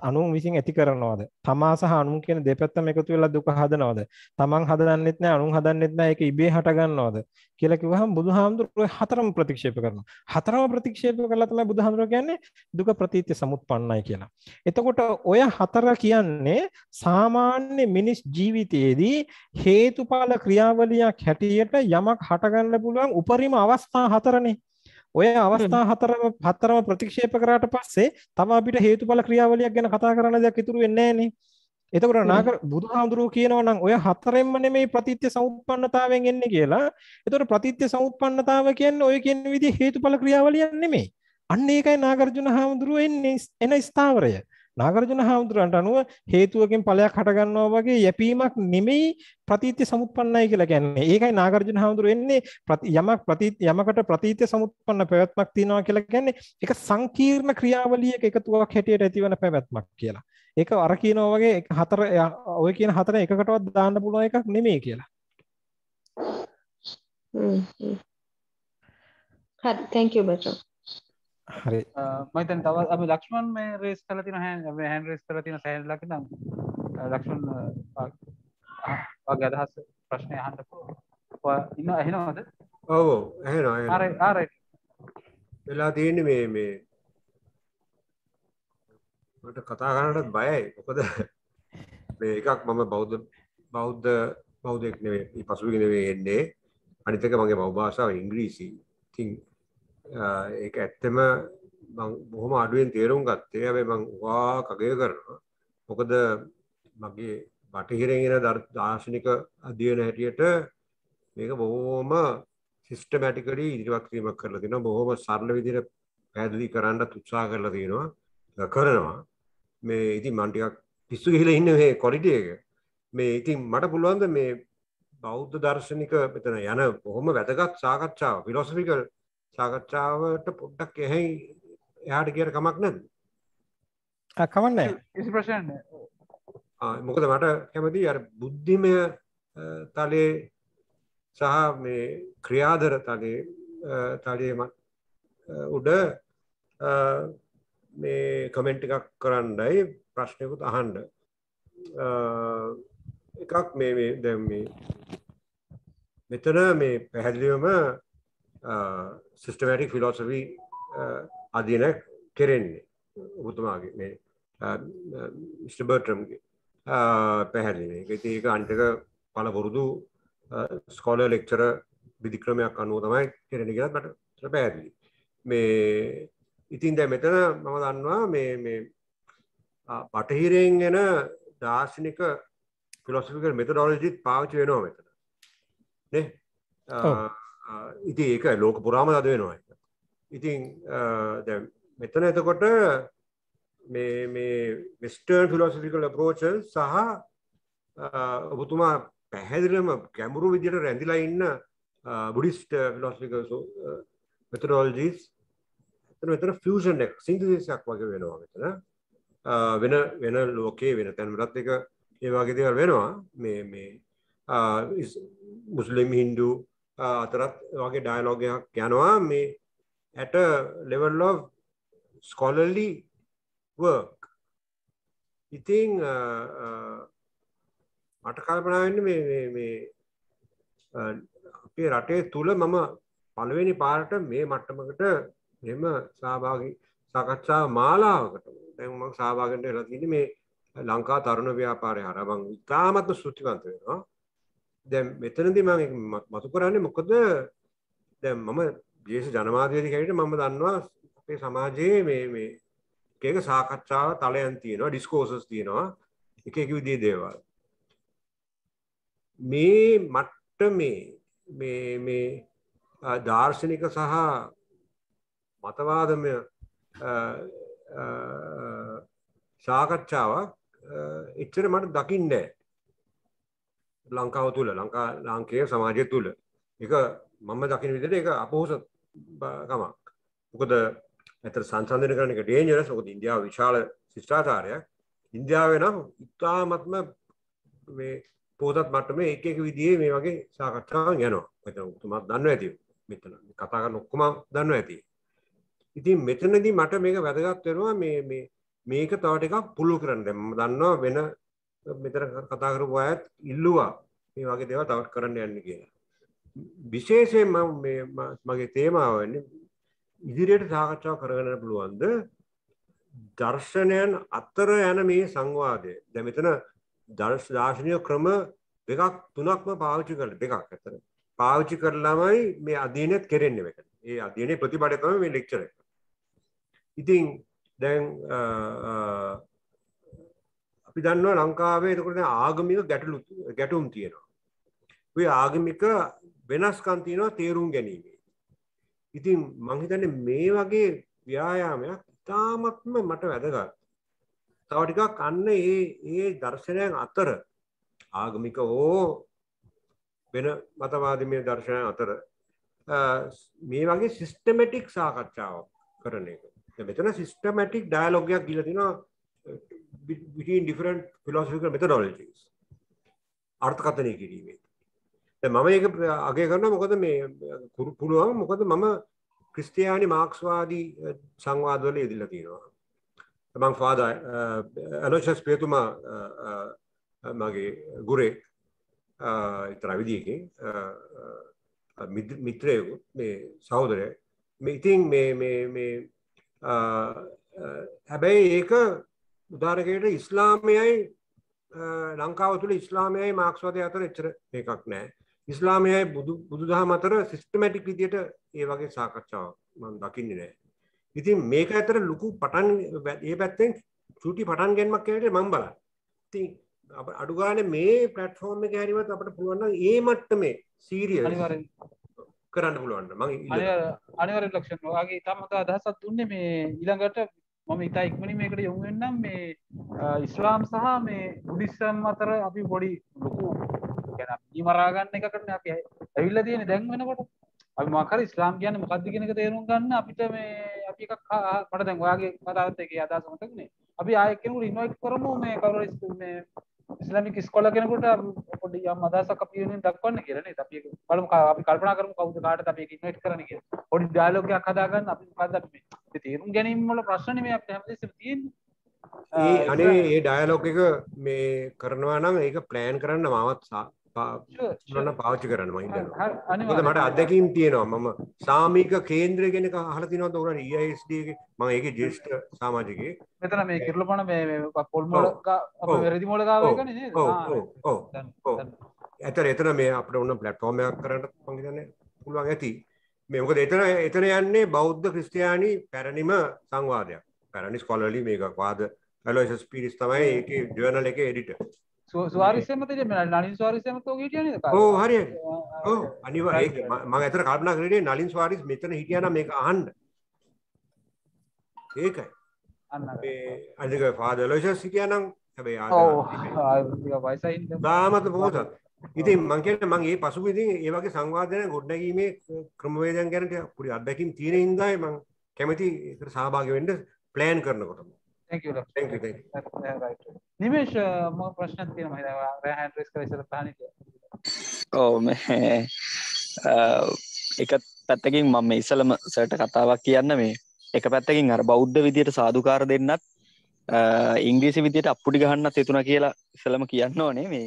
අනුන් විසින් ඇති කරනවද තමා සහ අනුන් කියන දෙපැත්තම එකතු වෙලා දුක හදනවද තමන් හදන්නෙත් නැහැ අනුන් හදන්නෙත් නැහැ ඒක ඉබේ හටගන්නවද කියලා කිව්වහම බුදුහාමුදුරුවෝ හතරම ප්‍රතික්ෂේප කරනවා හතරම ප්‍රතික්ෂේප කරලා තමයි බුදුහාමුදුරුවෝ කියන්නේ දුක ප්‍රතිත්‍ය සමුප්පන්නයි කියලා එතකොට ඔය ඔය හතර කියන්නේ සාමාන්‍ය මිනිස් ජීවිතයේදී හේතුඵල ක්‍රියාවලියක් හැටියට යමක් හටගන්න පුළුවන් උපරිම අවස්ථා හතරනේ. ඔය අවස්ථා හතරම හතරම ප්‍රතික්ෂේප කරාට පස්සේ තම අපිට හේතුඵල ක්‍රියාවලියක් ගැන කතා කරන්න දෙයක් ඉතුරු වෙන්නේ නැහනේ. එතකොට නාගර බුදුහාමුදුරුවෝ කියනවා නම් ඔය හතරෙන්ම නෙමෙයි ප්‍රතිත්‍ය සමුප්පන්නතාවෙන් එන්නේ කියලා. එතකොට ප්‍රතිත්‍ය සමුප්පන්නතාව කියන්නේ ඔය කියන විදිහ හේතුඵල ක්‍රියාවලියක් නෙමෙයි. අන්න ඒකයි නාගර්ජුන හාමුදුරුවෝ එන්නේ එන ස්ථාවරය. නාගරජන හාමුදුරන්ට අනුව හේතුවකින් ඵලයක් හටගන්නවා වගේ යැපීමක් නෙමෙයි ප්‍රතිත්‍ය සමුප්පන්නයි කියලා කියන්නේ. ඒකයි නාගරජන හාමුදුරු එන්නේ යමක් ප්‍රතිත්‍ය යමකට ප්‍රතිත්‍ය සමුප්පන්න පැවැත්මක් තියෙනවා කියලා කියන්නේ ඒක සංකීර්ණ ක්‍රියාවලියක එකතුවක් හැටියට ඇතිවන පැවැත්මක් කියලා. ඒක අර කියනවා වගේ හතර ඔය කියන හතර එකකටවත් දාන්න පුළුවන් එකක් නෙමෙයි කියලා. හරි thank you බචෝ හරි මතන් තව අප ලක්ෂ්මන් මේ රේස් කල තින හැ හැන් රේස් කල තින සෑන් ලක නම් ලක්ෂන් වගේ අදහස් ප්‍රශ්නය හන්ටකෝ ඉන්න ඇහෙනවාද ඔවෝ ඇහෙනවා වෙලා තියෙන මේ මේ මට කතා කරන්නටත් බයයි මොකද මේ එකක් මම බෞද්ධ බෞද්ධ බෞද්ධෙක් නෙවේ පසුගෙන වේ එන්නේ අනිතක මගේ මව් භාෂාව ඉංග්‍රීසි තින් ඒක ඇත්තම බොහොම අඩුවෙන් තේරුම් ගත්තේ ඇබේ මං වා කගය කරනවා මොකද මගේ බටහිරෙන දාර්ශනික අධියන හැටියට මේක බොහෝම සිිස්ටමැටිකඩ ඉදිරිවක්වීමක් කරලා තින බොහොම සරල විදිර පැදිලි කරන්න තුත්සා කරලා තියෙනවා කරනවා මේ ඉති මන්ටිකක් පිස්සු හිල ඉන්න හ කොරිටියක මේ ඉතින් මට පුළුවන්ද මේ බෞද්ධ දර්ශනික මෙතන යන බොහොම වැදගත් සාකච්ඡාව පිලොසෆිකල් සාකච්ඡාවට පොඩ්ඩක් එහෙයි එයාට කියට කමක් නැද්ද? කමන්නේ කිසි ප්‍රශ්නයක් නැහැ. මොකද මට කැමති අර බුද්ධිමය තලයේ සහ මේ ක්‍රියාදර තලයේ තලයේ උඩ මේ කමෙන්ට් එකක් කරන්නයි ප්‍රශ්නයකුත් අහන්න. එකක් මේ දැන් මේ මෙතන මේ පැහැදිලිවම සිිස්ටමෑටික් ෆිලෝසවී අධින කෙරෙන්නේ උතුමාගේ මේ ස්ටබර්ට්‍රම්ගේ පැහැදිලි එක ඒක අන්ටක පල පුරුදු ස්කොල ලෙක්චර විදික්‍රමයක් අනුව තමයි කෙරෙන කියලට පැහැදිලි මේ ඉතින් දැ මෙතන මම දන්නවා මේ පටහිරෙන් එන දාර්ශනික ෆිලොසිිකල් මෙතඩෝලජිත් පාච්ච වෙනවා මෙතන ඉති ඒක ලෝක පුරාම අද වෙනවා ඉතින් මෙතන එතකොට වෙස්ටර්න් ෆිලෝසිිකල් ප්‍රෝච සහ ඔබතුමා පැහැදිලම කැමුරු විදිට රැඳිලා ඉන්න බුඩිස්ට ෆිලෝසිික මෙතරෝල්ජීස් එතන මෙතන ෆෂන් එක් සිංදසයක් වගේ වෙනවා මෙතන වෙන වෙන ලෝකයේ වෙන තැන්මටත් එක ඒවාගේ දේවල් වෙනවා මේ මුස්ලිම් හින්ඩු අතරත් වගේ ඩයලෝගයක් යනවා මේ ඇට ලෙවල් of scholarly work ඉතිං මට කල්පනාවන්න මේ අපේ රටේ තුළ මම පළවෙනි පාරට මේ මට්ටමකට මෙම සභාගි සකච්ඡා මාලාවකට දැන්මක් සභාගට එලතින මේ ලංකා තරුණ ව්‍යාපාරය හරබං ඉතාමත්ම සෘතිකන්ත වෙනවා දැන් මෙතනදී මම මතු කරන්නේ මොකද දැන් මම දේශ ජනමාධ්‍යවේදී කැවිට මම දන්නවා අපේ සමාජයේ මේ මේ එක එක සාකච්ඡාව තලයන් තියෙනවා ඩිස්කෝසස් තියෙනවා එක එක විදිහේ දේවල් මේ මට්ට මේ මේ මේ දාර්ශනික සහ මතවාදමය සාකච්ඡාවක් එච්චර මට දකින්නේ ලංකාව තුළ ලංකා ලාංකේය සමාජය තුළ එක මම දකින විදිට එක අපහෝස ගමක් මොකද ඇතර සංසන්ධන කරන එක ඩේන්ජරස් මොකද ඉන්දියාව විශාල ශිෂ්ටාචාරයක් ඉන්දියාවේ නම් ඉතාමත්ම මේ පොතත් මට්ටමේ එක එක විදිහේ මේ වගේ සාකච්ඡාවන් යනවා මෙතන උතුමත් දන්නවා ඇති මෙතන කතා කරන ඔක්කොම දන්නවා ඇති ඉතින් මෙතනදී මට මේක වැදගත් වෙනවා මේ මේ මේක තව ටිකක් පුළුල් කරන්න දැන් මම දන්නවා වෙන මෙතන කතා කරපු අයත් ඉල්ලුවා මේ වගේ දේවල් තවත් කරන්න යන්න කියලා. විශේෂයෙන් මම මගේ තේමාව වෙන්නේ ඉදිරියට සාකච්ඡා කරගෙන යන්න පුළුවන්ද දර්ශනයන් අතර යන මේ සංවාදය. දැන් මෙතන දර්ශ දාර්ශනික ක්‍රම දෙකක් තුනක්ම පාවිච්චි කරලා දෙකක් අතර පාවිච්චි කරලාමයි මේ අධ්‍යයනයත් කෙරෙන්නේ මේකට. ඒ අධ්‍යයනයේ ප්‍රතිපලය තමයි මේ ලෙක්චර් එක. ඉතින් දැන් අපි දන්නවා ලංකාවේ එතකොට ආගමික ගැටලු ගැටුම් තියෙනවා. ඔය ආගමික වෙනස්කම් තියෙනවා තේරුම් ගැනීමේ. ඉතින් මං හිතන්නේ මේ වගේ ව්‍යායාමයක් ඉතාමත්ම මට වැදගත්. තව ටිකක් අන්න ඒ ඒ දර්ශනයන් අතර ආගමික හෝ වෙන මතවාදීමේ දර්ශනයන් අතර මේ වගේ සිස්ටමැටික් සාකච්ඡාවක් කරන එක. මෙතන සිස්ටමැටික් ඩයලොගයක් ගිල තිනවා between different philosophical methodologies අර්ථකථනය කිරීමේ. දැන් මම ඒක අගය කරනවා මොකද මේ පුළුවන් මොකද මම ක්‍රිස්තියානි මාක්ස්වාදී සංවාදවල යෙදලා තියෙනවා. මං ෆාදර් අනෝෂස් පේතුමා මගේ ගුරේ ත්‍රවිදියකින් මිත්‍රයකු මේ සහෝදරය ඉතින් මේ හැබැයි ඒක උදාරකයට ඉස්ලාමයයි ලංකාව තුළ ඉස්ලාමයයි මාක්ස්වාදය අතර එච්චර එකක් නෑ ඉස්ලාමයයි බුදුදහම අතර සිස්ටමැටික් විදියට ඒ වගේ සාකච්ඡාව මම දකින්නේ නෑ ඉතින් මේක අතර ලොකු පටන් ඒ පැත්තෙන් චුටි පටන් ගැනීමක් කියලා මම බලන්න. ඉතින් අඩු ගානේ මේ ප්ලැට්ෆෝම් එකේ හැරිවත් අපිට පුළුවන් නම් ඒ මට්ටමේ සීරියස් අනිවාර්යෙන් කරන්න පුළුවන්. මම අනිවාර්යෙන් ලක්ෂණ ඔයාගේ ඊටම හොඳ අදහසක් දුන්නේ මේ ඊළඟට මම ඉතා ඉක්මනි මේකට යොමු වෙන්නම් මේ ඉස්ලාම් සහ මේ බුද්ධිස්ම් අතර අපි පොඩි ලොකු ගැන මරාගන්න එකකට අපි ඇවිල්ලා තියෙන දැන් වෙනකොට අපි මකර ඉස්ලාම් කියන්නේ මොකද්ද කියන එක තේරුම් ගන්න අපිට මේ අපි එකක් මට දැන් ඔයාගේ කතාවත් එකේ අදහස මතකනේ අපි ආයෙ කෙනෙකුට ඉන්වයිට් කරමු මේ කවුරු මේ ඉස්ලාමික ස්කොල කෙනකුට පොඩි යම් අදහසක් අපි වෙනුවෙන් දක්වන්න කියලා නේද අපි බලමු අපි කල්පනා කරමු කවුද කාටද අපි ඉන්වයිට් කරන්න කියලා පොඩි ඩයලොග් එකක් හදාගන්න අපි මොකද්ද අපි මේ තේරුම් ගැනීම වල ප්‍රශ්නනේ මේ අපිට හැමදෙස්සෙම තියෙන්නේ ඒ අනේ ඒ ඩයලොග් එක මේ කරනවා නම් ඒක ප්ලෑන් කරන්න මමත් පාන්න පාච්චි කරන්න මහිතන මට අදැකීම් තියෙනවා මම සාමීක කේන්ද්‍රය කෙනෙක හලතිනව තවර ඒස්ගේ ම ඒක ජෙස්ට සාමාජිකගේ මෙතන මේ කිරලපන පොල් මෝල වැරදි මෝලකාව ඇත එතන මේ අපට ඔන්න පලට්ෆෝර්මයක් කරට පංගිතන්න පුළුවන් ඇති මේකද එතන එතන යන්නේ බෞද්ධ ක්‍රිස්ටයානි පැරණිම සංවාදයක් පැරණි ස්කොලලි මේක වාද ඇලෝසස් පිරිස් තමයි ඒක ජර්නල එක එඩිට සවාරිසයමත නලින් ස්වාරිසයමත ගටියන ඕ හරි ඕ අනිවා මං ඇතර කල්පනා කරටේ නලින් ස්වාරිස් මෙතන හිටියන මේ අන්න ඒකයි අනික පාදලෝෂ සිටියනම් හැබේ වයිසයි දාමත පෝතත් ඉතින් මංකට මං ඒ පසු ඉතින් ඒවගේ සංවාධනය ගොඩ්ඩැකීමේ ක්‍රමවේදන් ගැනට පුරි අත්දැකින් තියෙන ඉදායි මං කැමති සහභාගවෙන්ඩ ප්ලෑන් කරනකොටම තැක නිමේෂ ම ප්‍රශ්න තියන හ රෑහන් ්‍රස් කර පානක ඕම එක පැත්තකින් මම ඉසලම සට කතාවක් කියන්න මේ එක පැත්තකින් අර බෞද්ධ විදියට සාධකාර දෙන්නත් ඉංග්‍රීසි විදියට අපපුඩි ගහන්න තේතුන කියලා ඉසලම කියන්න ඕනේ මේ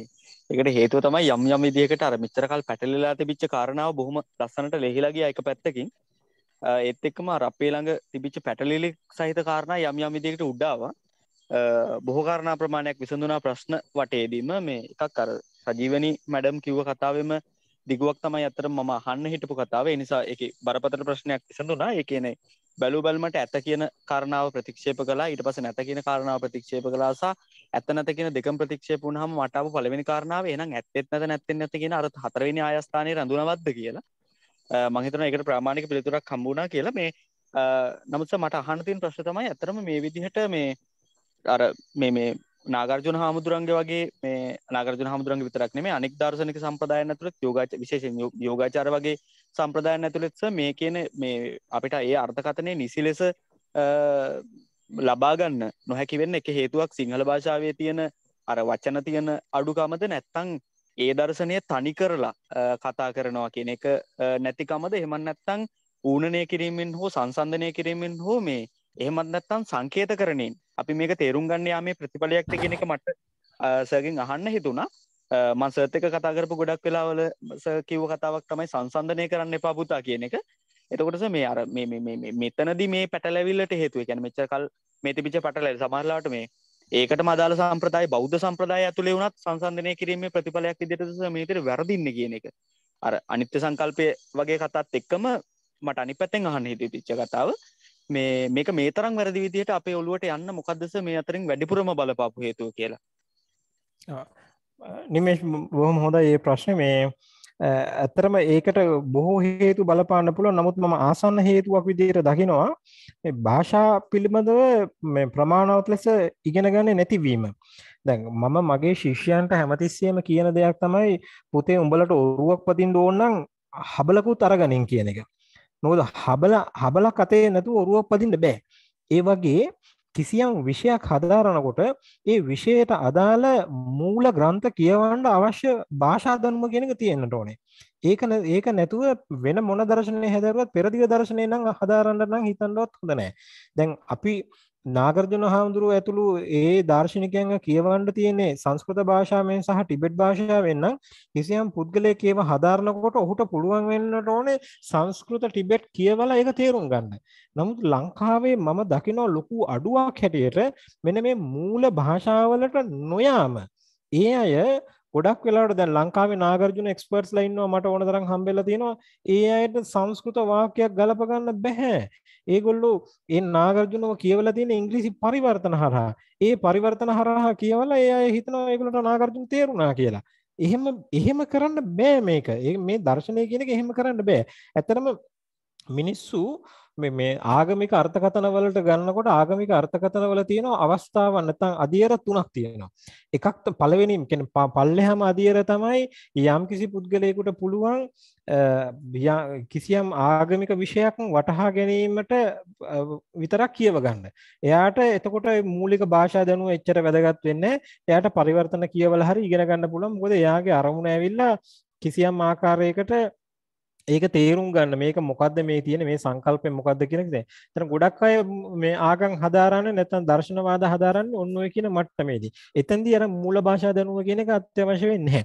එකට හේතුව තමයි යම් යම් විදිකට අර මිචරකල් පැටලලා තිබිච්ච කාරණාව බොහොම ලස්සනට ලෙහිලාගේ එක පැත්තකින් ඒත් එක්කම අපේ ළඟ තිබිච්ච පැටලිලි සහිත කාරණ යම් යමිදිකට උඩ්ඩාව බොහෝකාරණ ප්‍රමාණයක් විසඳනා ප්‍රශ්න වටේදීම මේ එකක් අර සජීවනි මැඩම් කිව්ව කතාවම දිගුවක් තමයි අතර ම හන්න හිටපු කතාව නිසා එක බරපතර ප්‍රශ්නයක් විසඳුනා ඒ කියනෙ බැලු බැල්මට ඇත කියන කාරණාව ප්‍රතික්ෂේප කලා ඊට පස නැත කියන කාරණාව ප්‍රතික්ෂේප කලාසා ඇත නැත කියෙන දෙක ප්‍රතික්ෂේප හම මටාව පලවෙනි කාරණාව එනම් ඇත්තෙත් නැත නැත්තෙන් නැති කියෙන අර හතරවෙනි අයස්ථානය රඳුනවත්ද කියලා මහිතන එකට ප්‍රමාණික පිළිතුරක් හම්බුණා කියලා මේ නමුත්ස මට අහනතින් ප්‍රශ්න තමයි ඇතරම මේ විදිහට මේ අර මේ මේ නාගර්ජන හාමුදුරන්ගේ වගේ මේ නාගරජන හාමුදුරන්ගේ විතරක් නෙමේ අනෙක් දර්ශනික සම්ප්‍රදායන් ඇතුළත් යෝගාච විශේෂයෙන් යෝගාචාර වගේ සම්ප්‍රදායන් ඇතුළෙත්ස මේ කියන මේ අපිට ඒ අර්ථකථනය නිසි ලෙස ලබාගන්න නොහැකිවෙන්න එක හේතුවක් සිංහල භාෂාවේ තියෙන අර වචන තියෙන අඩුකමද නැත්තං ඒ දර්ශනය තනි කරලා කතා කරනවා කියන එක නැතිකමද එහෙමන් නැත්තං ඌනනය කිරීමෙන් හෝ සංසන්ධනය කිරීමෙන් හෝ මේ එහෙමත් නැත්තන් සංකේත කරනින් අපි මේක තේරුම් ගන්න යාමේ ප්‍රතිඵලයක්ත කෙනෙක මට සගෙන් අහන්න හිතුණා මන්සර්තක කතාකරපු ගොඩක් වෙලාවල කිව් කතාවක් තමයි සංසන්ධනය කරන්න පාපුතා කියන එක එතකොටස මේ අර මෙතනද මේ පැටලැවිල්ලට හේතුව ගැන මෙච්ච කල් මෙතිපිච පටලැල් සමරලාට මේ ඒකට මදාල සම්ප්‍රදාය බෞද්ධ සම්ප්‍රදාය ඇතුළේ වුණත් සංසන්ධනය කිරීමේ ප්‍රතිඵලයක් විදිහට මේතර වැරදින්න කියන එක. අර අනිත්‍ය සංකල්පය වගේ කතාත් එක්කම මට අනි පැත්තෙන් අහන්න හිතේ තිච්ච කතාව මේ මේක මේ තරම් වැරදි විදිහට අපේ ඔලුවට යන්න මොකක්දස මේ අතරින් වැඩිපුරම බලපාපු හේතුව කියලා. නිමේෂ් බොහොම හොඳ ඒ ප්‍රශ්න මේ ඇත්තරම ඒකට බොහෝ හේතු බලපාන්න පුළුව නමුත් මම ආසන්න හේතුවක් විදියට දකිනවා භාෂා පිළිබඳව ප්‍රමාණවත් ලෙස ඉගෙන ගන්න නැතිවීම දැන් මම මගේ ශිෂ්‍යයන්ට හැමතිස්සයම කියන දෙයක් තමයි පුතේ උඹලට ඔරුවක් පතින් ඕන්නම් හබලකු තරගනින් කියන එක නොද හබල හබල කතේ නැතු ඔරුවක් පදින්න බෑ ඒ වගේ කිසියම් විෂයක් හදාරනකොට ඒ විෂයට අදාළ මූල ග්‍රන්ථ කියවන්න අවශ්‍ය භාෂාධර්ම කෙනක තියෙන්න්නට ඕනේ ඒකන ඒක නැතුව වෙන මොන දර්ශනය හැදරුවත් පෙරදිග දර්ශනය නම් හදාරන්න නම් හිතන්නවත් හොඳනෑ දැන් අපි නාගර්ජුන හාමුදුරුව ඇතුළු ඒ දර්ශනිකයන්ග කියවන්න තියන්නේ සංස්කෘත භාෂාවෙන් සහ ටිබෙට් භාෂාවෙන්න්න කිසියම් පුද්ගලය කියව හදාරනකොට ඔහුට පුළුවන් වෙන්නට ඕනේ සංස්කෘත ටිබෙට් කියවල එක තේරුම් ගන්න. නමුත් ලංකාවේ මම දකිනෝ ලොකු අඩුවක් හැටියට මෙන මේ මූල භාෂාවලට නොයාම ඒ අය ගොඩක් වෙලාවට දැන් ලංකාවේ නාගර්ජුන එක්ස්පර්ට්ස්ලා ඉන්නවා මට ඕන තරම් හම්බෙලා තියෙනවා ඒ අයට සංස්කෘත වාක්‍යයක් ගලප ගන්න බෑ ඒගොල්ලෝ ඒ නාගර්ජුනව කියවලා තියෙන ඉංග්‍රීසි පරිවර්තන හරහා ඒ පරිවර්තන හරහා කියවලා ඒ අය හිතනවා ඒගොල්ලන්ට නාගර්ජුන තේරුණා කියලා එහෙම එහෙම කරන්න බෑ මේක මේ දර්ශනය කියන එක එහෙම කරන්න බෑ ඇත්තටම මිනිස්සු මේ ආගමික අර්ථකතන වලට ගන්නකොට ආගමික අර්ථකතන වල තියෙන අවස්ථාව නැත්නම් අධියර තුනක් තියෙනවා. එකක් පළවෙනි කියන්නේ පල්ලෙහාම අධියර තමයි යම්කිසි පුද්ගලයෙකුට පුළුවන් කිසියම් ආගමික විෂයක් වටහා ගැනීමට විතරක් කියව ගන්න. එයාට එතකොට මූලික භාෂා දැනුව එච්චර වැදගත් වෙන්නේ. එයාට පරිවර්තන කියවලා හරි ඉගෙන ගන්න පුළුවන්. මොකද එයාගේ අරමුණ ඇවිල්ලා කිසියම් ආකාරයකට ඒක තේරුම් ගන්න මේක මොකක්ද මේ තියෙන මේ සංකල්පය මොකක්ද කියනකද තන ගොඩක් අය මේ ආගන් හදාරන්න නැතන් දර්ශනවාද හදාරන්න ඔන්න ඔය කියන මට්ටමේදී එතන්දි අර මූල භාෂා දැනුව කියන එක අත්‍යවශ්‍ය වෙන්නේ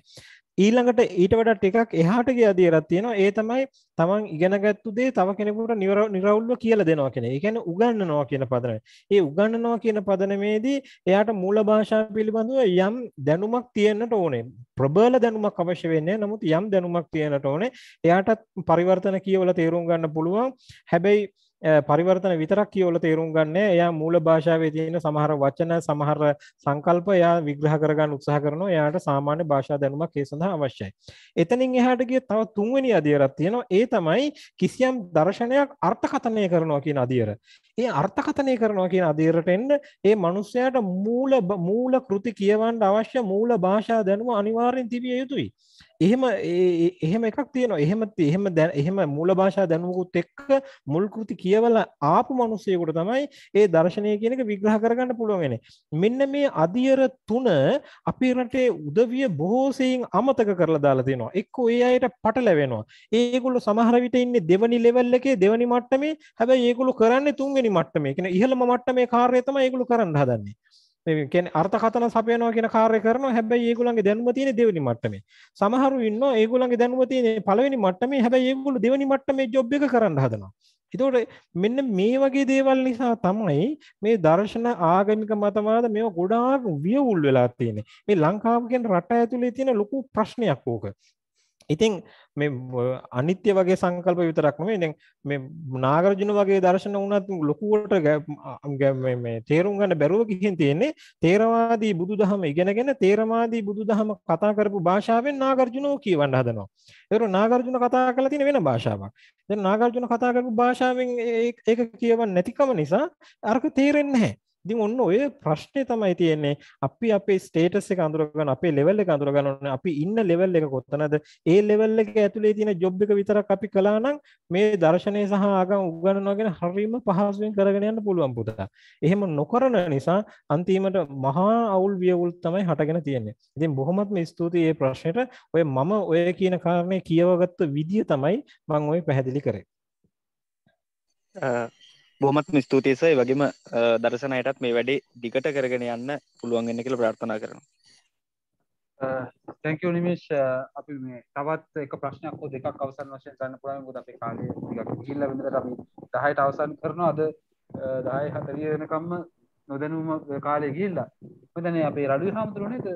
ඊළඟට ඊට වඩට එකක් එහාටගේ අදේරත් තියෙනවා ඒ තමයි තමන් ඉගෙනගත්තුදේ තව කෙනෙකුට නිවර නිරවුල්ව කියල දෙනවා කෙන එකැන උගන්නනවා කියන පදන ඒ උගන්නනවා කියන පදනමේදී එයාට මූල භාෂා පිළිබඳුව යම් දැනුමක් තියන්නට ඕනේ ප්‍රබල දැනුමක් අවශ්‍ය වෙන්නේ නමුත් යම් දැනුමක් තියනට ඕනේ එයාටත් පරිවර්තන කියවල තේරුම් ගන්න පුළුවන් හැබැයි පරිවර්තන විතරක් කියවල තේරුම් ගන්න එයා මූල භාෂාවේ තියෙන සමහර වචන සමහර සංකල්ප එයා විග්‍රහ කරගන්න උත්සාහ කරනවා එයාට සාමාන්‍ය භාෂා දැනුමක් ඒ සඳහා අවශ්‍යයි. එතනින් එහාට ගිය තව තුන්වෙනි අධියරක් තියෙනවා ඒ තමයි කිසියම් දර්ශනයක් අර්ථකථනය කරනවා කියන අධියර. ඒ අර්ථකථනය කරනවා කියන අධීරට එන්න ඒ මනුස්සයාට මූල මූල කෘති කියවන්න අවශ්‍ය මූල භාෂා දැනුම අනිවාර්යෙන් තිබිය යුතුයි. එහෙම එහෙම එකක් තියෙනවා එහෙම එහෙම දැ එහෙම මූල භාෂා දැනුවකුත් එක්ක මුල්කෘති කියවල ආපු මනුස්සයකුට තමයි ඒ දර්ශනය කියනක විග්‍රහ කරගන්න පුළුවගෙන මෙන්න මේ අධියර තුන අපි රටේ උදවිය බොහෝසයෙන් අමතක කරලා දාලා තියෙනවා එක්ක ඒ අයට පට ලැබෙනවා ඒගොල්ලු සමහරවිට ඉන්න දෙවනි ලෙවල් එකේ දෙවනි මට්ටමේ හැබැ ඒගොලු කරන්න තුන්ගනි මට්ටමේ කියෙන ඉහළම මට්ට මේ කාර්යතම ඒගොලු කරන්න හදන්නේ කියන්නේ අර්ථකථන සපයනවා කියන කාර්යය කරනවා හැබැයි ඒගොල්ලන්ගේ දැනුම තියෙන්නේ දෙවෙනි මට්ටමේ සමහරු ඉන්නවා ඒගොල්ලන්ගේ දැනුම තියෙන්නේ පළවෙනි මට්ටමේ හැබැයි ඒගොල්ලෝ දෙවෙනි මට්ටමේ ජොබ් එක කරන්න හදනවා එතකොට මෙන්න මේ වගේ දේවල් නිසා තමයි මේ දර්ශන ආගමික මතවාද මේවා ගොඩාක් වියවුල් වෙලා තියෙන්නේ මේ ලංකාව කියන රට ඇතුලේ තියෙන ලොකු ප්‍රශ්නයක් ඕක ඉතින් මේ අනිත්‍ය වගේ සංකල්ප විතරක්ම ඉතින් මේ නාගරජුන වගේ දර්ශන වුණත් ලොකුවට තේරුම් ගන්න බැරුව ගිහින් තියෙන්නේ තේරවාදී බුදුදහම ඉගෙනගෙන තේරවාදී බුදුදහම කතා කරපු භාෂාවෙන් නාගර්ජුනෝ කියවන්න හදනවා. ඒතර නාගර්ජුන කතා කරලා තියෙන වෙන භාෂාවක්. දැන් නාගර්ජුන කතා කරපු භාෂාවෙන් ඒක කියවන්නේ නැතිකම නිසා අරක තේරෙන්නේ නැහැ. දි ඔන්න ඔය ප්‍රශ්නය තමයි තියෙන්නේ අපි අපේ ස්ටේටස් එක අඳුරගන්න අපේ ලෙවල්ල එක අඳුරගන්න අපි ඉන්න ලෙවල් එක කොත්තනද ඒ ලෙවල්ල එක ඇතුළේ තියෙන ජොබ් එක විතරක් අපි කලානම් මේ දර්ශනය සහ ආගම් උගන්නනවාගෙන හරීම පහසුවෙන් කරගෙන යන්න පුළුවන් පුතා එහෙම නොකරන නිසා අන්තිමට මහා අවුල් වියවුල් තමයි හටගෙන තියෙන්නේ ඉතින් බොහොමත්ම ස්තුතියි ඒ ප්‍රශ්නයට ඔය මම ඔය කියන කාරණය කියවගත්ත විදිිය තමයි මං ඔය පැහැදිලි කරේ බොහමත්ම ස්තුතියි සර් ඒ වගේම දර්ශනයටත් මේ වැඩේ දිගට කරගෙන යන්න පුළුවන් වෙන්න කියලා ප්‍රාර්ථනා කරනවා තැක නිමේශ අපි මේ තවත් එක ප්‍රශ්නයක් දෙකක් අවසන් වශයෙන් ගන්න පුළුවන් මොකද අපේ කාලය ගිහිල්ල වෙනකොට අපි 10ට අවසන් කරනවා අද 10:40 වෙනකම්ම නොදැනුම කාලේ ගිහිල්ලා මම දැන් අපේ රළුවේ හාමුදුරුවෝ නේද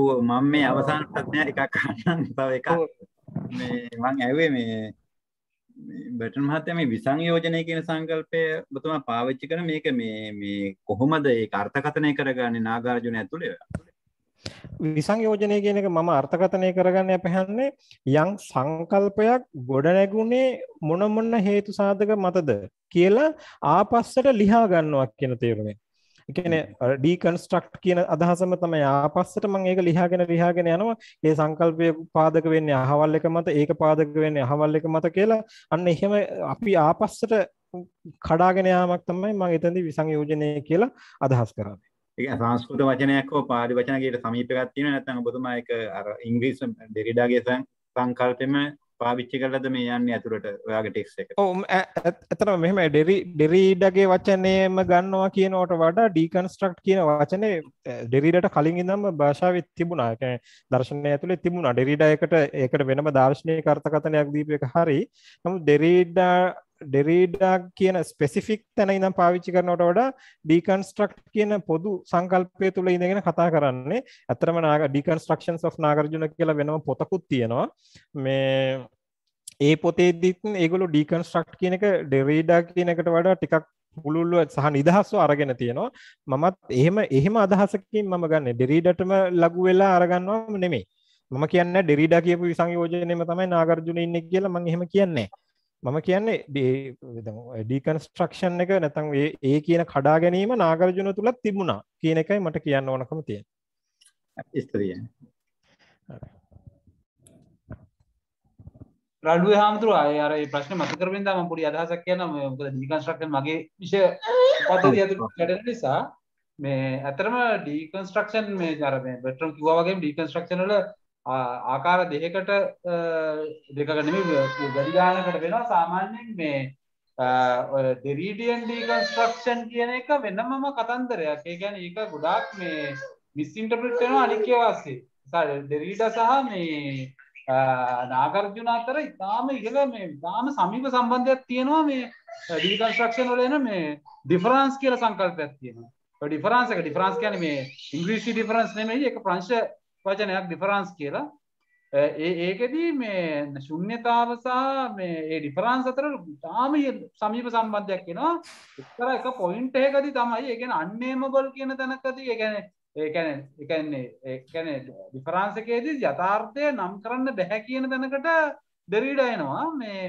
ඔව් මම මේ අවසන් ප්‍රශ්නය ටිකක් අහන්න තව එකක් මේ මම ඇහුවේ මේ බටන් මහත්තය මේ විසංයෝජනය කියන සංකල්පය බතුමා පාවිච්චි කර මේක මේ කොහොමද ඒ අර්ථකථනය කරගන්න නාගාර්ජුන ඇතුළේ විසංයෝජනය කියන එක මම අර්ථකථනය කරගන්න පැහැන්නේ යම් සංකල්පයක් ගොඩනැගුණේ මොනමොන්න හේතු සාධක මතද කියලා ආපස්සට ලිහා ගන්නවා කියන තේරුමේ එකන ඩීකන්ස්ට්‍රක්් කියන අදහසම තම යාපස්සට මං ඒක ලිහාගෙන ලිහාගෙන යනවා ඒ සංකල්පය පාදක වෙන්න අහවල් එක මත ඒක පාදක වෙන්න අහවල් එක මත කියලා අන්න එහෙම අපි ආපස්සට කඩාගෙන යාමක් තමයි මං එතැදි විසං යෝජනය කියලා අදහස් කරන්නේ සංස්කෘත වචනයක් හෝ පාඩි වචනගේට සමීපකත්තින නැතන් ඔබතුමා එක අර ඉංග්‍රීස් දෙරිඩාගේ සංකල්පෙම පාවිච්චි කලද මේ යන්න ඇතුරට ඔයාගේ ටෙක්ස් එක ඔම් ඇතන මෙම ඩෙරි ඩෙරීඩගේ වචනයම ගන්නවා කියනවට වඩා ඩීකන්ස්ට්‍රක්් කියන වචනය ඩෙරිඩට කලින් ඉදම් භාෂාවත් තිබුණාක දර්ශනය ඇතුළේ තිබුණ ඩෙරිඩයකට ඒකට වෙනම දර්ශනය කර්තකතනයක් දීප එක හරි නමු ඩෙරීඩා ඩෙරීඩා කියන ස්පෙසිෆික් තැන ඉඳම් පාවිච්චි කරනට වඩා ඩීකන්ස්ට්‍රක්් කියන පොදු සංකල්පය තුළ ඉඳගෙන කතා කරන්නේ ඇතරම නාග ඩිකන්ස්ට්‍රක්ෂන් of නාගරජුන කියලා වෙනම පොතකුත් තියෙනවා මේ ඒ පොතේදත් ඒගොලු ඩීකන්ස්ට්‍රක්් කියනක ඩෙරීඩා කියනකට වඩා ටිකක් පුළුල්ලුව සහ නිදහස්ව අරගෙන තියෙනවා මමත් එහෙම එහෙම අදහසකින් මම ගන්න ඩෙරීඩටම ලගු වෙලා අරගන්නවා නෙමේ මම කියන්න ඩෙරිඩා කියපු විසංයෝජනයම තමයි නාගර්ජුන ඉන්න කියලා මං එහෙම කියන්නේ මම කියන්නේ ඩීකන්ස්ට්‍රක්ෂන් එක නැතන් ඒ කියන කඩා ගැනීම නාගරජුන තුළත් තිබුණා කියන එකයි මට කියන්න ඕනකම තියෙන ස්තරිය රඩුව හාමුතුර අය අර ප්‍රශ්න මතකරමින් දම පොඩි අදහසක් කියන මොකද ඩීකන්ස්ට්‍රක්ෂන් මගේ විෂය පද්ධතිය ඇතුළු වැඩෙන නිසා මේ ඇතරම ඩීකන්ස්ට්‍රක්ෂන් මේ අර මේ බෙට්‍රම් කිව්වා වගේ ඩීකන්ස්ට්‍රක්ෂන් වල ආකාර දෙකට දෙකගනම ගරිගානකට වෙනවා සාමාන්‍යෙන් මේ ඩෙරීඩියන් ඩීකන්ස්ට්‍රක්ෂන් කියන එක වෙනමම කතන්දරයක් ඒ ගැන ඒක ගොඩාක් මේ මිස්සින්ටපිට්ටෙන අනික්‍යවාස්සේ ඩෙරීඩ සහ මේ නාගරජුන අතර ඉතාම ඉහල මේ දාම සමීප සම්බන්ධයක් තියෙනවා මේ ඩීකන්ස්ට්‍රක්ෂන් වලන මේ ඩිෆරන්ස් කියල සංකල්පයක් තියෙනවා ඩිෆරන්ස එක ඩිෆරන්ස් කියන මේ ඉංග්‍රීසි ඩිෆරන්ස් නෙමයි එක ප්‍රංශ වචනයක් ඩිෆරන්ස් කියලා ඒකදී මේ ශුන්්‍යතාව සහ මේ ඩිෆරන්ස් අතර තාම සමීප සම්බන්ධයක් කෙනවා එක්තර එක පොයින්ට එකදී තමයි ඒකෙන අන්නේමබල් කියන තැනකදී ඒගැන ඒකැන එකන්නේ එකන ඩිෆරන්සකේදී යථාර්ථය නම් කරන්න බැහැ කියන තැනකට දෙරීඩයනවා මේ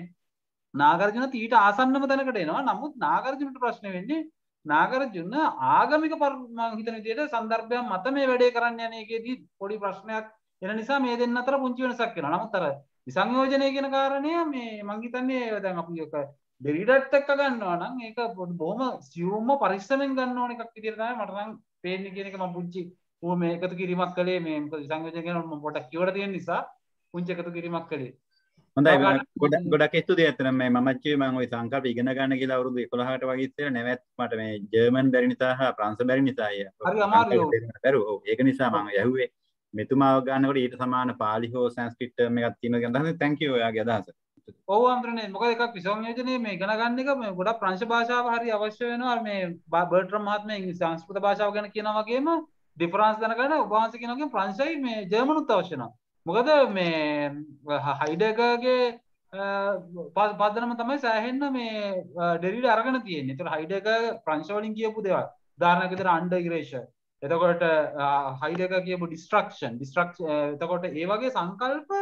නාගරජන තීට ආසන්නම තැනකට එනවා නමුත් නාගරජනට ප්‍රශ්න වෙන්නේ නාගරජුන්න ආගමික පර්මංහිතන තියට සන්දර්භයක් මත මේ වැඩේ කරන්න යනයකදී පොඩි ප්‍රශ්නයක් එන නිසා මේ දෙන්න අතර පුංචි වෙනසක් කියෙන නමුත්තර සංයෝජනය කියෙන කාරණය මේ මංහිතන්නේ දැමක බෙරිඩට් එක්ක ගන්නවා නම් ඒක පොඩ් බොහම සියවම්ම පරිස්සමෙන් ගන්න ඕන එකක් ඉදිරිතම මටනම් පේන කියනක ම පුංචි හම එකතු කිරීමක් කළේ මේ සංයෝජනම පොට කිවට තිය නිසා පුංච එකතු කිරීමක් කළේ හොඳයි ගොඩ ගොඩක් ස්තුතියි ඇත්තනම් මේ මම කිව්වේ මම ওই සංකල්ප ඉගෙන ගන්න කියලා අවුරුදු 11කට වගේ ඉස්සෙල්ලා නැවත් මට මේ ජර්මන් බැරි නිසා හා ප්‍රංශ බැරි නිසා අය හරි අමාරුයි බැරුව ඔව් ඒක නිසා මම යහුවේ මෙතුමාව ගන්නකොට ඊට සමාන පාලි හෝ සංස්කෘත් ටර්ම් එකක් තියෙනවා කියන අදහස thank you ඔයාගේ අදහස ඔව් අම්තරනේ මොකද එකක් විසෝම යෝජනේ මේ ඉගෙන ගන්න එක මේ ගොඩක් ප්‍රංශ භාෂාව හරි අවශ්‍ය වෙනවා මේ බර්ට්‍රම් මහත්මයා ඉංග්‍රීසි සංස්කෘත භාෂාව ගැන කියනා වගේම ඩිෆරන්ස් දැනගන්න ඔබ වහන්සේ කියනවාගේ ප්‍රංශයි මේ ජර්මනුත් අවශ්‍ය වෙනවා මොකද මේ හයිඩකගේ පදනම තමයි සෑහෙන්න්න මේ ඩෙරිට අරගෙන තියෙන තුර හයිඩක ප්‍රංශෝලින් කියපු දෙවල් ධාරනකතර අන්ඩ ඉග්‍රේෂ එතකොට හයිඩක කියපු ඩිස්ට්‍රක්ෂන් ඩිස්ට්‍රක් එතකොට ඒ වගේ සංකල්ප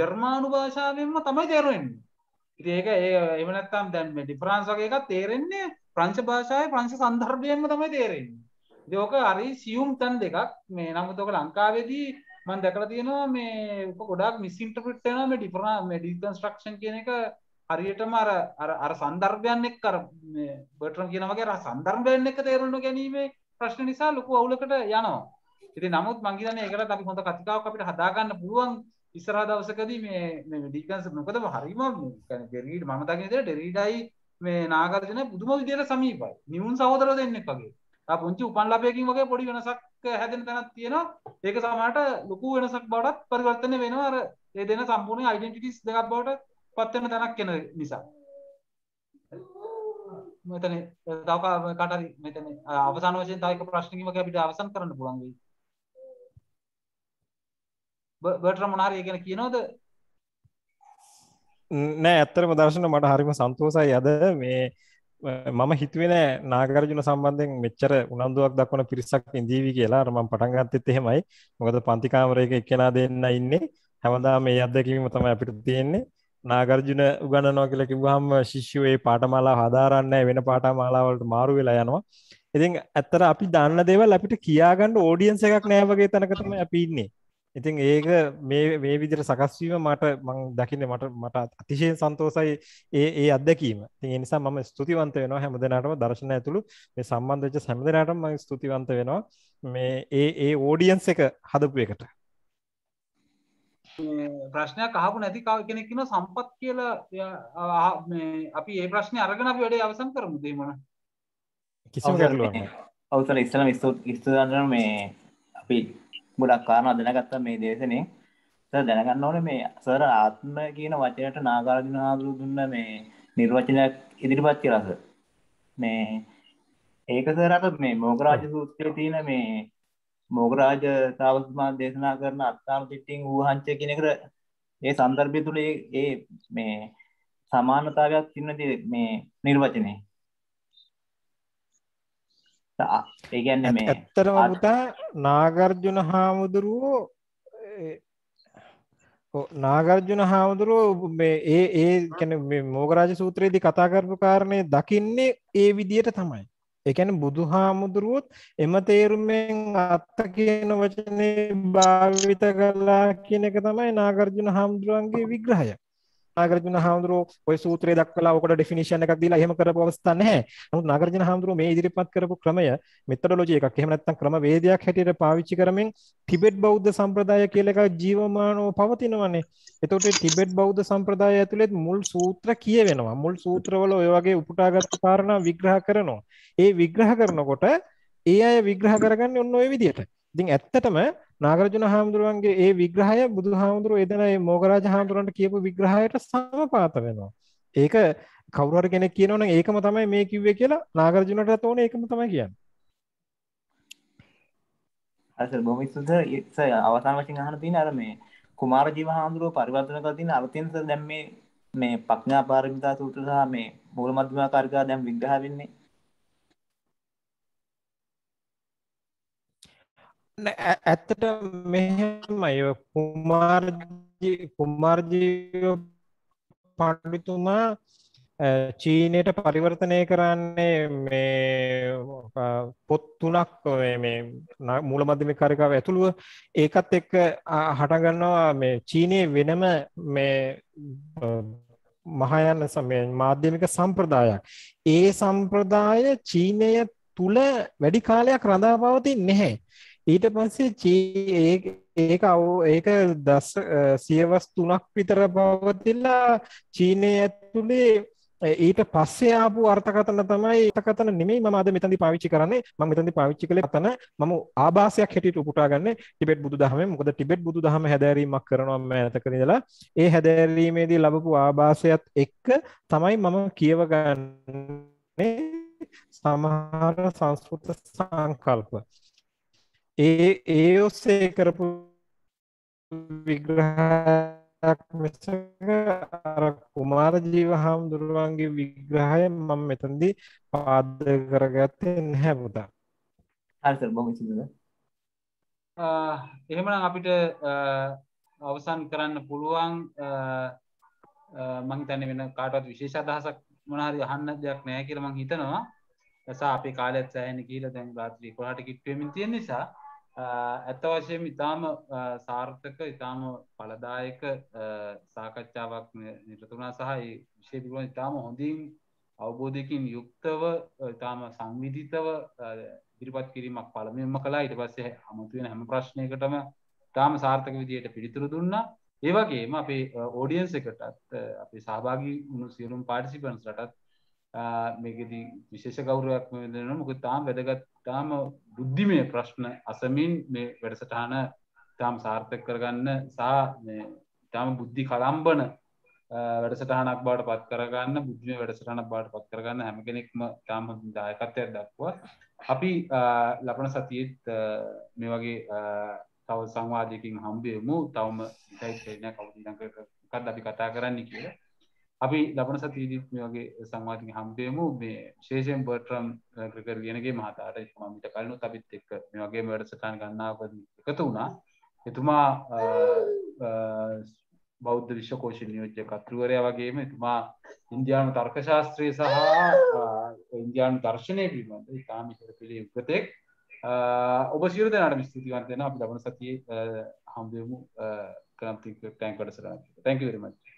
ජර්මානු භාෂාවෙන්ම තමයි තේරුවෙන් ඒක ඒ එමනත්තම් දැන්ම ඩිෆරන්ස් වගේක තේරෙන්නේ ප්‍රංශ භාෂාව ප්‍රංශ සන්දර්භයෙන්ම තමයි තේරෙන් යෝක අරි සියුම් තන් දෙකක් මේ නමුතක ලංකාවේදී මන් දැකල තියෙනවා මේ ගොඩක් මිසින්ටපිට්න මේ ඩිපරා ඩිකන්ස්ට්‍රක්ෂන් කියන එක හරියටම අර අර සන්දර්භයන් එක් කර බටරම් කියනවගේ ර සන්දර්භයන් එක තේරුණු ගැනීමේ ප්‍රශ්න නිසා ලොකු අවුලකට යනවා ඉති නමුත් මංගේතන එකට අපි හොඳ කතිකාවක් අපිට හදාගන්න පුළුවන් ඉස්සරහ දවසකදී මේ ඩිකන්ස මොකද හරිම ගෙරීඩ මමතගෙන ඩෙරීඩයි මේ නාගරජන පුදුම විදියට සමීපයි නිවුන් සහෝදර දෙන්නෙක් වගේ පුංචි උපන් ලබයකින් වගේ පොඩි වෙනසක් හැදෙන තැනක් තියෙනවා ඒක සමහරට ලොකු වෙනසක් බවට පරිවර්තනය වෙනවා අර ඒ දෙන සම්පූර්ණ අයිඩෙන්ටිටිස් දෙකක් බවට පත් වෙන තැනක් වෙන නිසා මෙතන තව කාට හරි මෙතන අවසාන වශයෙන් තව එක ප්‍රශ්නකින් වගේ අපිට අවසන් කරන්න පුළුවන් වෙයි බර්ට්‍රම් මොනාරි ඒ ගැන කියනවද නෑ ඇත්තරම දර්ශන මට හරිම සන්තෝසයි අද මේ මම හිතුවෙන නාගරජුන සම්බන්ධයෙන් මෙච්චර උනන්දුවක් දක්වන පිරිසක් ඉඳීවි කියලා මම පටන් ගත්තෙත් එහෙමයි. මොකද පන්ති කාමරයක එක්කෙනා දෙන්න ඉන්නේ. හැමදාම මේ අත්දැකීම තමයි අපිට තියෙන්නේ. නාගරජුන උගන්වනවා කියලා කිව්වහම ශිෂ්‍යෝ ඒ පාඨමාලා හදාරන්නේ වෙන පාඨමාලා වලට මාරු වෙලා යනවා. ඉතින් ඇත්තට අපි දන්න දේවල් අපිට කියාගන්න ඕඩියන්ස් එකක් නැහැ වගේ තැනක තමයි අපි ඉන්නේ. ඉතින් ඒක මේ මේ විදිර සකස්වීම මට මං දකින්න මට මට අතිශයෙන් සන්තෝසයි ඒ ඒ අදැකීම තිය නිසා මම ස්තුතිවන්ත වෙන හැමදනටම දර්ශන ඇතුළු මේ සම්බන්ධච සැමදනටම මං ස්තුතිවන්ත වෙනවා මේ ඒ ඒ ඕඩියන්ස් එක හදපු එකට ප්‍රශ්නයක් අහපු නැති කාව කෙනෙක්න සම්පත් කියල අපි ඒ ප්‍රශ්නය අරගෙන අපි වැඩේ අවසන් කරමු දේමන කිසි අවසන ඉස්සලම ස්තුතින්න මේ අපි ගොඩක් කාරණා දැනගත්තා මේ දේශනේ සර් දැනගන්න ඕනේ මේ සර් ආත්ම කියන වචනයට නාගාර්ජුන හාමුදුරුවෝ දුන්න මේ නිර්වචනයක් ඉදිරිපත් කළා සර් මේ ඒක සර් අර මේ මොගරාජ සූත්‍රයේ තියෙන මේ මොගරාජ තාවස්මාන් දේශනා කරන අත්තාන පිටින් ඌහංච කියන එකට ඒ සන්දර්භය තුල ඒ මේ සමානතාවයක් තියෙනදී මේ නිර්වචනේ ඒගැන්න මේ ඇත්තර පුතා නාගර්ජුන හාමුදුරුවෝ නාගර්ජුන හාමුදුරුව මේ ඒ ඒ කැන මෝගරාජ සූත්‍රයේදි කතාකරපු කාරණය දකින්නේ ඒ විදියට තමයි එකැන බුදු හාමුදුරුවොත් එම තේරුමෙන් අත්ත කියන වචනය භාවිත කරලා කියන එක තමයි නාගර්ජුන හාමුදුරුවන්ගේ විග්‍රහයක් නාගරජන හාමුදුරුවෝ ওই සූත්‍රය දක්වලා ඔකට ඩෙෆිනිෂන් එකක් දීලා එහෙම කරපු අවස්ථා නැහැ. නමුත් නාගරජන හාමුදුරුවෝ මේ ඉදිරිපත් කරපු ක්‍රමය මෙතඩොලොජි එකක්. එහෙම නැත්නම් ක්‍රම වේදයක් හැටියට පාවිච්චි කරමින් ටිබෙට් බෞද්ධ සම්ප්‍රදාය කියලා එකක් ජීවමානව පවතිනවනේ. එතකොට ටිබෙට් බෞද්ධ සම්ප්‍රදාය ඇතුළේ මුල් සූත්‍ර කියවෙනවා. මුල් සූත්‍රවල ඔය වගේ උපුටාගත්තු කාරණා විග්‍රහ කරනවා. ඒ විග්‍රහ කරනකොට ඒ අය විග්‍රහ කරගන්නේ ඔන්න ඔය විදිහට. ඉතින් ඇත්තටම නාගරජුන හාමුදුරුවන්ගේ ඒ විග්‍රහය බුදු හාමුදුරුව එදන ඒ මෝගරාජ හාමුදුරුවන්ට කියපු විග්‍රහයට සමපාත වෙනවා. ඒක කවුරු හරි කෙනෙක් කියනවනම් ඒකම තමයි මේ කිව්වේ කියලා නාගරජුනටත් ඕනේ ඒකම තමයි කියන්නේ. හරි සර් බොහොම ස්තුතියි. ඒක අවසාන වශයෙන් අහන්න තියෙන අර මේ කුමාර ජීව හාමුදුරුව පරිවර්තන කරලා තියෙන අර්ථයෙන් සර් දැන් මේ මේ ප්‍රඥා පාරමිතා සූත්‍ර සහ මේ මූලමධ්‍යම කාර්කා දැන් විග්‍රහ වෙන්නේ ඇත්තට මෙහෙමයි කුමාර්ජී කුමාර්ජීව පඬිතුමා චීනයට පරිවර්තනය කරන්නේ මේ පොත් තුනක් මේ මූලමධ්‍යම කාරිකාව ඇතුළුව ඒකත් එක්ක හටගන්නවා මේ චීනයේ වෙනම මේ මහායාන සමය මාධ්‍යමික සම්ප්‍රදායක්. ඒ සම්ප්‍රදාය චීනය තුල වැඩි කාලයක් රඳා පවතින්නේ නැහැ. ඊට පස්සේ චී ඒක අව ඒක දස් සියවස් තුනක් විතර පවතිලා චීනය ඇතුළේ ඊට පස්සේ ආපු අර්ථකතන තමයි අර්ථකතන නෙමෙයි මම අද මෙතනදි පාවිච්චි කරන්නේ මම මෙතනදි පාවිච්චි කළේ අතන මම ආభాසයක් හැටියට උපුටා ගන්න ටිබෙට් බුදුදහමේ මොකද ටිබෙට් බුදුදහම හැදෑරීමක් කරනවා මම නැතකන ඉඳලා ඒ හැදෑරීමේදී ලැබපු ආభాසයත් එක්ක තමයි මම කියව ගන්නේ සමහර සංස්කෘත සංකල්ප ඒ ඒ ඔස්සේ කරපු විග්‍රහයක් මිස අර කුමාර ජීව හාමුදුරුවන්ගේ විග්‍රහය මම මෙතනදී පාදක කරගත්තේ නැහැ පුතා. හරි සර් බොහොම ස්තුතියි. එහෙමනම් අපිට අවසන් කරන්න පුළුවන් මං හිතන්නේ වෙන කාටවත් විශේෂ අදහසක් මොනවා හරි අහන්න දෙයක් නැහැ කියලා මං හිතනවා. නිසා අපේ කාලයත් සෑහෙන ගිහිලා දැන් රාත්‍රී 11ට කිට්ටු වෙමින් තියෙන නිසා ඇත වශයෙන් ඉතාම සාර්ථක ඉතාම පලදායක සාකච්ඡාවක් නිරතුනා සහ විශේදුරුවන් ඉතාම හොඳින් අවබෝධයකින් යුක්තව ඉතාම සංවිධිතව දිරිපත් කිරීමක් පළමෙන්ම කලා ඉට පස්සේ අමුතුවෙන හැම ප්‍රශ්නයකටම තාම සාර්ථක විදියට පිළිතුරු දුන්න ඒවගේම අපේ ඕඩියන්ස එකටත් අපේ සහභාගි උුණු සියලුම් පාටිසිපන්ස් රටත් මේකති විශේෂ ගෞරයක් වෙන මොක තාම් වැදගත්තාම බුද්ධිමය ප්‍රශ්න අසමින් මේ වැඩසටහන තාම් සාර්ථක කරගන්න සහ තාම බුද්ධි කළම්බන වැඩසටහනක් බාට පත් කරගන්න බුද්ධිම වැඩසටහනක් බාට පත් කරගන්න හැම කෙනෙක්ම තාම දායකත්වයක් දක්වා අපි ලබන සතියත් මේ වගේ තව සංවාධයකින් හම්බයමු තවම ඉතයි කවුදඟ කත් අපි කතා කරන්න කියලා අපි ලබන සතිීදත් මේ වගේ සංවාතික හම්බයමු මේ ශේෂයෙන් බර්ට්‍රම් ක්‍රක ලියනගේ මහතාට මට කලනු අපිත් එක් මේ වගේ වැඩසටාන් ගන්නාව එකතු වුණා එතුමා බෞද්ධ විශ්වකෝෂි නියෝජ්‍ය කතුවරයා වගේම එතුමා ඉන්දයානු තර්ක ශාස්ත්‍රය සහ ඉන්දයානු දර්ශනය පිළිබඳ ඉතාමිතර පිළි උපතෙක් ඔබ සිර දෙනට ස්තුතිවන්තයන අපි ලබන සතියේ හම්බමු කරම්තික ටැන්කඩසර තැන්කවරීමච්